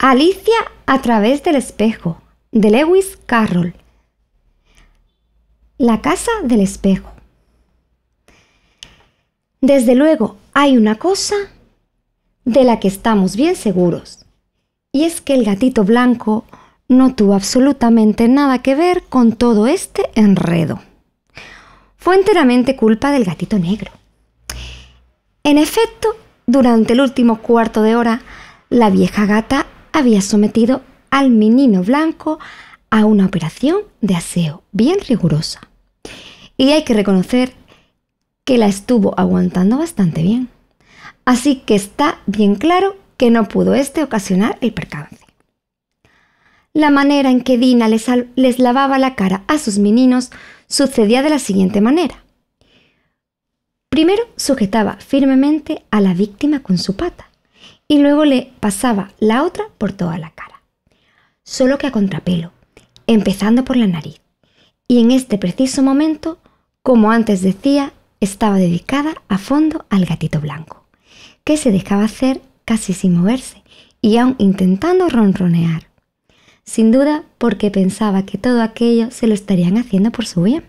Alicia a través del espejo, de Lewis Carroll. La casa del espejo. Desde luego, hay una cosa de la que estamos bien seguros, y es que el gatito blanco no tuvo absolutamente nada que ver con todo este enredo. Fue enteramente culpa del gatito negro. En efecto, durante el último cuarto de hora, la vieja gata había sometido al menino blanco a una operación de aseo bien rigurosa. Y hay que reconocer que la estuvo aguantando bastante bien. Así que está bien claro que no pudo este ocasionar el percance. La manera en que Dina les, les lavaba la cara a sus meninos sucedía de la siguiente manera. Primero sujetaba firmemente a la víctima con su pata y luego le pasaba la otra por toda la cara. Solo que a contrapelo, empezando por la nariz. Y en este preciso momento, como antes decía, estaba dedicada a fondo al gatito blanco, que se dejaba hacer casi sin moverse y aún intentando ronronear. Sin duda porque pensaba que todo aquello se lo estarían haciendo por su bien.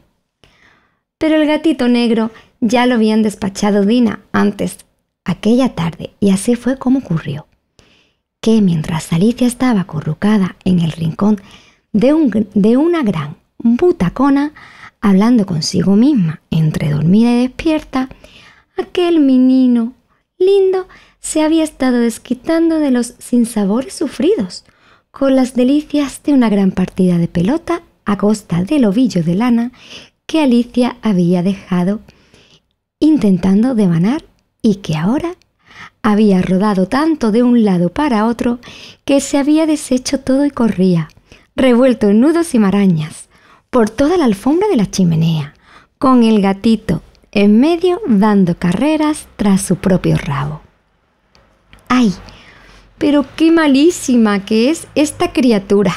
Pero el gatito negro ya lo habían despachado Dina antes aquella tarde y así fue como ocurrió. Que mientras Alicia estaba acurrucada en el rincón de, un, de una gran butacona, hablando consigo misma entre dormida y despierta, aquel menino lindo se había estado desquitando de los sinsabores sufridos con las delicias de una gran partida de pelota a costa del ovillo de lana que Alicia había dejado intentando devanar y que ahora había rodado tanto de un lado para otro que se había deshecho todo y corría, revuelto en nudos y marañas, por toda la alfombra de la chimenea, con el gatito en medio dando carreras tras su propio rabo. ¡Ay! Pero qué malísima que es esta criatura,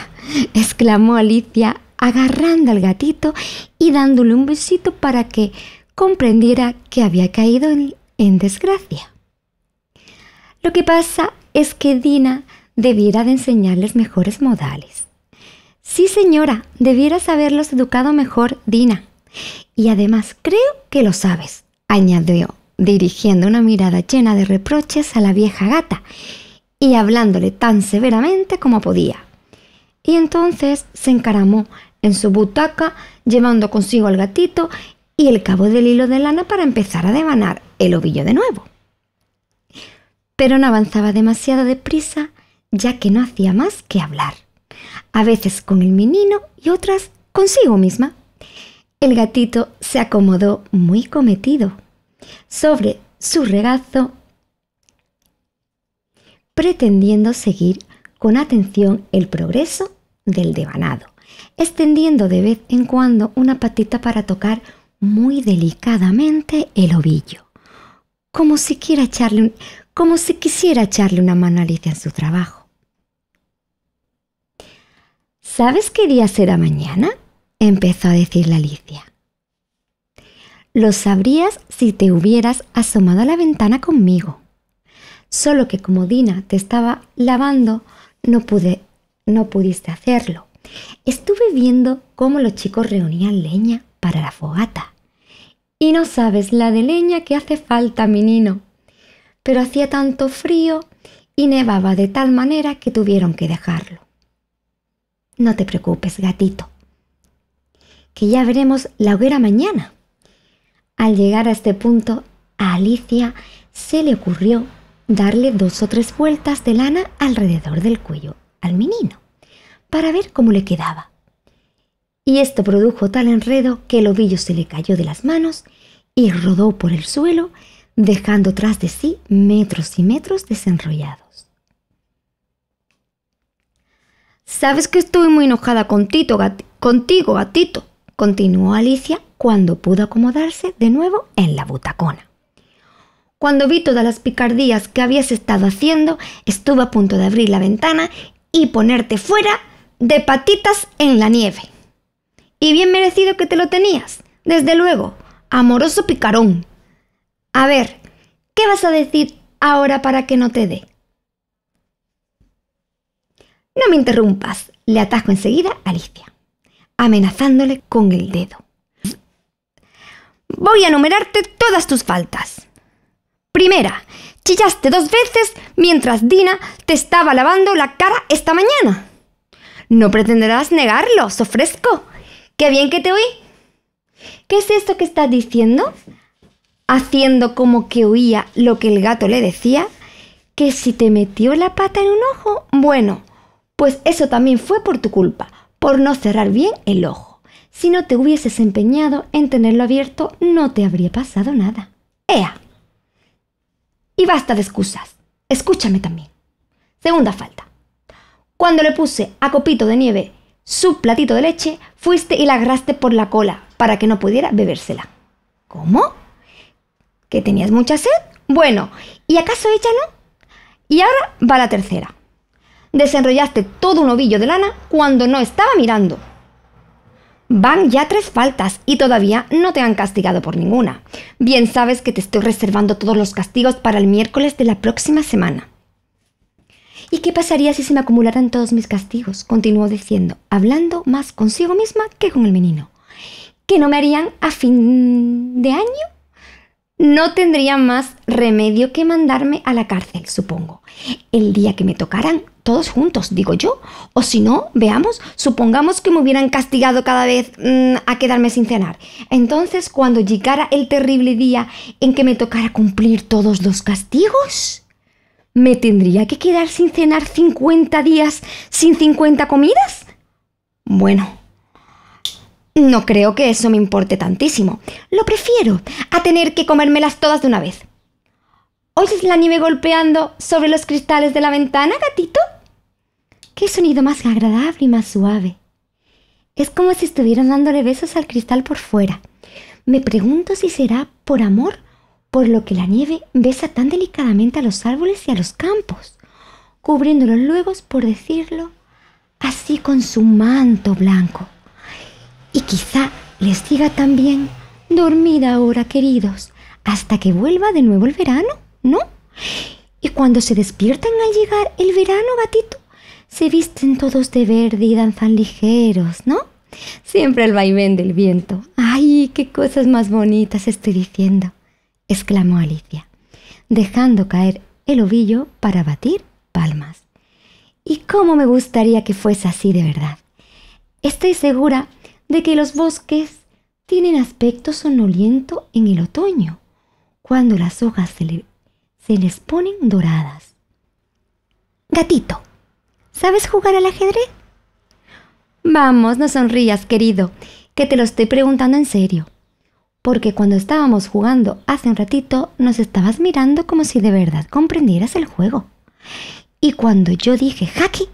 exclamó Alicia, agarrando al gatito y dándole un besito para que comprendiera que había caído en en desgracia. Lo que pasa es que Dina debiera de enseñarles mejores modales. Sí, señora, debieras haberlos educado mejor, Dina. Y además creo que lo sabes, añadió, dirigiendo una mirada llena de reproches a la vieja gata y hablándole tan severamente como podía. Y entonces se encaramó en su butaca, llevando consigo al gatito y el cabo del hilo de lana para empezar a devanar el ovillo de nuevo. Pero no avanzaba demasiado deprisa, ya que no hacía más que hablar, a veces con el menino y otras consigo misma. El gatito se acomodó muy cometido sobre su regazo, pretendiendo seguir con atención el progreso del devanado, extendiendo de vez en cuando una patita para tocar muy delicadamente el ovillo como si, echarle como si quisiera echarle una mano a Alicia en su trabajo. ¿Sabes qué día será mañana? empezó a decirle Alicia. Lo sabrías si te hubieras asomado a la ventana conmigo. Solo que como Dina te estaba lavando, no pude, no pudiste hacerlo. Estuve viendo cómo los chicos reunían leña para la fogata. Y no sabes la de leña que hace falta, menino. Pero hacía tanto frío y nevaba de tal manera que tuvieron que dejarlo. No te preocupes, gatito, que ya veremos la hoguera mañana. Al llegar a este punto, a Alicia se le ocurrió darle dos o tres vueltas de lana alrededor del cuello al menino, para ver cómo le quedaba. Y esto produjo tal enredo que el ovillo se le cayó de las manos y rodó por el suelo, dejando tras de sí metros y metros desenrollados. Sabes que estoy muy enojada contigo, gatito, continuó Alicia cuando pudo acomodarse de nuevo en la butacona. Cuando vi todas las picardías que habías estado haciendo, estuve a punto de abrir la ventana y ponerte fuera de patitas en la nieve. Y bien merecido que te lo tenías, desde luego, Amoroso picarón. A ver, ¿qué vas a decir ahora para que no te dé? No me interrumpas, le atajo enseguida a Alicia, amenazándole con el dedo. Voy a enumerarte todas tus faltas. Primera, chillaste dos veces mientras Dina te estaba lavando la cara esta mañana. No pretenderás negarlo, os ofrezco. Qué bien que te oí. ¿Qué es esto que estás diciendo? Haciendo como que oía lo que el gato le decía, que si te metió la pata en un ojo, bueno, pues eso también fue por tu culpa, por no cerrar bien el ojo. Si no te hubieses empeñado en tenerlo abierto, no te habría pasado nada. ¡Ea! Y basta de excusas. Escúchame también. Segunda falta. Cuando le puse a Copito de Nieve su platito de leche, fuiste y la agarraste por la cola, para que no pudiera bebérsela. ¿Cómo? ¿Que tenías mucha sed? Bueno, ¿y acaso ella no? Y ahora va la tercera. Desenrollaste todo un ovillo de lana cuando no estaba mirando. Van ya tres faltas y todavía no te han castigado por ninguna. Bien sabes que te estoy reservando todos los castigos para el miércoles de la próxima semana. ¿Y qué pasaría si se me acumularan todos mis castigos? Continuó diciendo, hablando más consigo misma que con el menino que no me harían a fin de año, no tendría más remedio que mandarme a la cárcel, supongo. El día que me tocaran, todos juntos, digo yo. O si no, veamos, supongamos que me hubieran castigado cada vez mm, a quedarme sin cenar. Entonces, cuando llegara el terrible día en que me tocara cumplir todos los castigos, ¿me tendría que quedar sin cenar 50 días sin 50 comidas? Bueno, no creo que eso me importe tantísimo. Lo prefiero a tener que comérmelas todas de una vez. ¿Oyes la nieve golpeando sobre los cristales de la ventana, gatito? Qué sonido más agradable y más suave. Es como si estuvieran dándole besos al cristal por fuera. Me pregunto si será por amor por lo que la nieve besa tan delicadamente a los árboles y a los campos, cubriéndolos luego, por decirlo así, con su manto blanco. Y quizá les diga también, dormida ahora, queridos, hasta que vuelva de nuevo el verano, ¿no? Y cuando se despiertan al llegar el verano, gatito, se visten todos de verde y danzan ligeros, ¿no? Siempre el vaivén del viento. ¡Ay, qué cosas más bonitas estoy diciendo! exclamó Alicia, dejando caer el ovillo para batir palmas. Y cómo me gustaría que fuese así de verdad. Estoy segura de que los bosques tienen aspecto sonoliento en el otoño, cuando las hojas se, les ponen doradas. Gatito, ¿sabes jugar al ajedrez? Vamos, no sonrías, querido, que te lo estoy preguntando en serio. Porque cuando estábamos jugando hace un ratito, nos estabas mirando como si de verdad comprendieras el juego. Y cuando yo dije, Jackie,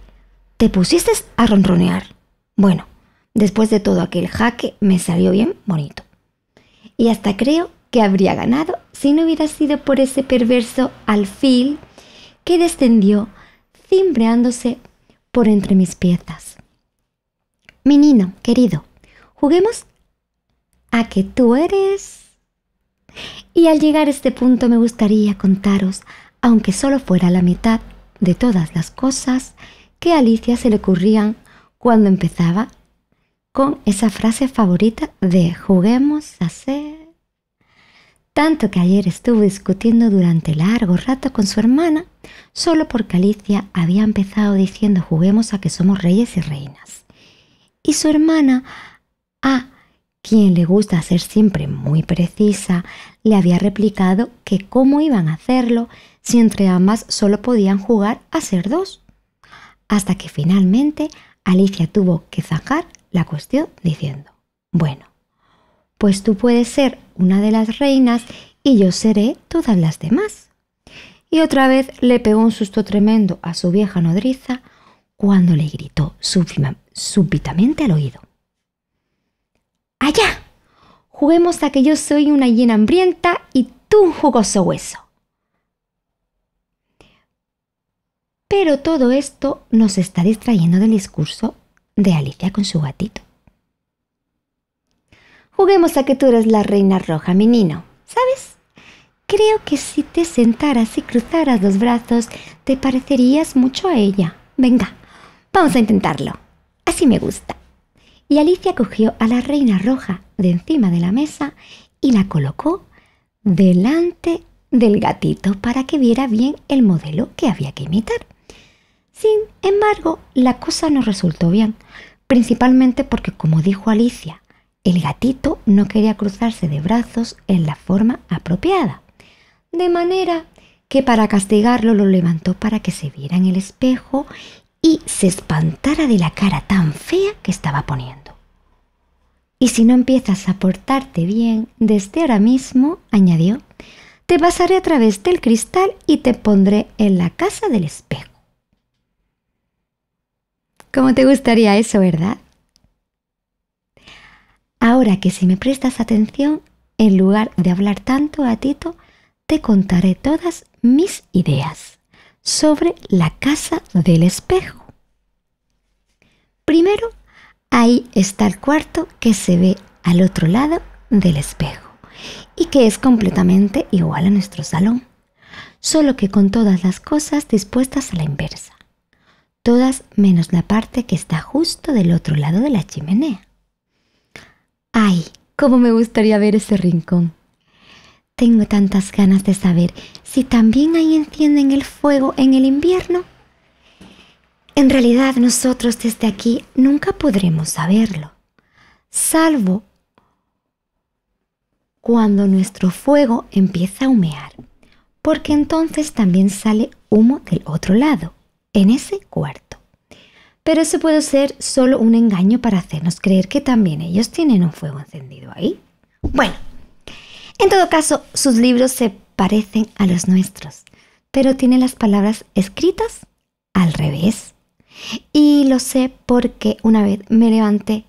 te pusiste a ronronear. Bueno, Después de todo aquel jaque me salió bien bonito. Y hasta creo que habría ganado si no hubiera sido por ese perverso alfil que descendió cimbreándose por entre mis piezas. Menino, querido, juguemos a que tú eres. Y al llegar a este punto me gustaría contaros, aunque solo fuera la mitad de todas las cosas que a Alicia se le ocurrían cuando empezaba con esa frase favorita de juguemos a ser. Tanto que ayer estuvo discutiendo durante largo rato con su hermana, solo porque Alicia había empezado diciendo juguemos a que somos reyes y reinas. Y su hermana, a quien le gusta ser siempre muy precisa, le había replicado que cómo iban a hacerlo si entre ambas solo podían jugar a ser dos. Hasta que finalmente Alicia tuvo que zanjar la cuestión diciendo, bueno, pues tú puedes ser una de las reinas y yo seré todas las demás. Y otra vez le pegó un susto tremendo a su vieja nodriza cuando le gritó súbitamente al oído. ¡Allá! Juguemos a que yo soy una hiena hambrienta y tú un jugoso hueso. Pero todo esto nos está distrayendo del discurso de Alicia con su gatito. Juguemos a que tú eres la reina roja, menino, ¿sabes? Creo que si te sentaras y cruzaras los brazos, te parecerías mucho a ella. Venga, vamos a intentarlo. Así me gusta. Y Alicia cogió a la reina roja de encima de la mesa y la colocó delante del gatito para que viera bien el modelo que había que imitar. Sin embargo, la cosa no resultó bien, principalmente porque, como dijo Alicia, el gatito no quería cruzarse de brazos en la forma apropiada. De manera que para castigarlo lo levantó para que se viera en el espejo y se espantara de la cara tan fea que estaba poniendo. Y si no empiezas a portarte bien desde ahora mismo, añadió, te pasaré a través del cristal y te pondré en la casa del espejo. ¿Cómo te gustaría eso, verdad? Ahora que si me prestas atención, en lugar de hablar tanto a Tito, te contaré todas mis ideas sobre la casa del espejo. Primero, ahí está el cuarto que se ve al otro lado del espejo y que es completamente igual a nuestro salón, solo que con todas las cosas dispuestas a la inversa todas menos la parte que está justo del otro lado de la chimenea. ¡Ay! ¿Cómo me gustaría ver ese rincón? Tengo tantas ganas de saber si también ahí encienden el fuego en el invierno. En realidad nosotros desde aquí nunca podremos saberlo, salvo cuando nuestro fuego empieza a humear, porque entonces también sale humo del otro lado en ese cuarto. Pero eso puede ser solo un engaño para hacernos creer que también ellos tienen un fuego encendido ahí. Bueno, en todo caso, sus libros se parecen a los nuestros, pero tienen las palabras escritas al revés. Y lo sé porque una vez me levanté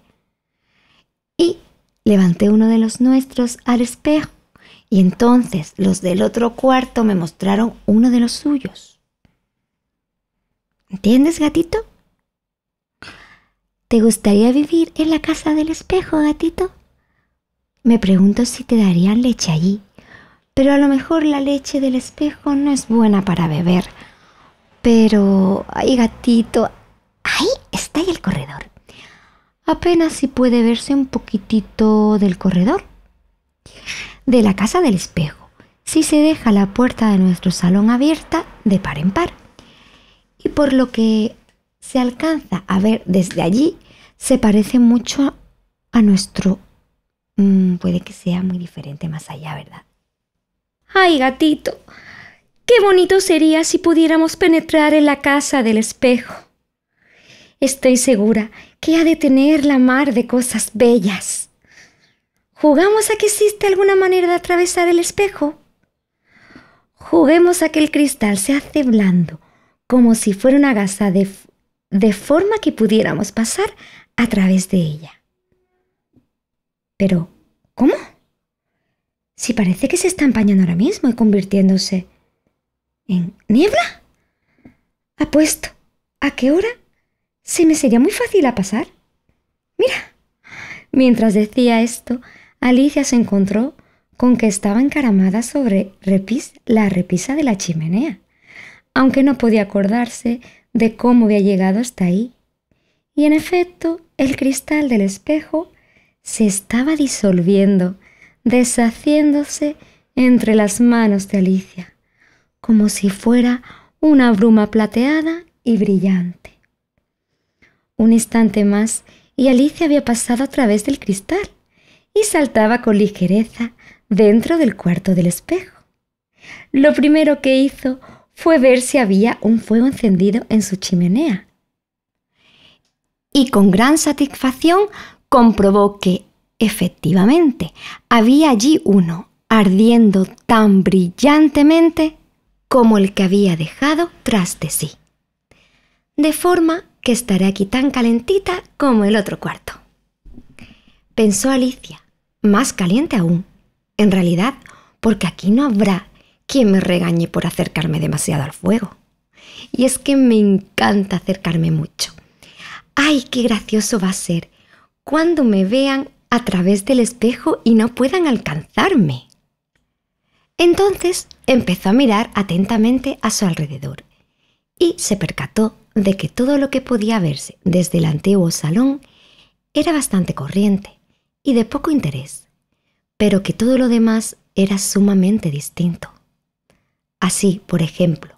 y levanté uno de los nuestros al espejo y entonces los del otro cuarto me mostraron uno de los suyos. ¿Entiendes, gatito? ¿Te gustaría vivir en la casa del espejo, gatito? Me pregunto si te darían leche allí, pero a lo mejor la leche del espejo no es buena para beber. Pero, ay, gatito, ahí está el corredor. Apenas si puede verse un poquitito del corredor. De la casa del espejo, si se deja la puerta de nuestro salón abierta de par en par y por lo que se alcanza a ver desde allí, se parece mucho a nuestro... Mm, puede que sea muy diferente más allá, ¿verdad? ¡Ay, gatito! ¡Qué bonito sería si pudiéramos penetrar en la casa del espejo! Estoy segura que ha de tener la mar de cosas bellas. ¿Jugamos a que existe alguna manera de atravesar el espejo? Juguemos a que el cristal se hace blando como si fuera una gasa de, forma que pudiéramos pasar a través de ella. Pero, ¿cómo? Si parece que se está empañando ahora mismo y convirtiéndose en niebla. Apuesto, ¿a qué hora? Se me sería muy fácil a pasar. Mira. Mientras decía esto, Alicia se encontró con que estaba encaramada sobre repis la repisa de la chimenea aunque no podía acordarse de cómo había llegado hasta ahí. Y en efecto, el cristal del espejo se estaba disolviendo, deshaciéndose entre las manos de Alicia, como si fuera una bruma plateada y brillante. Un instante más y Alicia había pasado a través del cristal y saltaba con ligereza dentro del cuarto del espejo. Lo primero que hizo fue ver si había un fuego encendido en su chimenea. Y con gran satisfacción comprobó que, efectivamente, había allí uno ardiendo tan brillantemente como el que había dejado tras de sí. De forma que estaré aquí tan calentita como el otro cuarto. Pensó Alicia, más caliente aún. En realidad, porque aquí no habrá que me regañe por acercarme demasiado al fuego. Y es que me encanta acercarme mucho. ¡Ay, qué gracioso va a ser cuando me vean a través del espejo y no puedan alcanzarme! Entonces empezó a mirar atentamente a su alrededor y se percató de que todo lo que podía verse desde el antiguo salón era bastante corriente y de poco interés, pero que todo lo demás era sumamente distinto. Así, por ejemplo,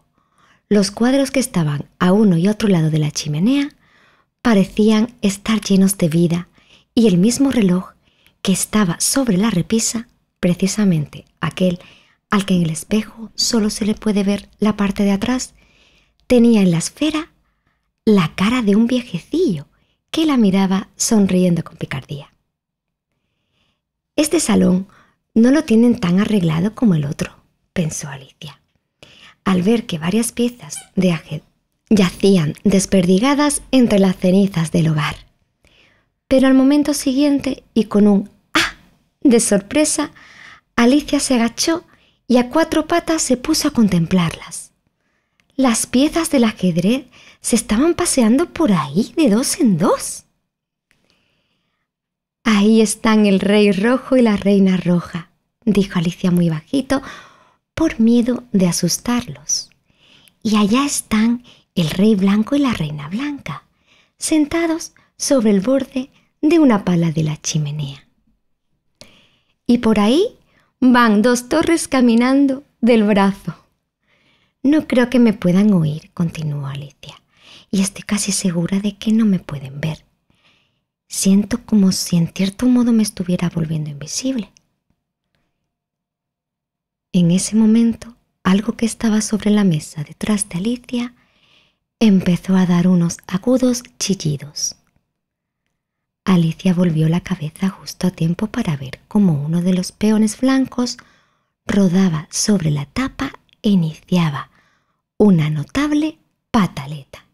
los cuadros que estaban a uno y otro lado de la chimenea parecían estar llenos de vida y el mismo reloj que estaba sobre la repisa, precisamente aquel al que en el espejo solo se le puede ver la parte de atrás, tenía en la esfera la cara de un viejecillo que la miraba sonriendo con picardía. Este salón no lo tienen tan arreglado como el otro, pensó Alicia al ver que varias piezas de ajedrez yacían desperdigadas entre las cenizas del hogar. Pero al momento siguiente, y con un ¡ah! de sorpresa, Alicia se agachó y a cuatro patas se puso a contemplarlas. Las piezas del ajedrez se estaban paseando por ahí de dos en dos. Ahí están el rey rojo y la reina roja, dijo Alicia muy bajito, por miedo de asustarlos. Y allá están el rey blanco y la reina blanca, sentados sobre el borde de una pala de la chimenea. Y por ahí van dos torres caminando del brazo. No creo que me puedan oír, continuó Alicia, y estoy casi segura de que no me pueden ver. Siento como si en cierto modo me estuviera volviendo invisible. En ese momento, algo que estaba sobre la mesa detrás de Alicia empezó a dar unos agudos chillidos. Alicia volvió la cabeza justo a tiempo para ver cómo uno de los peones blancos rodaba sobre la tapa e iniciaba una notable pataleta.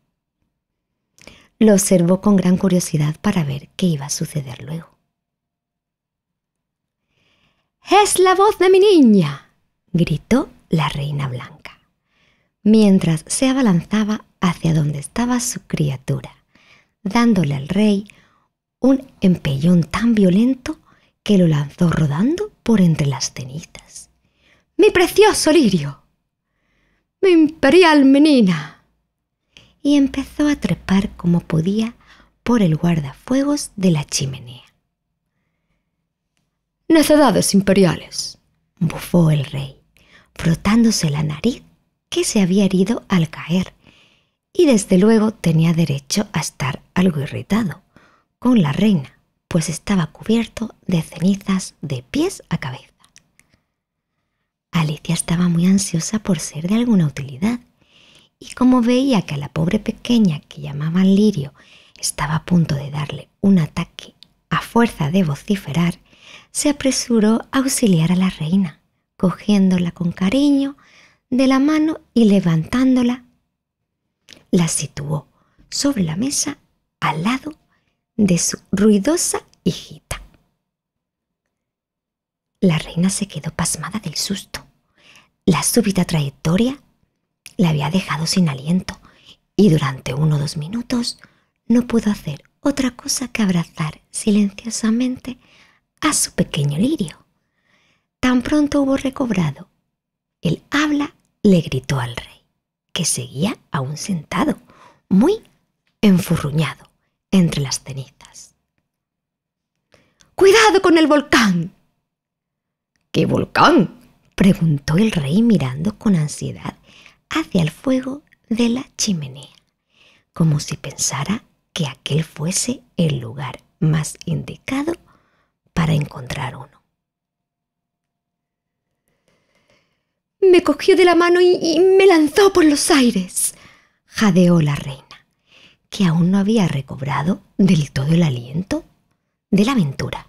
Lo observó con gran curiosidad para ver qué iba a suceder luego. ¡Es la voz de mi niña! gritó la reina blanca, mientras se abalanzaba hacia donde estaba su criatura, dándole al rey un empellón tan violento que lo lanzó rodando por entre las cenizas. ¡Mi precioso lirio! ¡Mi imperial menina! Y empezó a trepar como podía por el guardafuegos de la chimenea. Necedades imperiales, bufó el rey frotándose la nariz que se había herido al caer, y desde luego tenía derecho a estar algo irritado con la reina, pues estaba cubierto de cenizas de pies a cabeza. Alicia estaba muy ansiosa por ser de alguna utilidad, y como veía que a la pobre pequeña que llamaban Lirio estaba a punto de darle un ataque a fuerza de vociferar, se apresuró a auxiliar a la reina cogiéndola con cariño de la mano y levantándola, la situó sobre la mesa al lado de su ruidosa hijita. La reina se quedó pasmada del susto. La súbita trayectoria la había dejado sin aliento y durante uno o dos minutos no pudo hacer otra cosa que abrazar silenciosamente a su pequeño lirio. Tan pronto hubo recobrado el habla, le gritó al rey, que seguía aún sentado, muy enfurruñado entre las cenizas. ¡Cuidado con el volcán! ¿Qué volcán? preguntó el rey mirando con ansiedad hacia el fuego de la chimenea, como si pensara que aquel fuese el lugar más indicado para encontrar uno. me cogió de la mano y, me lanzó por los aires. Jadeó la reina, que aún no había recobrado del todo el aliento de la aventura.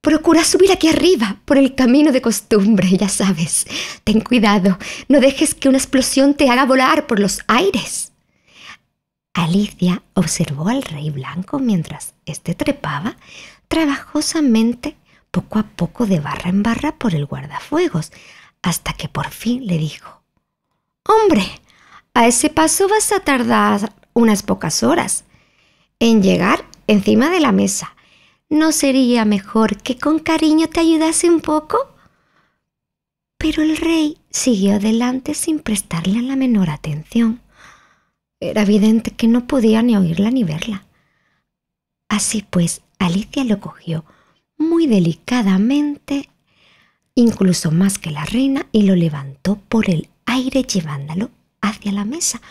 Procura subir aquí arriba, por el camino de costumbre, ya sabes. Ten cuidado, no dejes que una explosión te haga volar por los aires. Alicia observó al rey blanco mientras éste trepaba trabajosamente poco a poco de barra en barra por el guardafuegos, hasta que por fin le dijo, Hombre, a ese paso vas a tardar unas pocas horas en llegar encima de la mesa. ¿No sería mejor que con cariño te ayudase un poco? Pero el rey siguió adelante sin prestarle la menor atención. Era evidente que no podía ni oírla ni verla. Así pues, Alicia lo cogió muy delicadamente, incluso más que la reina, y lo levantó por el aire llevándolo hacia la mesa,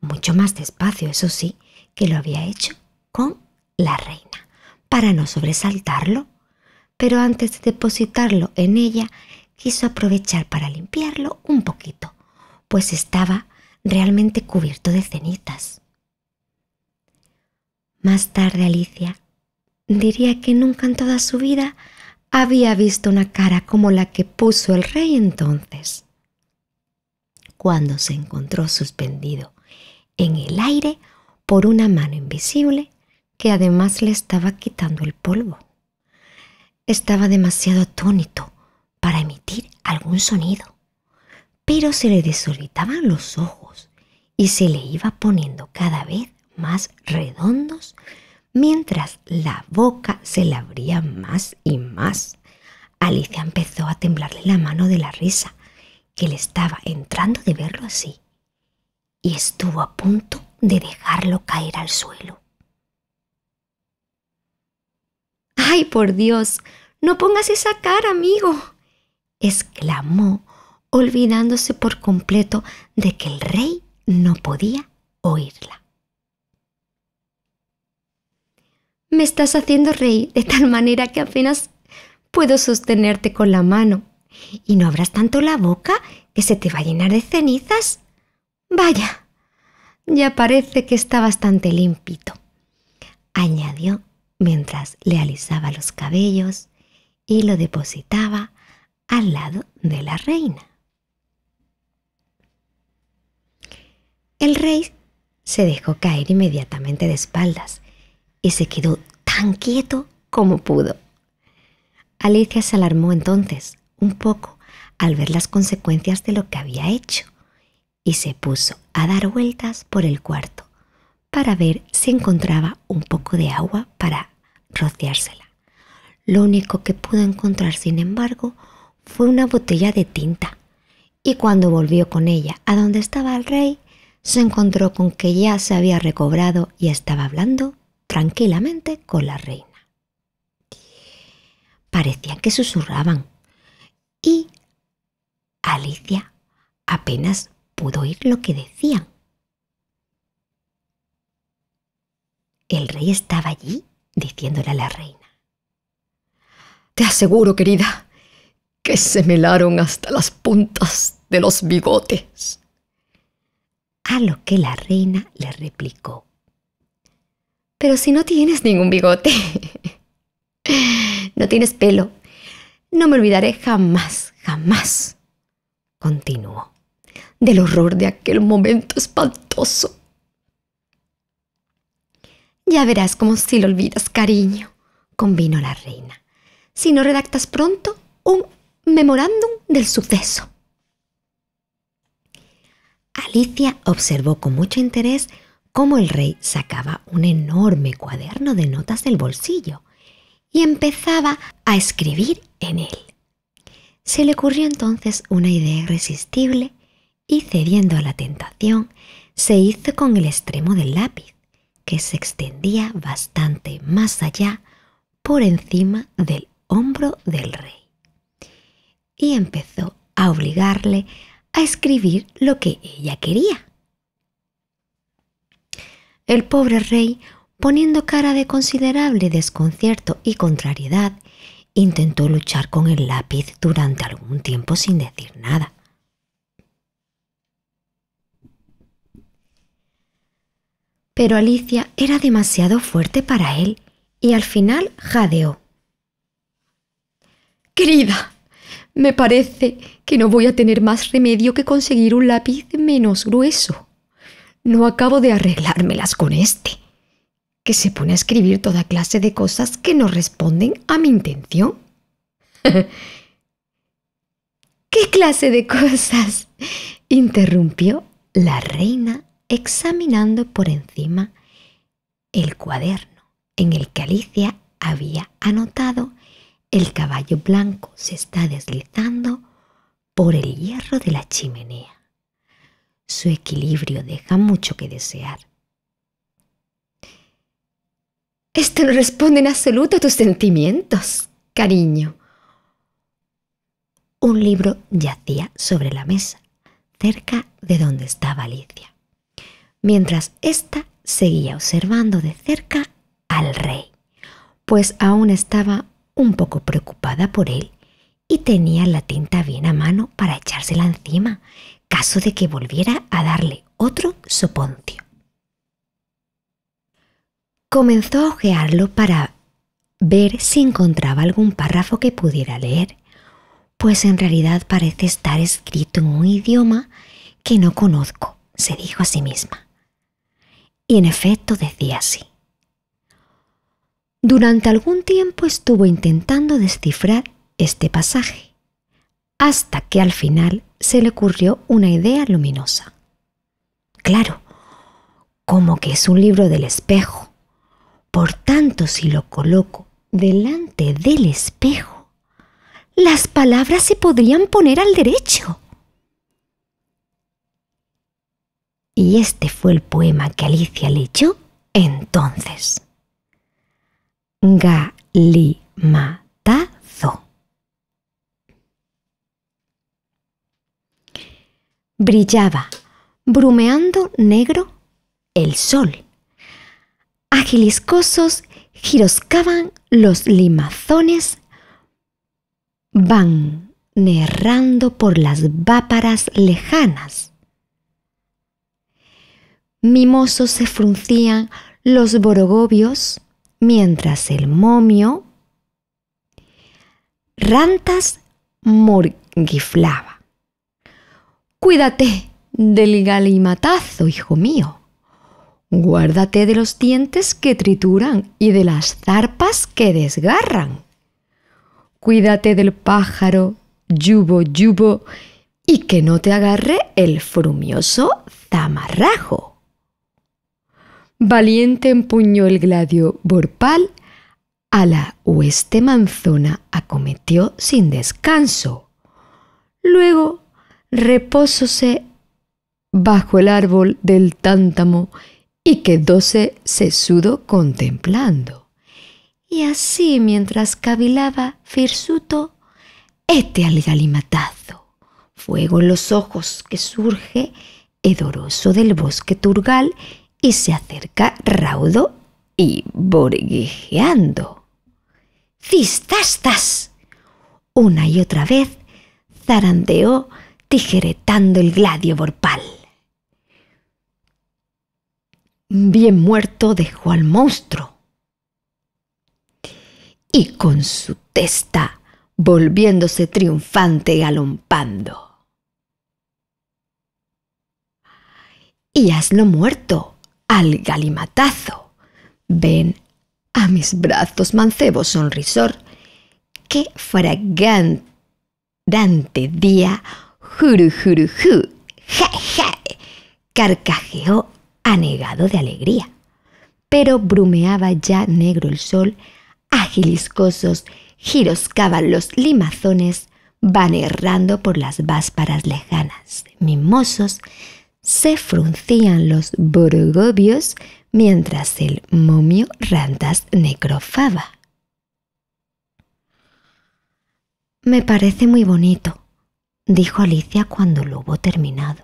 mucho más despacio, eso sí, que lo había hecho con la reina, para no sobresaltarlo. Pero antes de depositarlo en ella, quiso aprovechar para limpiarlo un poquito, pues estaba realmente cubierto de cenizas. Más tarde Alicia diría que nunca en toda su vida había visto una cara como la que puso el rey entonces, cuando se encontró suspendido en el aire por una mano invisible que además le estaba quitando el polvo. Estaba demasiado atónito para emitir algún sonido, pero se le desorbitaban los ojos y se le iba poniendo cada vez más redondos mientras la boca se le abría más y más. Alicia empezó a temblarle la mano de la risa, que le estaba entrando de verlo así, y estuvo a punto de dejarlo caer al suelo. ¡Ay, por Dios! No pongas esa cara, amigo, exclamó, olvidándose por completo de que el rey no podía oírla. Me estás haciendo reír de tal manera que apenas puedo sostenerte con la mano. ¿Y no abras tanto la boca que se te va a llenar de cenizas? Vaya, ya parece que está bastante limpito, añadió mientras le alisaba los cabellos y lo depositaba al lado de la reina. El rey se dejó caer inmediatamente de espaldas y se quedó tan quieto como pudo. Alicia se alarmó entonces un poco al ver las consecuencias de lo que había hecho y se puso a dar vueltas por el cuarto para ver si encontraba un poco de agua para rociársela. Lo único que pudo encontrar, sin embargo, fue una botella de tinta, y cuando volvió con ella a donde estaba el rey, se encontró con que ya se había recobrado y estaba hablando tranquilamente con la reina. Parecían que susurraban y Alicia apenas pudo oír lo que decían. El rey estaba allí diciéndole a la reina. Te aseguro, querida, que se melaron hasta las puntas de los bigotes. A lo que la reina le replicó. Pero si no tienes ningún bigote, no tienes pelo, no me olvidaré jamás, jamás, continuó, del horror de aquel momento espantoso. Ya verás como si lo olvidas, cariño, convino la reina, si no redactas pronto un memorándum del suceso. Alicia observó con mucho interés cómo el rey sacaba un enorme cuaderno de notas del bolsillo y empezaba a escribir en él. Se le ocurrió entonces una idea irresistible y cediendo a la tentación, se hizo con el extremo del lápiz, que se extendía bastante más allá por encima del hombro del rey. Y empezó a obligarle a escribir lo que ella quería. El pobre rey, poniendo cara de considerable desconcierto y contrariedad, intentó luchar con el lápiz durante algún tiempo sin decir nada. Pero Alicia era demasiado fuerte para él y al final jadeó. Querida, me parece que no voy a tener más remedio que conseguir un lápiz menos grueso. No acabo de arreglármelas con este, que se pone a escribir toda clase de cosas que no responden a mi intención. ¿Qué clase de cosas? interrumpió la reina examinando por encima el cuaderno en el que Alicia había anotado el caballo blanco se está deslizando por el hierro de la chimenea su equilibrio deja mucho que desear. Esto no responde en absoluto a tus sentimientos, cariño. Un libro yacía sobre la mesa, cerca de donde estaba Alicia, mientras ésta seguía observando de cerca al rey, pues aún estaba un poco preocupada por él y tenía la tinta bien a mano para echársela encima caso de que volviera a darle otro soponcio. Comenzó a ojearlo para ver si encontraba algún párrafo que pudiera leer, pues en realidad parece estar escrito en un idioma que no conozco, se dijo a sí misma. Y en efecto decía así. Durante algún tiempo estuvo intentando descifrar este pasaje hasta que al final se le ocurrió una idea luminosa. Claro, como que es un libro del espejo. Por tanto, si lo coloco delante del espejo, las palabras se podrían poner al derecho. Y este fue el poema que Alicia leyó entonces. Galimata Brillaba, brumeando negro, el sol. Agiliscosos giroscaban los limazones, van narrando por las váparas lejanas. Mimosos se fruncían los borogobios, mientras el momio, rantas, morguiflaba. Cuídate del galimatazo, hijo mío. Guárdate de los dientes que trituran y de las zarpas que desgarran. Cuídate del pájaro, yubo, yubo, y que no te agarre el frumioso zamarrajo. Valiente empuñó el gladio borpal, a la hueste manzona acometió sin descanso. Luego repósose bajo el árbol del tántamo y quedóse sesudo contemplando. Y así mientras cavilaba Firsuto, este al galimatazo, fuego en los ojos que surge hedoroso del bosque turgal y se acerca raudo y borguejeando. ¡Cistastas! Una y otra vez zarandeó tijeretando el gladio vorpal. Bien muerto dejó al monstruo y con su testa volviéndose triunfante galompando. Y hazlo muerto al galimatazo. Ven a mis brazos mancebo sonrisor, qué fragante día ju, ja, ja, carcajeó anegado de alegría. Pero brumeaba ya negro el sol, agiliscosos, giroscaban los limazones, van errando por las vásparas lejanas. Mimosos, se fruncían los borgobios mientras el momio rantas necrofaba. Me parece muy bonito, dijo Alicia cuando lo hubo terminado.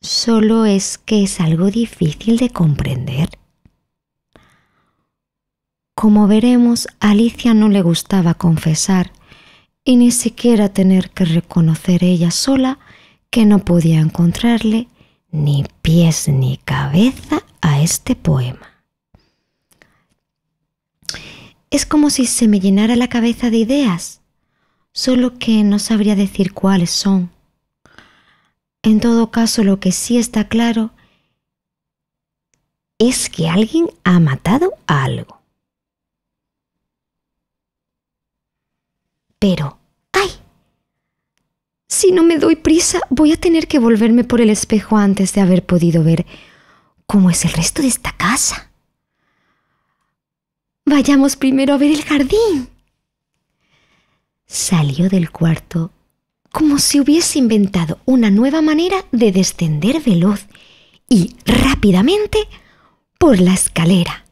Solo es que es algo difícil de comprender. Como veremos, Alicia no le gustaba confesar y ni siquiera tener que reconocer ella sola que no podía encontrarle ni pies ni cabeza a este poema. Es como si se me llenara la cabeza de ideas, solo que no sabría decir cuáles son. En todo caso, lo que sí está claro es que alguien ha matado a algo. Pero, ¡ay! Si no me doy prisa, voy a tener que volverme por el espejo antes de haber podido ver cómo es el resto de esta casa. Vayamos primero a ver el jardín. Salió del cuarto como si hubiese inventado una nueva manera de descender veloz y rápidamente por la escalera.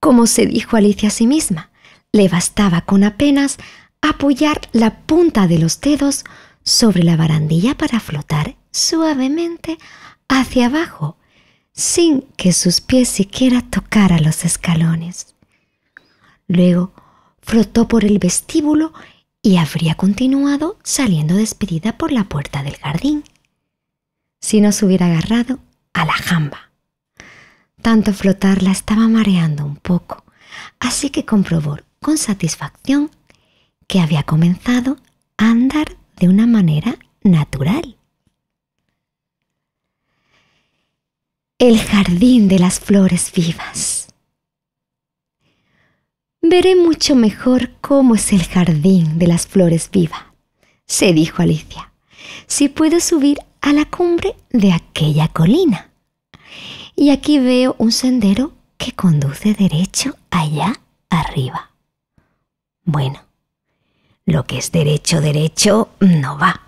Como se dijo Alicia a sí misma, le bastaba con apenas apoyar la punta de los dedos sobre la barandilla para flotar suavemente hacia abajo, sin que sus pies siquiera tocaran los escalones. Luego flotó por el vestíbulo y habría continuado saliendo despedida por la puerta del jardín, si no se hubiera agarrado a la jamba. Tanto flotar la estaba mareando un poco, así que comprobó con satisfacción que había comenzado a andar de una manera natural. El jardín de las flores vivas. Veré mucho mejor cómo es el jardín de las flores viva, se dijo Alicia, si puedo subir a la cumbre de aquella colina. Y aquí veo un sendero que conduce derecho allá arriba. Bueno, lo que es derecho, derecho, no va,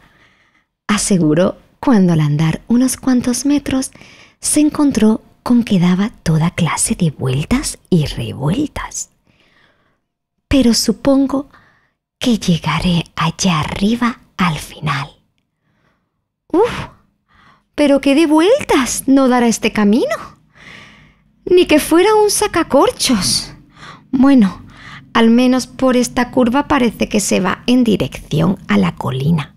aseguró cuando al andar unos cuantos metros se encontró con que daba toda clase de vueltas y revueltas pero supongo que llegaré allá arriba al final. ¡Uf! Pero qué de vueltas no dará este camino. Ni que fuera un sacacorchos. Bueno, al menos por esta curva parece que se va en dirección a la colina.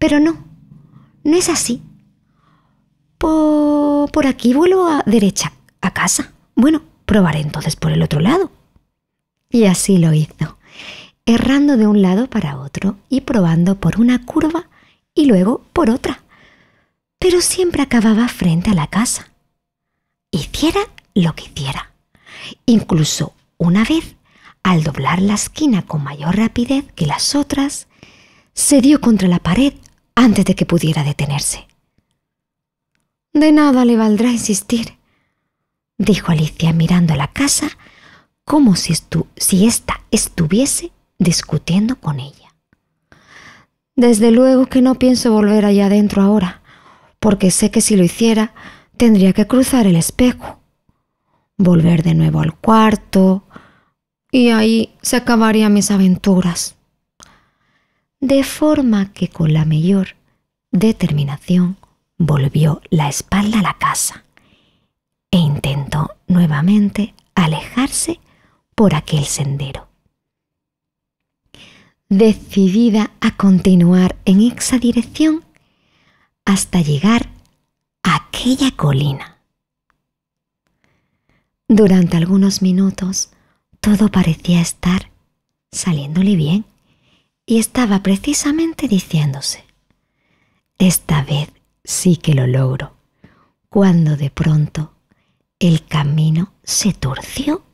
Pero no, no es así. Por, por aquí vuelvo a derecha, a casa. Bueno, probaré entonces por el otro lado. Y así lo hizo, errando de un lado para otro y probando por una curva y luego por otra. Pero siempre acababa frente a la casa. Hiciera lo que hiciera. Incluso una vez, al doblar la esquina con mayor rapidez que las otras, se dio contra la pared antes de que pudiera detenerse. De nada le valdrá insistir, dijo Alicia mirando la casa como si, ésta estuviese discutiendo con ella. Desde luego que no pienso volver allá adentro ahora, porque sé que si lo hiciera tendría que cruzar el espejo, volver de nuevo al cuarto, y ahí se acabarían mis aventuras. De forma que con la mayor determinación volvió la espalda a la casa e intentó nuevamente alejarse por aquel sendero. Decidida a continuar en esa dirección hasta llegar a aquella colina. Durante algunos minutos todo parecía estar saliéndole bien y estaba precisamente diciéndose, esta vez sí que lo logro, cuando de pronto el camino se torció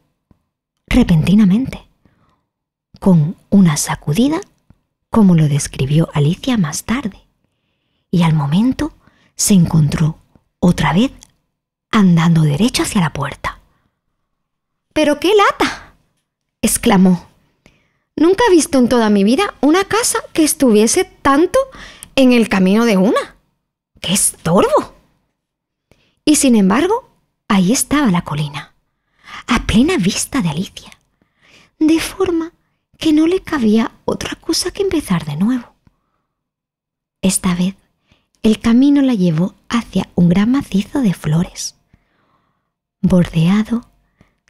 repentinamente, con una sacudida, como lo describió Alicia más tarde, y al momento se encontró otra vez andando derecho hacia la puerta. ¡Pero qué lata! exclamó. Nunca he visto en toda mi vida una casa que estuviese tanto en el camino de una. ¡Qué estorbo! Y sin embargo, ahí estaba la colina a plena vista de Alicia, de forma que no le cabía otra cosa que empezar de nuevo. Esta vez el camino la llevó hacia un gran macizo de flores, bordeado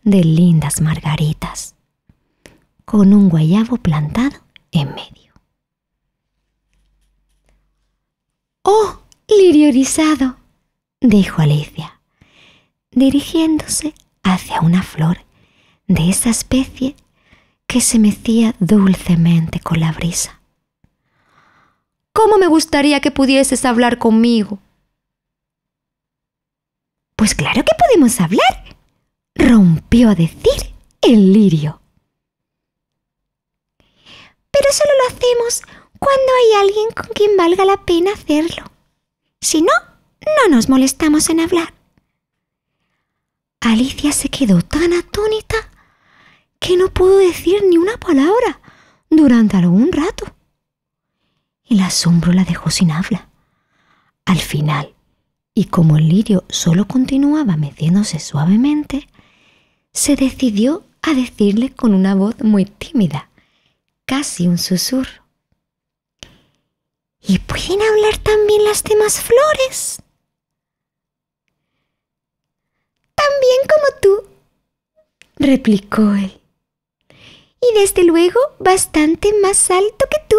de lindas margaritas, con un guayabo plantado en medio. ¡Oh, liriorizado! dijo Alicia, dirigiéndose hacia una flor de esa especie que se mecía dulcemente con la brisa. ¿Cómo me gustaría que pudieses hablar conmigo? Pues claro que podemos hablar, rompió a decir el lirio. Pero solo lo hacemos cuando hay alguien con quien valga la pena hacerlo. Si no, no nos molestamos en hablar. Alicia se quedó tan atónita que no pudo decir ni una palabra durante algún rato. El asombro la dejó sin habla. Al final, y como el lirio solo continuaba meciéndose suavemente, se decidió a decirle con una voz muy tímida, casi un susurro. ¿Y pueden hablar también las demás flores? bien como tú, replicó él. Y desde luego bastante más alto que tú.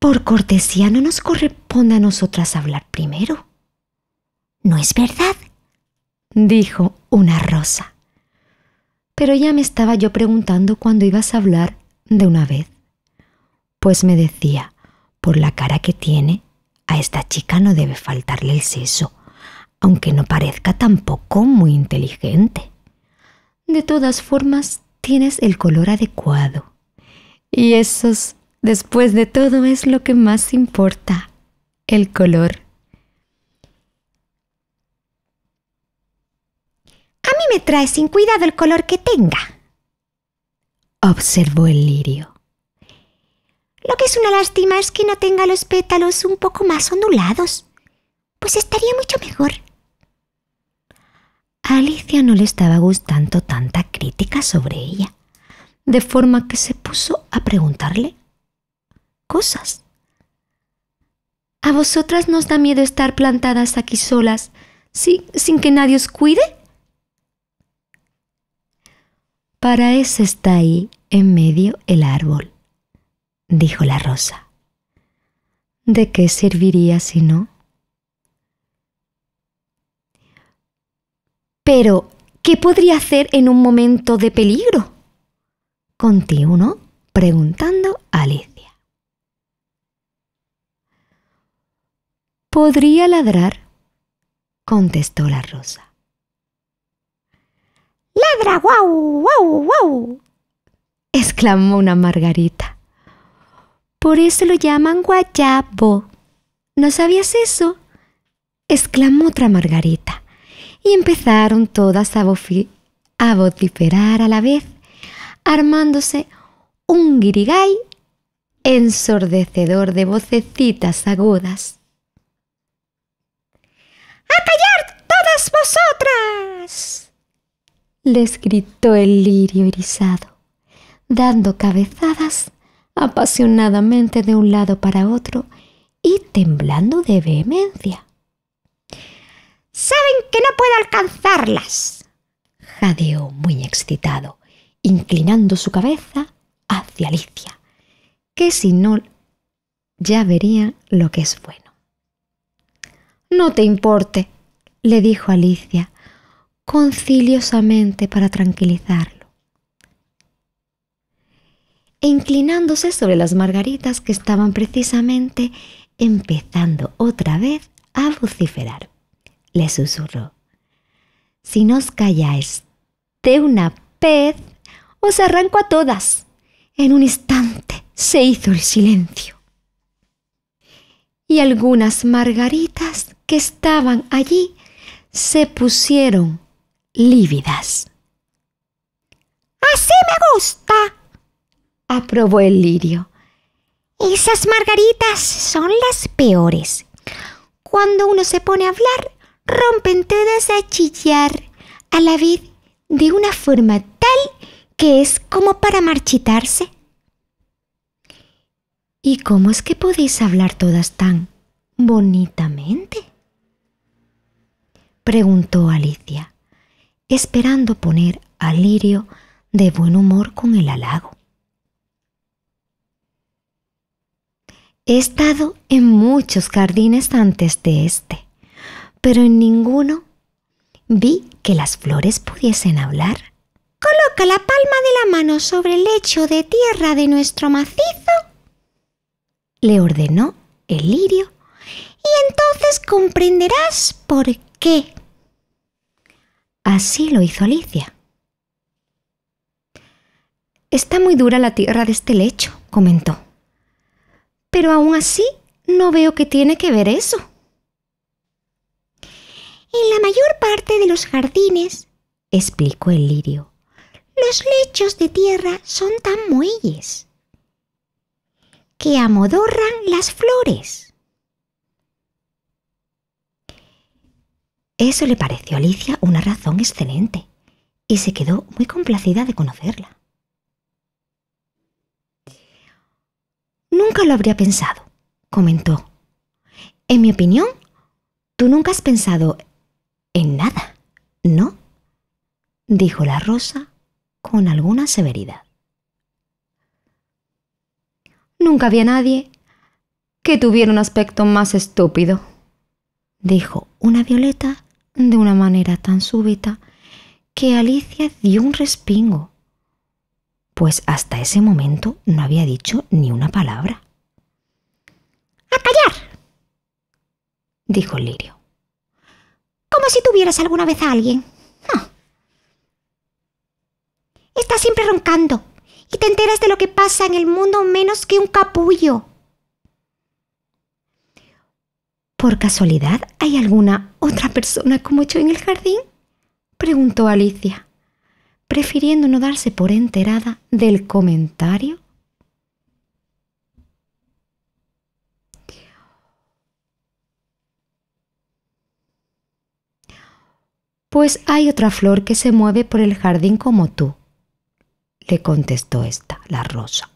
Por cortesía no nos corresponde a nosotras hablar primero. No es verdad, dijo una rosa. Pero ya me estaba yo preguntando cuándo ibas a hablar de una vez. Pues me decía, por la cara que tiene, a esta chica no debe faltarle el seso, aunque no parezca tampoco muy inteligente. De todas formas, tienes el color adecuado. Y eso, después de todo, es lo que más importa, el color. A mí me trae sin cuidado el color que tenga, observó el lirio. Lo que es una lástima es que no tenga los pétalos un poco más ondulados. Pues estaría mucho mejor. Alicia no le estaba gustando tanta crítica sobre ella, de forma que se puso a preguntarle cosas. ¿A vosotras nos da miedo estar plantadas aquí solas, sin, sin que nadie os cuide? Para eso está ahí en medio el árbol dijo la rosa. ¿De qué serviría si no? Pero, ¿qué podría hacer en un momento de peligro? Continuó preguntando a Alicia. Podría ladrar, contestó la rosa. ¡Ladra, guau, guau, guau! exclamó una margarita. Por eso lo llaman guayabo. ¿No sabías eso? exclamó otra Margarita. Y empezaron todas a, vociferar a la vez, armándose un guirigay ensordecedor de vocecitas agudas. ¡A callar todas vosotras! les gritó el lirio irisado, dando cabezadas apasionadamente de un lado para otro y temblando de vehemencia. Saben que no puedo alcanzarlas, jadeó muy excitado, inclinando su cabeza hacia Alicia, que si no ya vería lo que es bueno. No te importe, le dijo Alicia, conciliosamente para tranquilizarlo inclinándose sobre las margaritas que estaban precisamente empezando otra vez a vociferar. Le susurró, si no os calláis de una pez, os arranco a todas. En un instante se hizo el silencio. Y algunas margaritas que estaban allí se pusieron lívidas. Así me gusta, aprobó el lirio. Esas margaritas son las peores. Cuando uno se pone a hablar, rompen todas a chillar, a la vez de una forma tal que es como para marchitarse. ¿Y cómo es que podéis hablar todas tan bonitamente? preguntó Alicia, esperando poner a Lirio de buen humor con el halago. He estado en muchos jardines antes de este, pero en ninguno vi que las flores pudiesen hablar. Coloca la palma de la mano sobre el lecho de tierra de nuestro macizo, le ordenó el lirio, y entonces comprenderás por qué. Así lo hizo Alicia. Está muy dura la tierra de este lecho, comentó pero aún así no veo que tiene que ver eso. En la mayor parte de los jardines, explicó el lirio, los lechos de tierra son tan muelles que amodorran las flores. Eso le pareció a Alicia una razón excelente y se quedó muy complacida de conocerla. Nunca lo habría pensado, comentó. En mi opinión, tú nunca has pensado en nada, ¿no? dijo la rosa con alguna severidad. Nunca había nadie que tuviera un aspecto más estúpido, dijo una violeta de una manera tan súbita que Alicia dio un respingo pues hasta ese momento no había dicho ni una palabra. ¡A callar! dijo Lirio. Como si tuvieras alguna vez a alguien. No. Ah. Estás siempre roncando y te enteras de lo que pasa en el mundo menos que un capullo. ¿Por casualidad hay alguna otra persona como yo en el jardín? preguntó Alicia prefiriendo no darse por enterada del comentario? Pues hay otra flor que se mueve por el jardín como tú, le contestó esta, la rosa.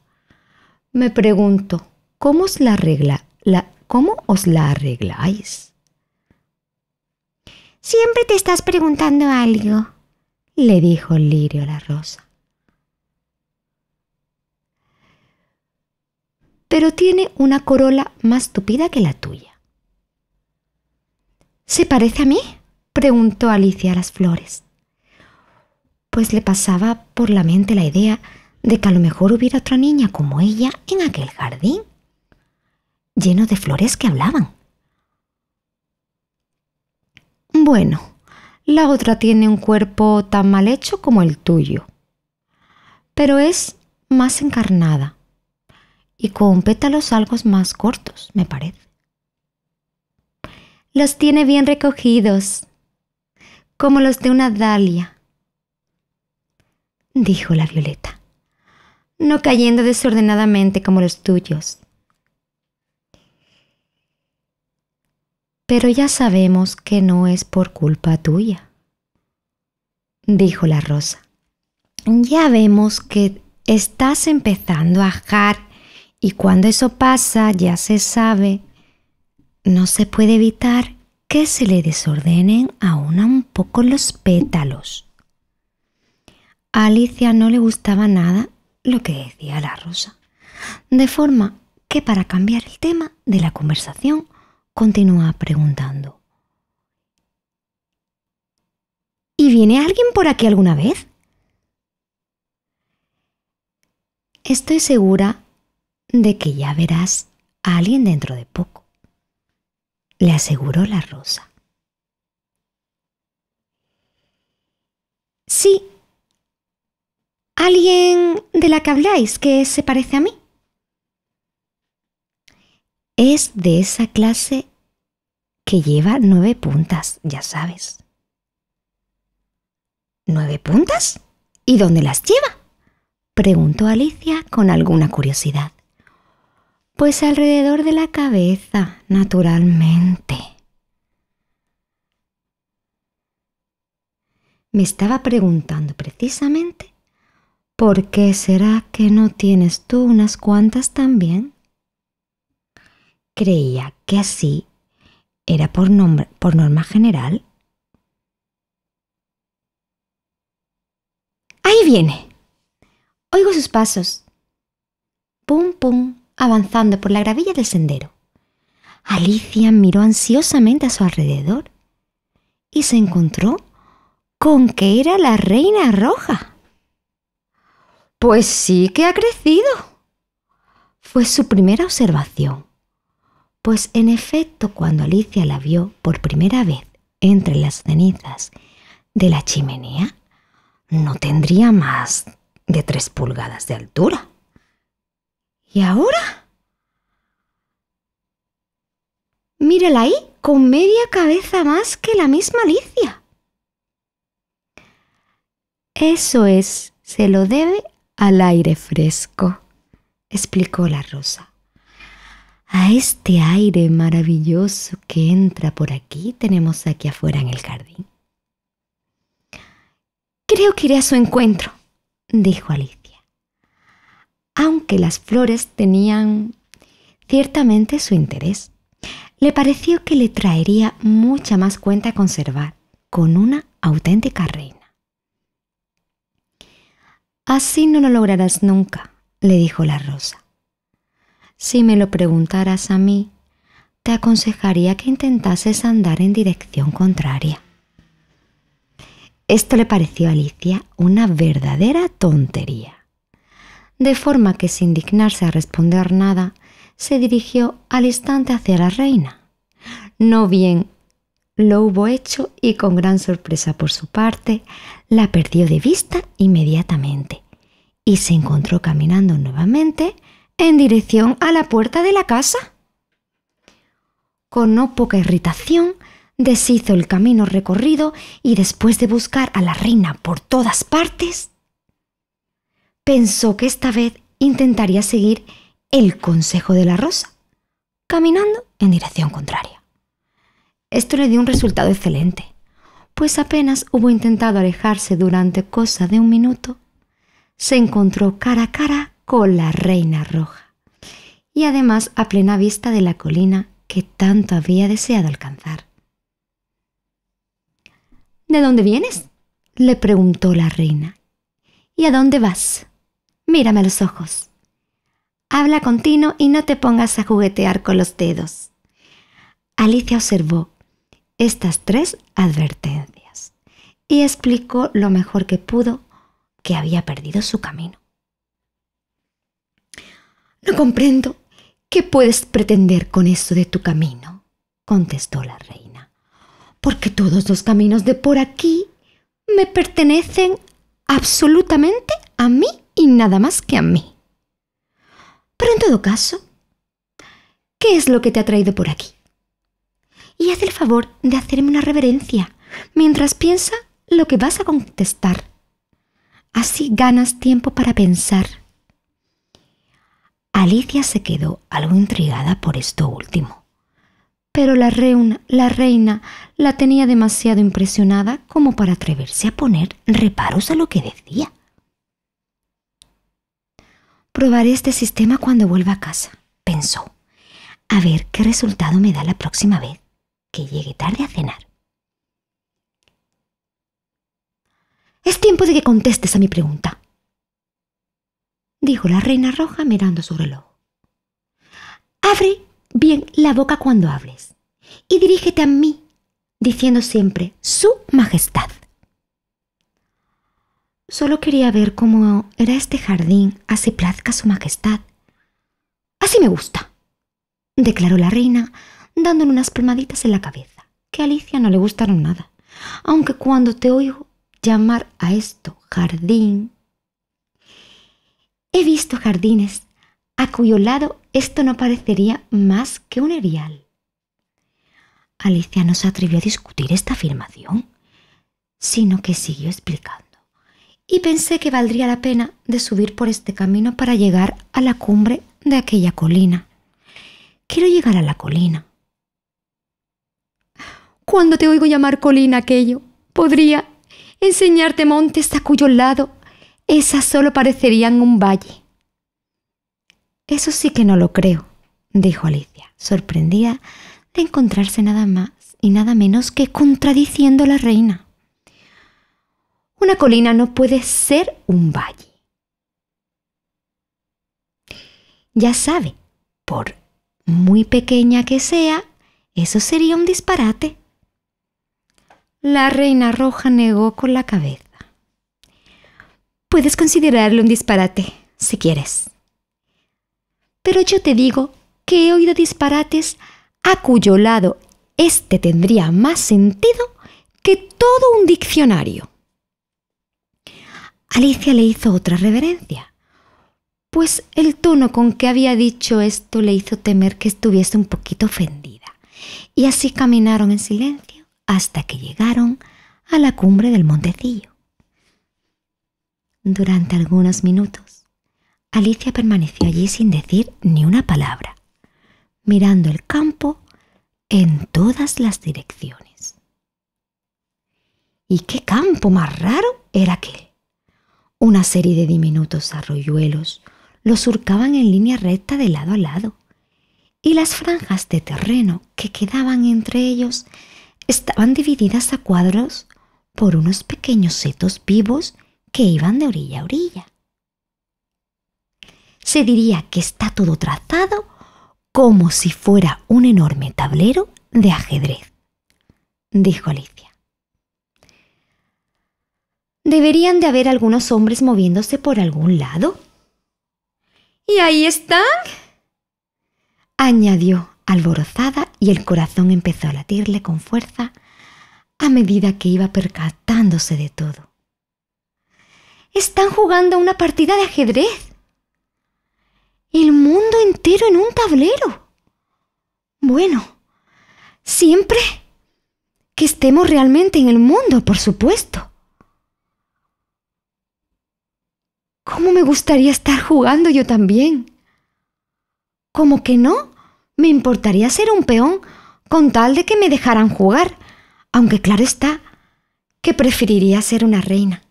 Me pregunto, ¿cómo os la, arregla, cómo os la arregláis? Siempre te estás preguntando algo, le dijo el lirio a la rosa. Pero tiene una corola más tupida que la tuya. ¿Se parece a mí? preguntó Alicia a las flores. Pues le pasaba por la mente la idea de que a lo mejor hubiera otra niña como ella en aquel jardín, lleno de flores que hablaban. Bueno, la otra tiene un cuerpo tan mal hecho como el tuyo, pero es más encarnada y con pétalos algo más cortos, me parece. Los tiene bien recogidos, como los de una dalia, dijo la violeta, no cayendo desordenadamente como los tuyos. pero ya sabemos que no es por culpa tuya. Dijo la rosa. Ya vemos que estás empezando a ajar y cuando eso pasa ya se sabe, no se puede evitar que se le desordenen aún un poco los pétalos. A Alicia no le gustaba nada lo que decía la rosa, de forma que para cambiar el tema de la conversación, continúa preguntando. ¿Y viene alguien por aquí alguna vez? Estoy segura de que ya verás a alguien dentro de poco, le aseguró la rosa. Sí, alguien de la que habláis que se parece a mí es de esa clase que lleva nueve puntas, ya sabes. ¿Nueve puntas? ¿Y dónde las lleva? preguntó Alicia con alguna curiosidad. Pues alrededor de la cabeza, naturalmente. Me estaba preguntando precisamente, ¿por qué será que no tienes tú unas cuantas también? creía que así era por, por norma general. Ahí viene. Oigo sus pasos. Pum, pum, avanzando por la gravilla del sendero. Alicia miró ansiosamente a su alrededor y se encontró con que era la reina roja. Pues sí que ha crecido. Fue su primera observación. Pues en efecto, cuando Alicia la vio por primera vez entre las cenizas de la chimenea, no tendría más de tres pulgadas de altura. ¿Y ahora? Mírala ahí, con media cabeza más que la misma Alicia. Eso es, se lo debe al aire fresco, explicó la rosa a este aire maravilloso que entra por aquí, tenemos aquí afuera en el jardín. Creo que iré a su encuentro, dijo Alicia, aunque las flores tenían ciertamente su interés. Le pareció que le traería mucha más cuenta a conservar con una auténtica reina. Así no lo lograrás nunca, le dijo la rosa. Si me lo preguntaras a mí, te aconsejaría que intentases andar en dirección contraria. Esto le pareció a Alicia una verdadera tontería. De forma que sin dignarse a responder nada, se dirigió al instante hacia la reina. No bien lo hubo hecho y con gran sorpresa por su parte, la perdió de vista inmediatamente y se encontró caminando nuevamente en dirección a la puerta de la casa. Con no poca irritación, deshizo el camino recorrido y después de buscar a la reina por todas partes, pensó que esta vez intentaría seguir el consejo de la rosa, caminando en dirección contraria. Esto le dio un resultado excelente, pues apenas hubo intentado alejarse durante cosa de un minuto, se encontró cara a cara con la Reina Roja y además a plena vista de la colina que tanto había deseado alcanzar. ¿De dónde vienes? le preguntó la reina. ¿Y a dónde vas? Mírame a los ojos. Habla continuo y no te pongas a juguetear con los dedos. Alicia observó estas tres advertencias y explicó lo mejor que pudo que había perdido su camino. No comprendo. ¿Qué puedes pretender con eso de tu camino? contestó la reina. Porque todos los caminos de por aquí me pertenecen absolutamente a mí y nada más que a mí. Pero en todo caso, ¿qué es lo que te ha traído por aquí? Y haz el favor de hacerme una reverencia mientras piensa lo que vas a contestar. Así ganas tiempo para pensar. Alicia se quedó algo intrigada por esto último. Pero la, la reina la tenía demasiado impresionada como para atreverse a poner reparos a lo que decía. Probaré este sistema cuando vuelva a casa, pensó. A ver qué resultado me da la próxima vez que llegue tarde a cenar. Es tiempo de que contestes a mi pregunta, dijo la reina roja mirando su reloj. Abre bien la boca cuando hables y dirígete a mí, diciendo siempre Su Majestad. Solo quería ver cómo era este jardín, así plazca Su Majestad. Así me gusta, declaró la reina, dándole unas palmaditas en la cabeza, que a Alicia no le gustaron nada, aunque cuando te oigo llamar a esto jardín, He visto jardines a cuyo lado esto no parecería más que un erial. Alicia no se atrevió a discutir esta afirmación, sino que siguió explicando. Y pensé que valdría la pena de subir por este camino para llegar a la cumbre de aquella colina. Quiero llegar a la colina. Cuando te oigo llamar colina aquello, podría enseñarte montes a cuyo lado esas solo parecerían un valle. Eso sí que no lo creo, dijo Alicia, sorprendida de encontrarse nada más y nada menos que contradiciendo a la reina. Una colina no puede ser un valle. Ya sabe, por muy pequeña que sea, eso sería un disparate. La reina roja negó con la cabeza. Puedes considerarlo un disparate, si quieres. Pero yo te digo que he oído disparates a cuyo lado este tendría más sentido que todo un diccionario. Alicia le hizo otra reverencia, pues el tono con que había dicho esto le hizo temer que estuviese un poquito ofendida, y así caminaron en silencio hasta que llegaron a la cumbre del montecillo. Durante algunos minutos, Alicia permaneció allí sin decir ni una palabra, mirando el campo en todas las direcciones. ¿Y qué campo más raro era aquel? Una serie de diminutos arroyuelos lo surcaban en línea recta de lado a lado, y las franjas de terreno que quedaban entre ellos estaban divididas a cuadros por unos pequeños setos vivos que iban de orilla a orilla. Se diría que está todo trazado como si fuera un enorme tablero de ajedrez, dijo Alicia. Deberían de haber algunos hombres moviéndose por algún lado. Y ahí están, añadió alborozada y el corazón empezó a latirle con fuerza a medida que iba percatándose de todo. Están jugando una partida de ajedrez. El mundo entero en un tablero. Bueno, siempre que estemos realmente en el mundo, por supuesto. ¿Cómo me gustaría estar jugando yo también? Como que no, me importaría ser un peón con tal de que me dejaran jugar, aunque claro está que preferiría ser una reina.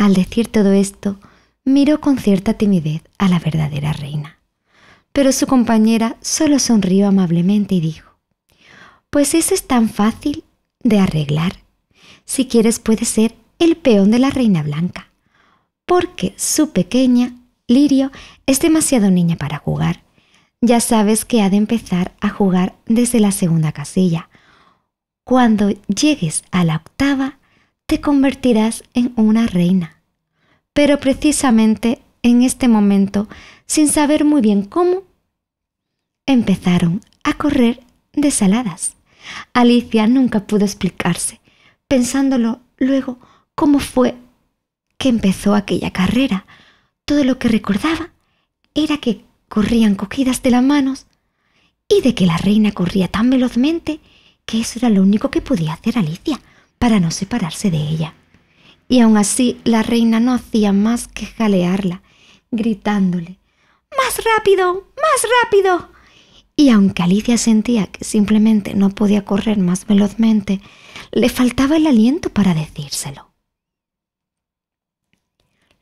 Al decir todo esto, miró con cierta timidez a la verdadera reina. Pero su compañera solo sonrió amablemente y dijo, Pues eso es tan fácil de arreglar. Si quieres puedes ser el peón de la reina blanca, porque su pequeña, Lirio, es demasiado niña para jugar. Ya sabes que ha de empezar a jugar desde la segunda casilla. Cuando llegues a la octava, te convertirás en una reina. Pero precisamente en este momento, sin saber muy bien cómo, empezaron a correr desaladas. Alicia nunca pudo explicarse, pensándolo luego cómo fue que empezó aquella carrera. Todo lo que recordaba era que corrían cogidas de las manos y de que la reina corría tan velozmente que eso era lo único que podía hacer Alicia, para no separarse de ella. Y aun así la reina no hacía más que jalearla, gritándole ¡Más rápido! ¡Más rápido! Y aunque Alicia sentía que simplemente no podía correr más velozmente, le faltaba el aliento para decírselo.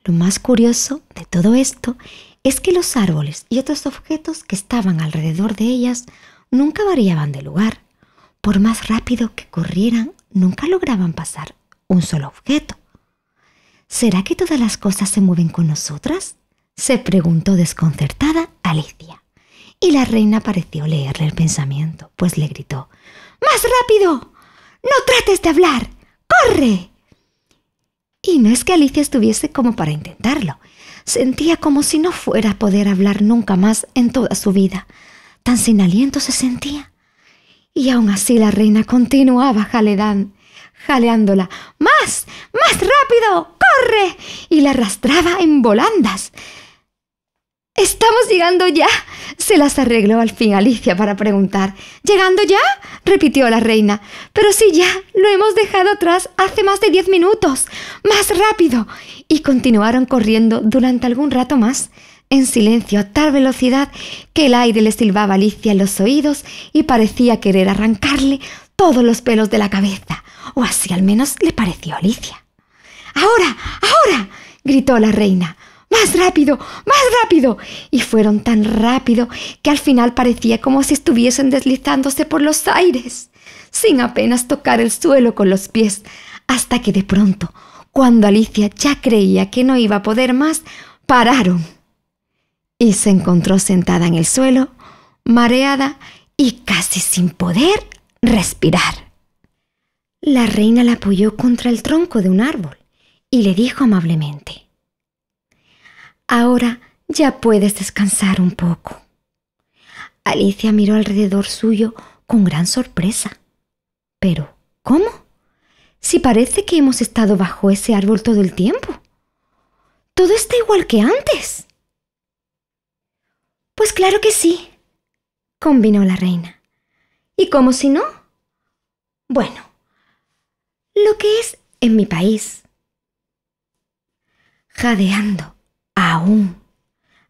Lo más curioso de todo esto es que los árboles y otros objetos que estaban alrededor de ellas nunca variaban de lugar, por más rápido que corrieran nunca lograban pasar un solo objeto. ¿Será que todas las cosas se mueven con nosotras? se preguntó desconcertada Alicia. Y la reina pareció leerle el pensamiento, pues le gritó ¡Más rápido! ¡No trates de hablar! ¡Corre! Y no es que Alicia estuviese como para intentarlo. Sentía como si no fuera a poder hablar nunca más en toda su vida. Tan sin aliento se sentía. Y aún así la reina continuaba jaledán, jaleándola. ¡Más! ¡Más rápido! ¡Corre! Y la arrastraba en volandas. Estamos llegando ya. Se las arregló al fin Alicia para preguntar. ¿Llegando ya? repitió la reina. Pero si ya, lo hemos dejado atrás hace más de diez minutos. Más rápido. Y continuaron corriendo durante algún rato más en silencio a tal velocidad que el aire le silbaba a Alicia en los oídos y parecía querer arrancarle todos los pelos de la cabeza, o así al menos le pareció a Alicia. ¡Ahora! ¡Ahora! gritó la reina. ¡Más rápido! ¡Más rápido! Y fueron tan rápido que al final parecía como si estuviesen deslizándose por los aires, sin apenas tocar el suelo con los pies, hasta que de pronto, cuando Alicia ya creía que no iba a poder más, pararon y se encontró sentada en el suelo, mareada y casi sin poder respirar. La reina la apoyó contra el tronco de un árbol y le dijo amablemente, Ahora ya puedes descansar un poco. Alicia miró alrededor suyo con gran sorpresa. Pero, ¿cómo? Si parece que hemos estado bajo ese árbol todo el tiempo. Todo está igual que antes. Pues claro que sí, combinó la reina. ¿Y cómo si no? Bueno, lo que es en mi país. Jadeando, aún,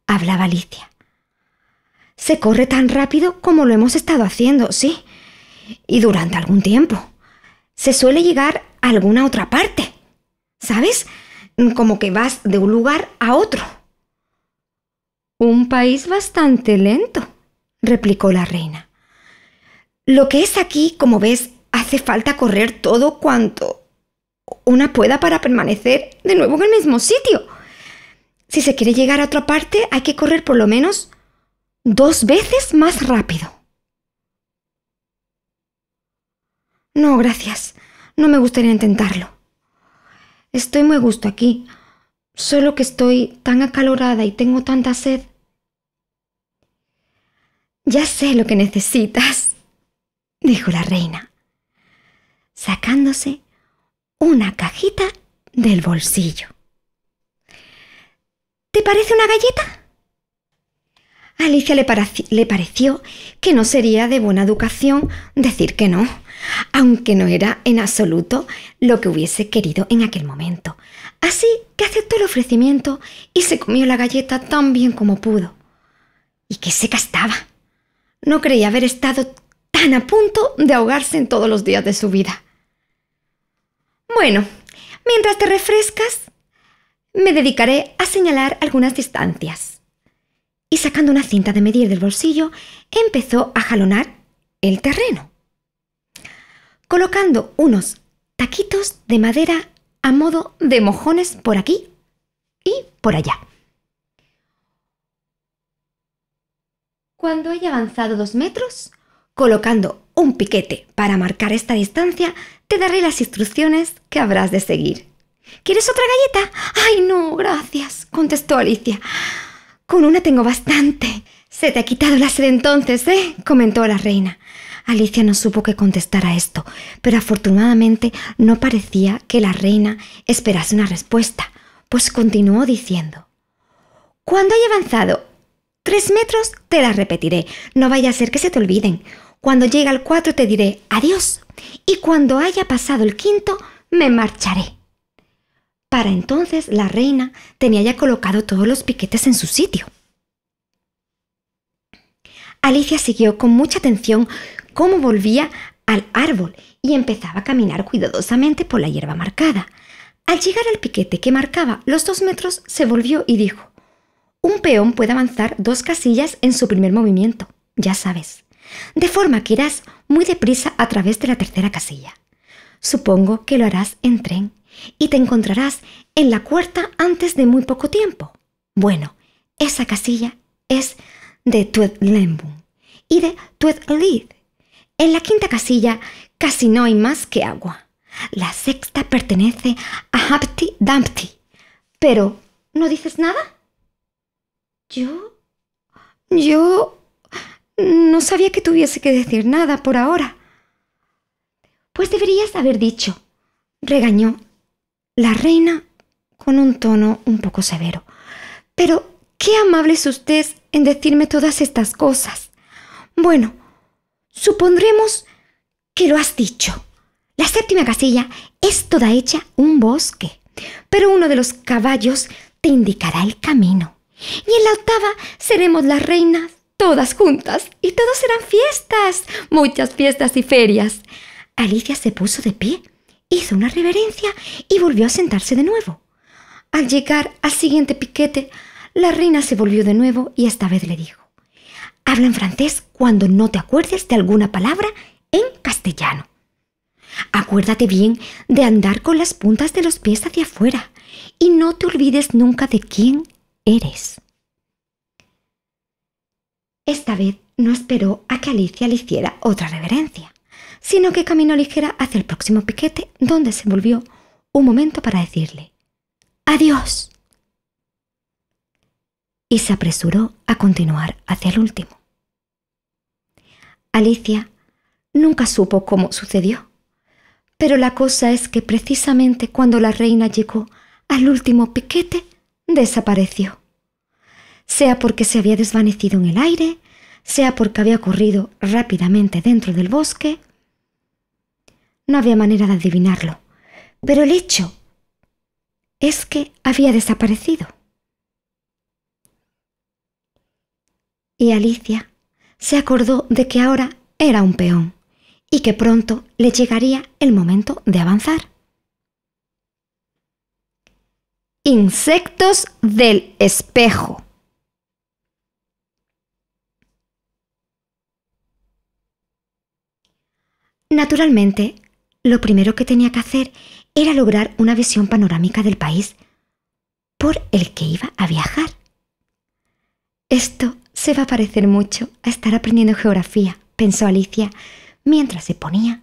hablaba Alicia. Se corre tan rápido como lo hemos estado haciendo, sí, y durante algún tiempo. Se suele llegar a alguna otra parte, ¿sabes? Como que vas de un lugar a otro. Un país bastante lento, replicó la reina. Lo que es aquí, como ves, hace falta correr todo cuanto una pueda para permanecer de nuevo en el mismo sitio. Si se quiere llegar a otra parte, hay que correr por lo menos dos veces más rápido. No, gracias. No me gustaría intentarlo. Estoy muy gusto aquí solo que estoy tan acalorada y tengo tanta sed. Ya sé lo que necesitas, dijo la reina, sacándose una cajita del bolsillo. ¿Te parece una galleta? Alicia le, pareció que no sería de buena educación decir que no, aunque no era en absoluto lo que hubiese querido en aquel momento, Así que aceptó el ofrecimiento y se comió la galleta tan bien como pudo. Y qué seca estaba. No creía haber estado tan a punto de ahogarse en todos los días de su vida. Bueno, mientras te refrescas, me dedicaré a señalar algunas distancias. Y sacando una cinta de medir del bolsillo, empezó a jalonar el terreno, colocando unos taquitos de madera a modo de mojones por aquí y por allá. Cuando haya avanzado dos metros, colocando un piquete para marcar esta distancia, te daré las instrucciones que habrás de seguir. ¿Quieres otra galleta? Ay, no, gracias, contestó Alicia. Con una tengo bastante. Se te ha quitado la sed entonces, ¿eh? comentó la reina. Alicia no supo qué contestar a esto, pero afortunadamente no parecía que la reina esperase una respuesta, pues continuó diciendo Cuando haya avanzado tres metros, te la repetiré. No vaya a ser que se te olviden. Cuando llegue al cuatro te diré adiós. Y cuando haya pasado el quinto, me marcharé. Para entonces la reina tenía ya colocado todos los piquetes en su sitio. Alicia siguió con mucha atención cómo volvía al árbol y empezaba a caminar cuidadosamente por la hierba marcada. Al llegar al piquete que marcaba los dos metros, se volvió y dijo, un peón puede avanzar dos casillas en su primer movimiento, ya sabes, de forma que irás muy deprisa a través de la tercera casilla. Supongo que lo harás en tren y te encontrarás en la cuarta antes de muy poco tiempo. Bueno, esa casilla es de tu y de Tuedlid en la quinta casilla casi no hay más que agua. La sexta pertenece a Hapti Dumpty. Pero, ¿no dices nada? Yo... Yo... No sabía que tuviese que decir nada por ahora. Pues deberías haber dicho, regañó la reina con un tono un poco severo. Pero, qué amable es usted en decirme todas estas cosas. Bueno, Supondremos que lo has dicho. La séptima casilla es toda hecha un bosque, pero uno de los caballos te indicará el camino. Y en la octava seremos las reinas, todas juntas, y todos serán fiestas, muchas fiestas y ferias. Alicia se puso de pie, hizo una reverencia y volvió a sentarse de nuevo. Al llegar al siguiente piquete, la reina se volvió de nuevo y esta vez le dijo, habla en francés cuando no te acuerdes de alguna palabra en castellano. Acuérdate bien de andar con las puntas de los pies hacia afuera y no te olvides nunca de quién eres. Esta vez no esperó a que Alicia le hiciera otra reverencia, sino que caminó ligera hacia el próximo piquete donde se volvió un momento para decirle Adiós. Y se apresuró a continuar hacia el último. Alicia nunca supo cómo sucedió. Pero la cosa es que precisamente cuando la reina llegó al último piquete, desapareció. Sea porque se había desvanecido en el aire, sea porque había corrido rápidamente dentro del bosque. No había manera de adivinarlo, pero el hecho es que había desaparecido. Y Alicia se acordó de que ahora era un peón y que pronto le llegaría el momento de avanzar. Insectos del espejo. Naturalmente, lo primero que tenía que hacer era lograr una visión panorámica del país por el que iba a viajar. Esto se va a parecer mucho a estar aprendiendo geografía, pensó Alicia, mientras se ponía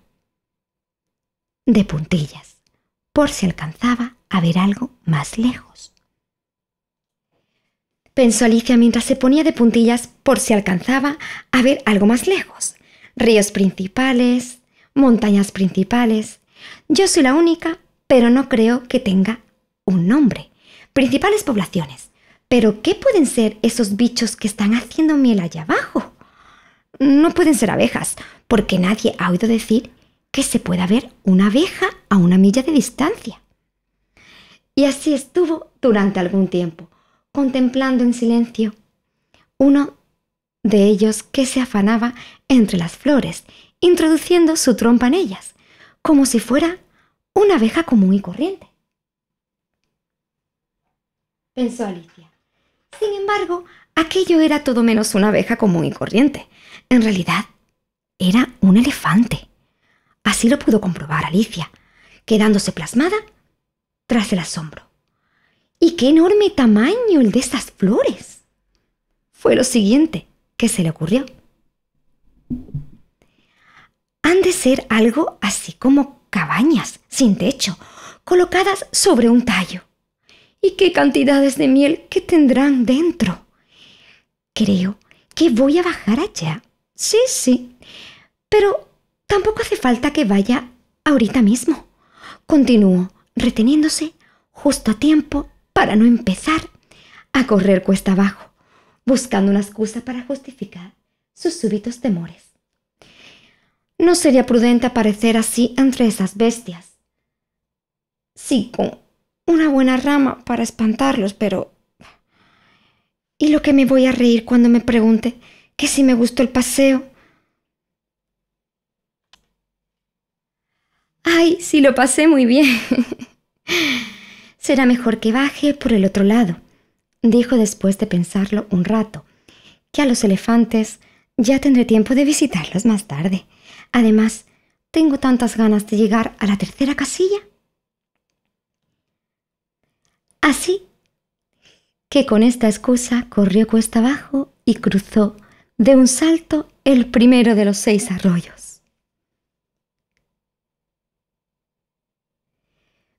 de puntillas, por si alcanzaba a ver algo más lejos. Pensó Alicia mientras se ponía de puntillas por si alcanzaba a ver algo más lejos. Ríos principales, montañas principales. Yo soy la única, pero no creo que tenga un nombre. Principales poblaciones. Pero, ¿qué pueden ser esos bichos que están haciendo miel allá abajo? No pueden ser abejas, porque nadie ha oído decir que se pueda ver una abeja a una milla de distancia. Y así estuvo durante algún tiempo, contemplando en silencio uno de ellos que se afanaba entre las flores, introduciendo su trompa en ellas, como si fuera una abeja común y corriente. Pensó sin embargo, aquello era todo menos una abeja común y corriente. En realidad, era un elefante. Así lo pudo comprobar Alicia, quedándose plasmada tras el asombro. ¿Y qué enorme tamaño el de estas flores? Fue lo siguiente que se le ocurrió. Han de ser algo así como cabañas sin techo, colocadas sobre un tallo. ¿Y qué cantidades de miel que tendrán dentro? Creo que voy a bajar allá. Sí, sí. Pero tampoco hace falta que vaya ahorita mismo. Continuó, reteniéndose justo a tiempo para no empezar a correr cuesta abajo, buscando una excusa para justificar sus súbitos temores. No sería prudente aparecer así entre esas bestias. Sí, con una buena rama para espantarlos, pero... ¿Y lo que me voy a reír cuando me pregunte que si me gustó el paseo? Ay, si lo pasé muy bien. Será mejor que baje por el otro lado, dijo después de pensarlo un rato, que a los elefantes ya tendré tiempo de visitarlos más tarde. Además, tengo tantas ganas de llegar a la tercera casilla. Así que con esta excusa corrió cuesta abajo y cruzó de un salto el primero de los seis arroyos.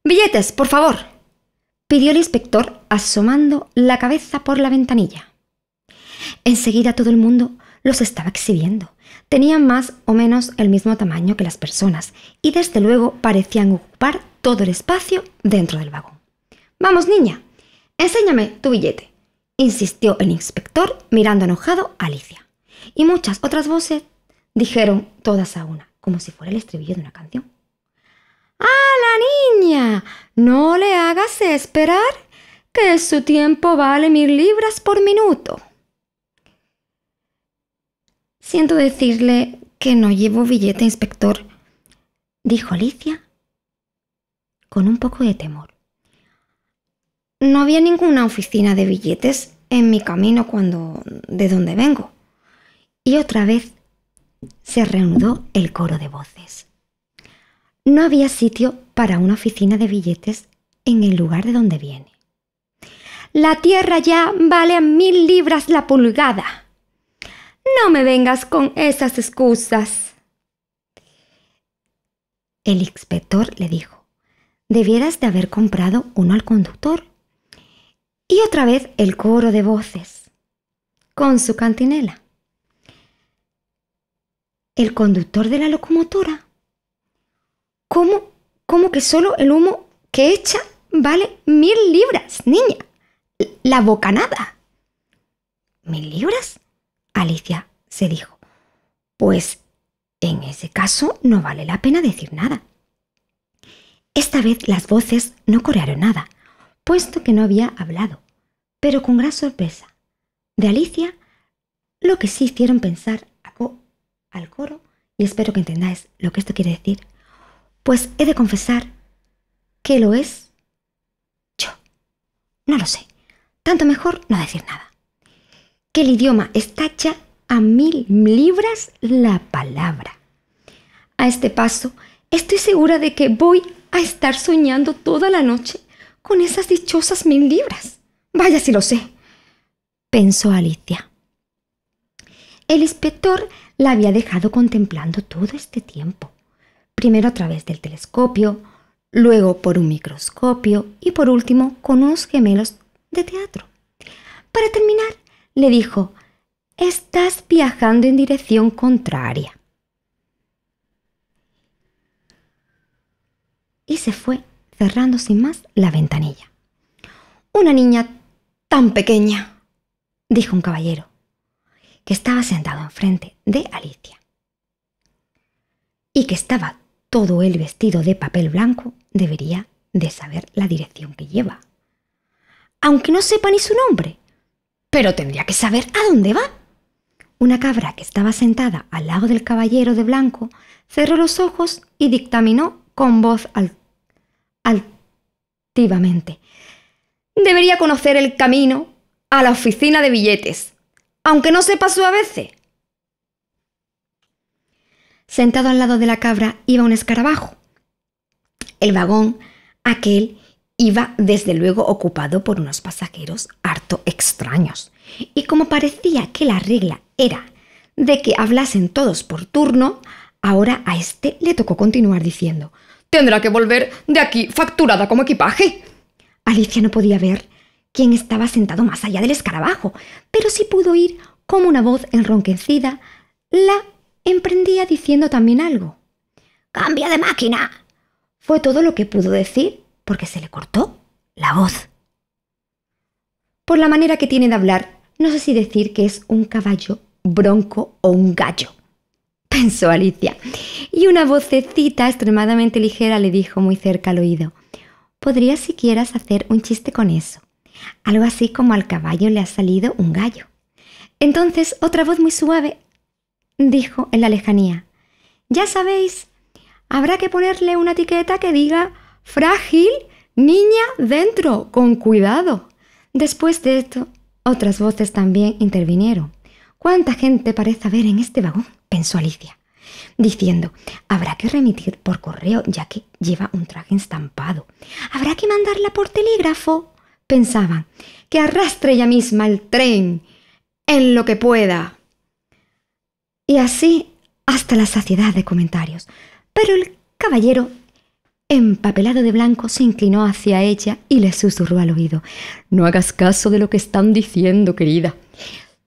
Billetes, por favor, pidió el inspector asomando la cabeza por la ventanilla. Enseguida todo el mundo los estaba exhibiendo. Tenían más o menos el mismo tamaño que las personas y desde luego parecían ocupar todo el espacio dentro del vagón. Vamos, niña, enséñame tu billete, insistió el inspector mirando enojado a Alicia. Y muchas otras voces dijeron todas a una, como si fuera el estribillo de una canción. ¡A la niña! No le hagas esperar que su tiempo vale mil libras por minuto. Siento decirle que no llevo billete, inspector, dijo Alicia con un poco de temor. No había ninguna oficina de billetes en mi camino cuando de donde vengo. Y otra vez se reanudó el coro de voces. No había sitio para una oficina de billetes en el lugar de donde viene. La tierra ya vale a mil libras la pulgada. No me vengas con esas excusas. El inspector le dijo, debieras de haber comprado uno al conductor y otra vez el coro de voces, con su cantinela. El conductor de la locomotora. ¿Cómo, cómo que solo el humo que echa vale mil libras, niña? La bocanada. ¿Mil libras? Alicia se dijo. Pues en ese caso no vale la pena decir nada. Esta vez las voces no corearon nada puesto que no había hablado, pero con gran sorpresa. De Alicia, lo que sí hicieron pensar al coro, y espero que entendáis lo que esto quiere decir, pues he de confesar que lo es yo. No lo sé. Tanto mejor no decir nada. Que el idioma está a mil libras la palabra. A este paso, estoy segura de que voy a estar soñando toda la noche con esas dichosas mil libras. Vaya si lo sé, pensó Alicia. El inspector la había dejado contemplando todo este tiempo, primero a través del telescopio, luego por un microscopio y por último con unos gemelos de teatro. Para terminar, le dijo, estás viajando en dirección contraria. Y se fue cerrando sin más la ventanilla. Una niña tan pequeña, dijo un caballero, que estaba sentado enfrente de Alicia, y que estaba todo él vestido de papel blanco, debería de saber la dirección que lleva. Aunque no sepa ni su nombre, pero tendría que saber a dónde va. Una cabra que estaba sentada al lado del caballero de blanco cerró los ojos y dictaminó con voz alta altivamente. Debería conocer el camino a la oficina de billetes, aunque no se pasó a veces. Sentado al lado de la cabra iba un escarabajo. El vagón, aquel, iba desde luego ocupado por unos pasajeros harto extraños. Y como parecía que la regla era de que hablasen todos por turno, ahora a este le tocó continuar diciendo Tendrá que volver de aquí facturada como equipaje. Alicia no podía ver quién estaba sentado más allá del escarabajo, pero sí pudo oír como una voz enronquecida la emprendía diciendo también algo. ¡Cambia de máquina! Fue todo lo que pudo decir porque se le cortó la voz. Por la manera que tiene de hablar, no sé si decir que es un caballo, bronco o un gallo pensó Alicia, y una vocecita extremadamente ligera le dijo muy cerca al oído, ¿podrías siquiera hacer un chiste con eso? Algo así como al caballo le ha salido un gallo. Entonces otra voz muy suave dijo en la lejanía, ya sabéis, habrá que ponerle una etiqueta que diga frágil, niña dentro, con cuidado. Después de esto, otras voces también intervinieron. ¿Cuánta gente parece haber en este vagón? su Alicia, diciendo habrá que remitir por correo ya que lleva un traje estampado. Habrá que mandarla por telégrafo. Pensaban que arrastre ella misma el tren en lo que pueda. Y así hasta la saciedad de comentarios. Pero el caballero, empapelado de blanco, se inclinó hacia ella y le susurró al oído. No hagas caso de lo que están diciendo, querida.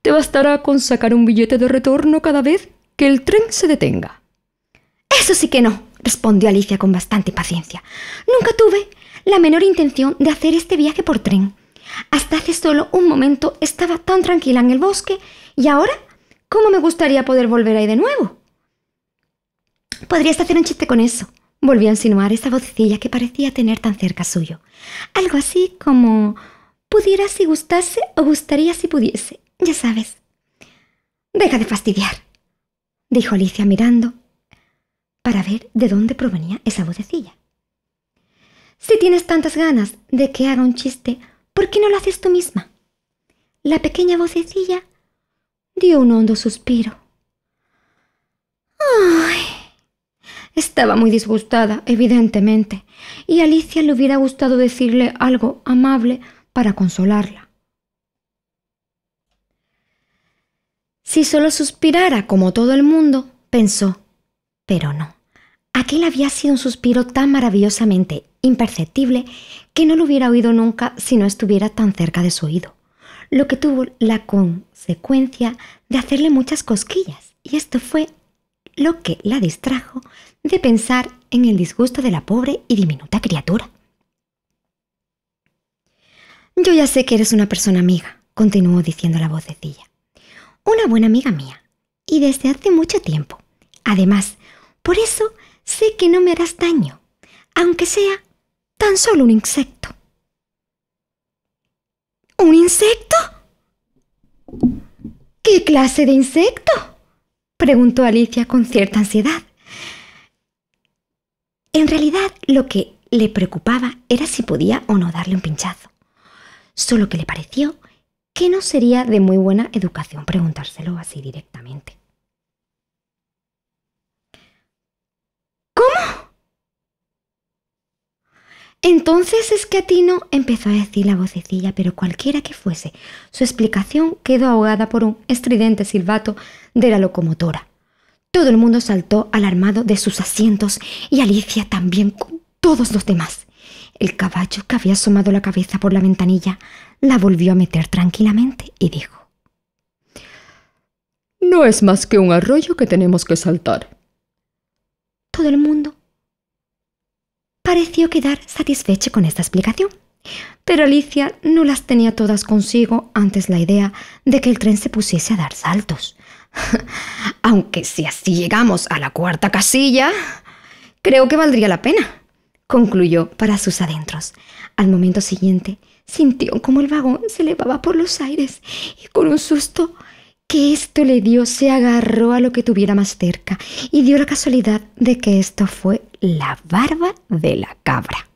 Te bastará con sacar un billete de retorno cada vez que el tren se detenga. Eso sí que no, respondió Alicia con bastante paciencia. Nunca tuve la menor intención de hacer este viaje por tren. Hasta hace solo un momento estaba tan tranquila en el bosque y ahora, ¿cómo me gustaría poder volver ahí de nuevo? Podrías hacer un chiste con eso, volvió a insinuar esa vocecilla que parecía tener tan cerca suyo. Algo así como pudiera si gustase o gustaría si pudiese, ya sabes. Deja de fastidiar, dijo Alicia mirando para ver de dónde provenía esa vocecilla. Si tienes tantas ganas de que haga un chiste, ¿por qué no lo haces tú misma? La pequeña vocecilla dio un hondo suspiro. ¡Ay! Estaba muy disgustada, evidentemente, y Alicia le hubiera gustado decirle algo amable para consolarla. Si solo suspirara como todo el mundo, pensó. Pero no. Aquel había sido un suspiro tan maravillosamente imperceptible que no lo hubiera oído nunca si no estuviera tan cerca de su oído, lo que tuvo la consecuencia de hacerle muchas cosquillas, y esto fue lo que la distrajo de pensar en el disgusto de la pobre y diminuta criatura. Yo ya sé que eres una persona amiga, continuó diciendo la vocecilla, una buena amiga mía, y desde hace mucho tiempo. Además, por eso sé que no me harás daño, aunque sea tan solo un insecto. ¿Un insecto? ¿Qué clase de insecto? preguntó Alicia con cierta ansiedad. En realidad lo que le preocupaba era si podía o no darle un pinchazo. Solo que le pareció ¿Qué no sería de muy buena educación preguntárselo así directamente. ¿Cómo? Entonces es que a empezó a decir la vocecilla, pero cualquiera que fuese, su explicación quedó ahogada por un estridente silbato de la locomotora. Todo el mundo saltó alarmado de sus asientos y Alicia también con todos los demás. El caballo que había asomado la cabeza por la ventanilla la volvió a meter tranquilamente y dijo, No es más que un arroyo que tenemos que saltar. Todo el mundo pareció quedar satisfecho con esta explicación, pero Alicia no las tenía todas consigo antes la idea de que el tren se pusiese a dar saltos. Aunque si así llegamos a la cuarta casilla, creo que valdría la pena concluyó para sus adentros. Al momento siguiente, sintió como el vagón se elevaba por los aires y con un susto que esto le dio se agarró a lo que tuviera más cerca y dio la casualidad de que esto fue la barba de la cabra.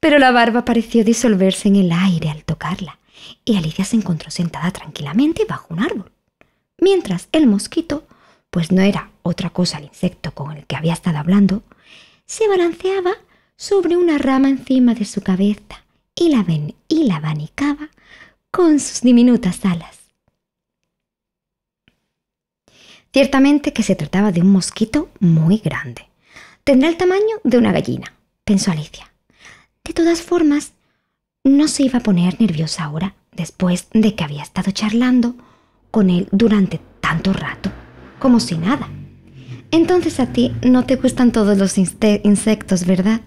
Pero la barba pareció disolverse en el aire al tocarla y Alicia se encontró sentada tranquilamente bajo un árbol. Mientras el mosquito, pues no era otra cosa el insecto con el que había estado hablando, se balanceaba sobre una rama encima de su cabeza y la, ven y la abanicaba con sus diminutas alas. Ciertamente que se trataba de un mosquito muy grande. Tendrá el tamaño de una gallina, pensó Alicia. De todas formas, no se iba a poner nerviosa ahora, después de que había estado charlando con él durante tanto rato, como si nada. Entonces a ti no te gustan todos los insectos, ¿verdad?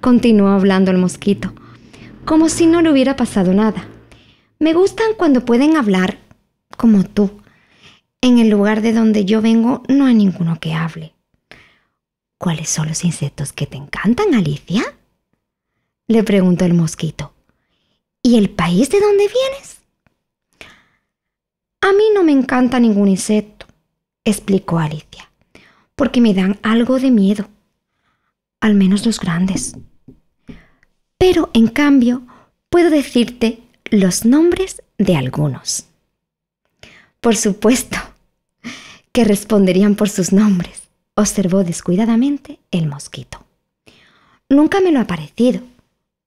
continuó hablando el mosquito, como si no le hubiera pasado nada. Me gustan cuando pueden hablar como tú. En el lugar de donde yo vengo no hay ninguno que hable. ¿Cuáles son los insectos que te encantan, Alicia? le preguntó el mosquito. ¿Y el país de dónde vienes? A mí no me encanta ningún insecto, explicó Alicia, porque me dan algo de miedo, al menos los grandes pero en cambio puedo decirte los nombres de algunos. Por supuesto que responderían por sus nombres, observó descuidadamente el mosquito. Nunca me lo ha parecido.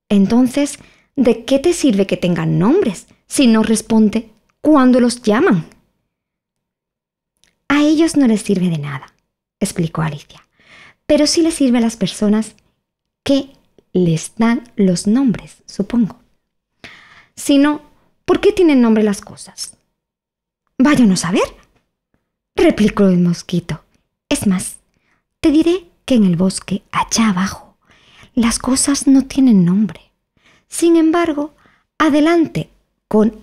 Entonces, ¿de qué te sirve que tengan nombres si no responde cuando los llaman? A ellos no les sirve de nada, explicó Alicia, pero sí les sirve a las personas que les dan los nombres, supongo. Si no, ¿por qué tienen nombre las cosas? Váyanos a ver, replicó el mosquito. Es más, te diré que en el bosque, allá abajo, las cosas no tienen nombre. Sin embargo, adelante con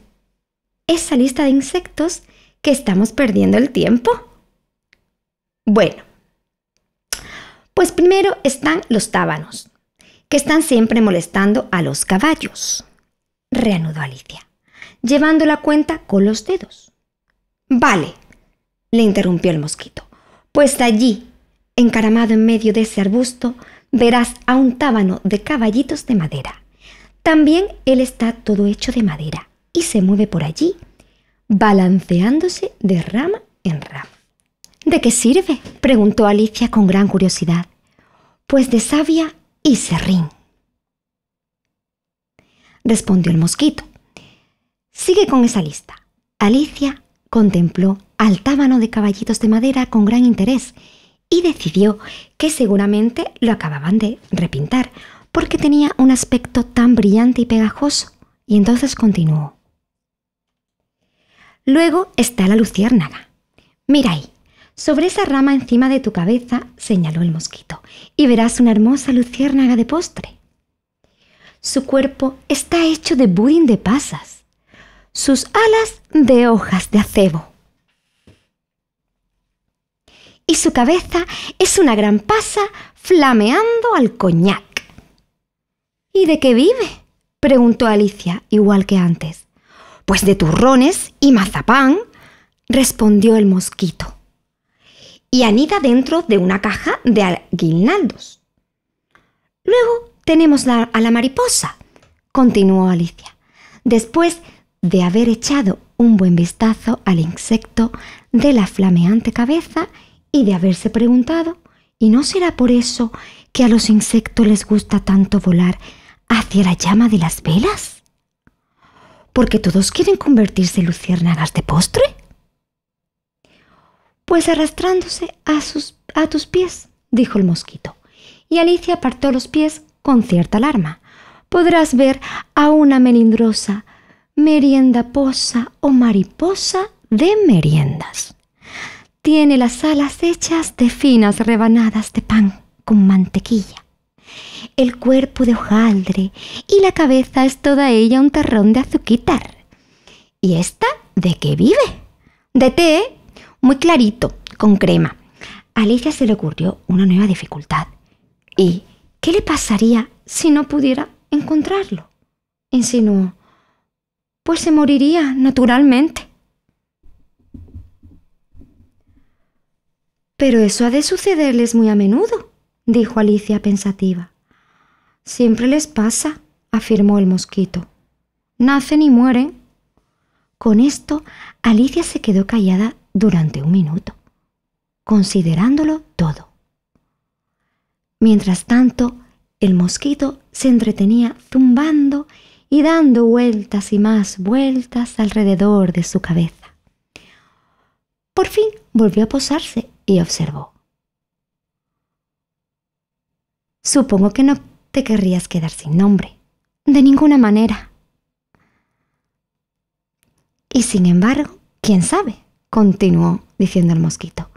esa lista de insectos que estamos perdiendo el tiempo. Bueno, pues primero están los tábanos, que están siempre molestando a los caballos, reanudó Alicia, llevando la cuenta con los dedos. Vale, le interrumpió el mosquito, pues allí, encaramado en medio de ese arbusto, verás a un tábano de caballitos de madera. También él está todo hecho de madera y se mueve por allí, balanceándose de rama en rama. ¿De qué sirve? preguntó Alicia con gran curiosidad. Pues de savia y serrín. Respondió el mosquito. Sigue con esa lista. Alicia contempló al tábano de caballitos de madera con gran interés y decidió que seguramente lo acababan de repintar porque tenía un aspecto tan brillante y pegajoso. Y entonces continuó. Luego está la luciérnaga. Mira ahí, sobre esa rama encima de tu cabeza, señaló el mosquito, y verás una hermosa luciérnaga de postre. Su cuerpo está hecho de budín de pasas, sus alas de hojas de acebo. Y su cabeza es una gran pasa flameando al coñac. ¿Y de qué vive? preguntó Alicia, igual que antes. Pues de turrones y mazapán, respondió el mosquito y anida dentro de una caja de aguinaldos. Luego tenemos a la mariposa, continuó Alicia, después de haber echado un buen vistazo al insecto de la flameante cabeza y de haberse preguntado, ¿y no será por eso que a los insectos les gusta tanto volar hacia la llama de las velas? ¿Porque todos quieren convertirse en luciérnagas de postre? pues arrastrándose a, sus, a tus pies, dijo el mosquito. Y Alicia apartó los pies con cierta alarma. Podrás ver a una melindrosa, meriendaposa o mariposa de meriendas. Tiene las alas hechas de finas rebanadas de pan con mantequilla. El cuerpo de hojaldre y la cabeza es toda ella un terrón de azuquitar. ¿Y esta de qué vive? De té muy clarito, con crema. Alicia se le ocurrió una nueva dificultad. ¿Y qué le pasaría si no pudiera encontrarlo? Insinuó. Pues se moriría naturalmente. Pero eso ha de sucederles muy a menudo, dijo Alicia pensativa. Siempre les pasa, afirmó el mosquito. Nacen y mueren. Con esto, Alicia se quedó callada durante un minuto, considerándolo todo. Mientras tanto, el mosquito se entretenía zumbando y dando vueltas y más vueltas alrededor de su cabeza. Por fin volvió a posarse y observó. Supongo que no te querrías quedar sin nombre. De ninguna manera. Y sin embargo, ¿quién sabe? continuó diciendo el mosquito,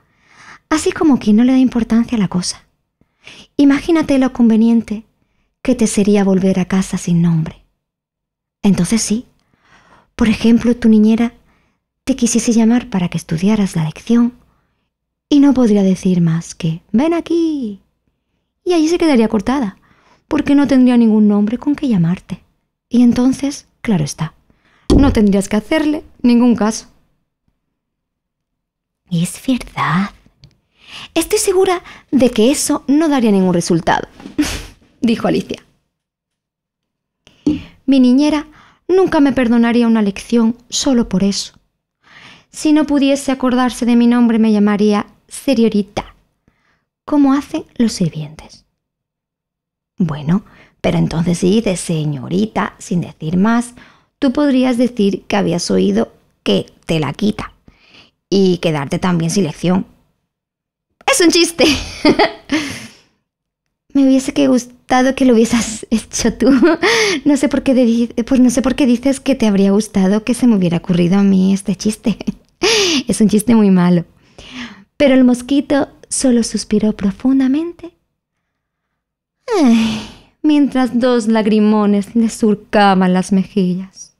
así como quien no le da importancia a la cosa. Imagínate lo conveniente que te sería volver a casa sin nombre. Entonces sí, por ejemplo, tu niñera te quisiese llamar para que estudiaras la lección y no podría decir más que, ven aquí. Y allí se quedaría cortada, porque no tendría ningún nombre con que llamarte. Y entonces, claro está, no tendrías que hacerle ningún caso. Es verdad. Estoy segura de que eso no daría ningún resultado, dijo Alicia. Mi niñera nunca me perdonaría una lección solo por eso. Si no pudiese acordarse de mi nombre me llamaría señorita, como hacen los sirvientes. Bueno, pero entonces si dices señorita sin decir más, tú podrías decir que habías oído que te la quita y quedarte también sin lección. Es un chiste. Me hubiese gustado que lo hubieses hecho tú. No sé por qué pues no sé por qué dices que te habría gustado que se me hubiera ocurrido a mí este chiste. Es un chiste muy malo. Pero el mosquito solo suspiró profundamente. mientras dos lagrimones le surcaban las mejillas.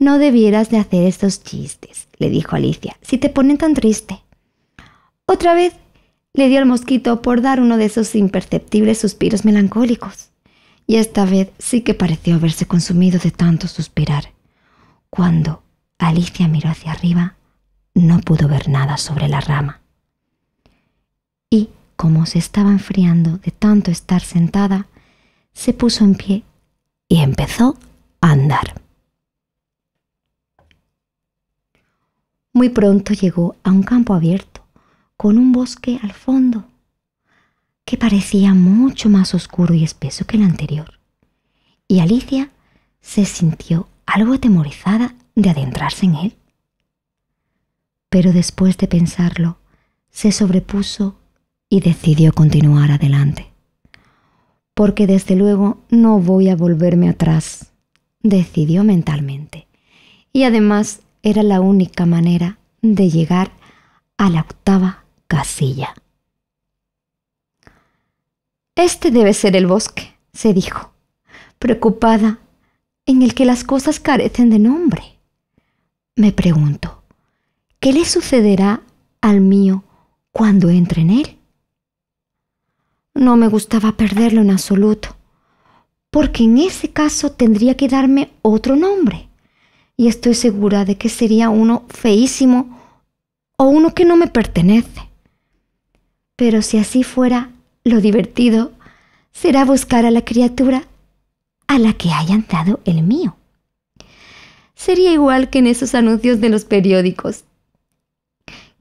No debieras de hacer estos chistes, le dijo Alicia, si te ponen tan triste. Otra vez le dio al mosquito por dar uno de esos imperceptibles suspiros melancólicos. Y esta vez sí que pareció haberse consumido de tanto suspirar. Cuando Alicia miró hacia arriba, no pudo ver nada sobre la rama. Y, como se estaba enfriando de tanto estar sentada, se puso en pie y empezó a andar. Muy pronto llegó a un campo abierto, con un bosque al fondo, que parecía mucho más oscuro y espeso que el anterior. Y Alicia se sintió algo atemorizada de adentrarse en él. Pero después de pensarlo, se sobrepuso y decidió continuar adelante. Porque desde luego no voy a volverme atrás, decidió mentalmente. Y además era la única manera de llegar a la octava casilla. Este debe ser el bosque, se dijo, preocupada en el que las cosas carecen de nombre. Me pregunto, ¿qué le sucederá al mío cuando entre en él? No me gustaba perderlo en absoluto, porque en ese caso tendría que darme otro nombre y estoy segura de que sería uno feísimo o uno que no me pertenece. Pero si así fuera, lo divertido será buscar a la criatura a la que hayan dado el mío. Sería igual que en esos anuncios de los periódicos.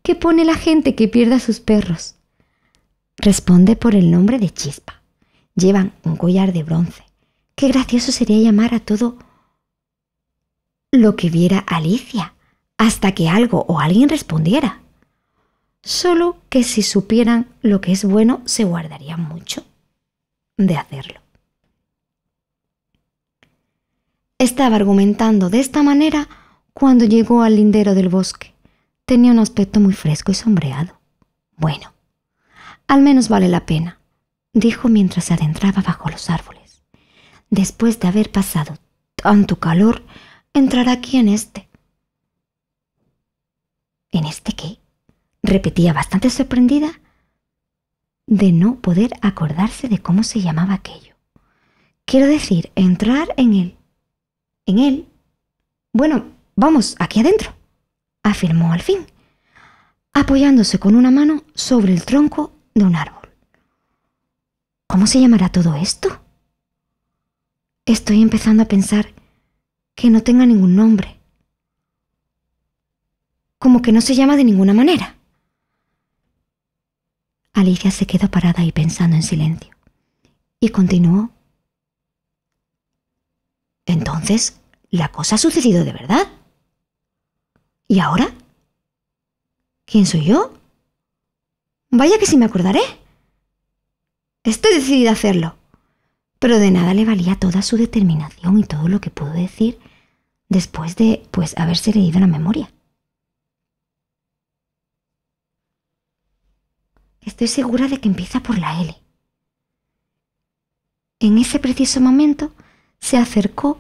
¿Qué pone la gente que pierda sus perros? Responde por el nombre de Chispa. Llevan un collar de bronce. Qué gracioso sería llamar a todo lo que viera Alicia, hasta que algo o alguien respondiera. Solo que si supieran lo que es bueno, se guardarían mucho de hacerlo. Estaba argumentando de esta manera cuando llegó al lindero del bosque. Tenía un aspecto muy fresco y sombreado. Bueno, al menos vale la pena, dijo mientras se adentraba bajo los árboles. Después de haber pasado tanto calor, entrar aquí en este. ¿En este qué? repetía bastante sorprendida de no poder acordarse de cómo se llamaba aquello. Quiero decir, entrar en él. ¿En él? Bueno, vamos, aquí adentro, afirmó al fin, apoyándose con una mano sobre el tronco de un árbol. ¿Cómo se llamará todo esto? Estoy empezando a pensar que no tenga ningún nombre. Como que no se llama de ninguna manera. Alicia se quedó parada y pensando en silencio. Y continuó. Entonces, la cosa ha sucedido de verdad. ¿Y ahora? ¿Quién soy yo? Vaya que sí me acordaré. Estoy decidida a hacerlo. Pero de nada le valía toda su determinación y todo lo que pudo decir después de pues haberse leído la memoria. Estoy segura de que empieza por la L. En ese preciso momento se acercó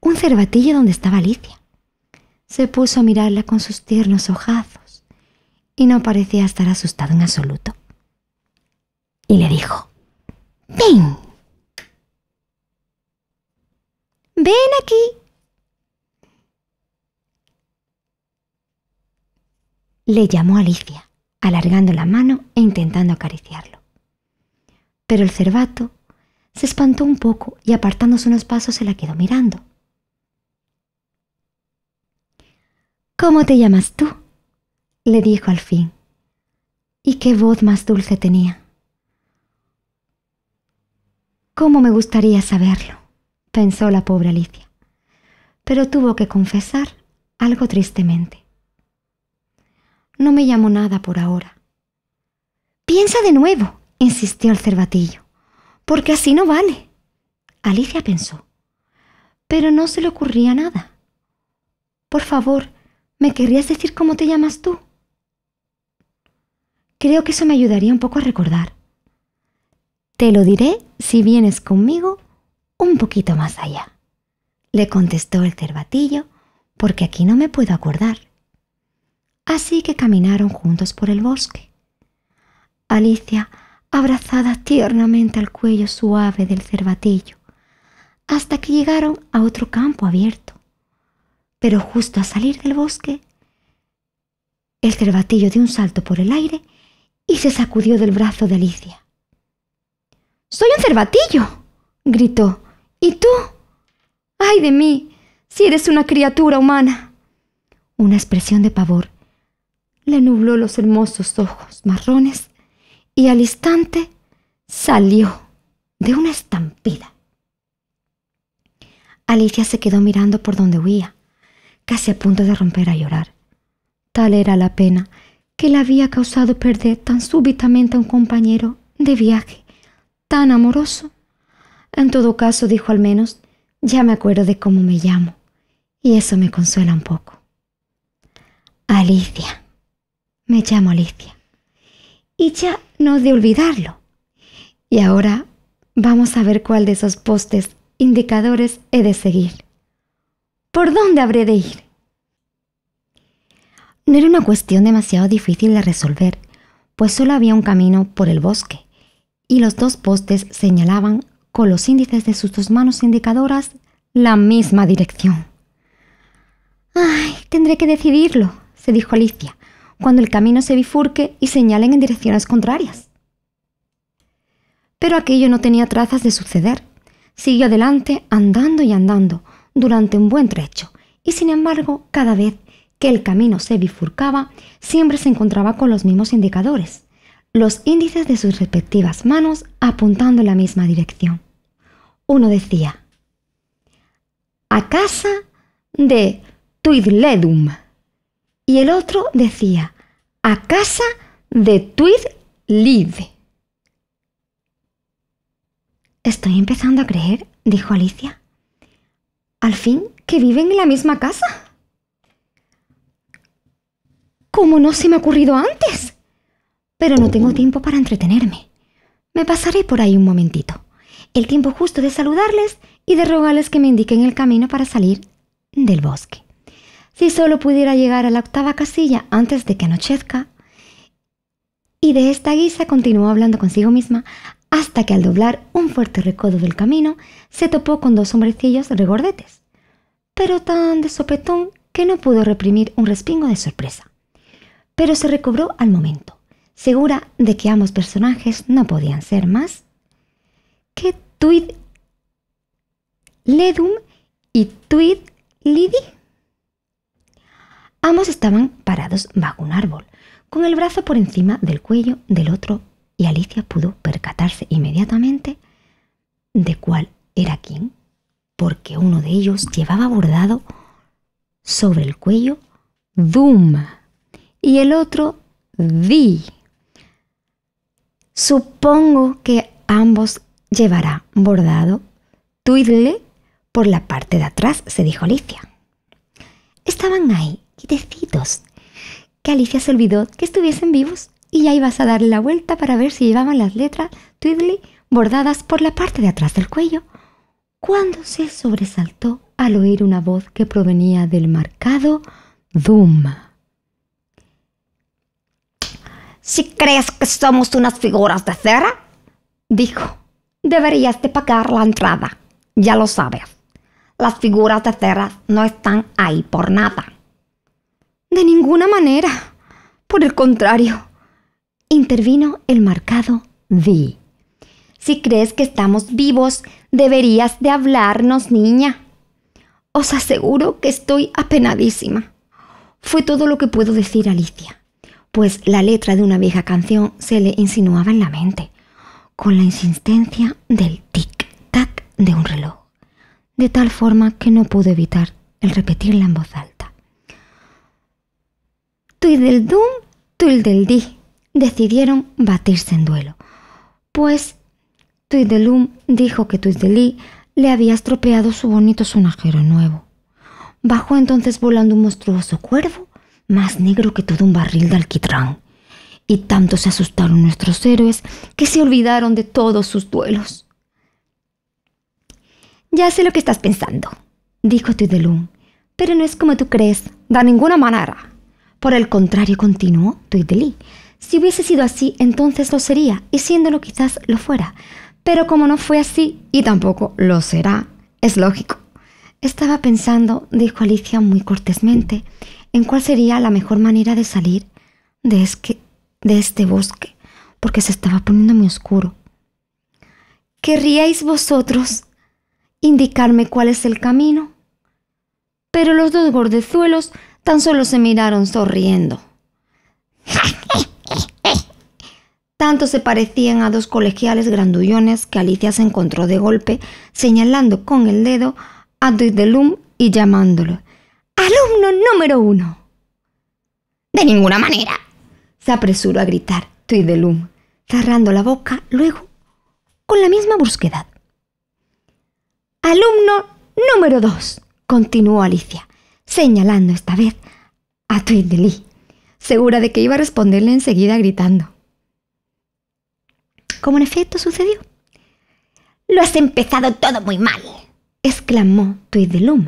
un cervatillo donde estaba Alicia. Se puso a mirarla con sus tiernos ojazos y no parecía estar asustado en absoluto. Y le dijo, ¡Ven! ¡Ven aquí! le llamó Alicia, alargando la mano e intentando acariciarlo. Pero el cervato se espantó un poco y apartándose unos pasos se la quedó mirando. ¿Cómo te llamas tú? le dijo al fin. Y qué voz más dulce tenía. ¿Cómo me gustaría saberlo? pensó la pobre Alicia. Pero tuvo que confesar algo tristemente. No me llamo nada por ahora. Piensa de nuevo, insistió el cervatillo, porque así no vale. Alicia pensó, pero no se le ocurría nada. Por favor, ¿me querrías decir cómo te llamas tú? Creo que eso me ayudaría un poco a recordar. Te lo diré si vienes conmigo un poquito más allá, le contestó el cervatillo, porque aquí no me puedo acordar. Así que caminaron juntos por el bosque. Alicia abrazada tiernamente al cuello suave del cervatillo, hasta que llegaron a otro campo abierto. Pero justo a salir del bosque, el cervatillo dio un salto por el aire y se sacudió del brazo de Alicia. ¡Soy un cervatillo! gritó. ¿Y tú? ¡Ay de mí! Si eres una criatura humana. Una expresión de pavor le nubló los hermosos ojos marrones y al instante salió de una estampida. Alicia se quedó mirando por donde huía, casi a punto de romper a llorar. Tal era la pena que le había causado perder tan súbitamente a un compañero de viaje tan amoroso. En todo caso, dijo al menos, ya me acuerdo de cómo me llamo, y eso me consuela un poco. Alicia. Me llamo Alicia. Y ya no de olvidarlo. Y ahora vamos a ver cuál de esos postes indicadores he de seguir. ¿Por dónde habré de ir? No era una cuestión demasiado difícil de resolver, pues solo había un camino por el bosque, y los dos postes señalaban con los índices de sus dos manos indicadoras la misma dirección. Ay, tendré que decidirlo, se dijo Alicia, cuando el camino se bifurque y señalen en direcciones contrarias. Pero aquello no tenía trazas de suceder. Siguió adelante andando y andando durante un buen trecho, y sin embargo, cada vez que el camino se bifurcaba, siempre se encontraba con los mismos indicadores, los índices de sus respectivas manos apuntando en la misma dirección. Uno decía, a casa de Tuidledum y el otro decía, a casa de Tweed Live. Estoy empezando a creer, dijo Alicia. Al fin que viven en la misma casa. ¡Cómo no se me ha ocurrido antes? Pero no tengo tiempo para entretenerme. Me pasaré por ahí un momentito. El tiempo justo de saludarles y de rogarles que me indiquen el camino para salir del bosque. Si solo pudiera llegar a la octava casilla antes de que anochezca. Y de esta guisa continuó hablando consigo misma hasta que al doblar un fuerte recodo del camino se topó con dos hombrecillos regordetes, pero tan de sopetón que no pudo reprimir un respingo de sorpresa. Pero se recobró al momento, segura de que ambos personajes no podían ser más que Tweed Ledum y Tweed Liddy. Ambos estaban parados bajo un árbol, con el brazo por encima del cuello del otro, y Alicia pudo percatarse inmediatamente de cuál era quién, porque uno de ellos llevaba bordado sobre el cuello Doom y el otro Di. Supongo que ambos llevará bordado Twiddle por la parte de atrás, se dijo Alicia. Estaban ahí Quitecitos, que Alicia se olvidó que estuviesen vivos y ya ibas a darle la vuelta para ver si llevaban las letras Twiddly bordadas por la parte de atrás del cuello, cuando se sobresaltó al oír una voz que provenía del marcado Doom. Si crees que somos unas figuras de cera, dijo, deberías de pagar la entrada. Ya lo sabes. Las figuras de cera no están ahí por nada. De ninguna manera. Por el contrario, intervino el marcado Di. Si crees que estamos vivos, deberías de hablarnos, niña. Os aseguro que estoy apenadísima. Fue todo lo que puedo decir Alicia, pues la letra de una vieja canción se le insinuaba en la mente, con la insistencia del tic-tac de un reloj, de tal forma que no pude evitar el repetirla en voz alta. Tweedledum, Tweedledee decidieron batirse en duelo, pues Tweedledum dijo que Tweedledee le había estropeado su bonito sonajero nuevo. Bajó entonces volando un monstruoso cuervo, más negro que todo un barril de alquitrán. Y tanto se asustaron nuestros héroes que se olvidaron de todos sus duelos. Ya sé lo que estás pensando, dijo Doom, um, pero no es como tú crees, da ninguna manera. Por el contrario, continuó Tuitelí. Si hubiese sido así, entonces lo sería, y siéndolo quizás lo fuera. Pero como no fue así, y tampoco lo será, es lógico. Estaba pensando, dijo Alicia muy cortésmente, en cuál sería la mejor manera de salir de, de este bosque, porque se estaba poniendo muy oscuro. ¿Querríais vosotros indicarme cuál es el camino? Pero los dos gordezuelos Tan solo se miraron sonriendo. Tanto se parecían a dos colegiales grandullones que Alicia se encontró de golpe, señalando con el dedo a Lum y llamándolo. ¡Alumno número uno! ¡De ninguna manera! se apresuró a gritar Lum, cerrando la boca luego con la misma brusquedad. Alumno número dos, continuó Alicia, señalando esta vez a Lee, segura de que iba a responderle enseguida gritando. Como en efecto sucedió. Lo has empezado todo muy mal, exclamó Lum.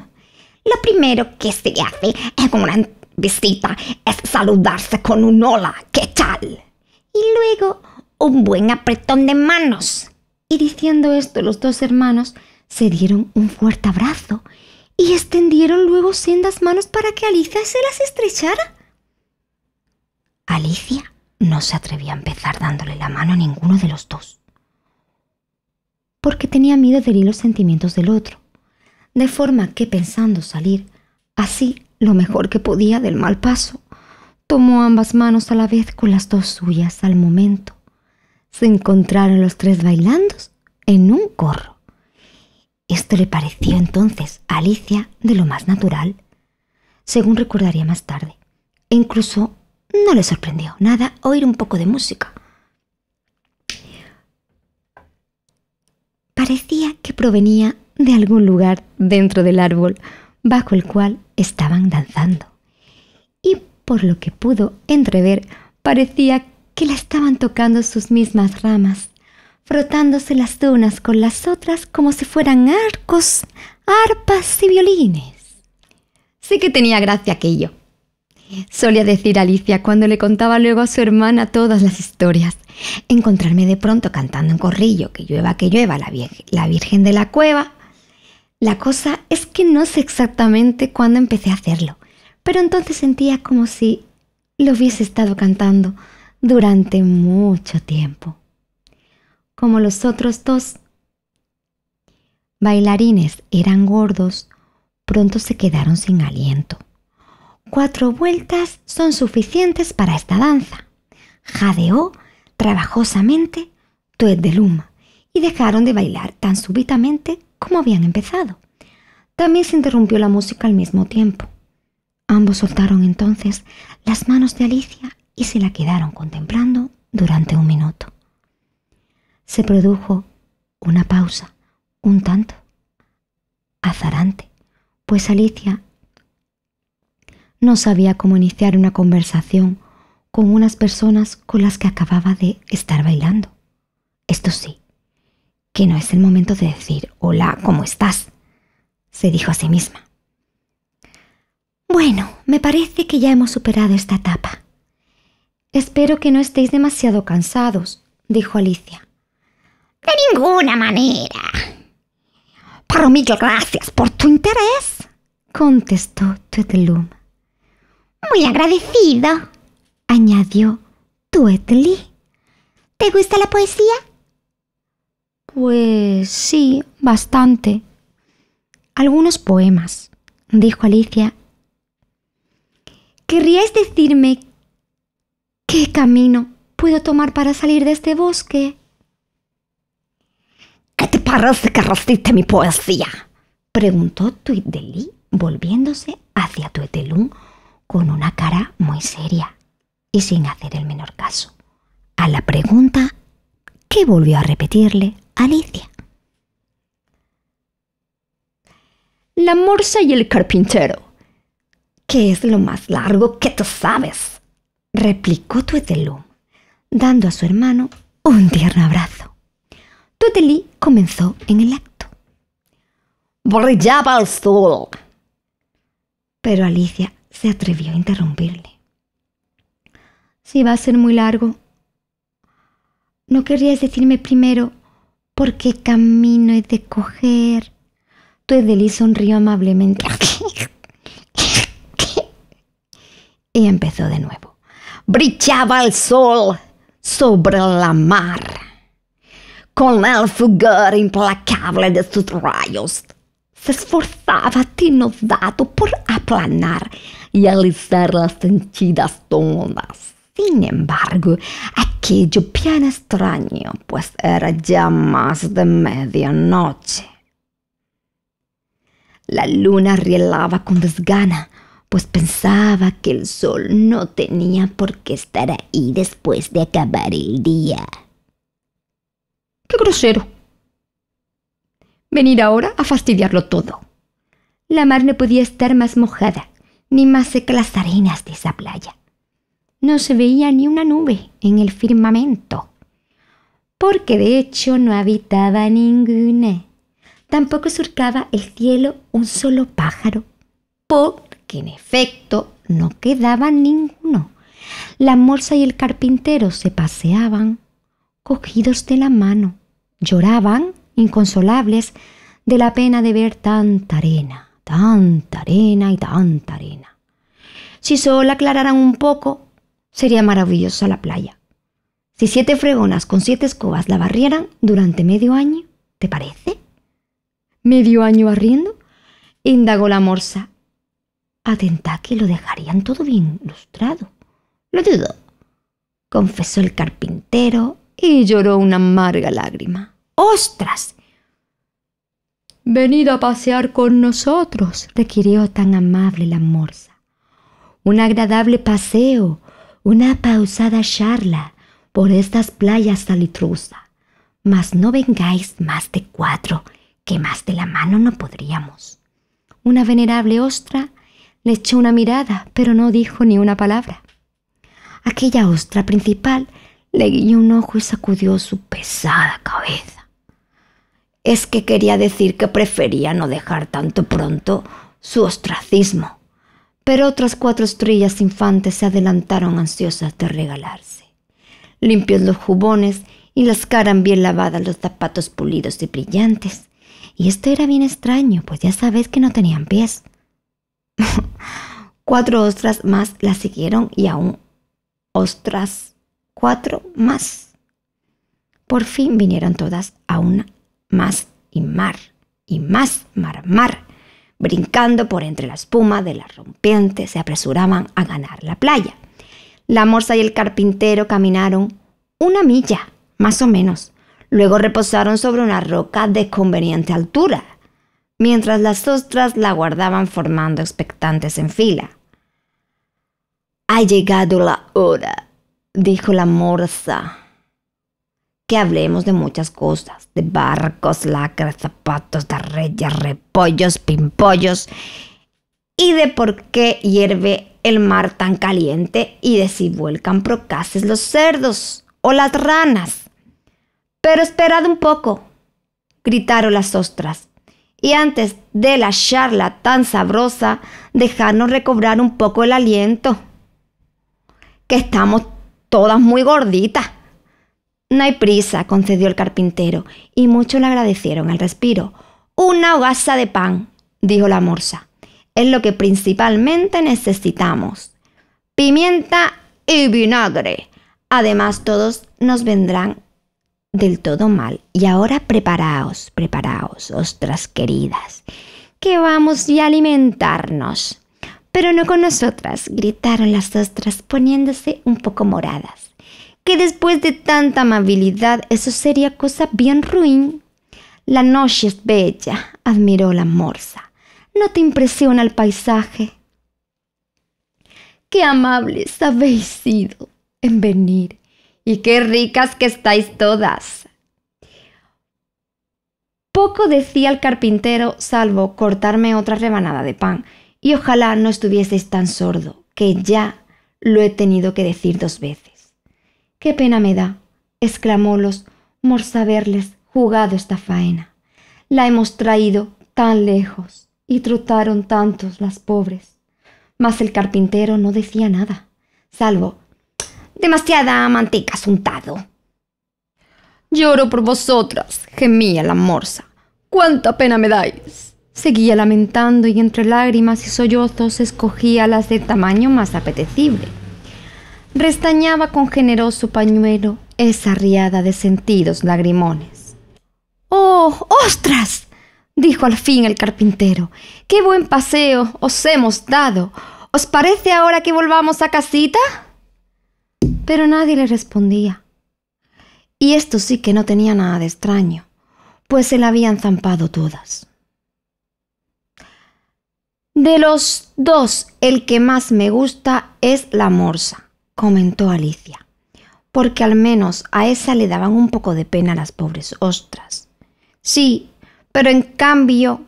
Lo primero que se hace en una visita es saludarse con un hola, ¿qué tal? Y luego un buen apretón de manos. Y diciendo esto, los dos hermanos se dieron un fuerte abrazo y extendieron luego sendas manos para que Alicia se las estrechara. Alicia no se atrevía a empezar dándole la mano a ninguno de los dos, porque tenía miedo de herir los sentimientos del otro, de forma que pensando salir así lo mejor que podía del mal paso, tomó ambas manos a la vez con las dos suyas al momento. Se encontraron los tres bailando en un corro. Esto le pareció entonces a Alicia de lo más natural, según recordaría más tarde. E incluso no le sorprendió nada oír un poco de música. Parecía que provenía de algún lugar dentro del árbol bajo el cual estaban danzando. Y por lo que pudo entrever, parecía que la estaban tocando sus mismas ramas frotándose las dunas con las otras como si fueran arcos, arpas y violines. Sí que tenía gracia aquello. Solía decir Alicia cuando le contaba luego a su hermana todas las historias. Encontrarme de pronto cantando en corrillo, que llueva, que llueva, la, la Virgen de la Cueva. La cosa es que no sé exactamente cuándo empecé a hacerlo, pero entonces sentía como si lo hubiese estado cantando durante mucho tiempo como los otros dos. Bailarines eran gordos, pronto se quedaron sin aliento. Cuatro vueltas son suficientes para esta danza. Jadeó trabajosamente Tuet de Luma y dejaron de bailar tan súbitamente como habían empezado. También se interrumpió la música al mismo tiempo. Ambos soltaron entonces las manos de Alicia y se la quedaron contemplando durante un minuto se produjo una pausa, un tanto azarante, pues Alicia no sabía cómo iniciar una conversación con unas personas con las que acababa de estar bailando. Esto sí, que no es el momento de decir, hola, ¿cómo estás? se dijo a sí misma. Bueno, me parece que ya hemos superado esta etapa. Espero que no estéis demasiado cansados, dijo Alicia. De ninguna manera. Pero gracias por tu interés, contestó Tuetlum. Muy agradecido, añadió Tuetli. ¿Te gusta la poesía? Pues sí, bastante. Algunos poemas, dijo Alicia. ¿Querrías decirme qué camino puedo tomar para salir de este bosque? ¿Qué te parece que mi poesía? Preguntó Tweedledee volviéndose hacia Tuetelum con una cara muy seria y sin hacer el menor caso. A la pregunta que volvió a repetirle Alicia. La morsa y el carpintero. ¿Qué es lo más largo que tú sabes? replicó Tuetelum, dando a su hermano un tierno abrazo. Tuedelí comenzó en el acto. Brillaba el sol. Pero Alicia se atrevió a interrumpirle. Si va a ser muy largo, ¿no querrías decirme primero por qué camino es de coger? Tuedelí sonrió amablemente. y empezó de nuevo. Brillaba el sol sobre la mar con el fulgor implacable de sus rayos. Se esforzaba atinodado por aplanar y alisar las henchidas tondas. Sin embargo, aquello bien extraño, pues era ya más de medianoche. La luna rielaba con desgana, pues pensaba que el sol no tenía por qué estar ahí después de acabar el día. ¡Qué grosero! Venir ahora a fastidiarlo todo. La mar no podía estar más mojada, ni más seca las arenas de esa playa. No se veía ni una nube en el firmamento, porque de hecho no habitaba ninguna. Tampoco surcaba el cielo un solo pájaro, porque en efecto no quedaba ninguno. La morsa y el carpintero se paseaban cogidos de la mano. Lloraban, inconsolables, de la pena de ver tanta arena, tanta arena y tanta arena. Si solo aclararan un poco, sería maravillosa la playa. Si siete fregonas con siete escobas la barrieran durante medio año, ¿te parece? ¿Medio año barriendo? indagó la morsa. atenta que lo dejarían todo bien lustrado. Lo dudo, confesó el carpintero, y lloró una amarga lágrima. ¡Ostras! Venid a pasear con nosotros, requirió tan amable la morsa. Un agradable paseo, una pausada charla por estas playas salitrusa. Mas no vengáis más de cuatro, que más de la mano no podríamos. Una venerable ostra le echó una mirada, pero no dijo ni una palabra. Aquella ostra principal le guiñó un ojo y sacudió su pesada cabeza. Es que quería decir que prefería no dejar tanto pronto su ostracismo, pero otras cuatro estrellas infantes se adelantaron ansiosas de regalarse. Limpios los jubones y las caras bien lavadas, los zapatos pulidos y brillantes. Y esto era bien extraño, pues ya sabes que no tenían pies. Cuatro ostras más la siguieron y aún ostras cuatro más. Por fin vinieron todas a una más y mar, y más mar, mar. Brincando por entre la espuma de la rompiente, se apresuraban a ganar la playa. La morsa y el carpintero caminaron una milla, más o menos. Luego reposaron sobre una roca de conveniente altura, mientras las ostras la guardaban formando expectantes en fila. Ha llegado la hora, dijo la morsa, que hablemos de muchas cosas, de barcos, lacras, zapatos, reyes, repollos, pimpollos, y de por qué hierve el mar tan caliente y de si vuelcan procaces los cerdos o las ranas. Pero esperad un poco, gritaron las ostras, y antes de la charla tan sabrosa, dejarnos recobrar un poco el aliento, que estamos todas muy gorditas. No hay prisa, concedió el carpintero, y muchos le agradecieron al respiro. Una hogaza de pan, dijo la morsa. Es lo que principalmente necesitamos. Pimienta y vinagre. Además, todos nos vendrán del todo mal. Y ahora preparaos, preparaos, ostras queridas, que vamos a alimentarnos. Pero no con nosotras, gritaron las ostras poniéndose un poco moradas. Que después de tanta amabilidad eso sería cosa bien ruin. La noche es bella, admiró la morsa. ¿No te impresiona el paisaje? Qué amables habéis sido en venir y qué ricas que estáis todas. Poco decía el carpintero, salvo cortarme otra rebanada de pan, y ojalá no estuvieseis tan sordo, que ya lo he tenido que decir dos veces. Qué pena me da, —exclamó los haberles jugado esta faena. La hemos traído tan lejos y trotaron tantos las pobres. Mas el carpintero no decía nada, salvo demasiada manteca asuntado. Lloro por vosotras, gemía la morsa. ¡Cuánta pena me dais! Seguía lamentando y entre lágrimas y sollozos escogía las de tamaño más apetecible. Restañaba con generoso pañuelo esa riada de sentidos lagrimones. ¡Oh, ostras! dijo al fin el carpintero. ¡Qué buen paseo os hemos dado! ¿Os parece ahora que volvamos a casita? Pero nadie le respondía. Y esto sí que no tenía nada de extraño, pues se la habían zampado todas. De los dos, el que más me gusta es la morsa, comentó Alicia, porque al menos a esa le daban un poco de pena las pobres ostras. Sí, pero en cambio...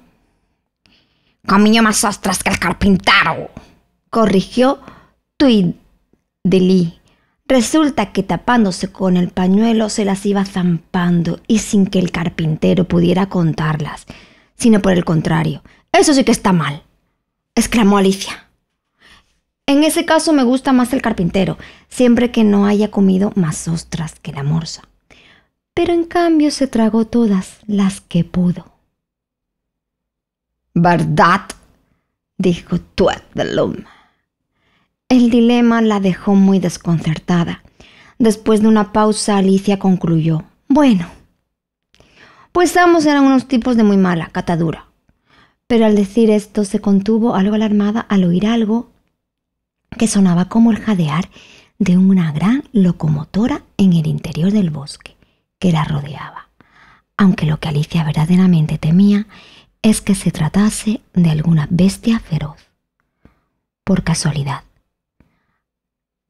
comió más ostras que el carpintero, corrigió Lee Resulta que tapándose con el pañuelo se las iba zampando y sin que el carpintero pudiera contarlas, sino por el contrario. Eso sí que está mal exclamó Alicia. En ese caso me gusta más el carpintero, siempre que no haya comido más ostras que la morsa. Pero en cambio se tragó todas las que pudo. ¿Verdad? dijo Loma. El dilema la dejó muy desconcertada. Después de una pausa, Alicia concluyó. Bueno, pues ambos eran unos tipos de muy mala catadura pero al decir esto se contuvo algo alarmada al oír algo que sonaba como el jadear de una gran locomotora en el interior del bosque que la rodeaba, aunque lo que Alicia verdaderamente temía es que se tratase de alguna bestia feroz. Por casualidad.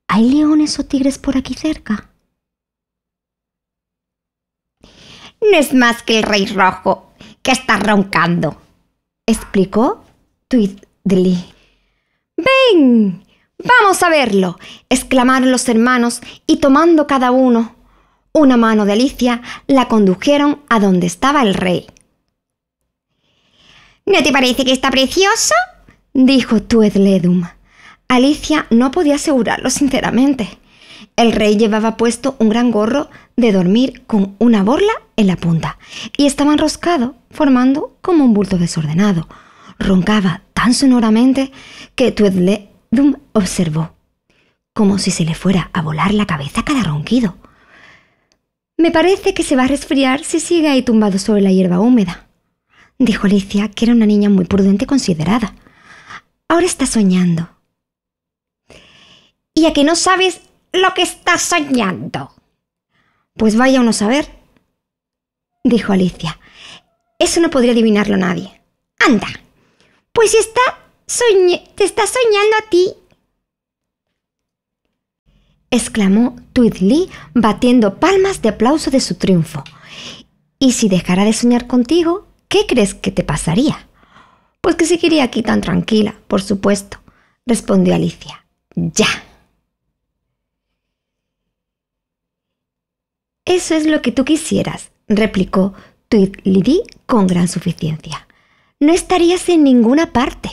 ¿Hay leones o tigres por aquí cerca? No es más que el rey rojo, que está roncando, explicó Tweedly. ¡Ven! ¡Vamos a verlo! exclamaron los hermanos y tomando cada uno una mano de Alicia, la condujeron a donde estaba el rey. ¿No te parece que está precioso? dijo Tweedledum. Alicia no podía asegurarlo sinceramente. El rey llevaba puesto un gran gorro de dormir con una borla en la punta y estaba enroscado, formando como un bulto desordenado. Roncaba tan sonoramente que Dum observó, como si se le fuera a volar la cabeza cada ronquido. Me parece que se va a resfriar si sigue ahí tumbado sobre la hierba húmeda, dijo Alicia, que era una niña muy prudente y considerada. Ahora está soñando. ¿Y a que no sabes lo que estás soñando. Pues vaya uno a saber, dijo Alicia. Eso no podría adivinarlo nadie. Anda, pues está te está soñando a ti. exclamó Tweedly, batiendo palmas de aplauso de su triunfo. ¿Y si dejara de soñar contigo, qué crees que te pasaría? Pues que seguiría aquí tan tranquila, por supuesto, respondió Alicia. Ya. Eso es lo que tú quisieras, replicó Tweedledee con gran suficiencia. No estarías en ninguna parte.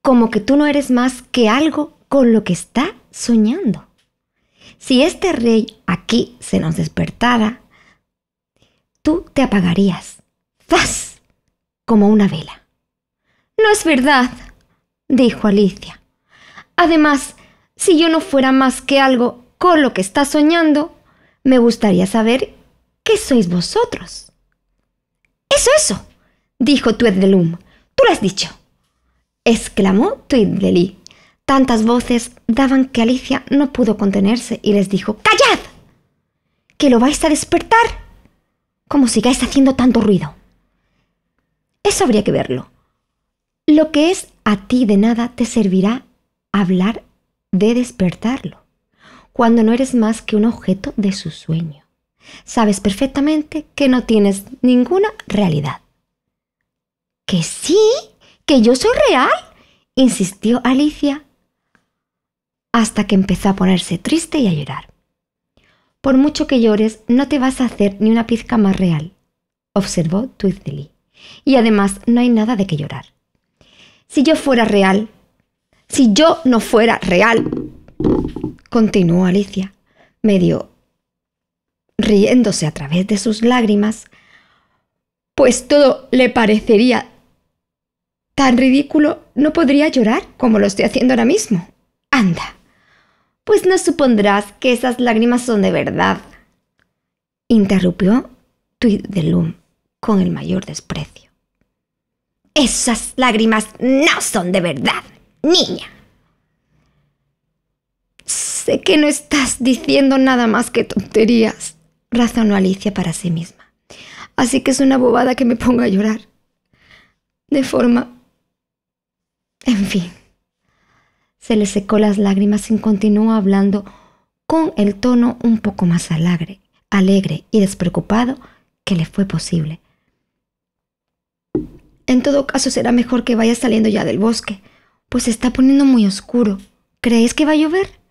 Como que tú no eres más que algo con lo que está soñando. Si este rey aquí se nos despertara, tú te apagarías. ¡Zas! como una vela. No es verdad, dijo Alicia. Además, si yo no fuera más que algo con lo que está soñando, me gustaría saber qué sois vosotros. Eso, eso, dijo Lum. Tú lo has dicho, exclamó Lee. Tantas voces daban que Alicia no pudo contenerse y les dijo, ¡Callad! ¡Que lo vais a despertar! Como sigáis haciendo tanto ruido. Eso habría que verlo. Lo que es a ti de nada te servirá hablar de despertarlo cuando no eres más que un objeto de su sueño. Sabes perfectamente que no tienes ninguna realidad. ¿Que sí? ¿Que yo soy real? insistió Alicia hasta que empezó a ponerse triste y a llorar. Por mucho que llores, no te vas a hacer ni una pizca más real, observó Twizzly. Y además no hay nada de qué llorar. Si yo fuera real, si yo no fuera real, continuó Alicia, medio riéndose a través de sus lágrimas, pues todo le parecería tan ridículo, no podría llorar como lo estoy haciendo ahora mismo. Anda, pues no supondrás que esas lágrimas son de verdad. Interrumpió Tweedleum con el mayor desprecio. Esas lágrimas no son de verdad, niña. Sé que no estás diciendo nada más que tonterías, razonó Alicia para sí misma. Así que es una bobada que me ponga a llorar. De forma... En fin. Se le secó las lágrimas y continuó hablando con el tono un poco más alegre, alegre y despreocupado que le fue posible. En todo caso será mejor que vayas saliendo ya del bosque, pues se está poniendo muy oscuro. ¿Crees que va a llover?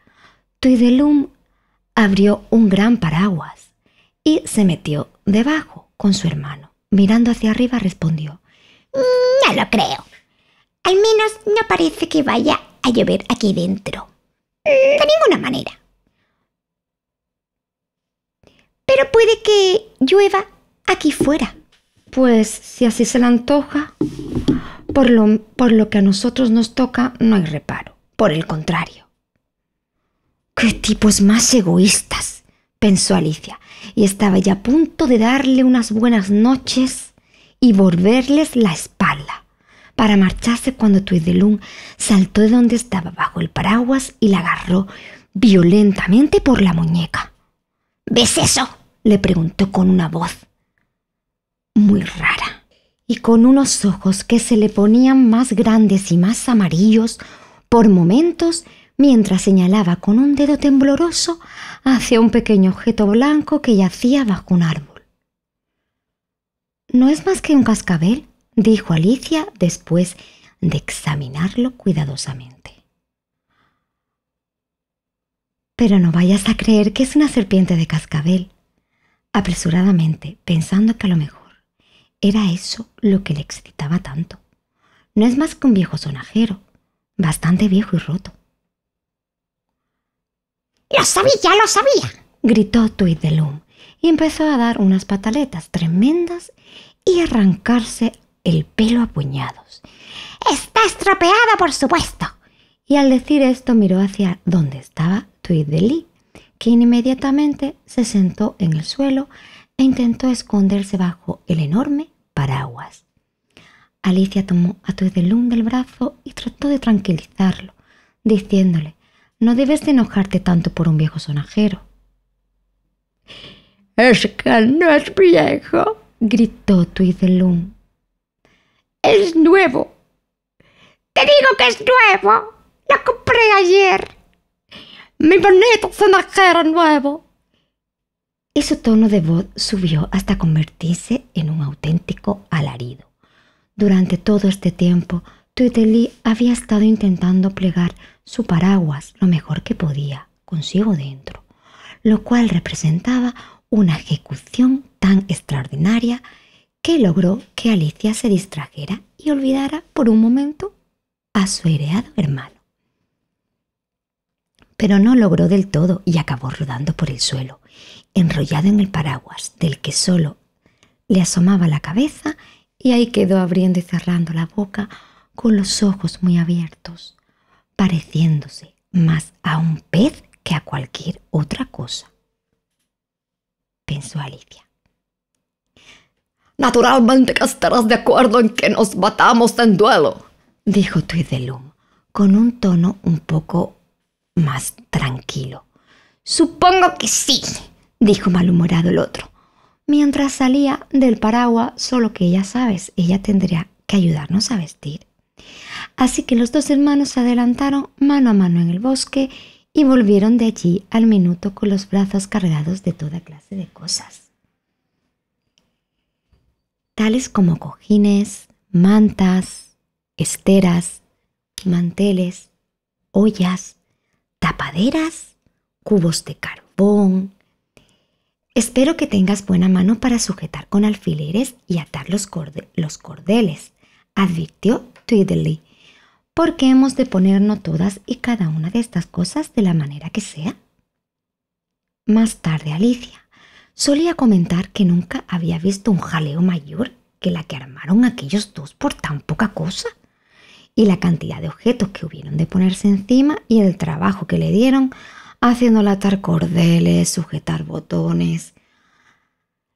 Tuidelum abrió un gran paraguas y se metió debajo con su hermano. Mirando hacia arriba respondió, mm, No lo creo. Al menos no parece que vaya a llover aquí dentro. De ninguna manera. Pero puede que llueva aquí fuera. Pues si así se le antoja, por lo, por lo que a nosotros nos toca, no hay reparo. Por el contrario ¡Qué tipos más egoístas! pensó Alicia, y estaba ya a punto de darle unas buenas noches y volverles la espalda, para marcharse cuando tuidelum saltó de donde estaba bajo el paraguas y la agarró violentamente por la muñeca. ¿Ves eso? le preguntó con una voz muy rara y con unos ojos que se le ponían más grandes y más amarillos por momentos mientras señalaba con un dedo tembloroso hacia un pequeño objeto blanco que yacía bajo un árbol. No es más que un cascabel, dijo Alicia después de examinarlo cuidadosamente. Pero no vayas a creer que es una serpiente de cascabel, apresuradamente, pensando que a lo mejor era eso lo que le excitaba tanto. No es más que un viejo sonajero, bastante viejo y roto lo sabía, lo sabía, gritó Lum, y empezó a dar unas pataletas tremendas y arrancarse el pelo a puñados. Está estropeada, por supuesto. Y al decir esto miró hacia donde estaba Lee, que inmediatamente se sentó en el suelo e intentó esconderse bajo el enorme paraguas. Alicia tomó a Loom del brazo y trató de tranquilizarlo, diciéndole no debes de enojarte tanto por un viejo sonajero. Es que no es viejo, gritó Twidelum. Es nuevo. Te digo que es nuevo. Lo compré ayer. Mi bonito sonajero nuevo. Y su tono de voz subió hasta convertirse en un auténtico alarido. Durante todo este tiempo, Lee había estado intentando plegar su paraguas lo mejor que podía consigo dentro, lo cual representaba una ejecución tan extraordinaria que logró que Alicia se distrajera y olvidara por un momento a su heredado hermano. Pero no logró del todo y acabó rodando por el suelo, enrollado en el paraguas del que solo le asomaba la cabeza y ahí quedó abriendo y cerrando la boca con los ojos muy abiertos, pareciéndose más a un pez que a cualquier otra cosa. Pensó Alicia. Naturalmente que estarás de acuerdo en que nos matamos en duelo, dijo Loom con un tono un poco más tranquilo. Supongo que sí, dijo malhumorado el otro. Mientras salía del paraguas, solo que ya sabes, ella tendría que ayudarnos a vestir. Así que los dos hermanos se adelantaron mano a mano en el bosque y volvieron de allí al minuto con los brazos cargados de toda clase de cosas, tales como cojines, mantas, esteras, manteles, ollas, tapaderas, cubos de carbón. Espero que tengas buena mano para sujetar con alfileres y atar los, los cordeles advirtió Tweedledee. ¿Por qué hemos de ponernos todas y cada una de estas cosas de la manera que sea? Más tarde Alicia solía comentar que nunca había visto un jaleo mayor que la que armaron aquellos dos por tan poca cosa, y la cantidad de objetos que hubieron de ponerse encima y el trabajo que le dieron haciendo atar cordeles, sujetar botones,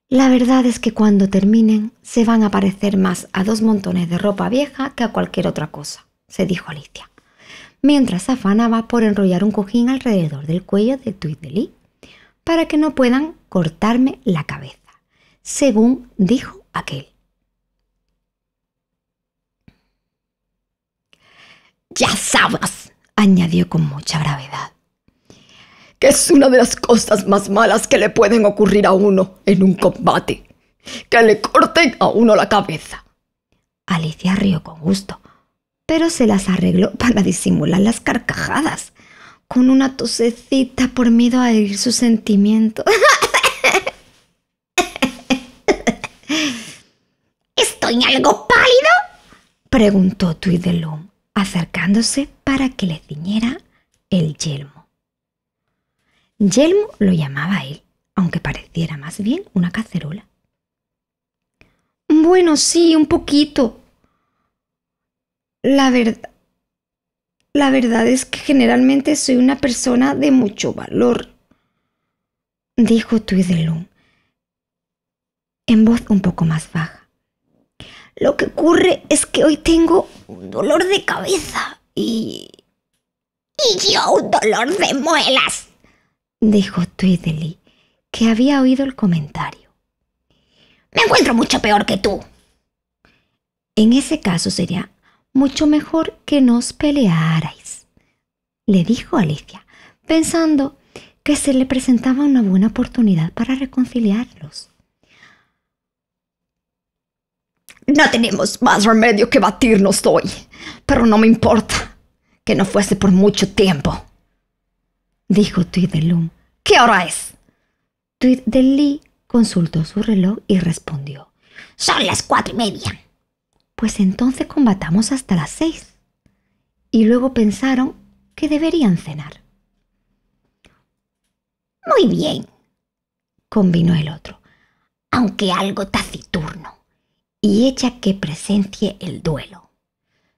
la verdad es que cuando terminen se van a parecer más a dos montones de ropa vieja que a cualquier otra cosa, se dijo Alicia, mientras afanaba por enrollar un cojín alrededor del cuello de Lee para que no puedan cortarme la cabeza, según dijo aquel. Ya sabes, añadió con mucha gravedad que es una de las cosas más malas que le pueden ocurrir a uno en un combate. Que le corten a uno la cabeza. Alicia rió con gusto, pero se las arregló para disimular las carcajadas, con una tosecita por miedo a herir su sentimiento. ¿Estoy algo pálido? preguntó Tweedleum, acercándose para que le ciñera el hielo. Yelmo lo llamaba él, aunque pareciera más bien una cacerola. Bueno, sí, un poquito. La verdad. La verdad es que generalmente soy una persona de mucho valor, dijo Tuidelum, en voz un poco más baja. Lo que ocurre es que hoy tengo un dolor de cabeza y. y yo un dolor de muelas dijo Twiddly, que había oído el comentario. Me encuentro mucho peor que tú. En ese caso sería mucho mejor que nos pelearais, le dijo Alicia, pensando que se le presentaba una buena oportunidad para reconciliarlos. No tenemos más remedio que batirnos hoy, pero no me importa que no fuese por mucho tiempo, dijo Tuidelum, ¿Qué hora es? Lee consultó su reloj y respondió. Son las cuatro y media. Pues entonces combatamos hasta las seis. Y luego pensaron que deberían cenar. Muy bien, combinó el otro, aunque algo taciturno, y echa que presencie el duelo.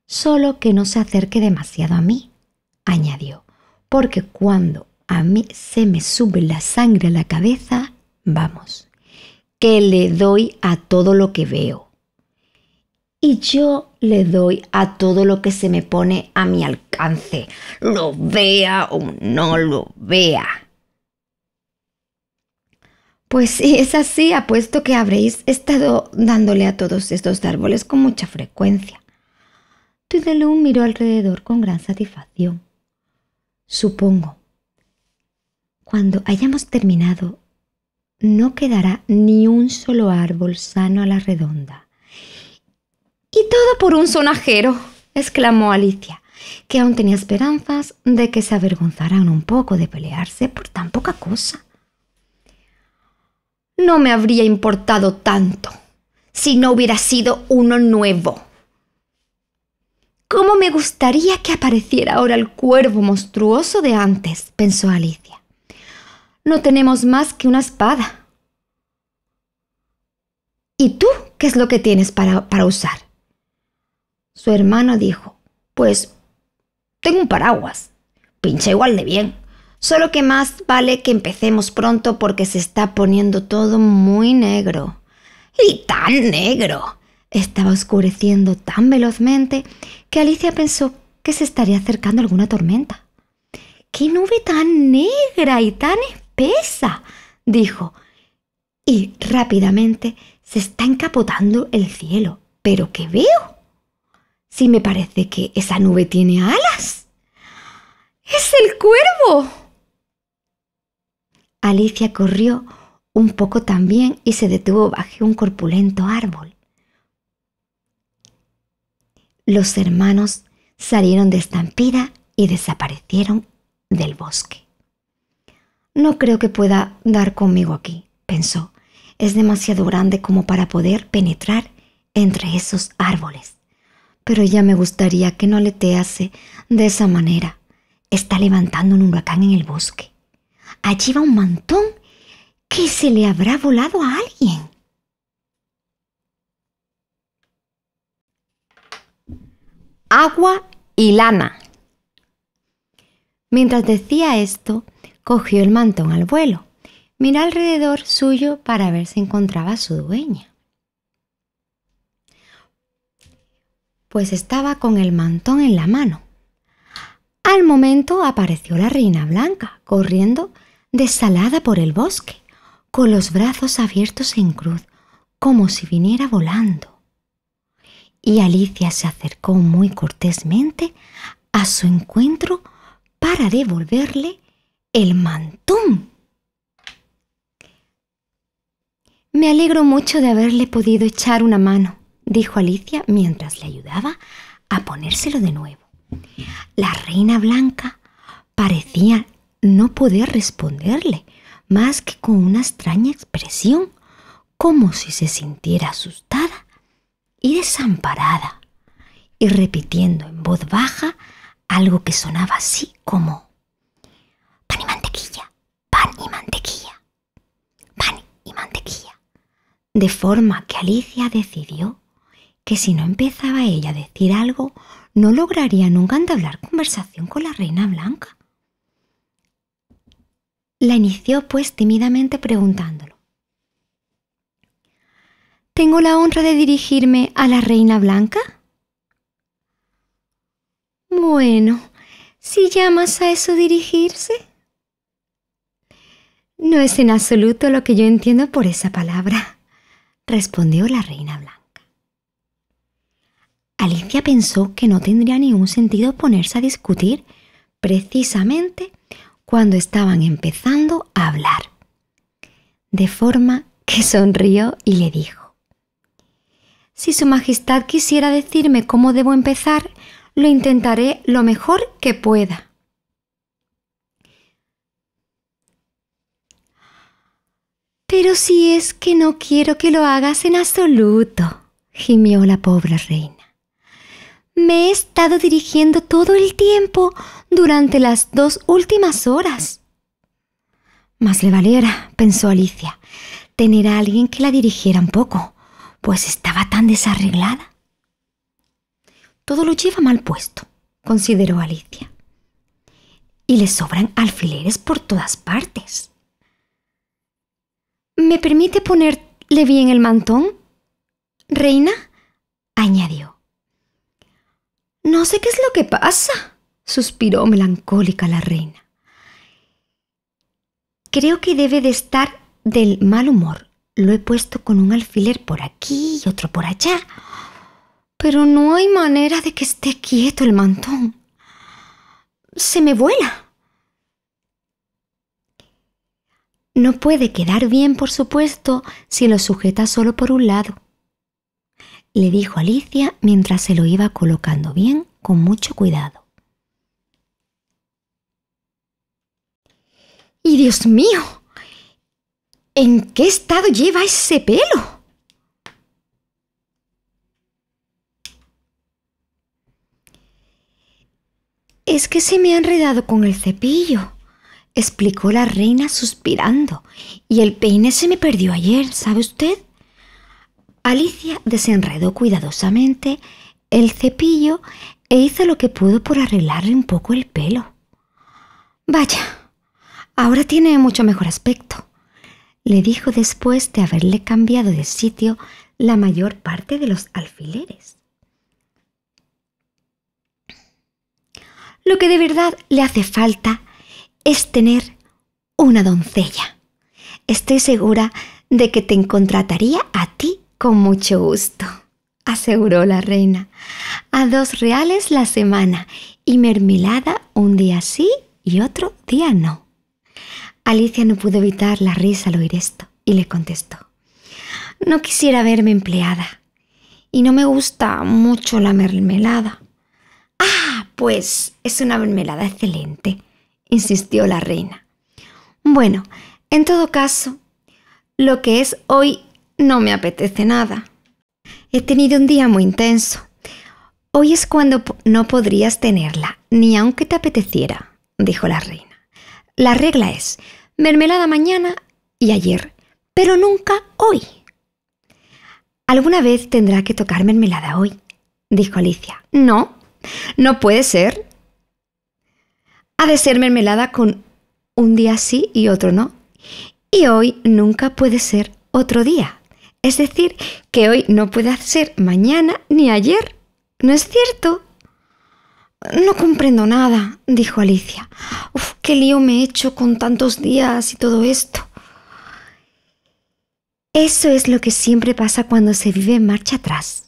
Solo que no se acerque demasiado a mí, añadió, porque cuando a mí se me sube la sangre a la cabeza, vamos, que le doy a todo lo que veo. Y yo le doy a todo lo que se me pone a mi alcance, lo vea o no lo vea. Pues si es así, apuesto que habréis estado dándole a todos estos árboles con mucha frecuencia. Tudelum miró alrededor con gran satisfacción. Supongo, cuando hayamos terminado, no quedará ni un solo árbol sano a la redonda. Y todo por un sonajero, exclamó Alicia, que aún tenía esperanzas de que se avergonzaran un poco de pelearse por tan poca cosa. No me habría importado tanto si no hubiera sido uno nuevo. ¿Cómo me gustaría que apareciera ahora el cuervo monstruoso de antes? pensó Alicia no tenemos más que una espada. ¿Y tú qué es lo que tienes para, usar? Su hermano dijo, pues tengo un paraguas. Pincha igual de bien. Solo que más vale que empecemos pronto porque se está poniendo todo muy negro. Y tan negro. Estaba oscureciendo tan velozmente que Alicia pensó que se estaría acercando alguna tormenta. ¡Qué nube tan negra y tan pesa, dijo, y rápidamente se está encapotando el cielo. ¿Pero qué veo? Si me parece que esa nube tiene alas. ¡Es el cuervo! Alicia corrió un poco también y se detuvo bajo un corpulento árbol. Los hermanos salieron de estampida y desaparecieron del bosque. No creo que pueda dar conmigo aquí, pensó. Es demasiado grande como para poder penetrar entre esos árboles. Pero ya me gustaría que no letease de esa manera. Está levantando un huracán en el bosque. Allí va un mantón que se le habrá volado a alguien. Agua y lana. Mientras decía esto, cogió el mantón al vuelo. Miró alrededor suyo para ver si encontraba a su dueña. Pues estaba con el mantón en la mano. Al momento apareció la reina blanca, corriendo desalada por el bosque, con los brazos abiertos en cruz, como si viniera volando. Y Alicia se acercó muy cortésmente a su encuentro para devolverle el mantón. Me alegro mucho de haberle podido echar una mano, dijo Alicia mientras le ayudaba a ponérselo de nuevo. La reina blanca parecía no poder responderle más que con una extraña expresión, como si se sintiera asustada y desamparada, y repitiendo en voz baja algo que sonaba así como pan y mantequilla, pan y mantequilla, pan y mantequilla. De forma que Alicia decidió que si no empezaba ella a decir algo, no lograría nunca entablar conversación con la reina blanca. La inició pues tímidamente preguntándolo. ¿Tengo la honra de dirigirme a la reina blanca? Bueno, si llamas a eso dirigirse. No es en absoluto lo que yo entiendo por esa palabra, respondió la reina blanca. Alicia pensó que no tendría ningún sentido ponerse a discutir precisamente cuando estaban empezando a hablar. De forma que sonrió y le dijo, Si Su Majestad quisiera decirme cómo debo empezar, lo intentaré lo mejor que pueda. Pero si es que no quiero que lo hagas en absoluto, gimió la pobre reina. Me he estado dirigiendo todo el tiempo durante las dos últimas horas. Más le valiera, pensó Alicia, tener a alguien que la dirigiera un poco, pues estaba tan desarreglada. Todo lo lleva mal puesto, consideró Alicia. Y le sobran alfileres por todas partes. ¿Me permite ponerle bien el mantón? Reina, añadió. No sé qué es lo que pasa, suspiró melancólica la reina. Creo que debe de estar del mal humor. Lo he puesto con un alfiler por aquí y otro por allá. Pero no hay manera de que esté quieto el mantón. Se me vuela. No puede quedar bien, por supuesto, si lo sujeta solo por un lado. Le dijo Alicia mientras se lo iba colocando bien con mucho cuidado. ¡Y Dios mío! ¿En qué estado lleva ese pelo? Es que se me ha enredado con el cepillo explicó la reina suspirando. Y el peine se me perdió ayer, ¿sabe usted? Alicia desenredó cuidadosamente el cepillo e hizo lo que pudo por arreglarle un poco el pelo. Vaya, ahora tiene mucho mejor aspecto, le dijo después de haberle cambiado de sitio la mayor parte de los alfileres. Lo que de verdad le hace falta es tener una doncella. Estoy segura de que te contrataría a ti con mucho gusto, aseguró la reina. A dos reales la semana y mermelada un día sí y otro día no. Alicia no pudo evitar la risa al oír esto y le contestó. No quisiera verme empleada y no me gusta mucho la mermelada. Ah, pues es una mermelada excelente, insistió la reina. Bueno, en todo caso, lo que es hoy no me apetece nada. He tenido un día muy intenso. Hoy es cuando no podrías tenerla, ni aunque te apeteciera, dijo la reina. La regla es mermelada mañana y ayer, pero nunca hoy. Alguna vez tendrá que tocar mermelada hoy, dijo Alicia. No, no puede ser, ha de ser mermelada con un día sí y otro no. Y hoy nunca puede ser otro día. Es decir, que hoy no puede ser mañana ni ayer. ¿No es cierto? No comprendo nada, dijo Alicia. Uf, qué lío me he hecho con tantos días y todo esto. Eso es lo que siempre pasa cuando se vive en marcha atrás,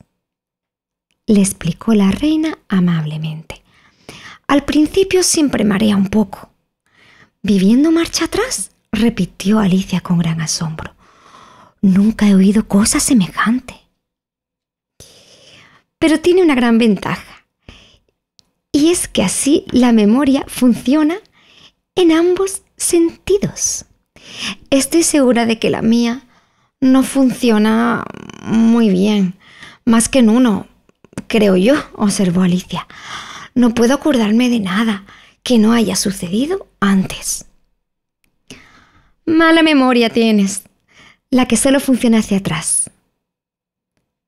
le explicó la reina amablemente. Al principio siempre marea un poco. ¿Viviendo marcha atrás? repitió Alicia con gran asombro. Nunca he oído cosa semejante. Pero tiene una gran ventaja. Y es que así la memoria funciona en ambos sentidos. Estoy segura de que la mía no funciona muy bien. Más que en uno, creo yo, observó Alicia. No puedo acordarme de nada que no haya sucedido antes. Mala memoria tienes, la que solo funciona hacia atrás,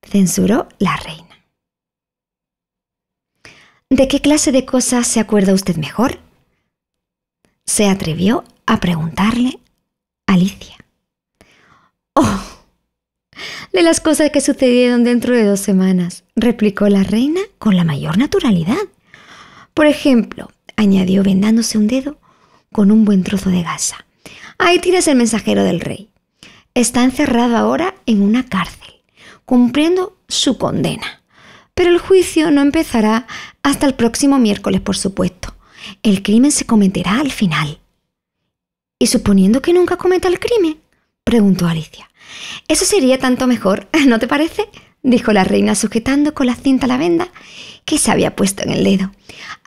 censuró la reina. ¿De qué clase de cosas se acuerda usted mejor? Se atrevió a preguntarle Alicia. ¡Oh! De las cosas que sucedieron dentro de dos semanas, replicó la reina con la mayor naturalidad. Por ejemplo, añadió vendándose un dedo con un buen trozo de gasa. Ahí tienes el mensajero del rey. Está encerrado ahora en una cárcel, cumpliendo su condena. Pero el juicio no empezará hasta el próximo miércoles, por supuesto. El crimen se cometerá al final. ¿Y suponiendo que nunca cometa el crimen? preguntó Alicia. Eso sería tanto mejor, ¿no te parece? dijo la reina sujetando con la cinta la venda que se había puesto en el dedo.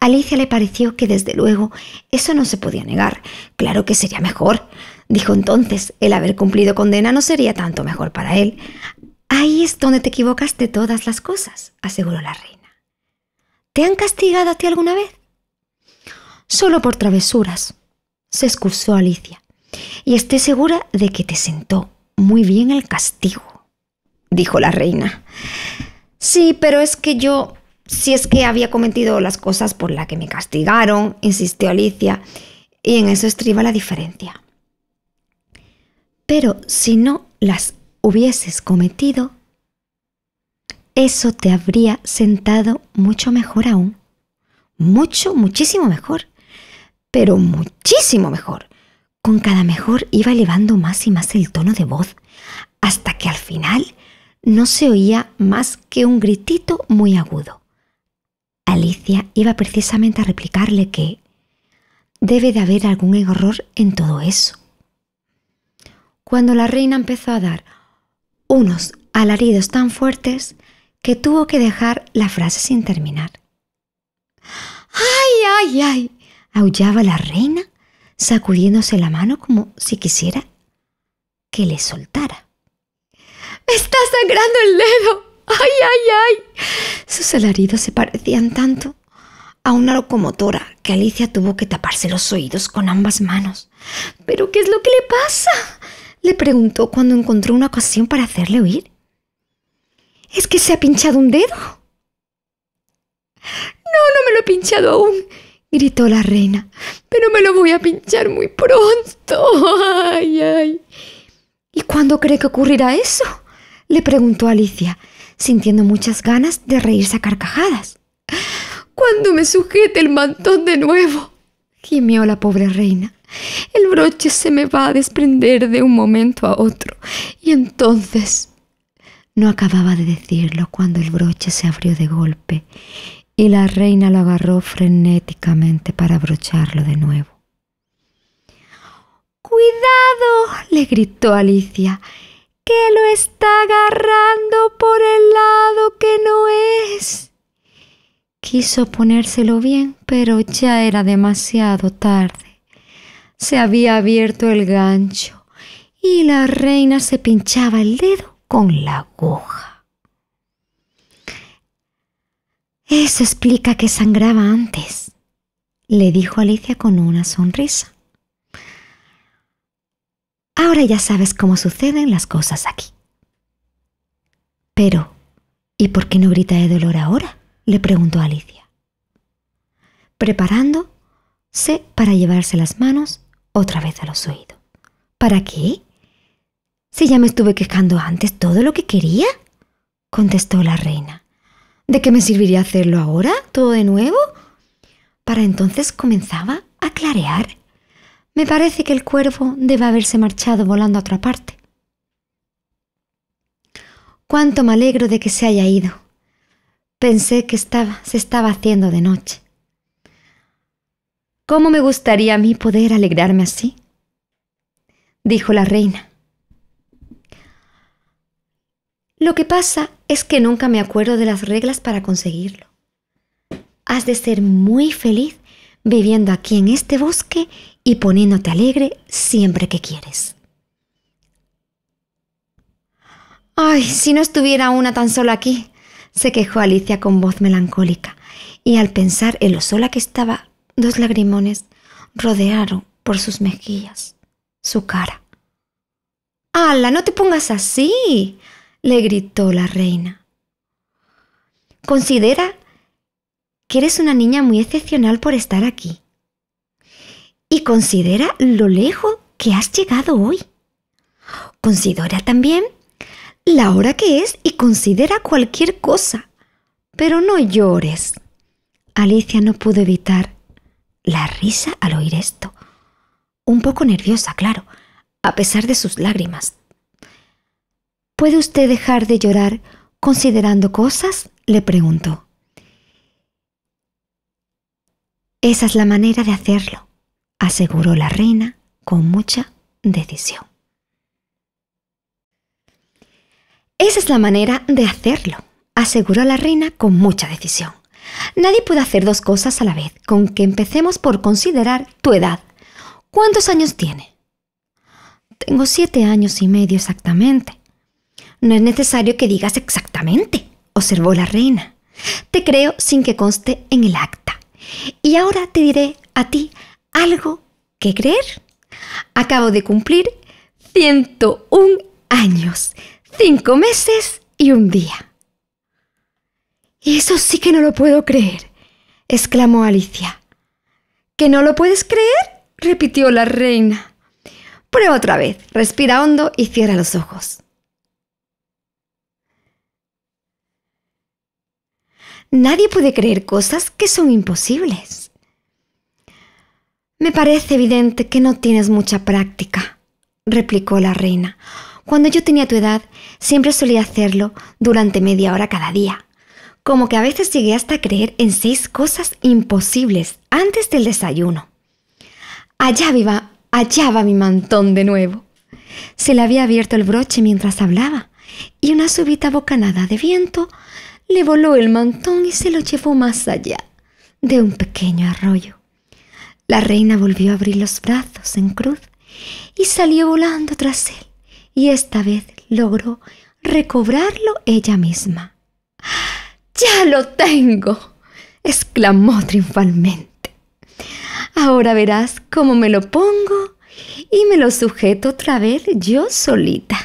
A Alicia le pareció que desde luego eso no se podía negar. Claro que sería mejor. Dijo entonces, el haber cumplido condena no sería tanto mejor para él. Ahí es donde te equivocaste todas las cosas, aseguró la reina. ¿Te han castigado a ti alguna vez? Solo por travesuras, se excusó Alicia. Y estoy segura de que te sentó muy bien el castigo dijo la reina. Sí, pero es que yo, si es que había cometido las cosas por las que me castigaron, insistió Alicia, y en eso estriba la diferencia. Pero si no las hubieses cometido, eso te habría sentado mucho mejor aún. Mucho, muchísimo mejor. Pero muchísimo mejor. Con cada mejor iba elevando más y más el tono de voz, hasta que al final no se oía más que un gritito muy agudo. Alicia iba precisamente a replicarle que debe de haber algún error en todo eso. Cuando la reina empezó a dar unos alaridos tan fuertes que tuvo que dejar la frase sin terminar. ¡Ay, ay, ay! aullaba la reina, sacudiéndose la mano como si quisiera que le soltara. Está sangrando el dedo. ¡Ay, ay, ay! Sus alaridos se parecían tanto a una locomotora que Alicia tuvo que taparse los oídos con ambas manos. ¿Pero qué es lo que le pasa? le preguntó cuando encontró una ocasión para hacerle oír. ¿Es que se ha pinchado un dedo? No, no me lo he pinchado aún, gritó la reina, pero me lo voy a pinchar muy pronto. Ay, ay. ¿Y cuándo cree que ocurrirá eso? le preguntó Alicia, sintiendo muchas ganas de reírse a carcajadas. Cuando me sujete el mantón de nuevo, gimió la pobre reina. El broche se me va a desprender de un momento a otro, y entonces... No acababa de decirlo cuando el broche se abrió de golpe y la reina lo agarró frenéticamente para abrocharlo de nuevo. ¡Cuidado! le gritó Alicia que lo está agarrando por el lado que no es. Quiso ponérselo bien, pero ya era demasiado tarde. Se había abierto el gancho y la reina se pinchaba el dedo con la aguja. Eso explica que sangraba antes, le dijo Alicia con una sonrisa. Ahora ya sabes cómo suceden las cosas aquí. Pero, ¿y por qué no grita de dolor ahora? le preguntó Alicia. Preparándose para llevarse las manos otra vez a los oídos. ¿Para qué? Si ya me estuve quejando antes todo lo que quería, contestó la reina. ¿De qué me serviría hacerlo ahora, todo de nuevo? Para entonces comenzaba a clarear me parece que el cuervo debe haberse marchado volando a otra parte. Cuánto me alegro de que se haya ido. Pensé que se estaba haciendo de noche. ¿Cómo me gustaría a mí poder alegrarme así? dijo la reina. Lo que pasa es que nunca me acuerdo de las reglas para conseguirlo. Has de ser muy feliz viviendo aquí en este bosque y poniéndote alegre siempre que quieres. Ay, si no estuviera una tan sola aquí, se quejó Alicia con voz melancólica, y al pensar en lo sola que estaba, dos lagrimones rodearon por sus mejillas su cara. ¡Hala, no te pongas así! le gritó la reina. Considera que eres una niña muy excepcional por estar aquí. Y considera lo lejos que has llegado hoy. Considera también la hora que es y considera cualquier cosa. Pero no llores. Alicia no pudo evitar la risa al oír esto. Un poco nerviosa, claro, a pesar de sus lágrimas. ¿Puede usted dejar de llorar considerando cosas? le preguntó. Esa es la manera de hacerlo, aseguró la reina con mucha decisión. Esa es la manera de hacerlo, aseguró la reina con mucha decisión. Nadie puede hacer dos cosas a la vez, con que empecemos por considerar tu edad. ¿Cuántos años tiene? Tengo siete años y medio exactamente. No es necesario que digas exactamente, observó la reina. Te creo sin que conste en el acto. Y ahora te diré a ti algo que creer. Acabo de cumplir 101 años, 5 meses y un día. Y eso sí que no lo puedo creer, exclamó Alicia. ¿Que no lo puedes creer? repitió la reina. Prueba otra vez, respira hondo y cierra los ojos. Nadie puede creer cosas que son imposibles. Me parece evidente que no tienes mucha práctica, replicó la reina. Cuando yo tenía tu edad, siempre solía hacerlo durante media hora cada día. Como que a veces llegué hasta creer en seis cosas imposibles antes del desayuno. Allá viva, allá va mi mantón de nuevo. Se le había abierto el broche mientras hablaba, y una súbita bocanada de viento le voló el mantón y se lo llevó más allá de un pequeño arroyo. La reina volvió a abrir los brazos en cruz y salió volando tras él, y esta vez logró recobrarlo ella misma. ¡Ya lo tengo! exclamó triunfalmente. Ahora verás cómo me lo pongo y me lo sujeto otra vez yo solita.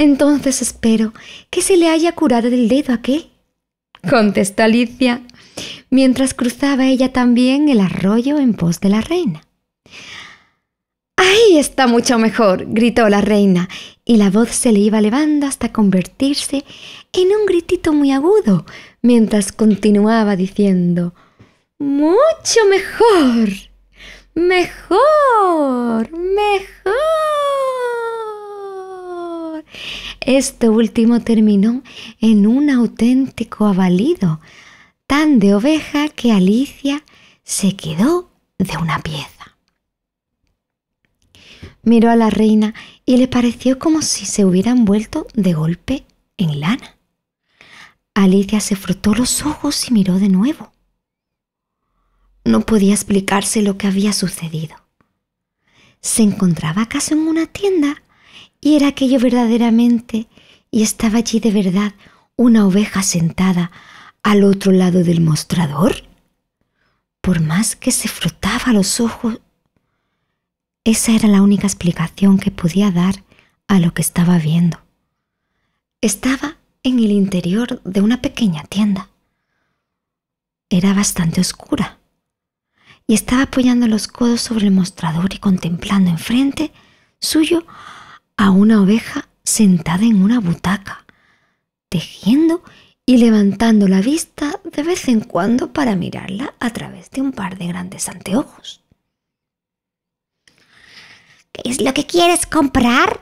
Entonces espero que se le haya curado del dedo ¿a qué? contestó Alicia, mientras cruzaba ella también el arroyo en pos de la reina. Ahí está mucho mejor, gritó la reina, y la voz se le iba elevando hasta convertirse en un gritito muy agudo, mientras continuaba diciendo, Mucho mejor, mejor, mejor. Este último terminó en un auténtico avalido, tan de oveja que Alicia se quedó de una pieza. Miró a la reina y le pareció como si se hubieran vuelto de golpe en lana. Alicia se frotó los ojos y miró de nuevo. No podía explicarse lo que había sucedido. Se encontraba acaso en una tienda y era aquello verdaderamente, y estaba allí de verdad una oveja sentada al otro lado del mostrador. Por más que se frotaba los ojos, esa era la única explicación que podía dar a lo que estaba viendo. Estaba en el interior de una pequeña tienda. Era bastante oscura y estaba apoyando los codos sobre el mostrador y contemplando enfrente suyo a una oveja sentada en una butaca, tejiendo y levantando la vista de vez en cuando para mirarla a través de un par de grandes anteojos. ¿Qué es lo que quieres comprar?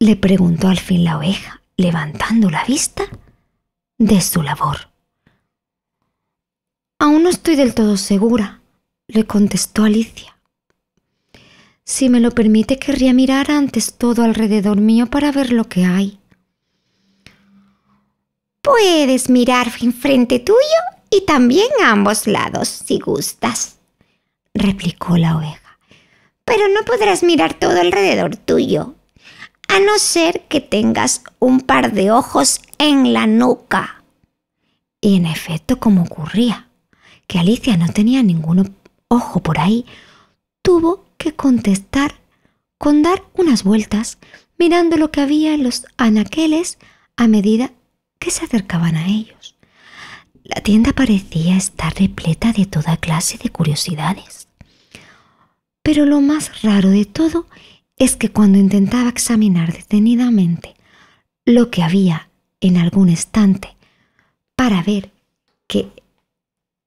le preguntó al fin la oveja, levantando la vista de su labor. Aún no estoy del todo segura, le contestó Alicia. Si me lo permite, querría mirar antes todo alrededor mío para ver lo que hay. Puedes mirar frente tuyo y también a ambos lados, si gustas, replicó la oveja. Pero no podrás mirar todo alrededor tuyo, a no ser que tengas un par de ojos en la nuca. Y en efecto, como ocurría, que Alicia no tenía ningún ojo por ahí, tuvo que contestar con dar unas vueltas mirando lo que había en los anaqueles a medida que se acercaban a ellos. La tienda parecía estar repleta de toda clase de curiosidades. Pero lo más raro de todo es que cuando intentaba examinar detenidamente lo que había en algún estante para ver qué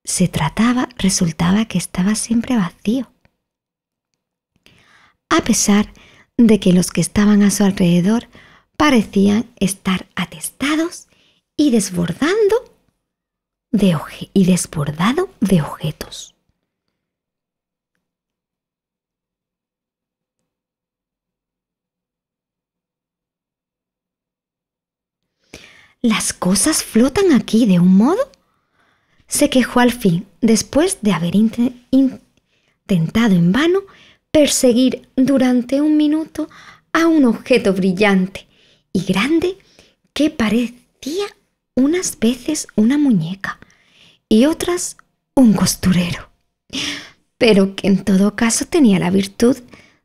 se trataba, resultaba que estaba siempre vacío a pesar de que los que estaban a su alrededor parecían estar atestados y desbordando de desbordado de objetos. ¿Las cosas flotan aquí de un modo? Se quejó al fin, después de haber intentado en vano perseguir durante un minuto a un objeto brillante y grande que parecía unas veces una muñeca y otras un costurero, pero que en todo caso tenía la virtud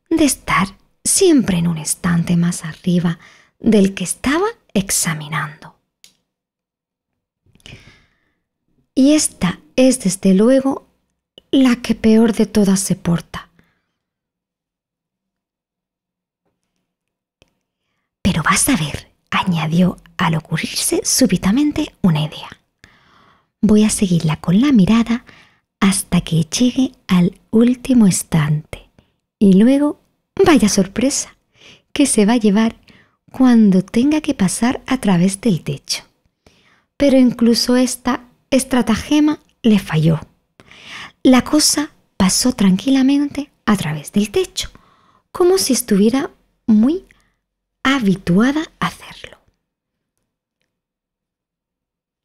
de estar siempre en un estante más arriba del que estaba examinando. Y esta es desde luego la que peor de todas se porta Lo vas a ver, añadió al ocurrirse súbitamente una idea. Voy a seguirla con la mirada hasta que llegue al último estante. Y luego, vaya sorpresa, que se va a llevar cuando tenga que pasar a través del techo. Pero incluso esta estratagema le falló. La cosa pasó tranquilamente a través del techo, como si estuviera muy habituada a hacerlo.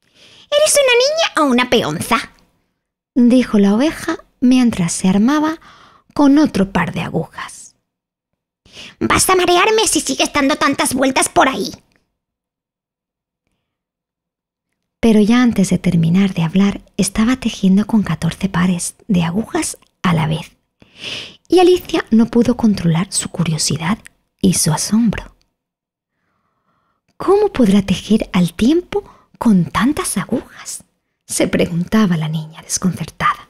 ¿Eres una niña o una peonza? dijo la oveja mientras se armaba con otro par de agujas. Vas a marearme si sigues dando tantas vueltas por ahí. Pero ya antes de terminar de hablar, estaba tejiendo con 14 pares de agujas a la vez. Y Alicia no pudo controlar su curiosidad y su asombro. ¿Cómo podrá tejer al tiempo con tantas agujas? se preguntaba la niña desconcertada.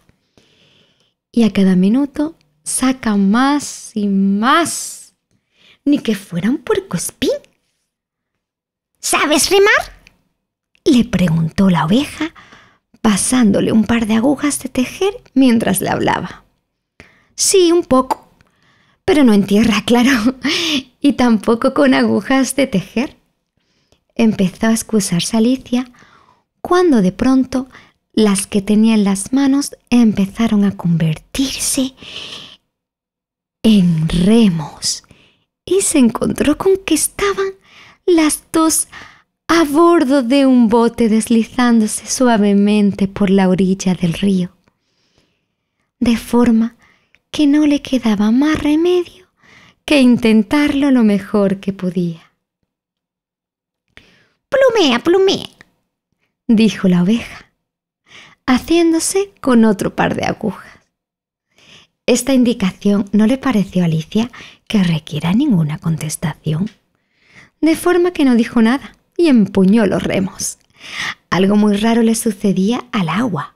Y a cada minuto saca más y más. Ni que fuera un puerco espín. ¿Sabes rimar? le preguntó la oveja, pasándole un par de agujas de tejer mientras le hablaba. Sí, un poco, pero no en tierra, claro, y tampoco con agujas de tejer empezó a excusarse Alicia cuando de pronto las que tenía en las manos empezaron a convertirse en remos y se encontró con que estaban las dos a bordo de un bote deslizándose suavemente por la orilla del río, de forma que no le quedaba más remedio que intentarlo lo mejor que podía. Plumea, plumea, dijo la oveja, haciéndose con otro par de agujas. Esta indicación no le pareció a Alicia que requiera ninguna contestación, de forma que no dijo nada y empuñó los remos. Algo muy raro le sucedía al agua,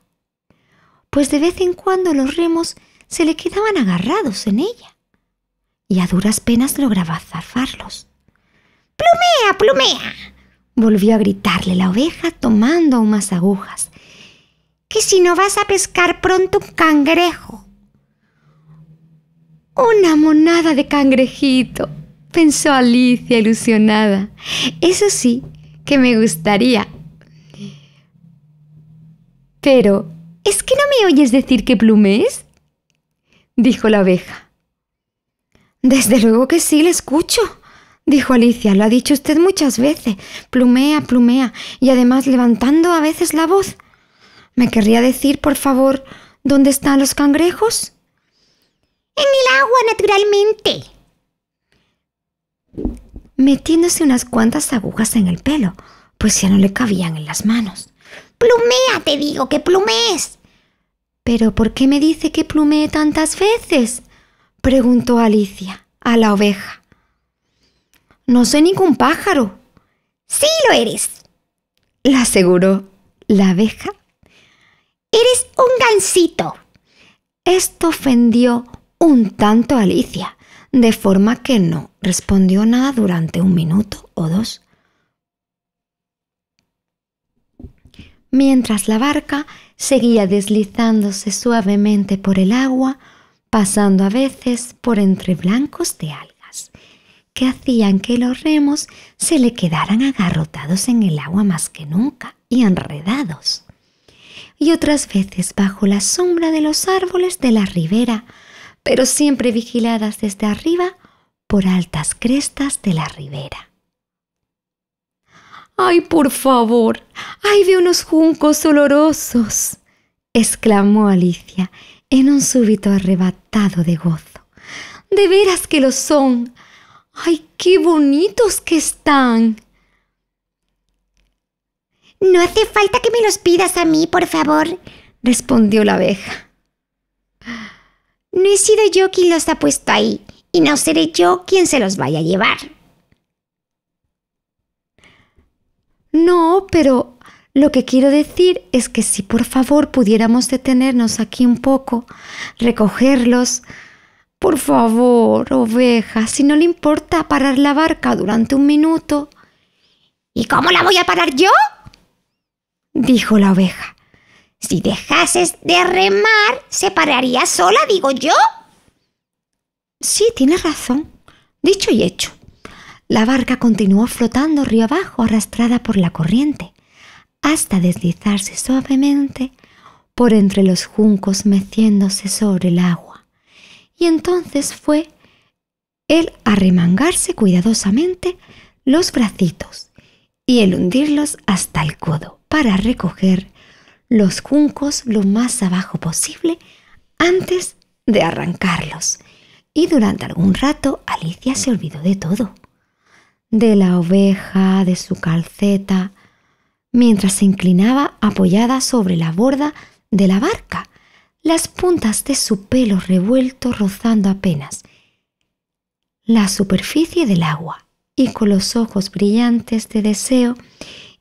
pues de vez en cuando los remos se le quedaban agarrados en ella, y a duras penas lograba zafarlos. ¡Plumea, plumea! volvió a gritarle la oveja tomando aún más agujas. Que si no vas a pescar pronto un cangrejo. Una monada de cangrejito, pensó Alicia ilusionada. Eso sí, que me gustaría. Pero, ¿es que no me oyes decir que plumes? dijo la oveja. Desde luego que sí, le escucho, dijo Alicia, lo ha dicho usted muchas veces. Plumea, plumea, y además levantando a veces la voz. ¿Me querría decir, por favor, dónde están los cangrejos? En el agua, naturalmente. Metiéndose unas cuantas agujas en el pelo, pues ya no le cabían en las manos. Plumea, te digo, que plumes ¿Pero por qué me dice que plumee tantas veces? preguntó Alicia a la oveja. No soy ningún pájaro. Sí lo eres, la aseguró la abeja. Eres un gansito. Esto ofendió un tanto a Alicia, de forma que no respondió nada durante un minuto o dos. Mientras la barca seguía deslizándose suavemente por el agua, pasando a veces por entre blancos de algas que hacían que los remos se le quedaran agarrotados en el agua más que nunca y enredados. Y otras veces bajo la sombra de los árboles de la ribera, pero siempre vigiladas desde arriba por altas crestas de la ribera. ¡Ay, por favor! ¡Ay de unos juncos olorosos! exclamó Alicia en un súbito arrebatado de gozo. De veras que lo son. ¡Ay, qué bonitos que están! No hace falta que me los pidas a mí, por favor, respondió la abeja. No he sido yo quien los ha puesto ahí, y no seré yo quien se los vaya a llevar. No, pero lo que quiero decir es que si por favor pudiéramos detenernos aquí un poco, recogerlos, por favor, oveja, si no le importa parar la barca durante un minuto. ¿Y cómo la voy a parar yo? dijo la oveja. Si dejases de remar, se pararía sola, digo yo. Sí, tienes razón. Dicho y hecho. La barca continuó flotando río abajo, arrastrada por la corriente, hasta deslizarse suavemente por entre los juncos meciéndose sobre el agua y entonces fue el arremangarse cuidadosamente los bracitos y el hundirlos hasta el codo para recoger los juncos lo más abajo posible antes de arrancarlos. Y durante algún rato Alicia se olvidó de todo, de la oveja, de su calceta, mientras se inclinaba apoyada sobre la borda de la barca las puntas de su pelo revuelto rozando apenas la superficie del agua y con los ojos brillantes de deseo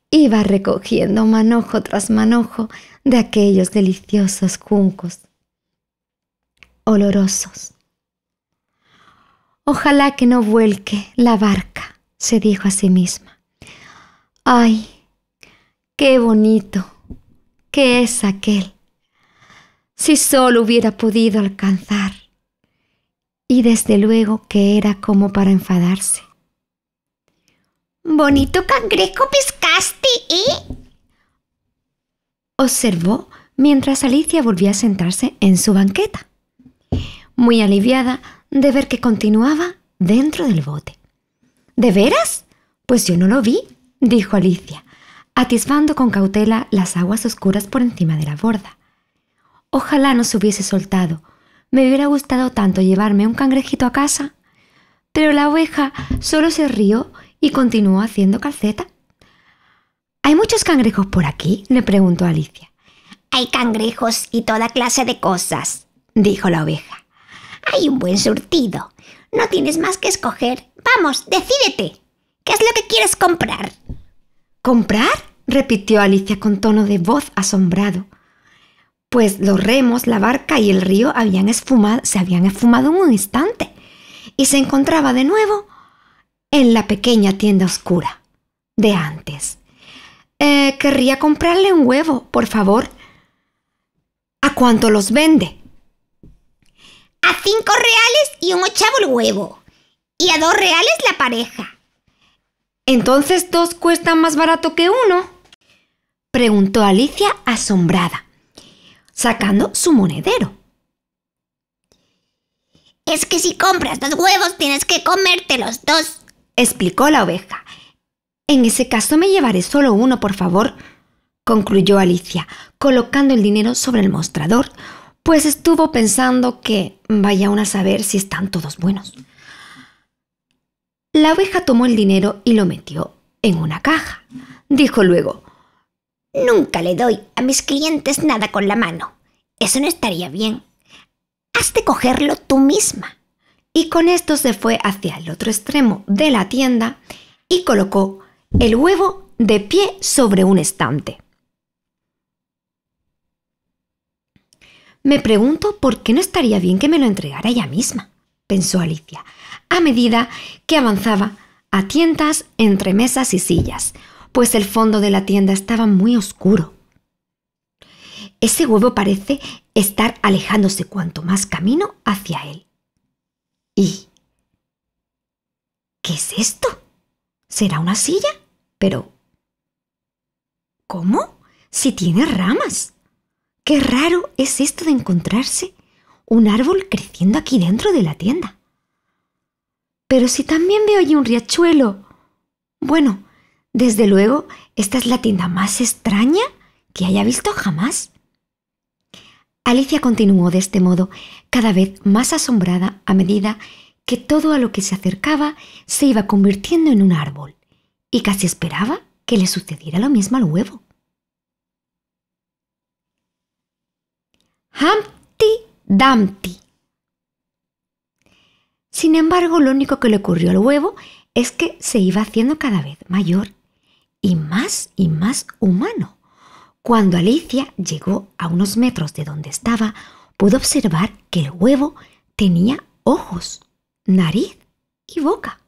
iba recogiendo manojo tras manojo de aquellos deliciosos juncos olorosos. Ojalá que no vuelque la barca, se dijo a sí misma. Ay, qué bonito, qué es aquel si solo hubiera podido alcanzar. Y desde luego que era como para enfadarse. Bonito cangrejo pescaste, ¿eh? Observó mientras Alicia volvía a sentarse en su banqueta, muy aliviada de ver que continuaba dentro del bote. ¿De veras? Pues yo no lo vi, dijo Alicia, atisbando con cautela las aguas oscuras por encima de la borda. Ojalá no se hubiese soltado. Me hubiera gustado tanto llevarme un cangrejito a casa. Pero la oveja solo se rió y continuó haciendo calceta. ¿Hay muchos cangrejos por aquí? le preguntó Alicia. Hay cangrejos y toda clase de cosas, dijo la oveja. Hay un buen surtido. No tienes más que escoger. Vamos, decídete. ¿Qué es lo que quieres comprar? ¿Comprar? repitió Alicia con tono de voz asombrado pues los remos, la barca y el río habían esfumado, se habían esfumado en un instante y se encontraba de nuevo en la pequeña tienda oscura de antes. Eh, querría comprarle un huevo, por favor. ¿A cuánto los vende? A cinco reales y un ochavo el huevo. Y a dos reales la pareja. Entonces dos cuestan más barato que uno. Preguntó Alicia asombrada sacando su monedero. Es que si compras dos huevos tienes que comértelos dos, explicó la oveja. En ese caso me llevaré solo uno, por favor, concluyó Alicia, colocando el dinero sobre el mostrador, pues estuvo pensando que vaya aún a saber si están todos buenos. La oveja tomó el dinero y lo metió en una caja. Dijo luego, Nunca le doy a mis clientes nada con la mano. Eso no estaría bien. Has de cogerlo tú misma. Y con esto se fue hacia el otro extremo de la tienda y colocó el huevo de pie sobre un estante. Me pregunto por qué no estaría bien que me lo entregara ella misma, pensó Alicia, a medida que avanzaba a tientas entre mesas y sillas pues el fondo de la tienda estaba muy oscuro. Ese huevo parece estar alejándose cuanto más camino hacia él. ¿Y qué es esto? ¿Será una silla? Pero... ¿Cómo? Si tiene ramas. Qué raro es esto de encontrarse un árbol creciendo aquí dentro de la tienda. Pero si también veo allí un riachuelo. Bueno, desde luego, esta es la tienda más extraña que haya visto jamás. Alicia continuó de este modo, cada vez más asombrada a medida que todo a lo que se acercaba se iba convirtiendo en un árbol, y casi esperaba que le sucediera lo mismo al huevo. Humpty Dumpty. Sin embargo, lo único que le ocurrió al huevo es que se iba haciendo cada vez mayor y más y más humano. Cuando Alicia llegó a unos metros de donde estaba, pudo observar que el huevo tenía ojos, nariz y boca.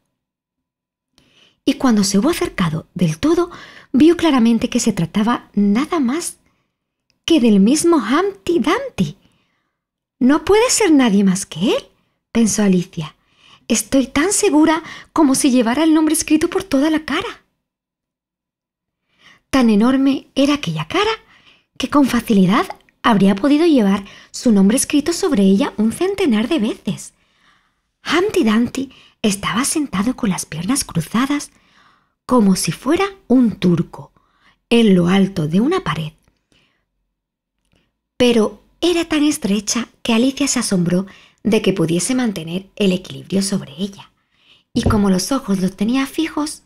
Y cuando se hubo acercado del todo, vio claramente que se trataba nada más que del mismo Humpty Dumpty. No puede ser nadie más que él, pensó Alicia. Estoy tan segura como si llevara el nombre escrito por toda la cara. Tan enorme era aquella cara que con facilidad habría podido llevar su nombre escrito sobre ella un centenar de veces. Humpty Dumpty estaba sentado con las piernas cruzadas, como si fuera un turco, en lo alto de una pared. Pero era tan estrecha que Alicia se asombró de que pudiese mantener el equilibrio sobre ella. Y como los ojos los tenía fijos,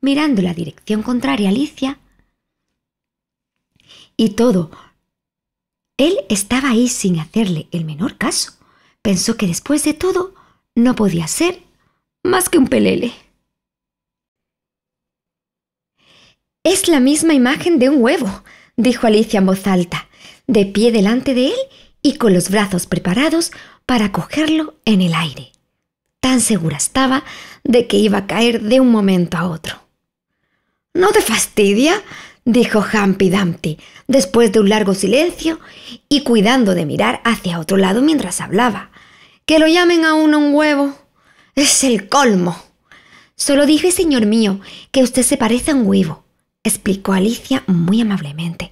mirando la dirección contraria a Alicia, y todo. Él estaba ahí sin hacerle el menor caso. Pensó que después de todo no podía ser más que un pelele. Es la misma imagen de un huevo, dijo Alicia en voz alta, de pie delante de él y con los brazos preparados para cogerlo en el aire. Tan segura estaba de que iba a caer de un momento a otro. ¿No te fastidia? dijo Humpy Dumpty, después de un largo silencio y cuidando de mirar hacia otro lado mientras hablaba. Que lo llamen a uno un huevo. Es el colmo. Solo dije, señor mío, que usted se parece a un huevo, explicó Alicia muy amablemente.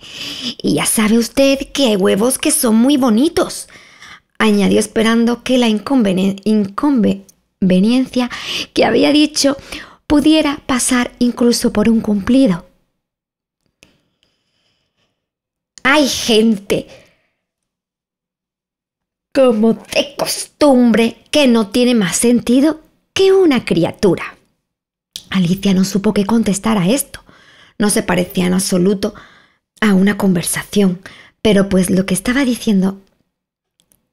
Y ya sabe usted que hay huevos que son muy bonitos, añadió esperando que la inconveniencia que había dicho pudiera pasar incluso por un cumplido. hay gente, como de costumbre, que no tiene más sentido que una criatura. Alicia no supo qué contestar a esto. No se parecía en absoluto a una conversación, pero pues lo que estaba diciendo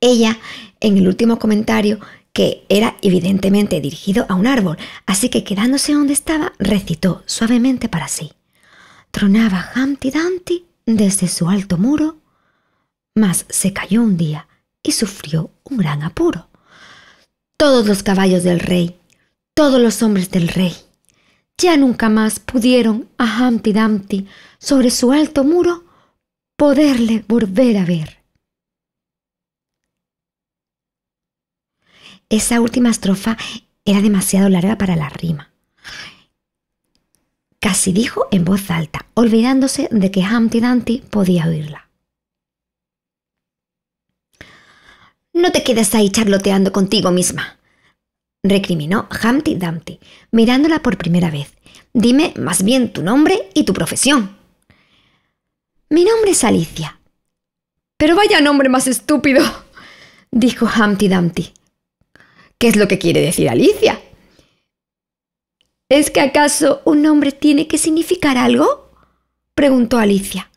ella en el último comentario que era evidentemente dirigido a un árbol, así que quedándose donde estaba, recitó suavemente para sí. Tronaba Humpty Dumpty desde su alto muro, mas se cayó un día y sufrió un gran apuro. Todos los caballos del rey, todos los hombres del rey, ya nunca más pudieron a Humpty Dumpty sobre su alto muro poderle volver a ver. Esa última estrofa era demasiado larga para la rima casi dijo en voz alta, olvidándose de que Humpty Dumpty podía oírla. No te quedes ahí charloteando contigo misma, recriminó Humpty Dumpty, mirándola por primera vez. Dime más bien tu nombre y tu profesión. Mi nombre es Alicia. Pero vaya nombre más estúpido, dijo Humpty Dumpty. ¿Qué es lo que quiere decir Alicia? ¿Es que acaso un nombre tiene que significar algo? preguntó Alicia.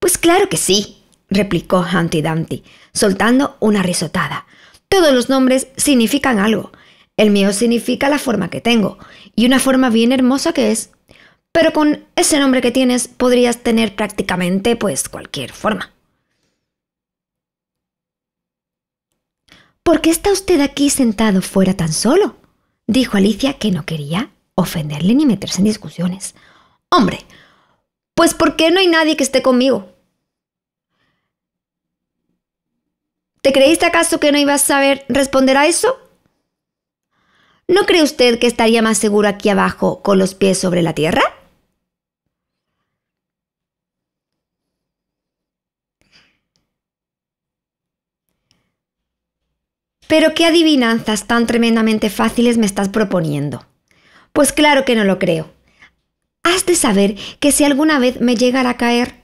Pues claro que sí, replicó Humpty Dumpty, soltando una risotada. Todos los nombres significan algo. El mío significa la forma que tengo, y una forma bien hermosa que es. Pero con ese nombre que tienes podrías tener prácticamente pues cualquier forma. ¿Por qué está usted aquí sentado fuera tan solo? dijo Alicia que no quería ofenderle ni meterse en discusiones. Hombre, pues ¿por qué no hay nadie que esté conmigo? ¿Te creíste acaso que no ibas a saber responder a eso? ¿No cree usted que estaría más seguro aquí abajo con los pies sobre la tierra? Pero qué adivinanzas tan tremendamente fáciles me estás proponiendo. Pues claro que no lo creo. Has de saber que si alguna vez me llegara a caer,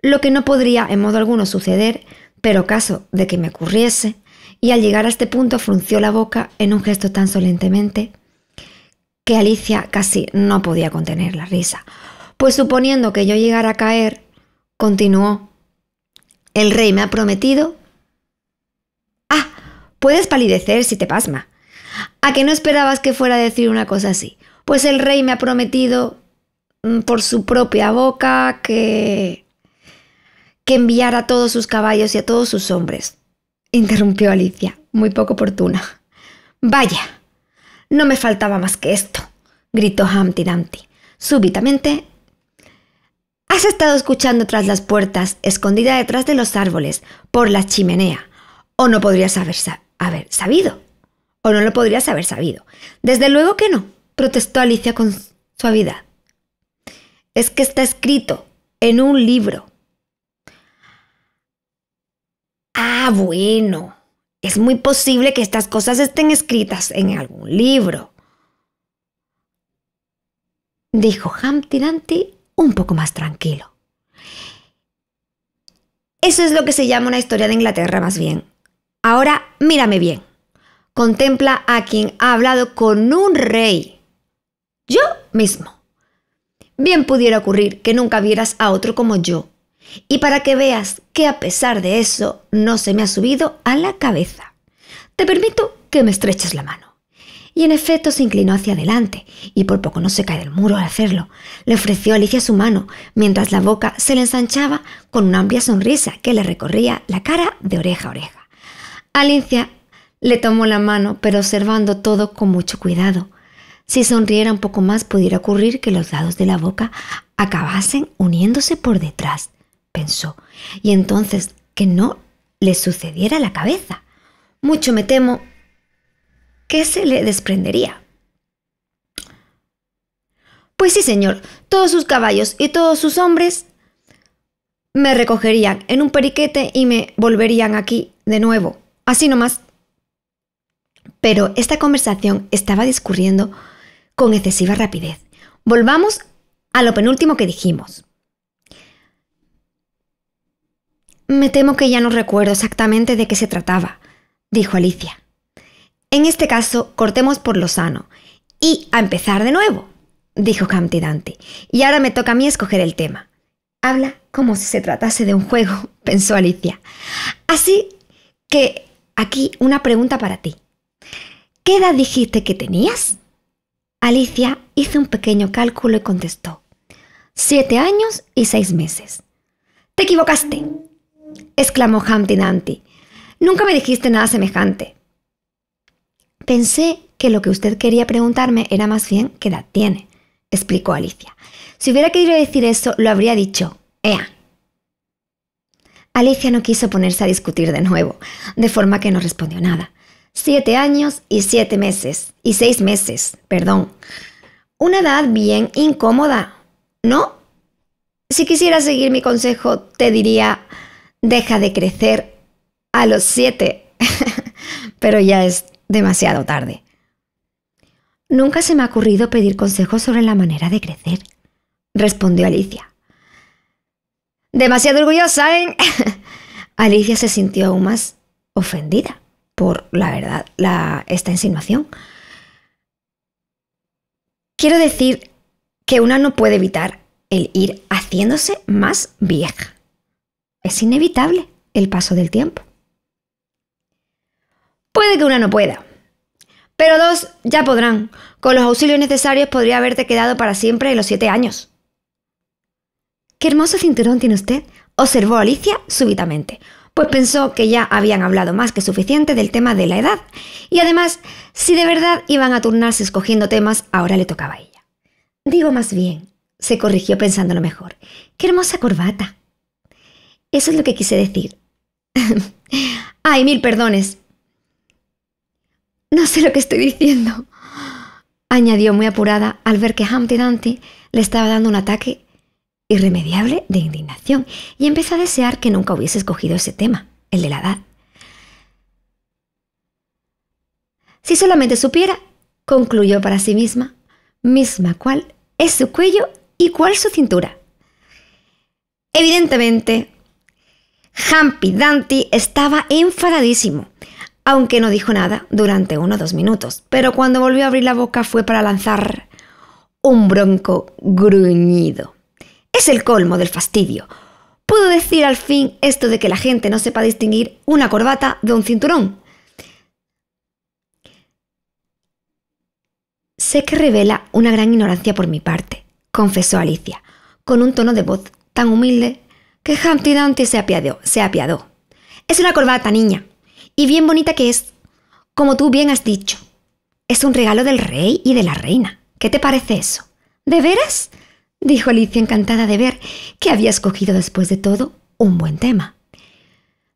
lo que no podría en modo alguno suceder, pero caso de que me ocurriese, y al llegar a este punto frunció la boca en un gesto tan solentemente que Alicia casi no podía contener la risa. Pues suponiendo que yo llegara a caer, continuó, el rey me ha prometido... Ah, puedes palidecer si te pasma. ¿A que no esperabas que fuera a decir una cosa así? pues el rey me ha prometido mm, por su propia boca que, que enviara a todos sus caballos y a todos sus hombres, interrumpió Alicia, muy poco oportuna. Vaya, no me faltaba más que esto, gritó Humpty Dumpty. Súbitamente Has estado escuchando tras las puertas, escondida detrás de los árboles, por la chimenea. O no podrías haber, haber, sabido. O no lo podrías haber sabido. Desde luego que no protestó Alicia con suavidad. Es que está escrito en un libro. Ah, bueno. Es muy posible que estas cosas estén escritas en algún libro. Dijo Humpty un poco más tranquilo. Eso es lo que se llama una historia de Inglaterra más bien. Ahora mírame bien. Contempla a quien ha hablado con un rey yo mismo. Bien pudiera ocurrir que nunca vieras a otro como yo. Y para que veas que a pesar de eso no se me ha subido a la cabeza, te permito que me estreches la mano. Y en efecto se inclinó hacia adelante, y por poco no se cae del muro al hacerlo. Le ofreció a Alicia su mano, mientras la boca se le ensanchaba con una amplia sonrisa que le recorría la cara de oreja a oreja. Alicia le tomó la mano, pero observando todo con mucho cuidado. Si sonriera un poco más, pudiera ocurrir que los lados de la boca acabasen uniéndose por detrás, pensó, y entonces que no le sucediera la cabeza. Mucho me temo que se le desprendería. Pues sí, señor, todos sus caballos y todos sus hombres me recogerían en un periquete y me volverían aquí de nuevo, así nomás. Pero esta conversación estaba discurriendo con excesiva rapidez. Volvamos a lo penúltimo que dijimos. Me temo que ya no recuerdo exactamente de qué se trataba, dijo Alicia. En este caso, cortemos por lo sano y a empezar de nuevo, dijo Cantidante. Y ahora me toca a mí escoger el tema. Habla como si se tratase de un juego, pensó Alicia. Así que aquí una pregunta para ti. ¿Qué edad dijiste que tenías? Alicia hizo un pequeño cálculo y contestó. Siete años y seis meses. Te equivocaste, exclamó Humpty Dumpty. Nunca me dijiste nada semejante. Pensé que lo que usted quería preguntarme era más bien qué edad tiene, explicó Alicia. Si hubiera querido decir eso, lo habría dicho. Ea. Alicia no quiso ponerse a discutir de nuevo, de forma que no respondió nada siete años y siete meses, y seis meses, perdón. Una edad bien incómoda, ¿no? Si quisiera seguir mi consejo, te diría, deja de crecer a los siete, pero ya es demasiado tarde. Nunca se me ha ocurrido pedir consejos sobre la manera de crecer, respondió Alicia. Demasiado orgullosa, ¿eh? Alicia se sintió aún más ofendida por la verdad, esta insinuación. Quiero decir que una no puede evitar el ir haciéndose más vieja. Es inevitable el paso del tiempo. Puede que una no pueda, pero dos ya podrán. Con los auxilios necesarios podría haberte quedado para siempre en los siete años. ¿Qué hermoso cinturón tiene usted? observó Alicia súbitamente pues pensó que ya habían hablado más que suficiente del tema de la edad y además, si de verdad iban a turnarse escogiendo temas, ahora le tocaba a ella. Digo más bien, se corrigió pensándolo mejor, qué hermosa corbata. Eso es lo que quise decir. Ay, mil perdones. No sé lo que estoy diciendo, añadió muy apurada al ver que Humpty Dumpty le estaba dando un ataque irremediable de indignación y empezó a desear que nunca hubiese escogido ese tema, el de la edad. Si solamente supiera, concluyó para sí misma, misma cuál es su cuello y cuál su cintura. Evidentemente, Humpy Dante estaba enfadadísimo, aunque no dijo nada durante uno o dos minutos, pero cuando volvió a abrir la boca fue para lanzar un bronco gruñido. Es el colmo del fastidio. ¿Puedo decir al fin esto de que la gente no sepa distinguir una corbata de un cinturón? Sé que revela una gran ignorancia por mi parte, confesó Alicia, con un tono de voz tan humilde que Humpty Dumpty se apiadó. Se apiadó. Es una corbata, niña, y bien bonita que es, como tú bien has dicho. Es un regalo del rey y de la reina. ¿Qué te parece eso? ¿De veras? dijo Alicia encantada de ver que había escogido después de todo un buen tema.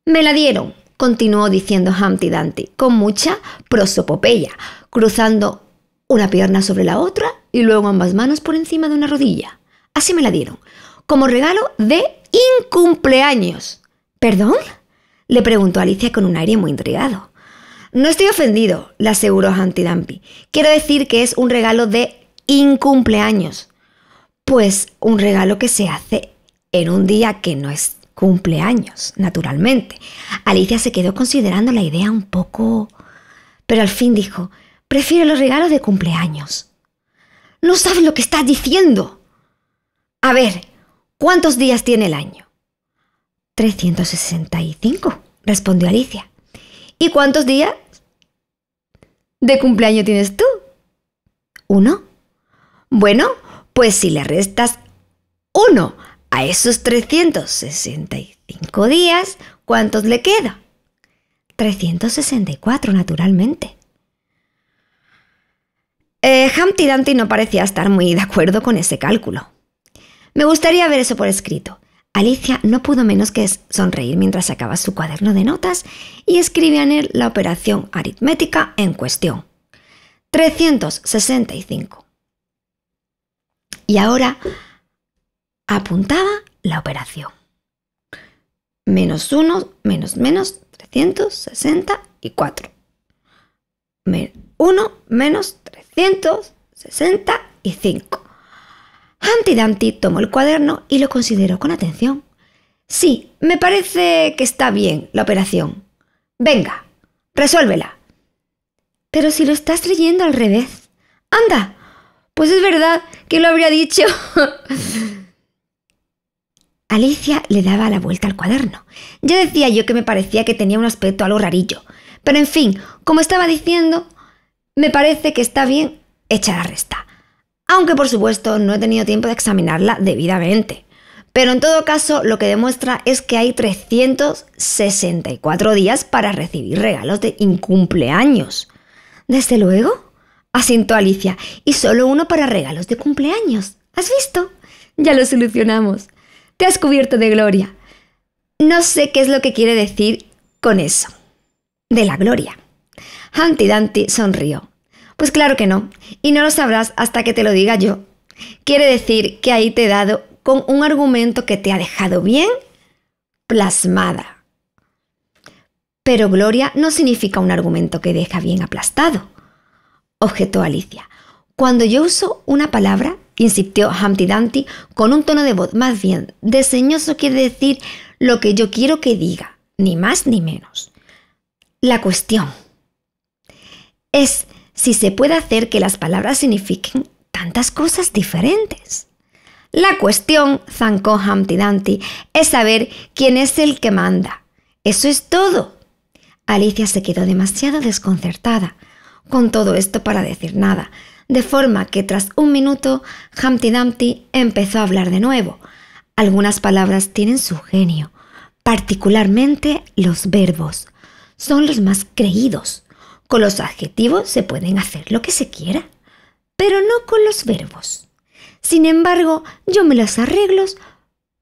Me la dieron, continuó diciendo Humpty Dumpty, con mucha prosopopeya, cruzando una pierna sobre la otra y luego ambas manos por encima de una rodilla. Así me la dieron, como regalo de incumpleaños. ¿Perdón? le preguntó Alicia con un aire muy intrigado. No estoy ofendido, le aseguró Humpty Dumpty. Quiero decir que es un regalo de incumpleaños pues un regalo que se hace en un día que no es cumpleaños, naturalmente. Alicia se quedó considerando la idea un poco... pero al fin dijo, prefiero los regalos de cumpleaños. No sabes lo que estás diciendo. A ver, ¿cuántos días tiene el año? 365, respondió Alicia. ¿Y cuántos días de cumpleaños tienes tú? ¿Uno? Bueno, pues si le restas 1 a esos 365 días, ¿cuántos le queda? 364, naturalmente. Eh, Humpty Dumpty no parecía estar muy de acuerdo con ese cálculo. Me gustaría ver eso por escrito. Alicia no pudo menos que sonreír mientras sacaba su cuaderno de notas y escribía en él la operación aritmética en cuestión. 365. Y ahora apuntaba la operación. Menos 1, menos menos 364. 1 menos 365. Humpty Dumpty tomó el cuaderno y lo consideró con atención. Sí, me parece que está bien la operación. Venga, resuélvela. Pero si lo estás leyendo al revés. ¡Anda! Pues es verdad, que lo habría dicho? Alicia le daba la vuelta al cuaderno. Ya decía yo que me parecía que tenía un aspecto algo rarillo. Pero en fin, como estaba diciendo, me parece que está bien hecha la resta. Aunque por supuesto no he tenido tiempo de examinarla debidamente. Pero en todo caso, lo que demuestra es que hay 364 días para recibir regalos de incumpleaños. Desde luego, asentó Alicia, y solo uno para regalos de cumpleaños. ¿Has visto? Ya lo solucionamos. Te has cubierto de gloria. No sé qué es lo que quiere decir con eso. De la gloria. Humpty Dumpty sonrió. Pues claro que no, y no lo sabrás hasta que te lo diga yo. Quiere decir que ahí te he dado con un argumento que te ha dejado bien plasmada. Pero gloria no significa un argumento que deja bien aplastado objetó Alicia. Cuando yo uso una palabra, insistió Humpty Dumpty con un tono de voz más bien diseñoso quiere decir lo que yo quiero que diga, ni más ni menos. La cuestión es si se puede hacer que las palabras signifiquen tantas cosas diferentes. La cuestión, zancó Humpty Dumpty, es saber quién es el que manda. Eso es todo. Alicia se quedó demasiado desconcertada con todo esto para decir nada, de forma que tras un minuto Humpty Dumpty empezó a hablar de nuevo. Algunas palabras tienen su genio, particularmente los verbos. Son los más creídos. Con los adjetivos se pueden hacer lo que se quiera, pero no con los verbos. Sin embargo, yo me las arreglo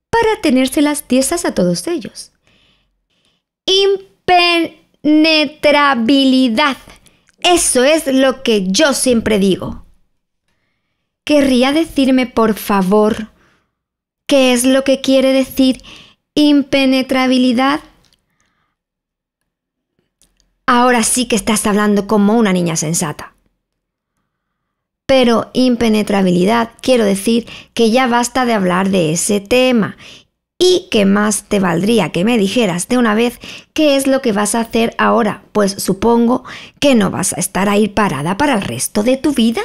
para tenérselas tiesas a todos ellos. Impenetrabilidad. Eso es lo que yo siempre digo. ¿Querría decirme, por favor, qué es lo que quiere decir impenetrabilidad? Ahora sí que estás hablando como una niña sensata. Pero impenetrabilidad quiero decir que ya basta de hablar de ese tema ¿Y qué más te valdría que me dijeras de una vez qué es lo que vas a hacer ahora? Pues supongo que no vas a estar ahí parada para el resto de tu vida.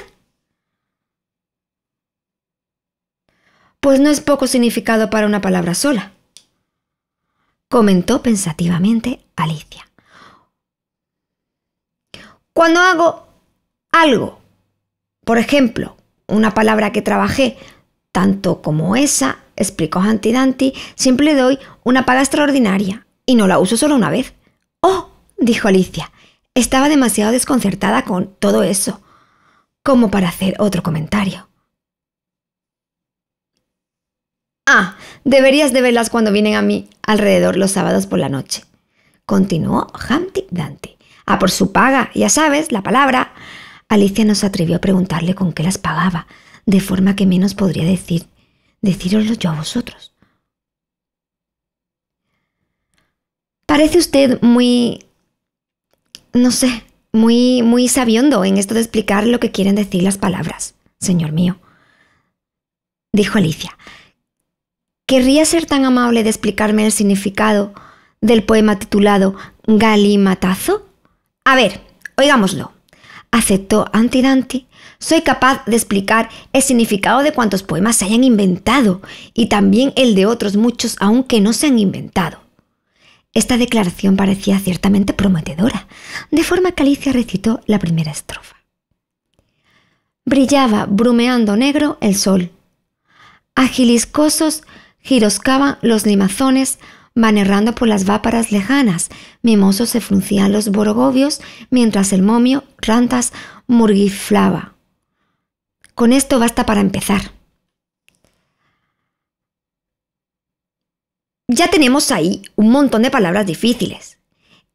Pues no es poco significado para una palabra sola, comentó pensativamente Alicia. Cuando hago algo, por ejemplo, una palabra que trabajé, tanto como esa explicó Humpty Dumpty, siempre doy una paga extraordinaria y no la uso solo una vez. ¡Oh! dijo Alicia. Estaba demasiado desconcertada con todo eso como para hacer otro comentario. Ah, deberías de verlas cuando vienen a mí alrededor los sábados por la noche. Continuó Humpty Dante. Ah, por su paga, ya sabes, la palabra. Alicia no se atrevió a preguntarle con qué las pagaba, de forma que menos podría decir decíroslo yo a vosotros. Parece usted muy... no sé, muy, muy sabiondo en esto de explicar lo que quieren decir las palabras, señor mío. Dijo Alicia. ¿Querría ser tan amable de explicarme el significado del poema titulado Galimatazo? A ver, oigámoslo. Aceptó Antidanti soy capaz de explicar el significado de cuantos poemas se hayan inventado y también el de otros muchos aunque no se han inventado. Esta declaración parecía ciertamente prometedora, de forma que Alicia recitó la primera estrofa. Brillaba brumeando negro el sol. Agiliscosos giroscaban los limazones, van por las váparas lejanas. Mimosos se fruncían los borgovios, mientras el momio, rantas, murgiflaba. Con esto basta para empezar. Ya tenemos ahí un montón de palabras difíciles.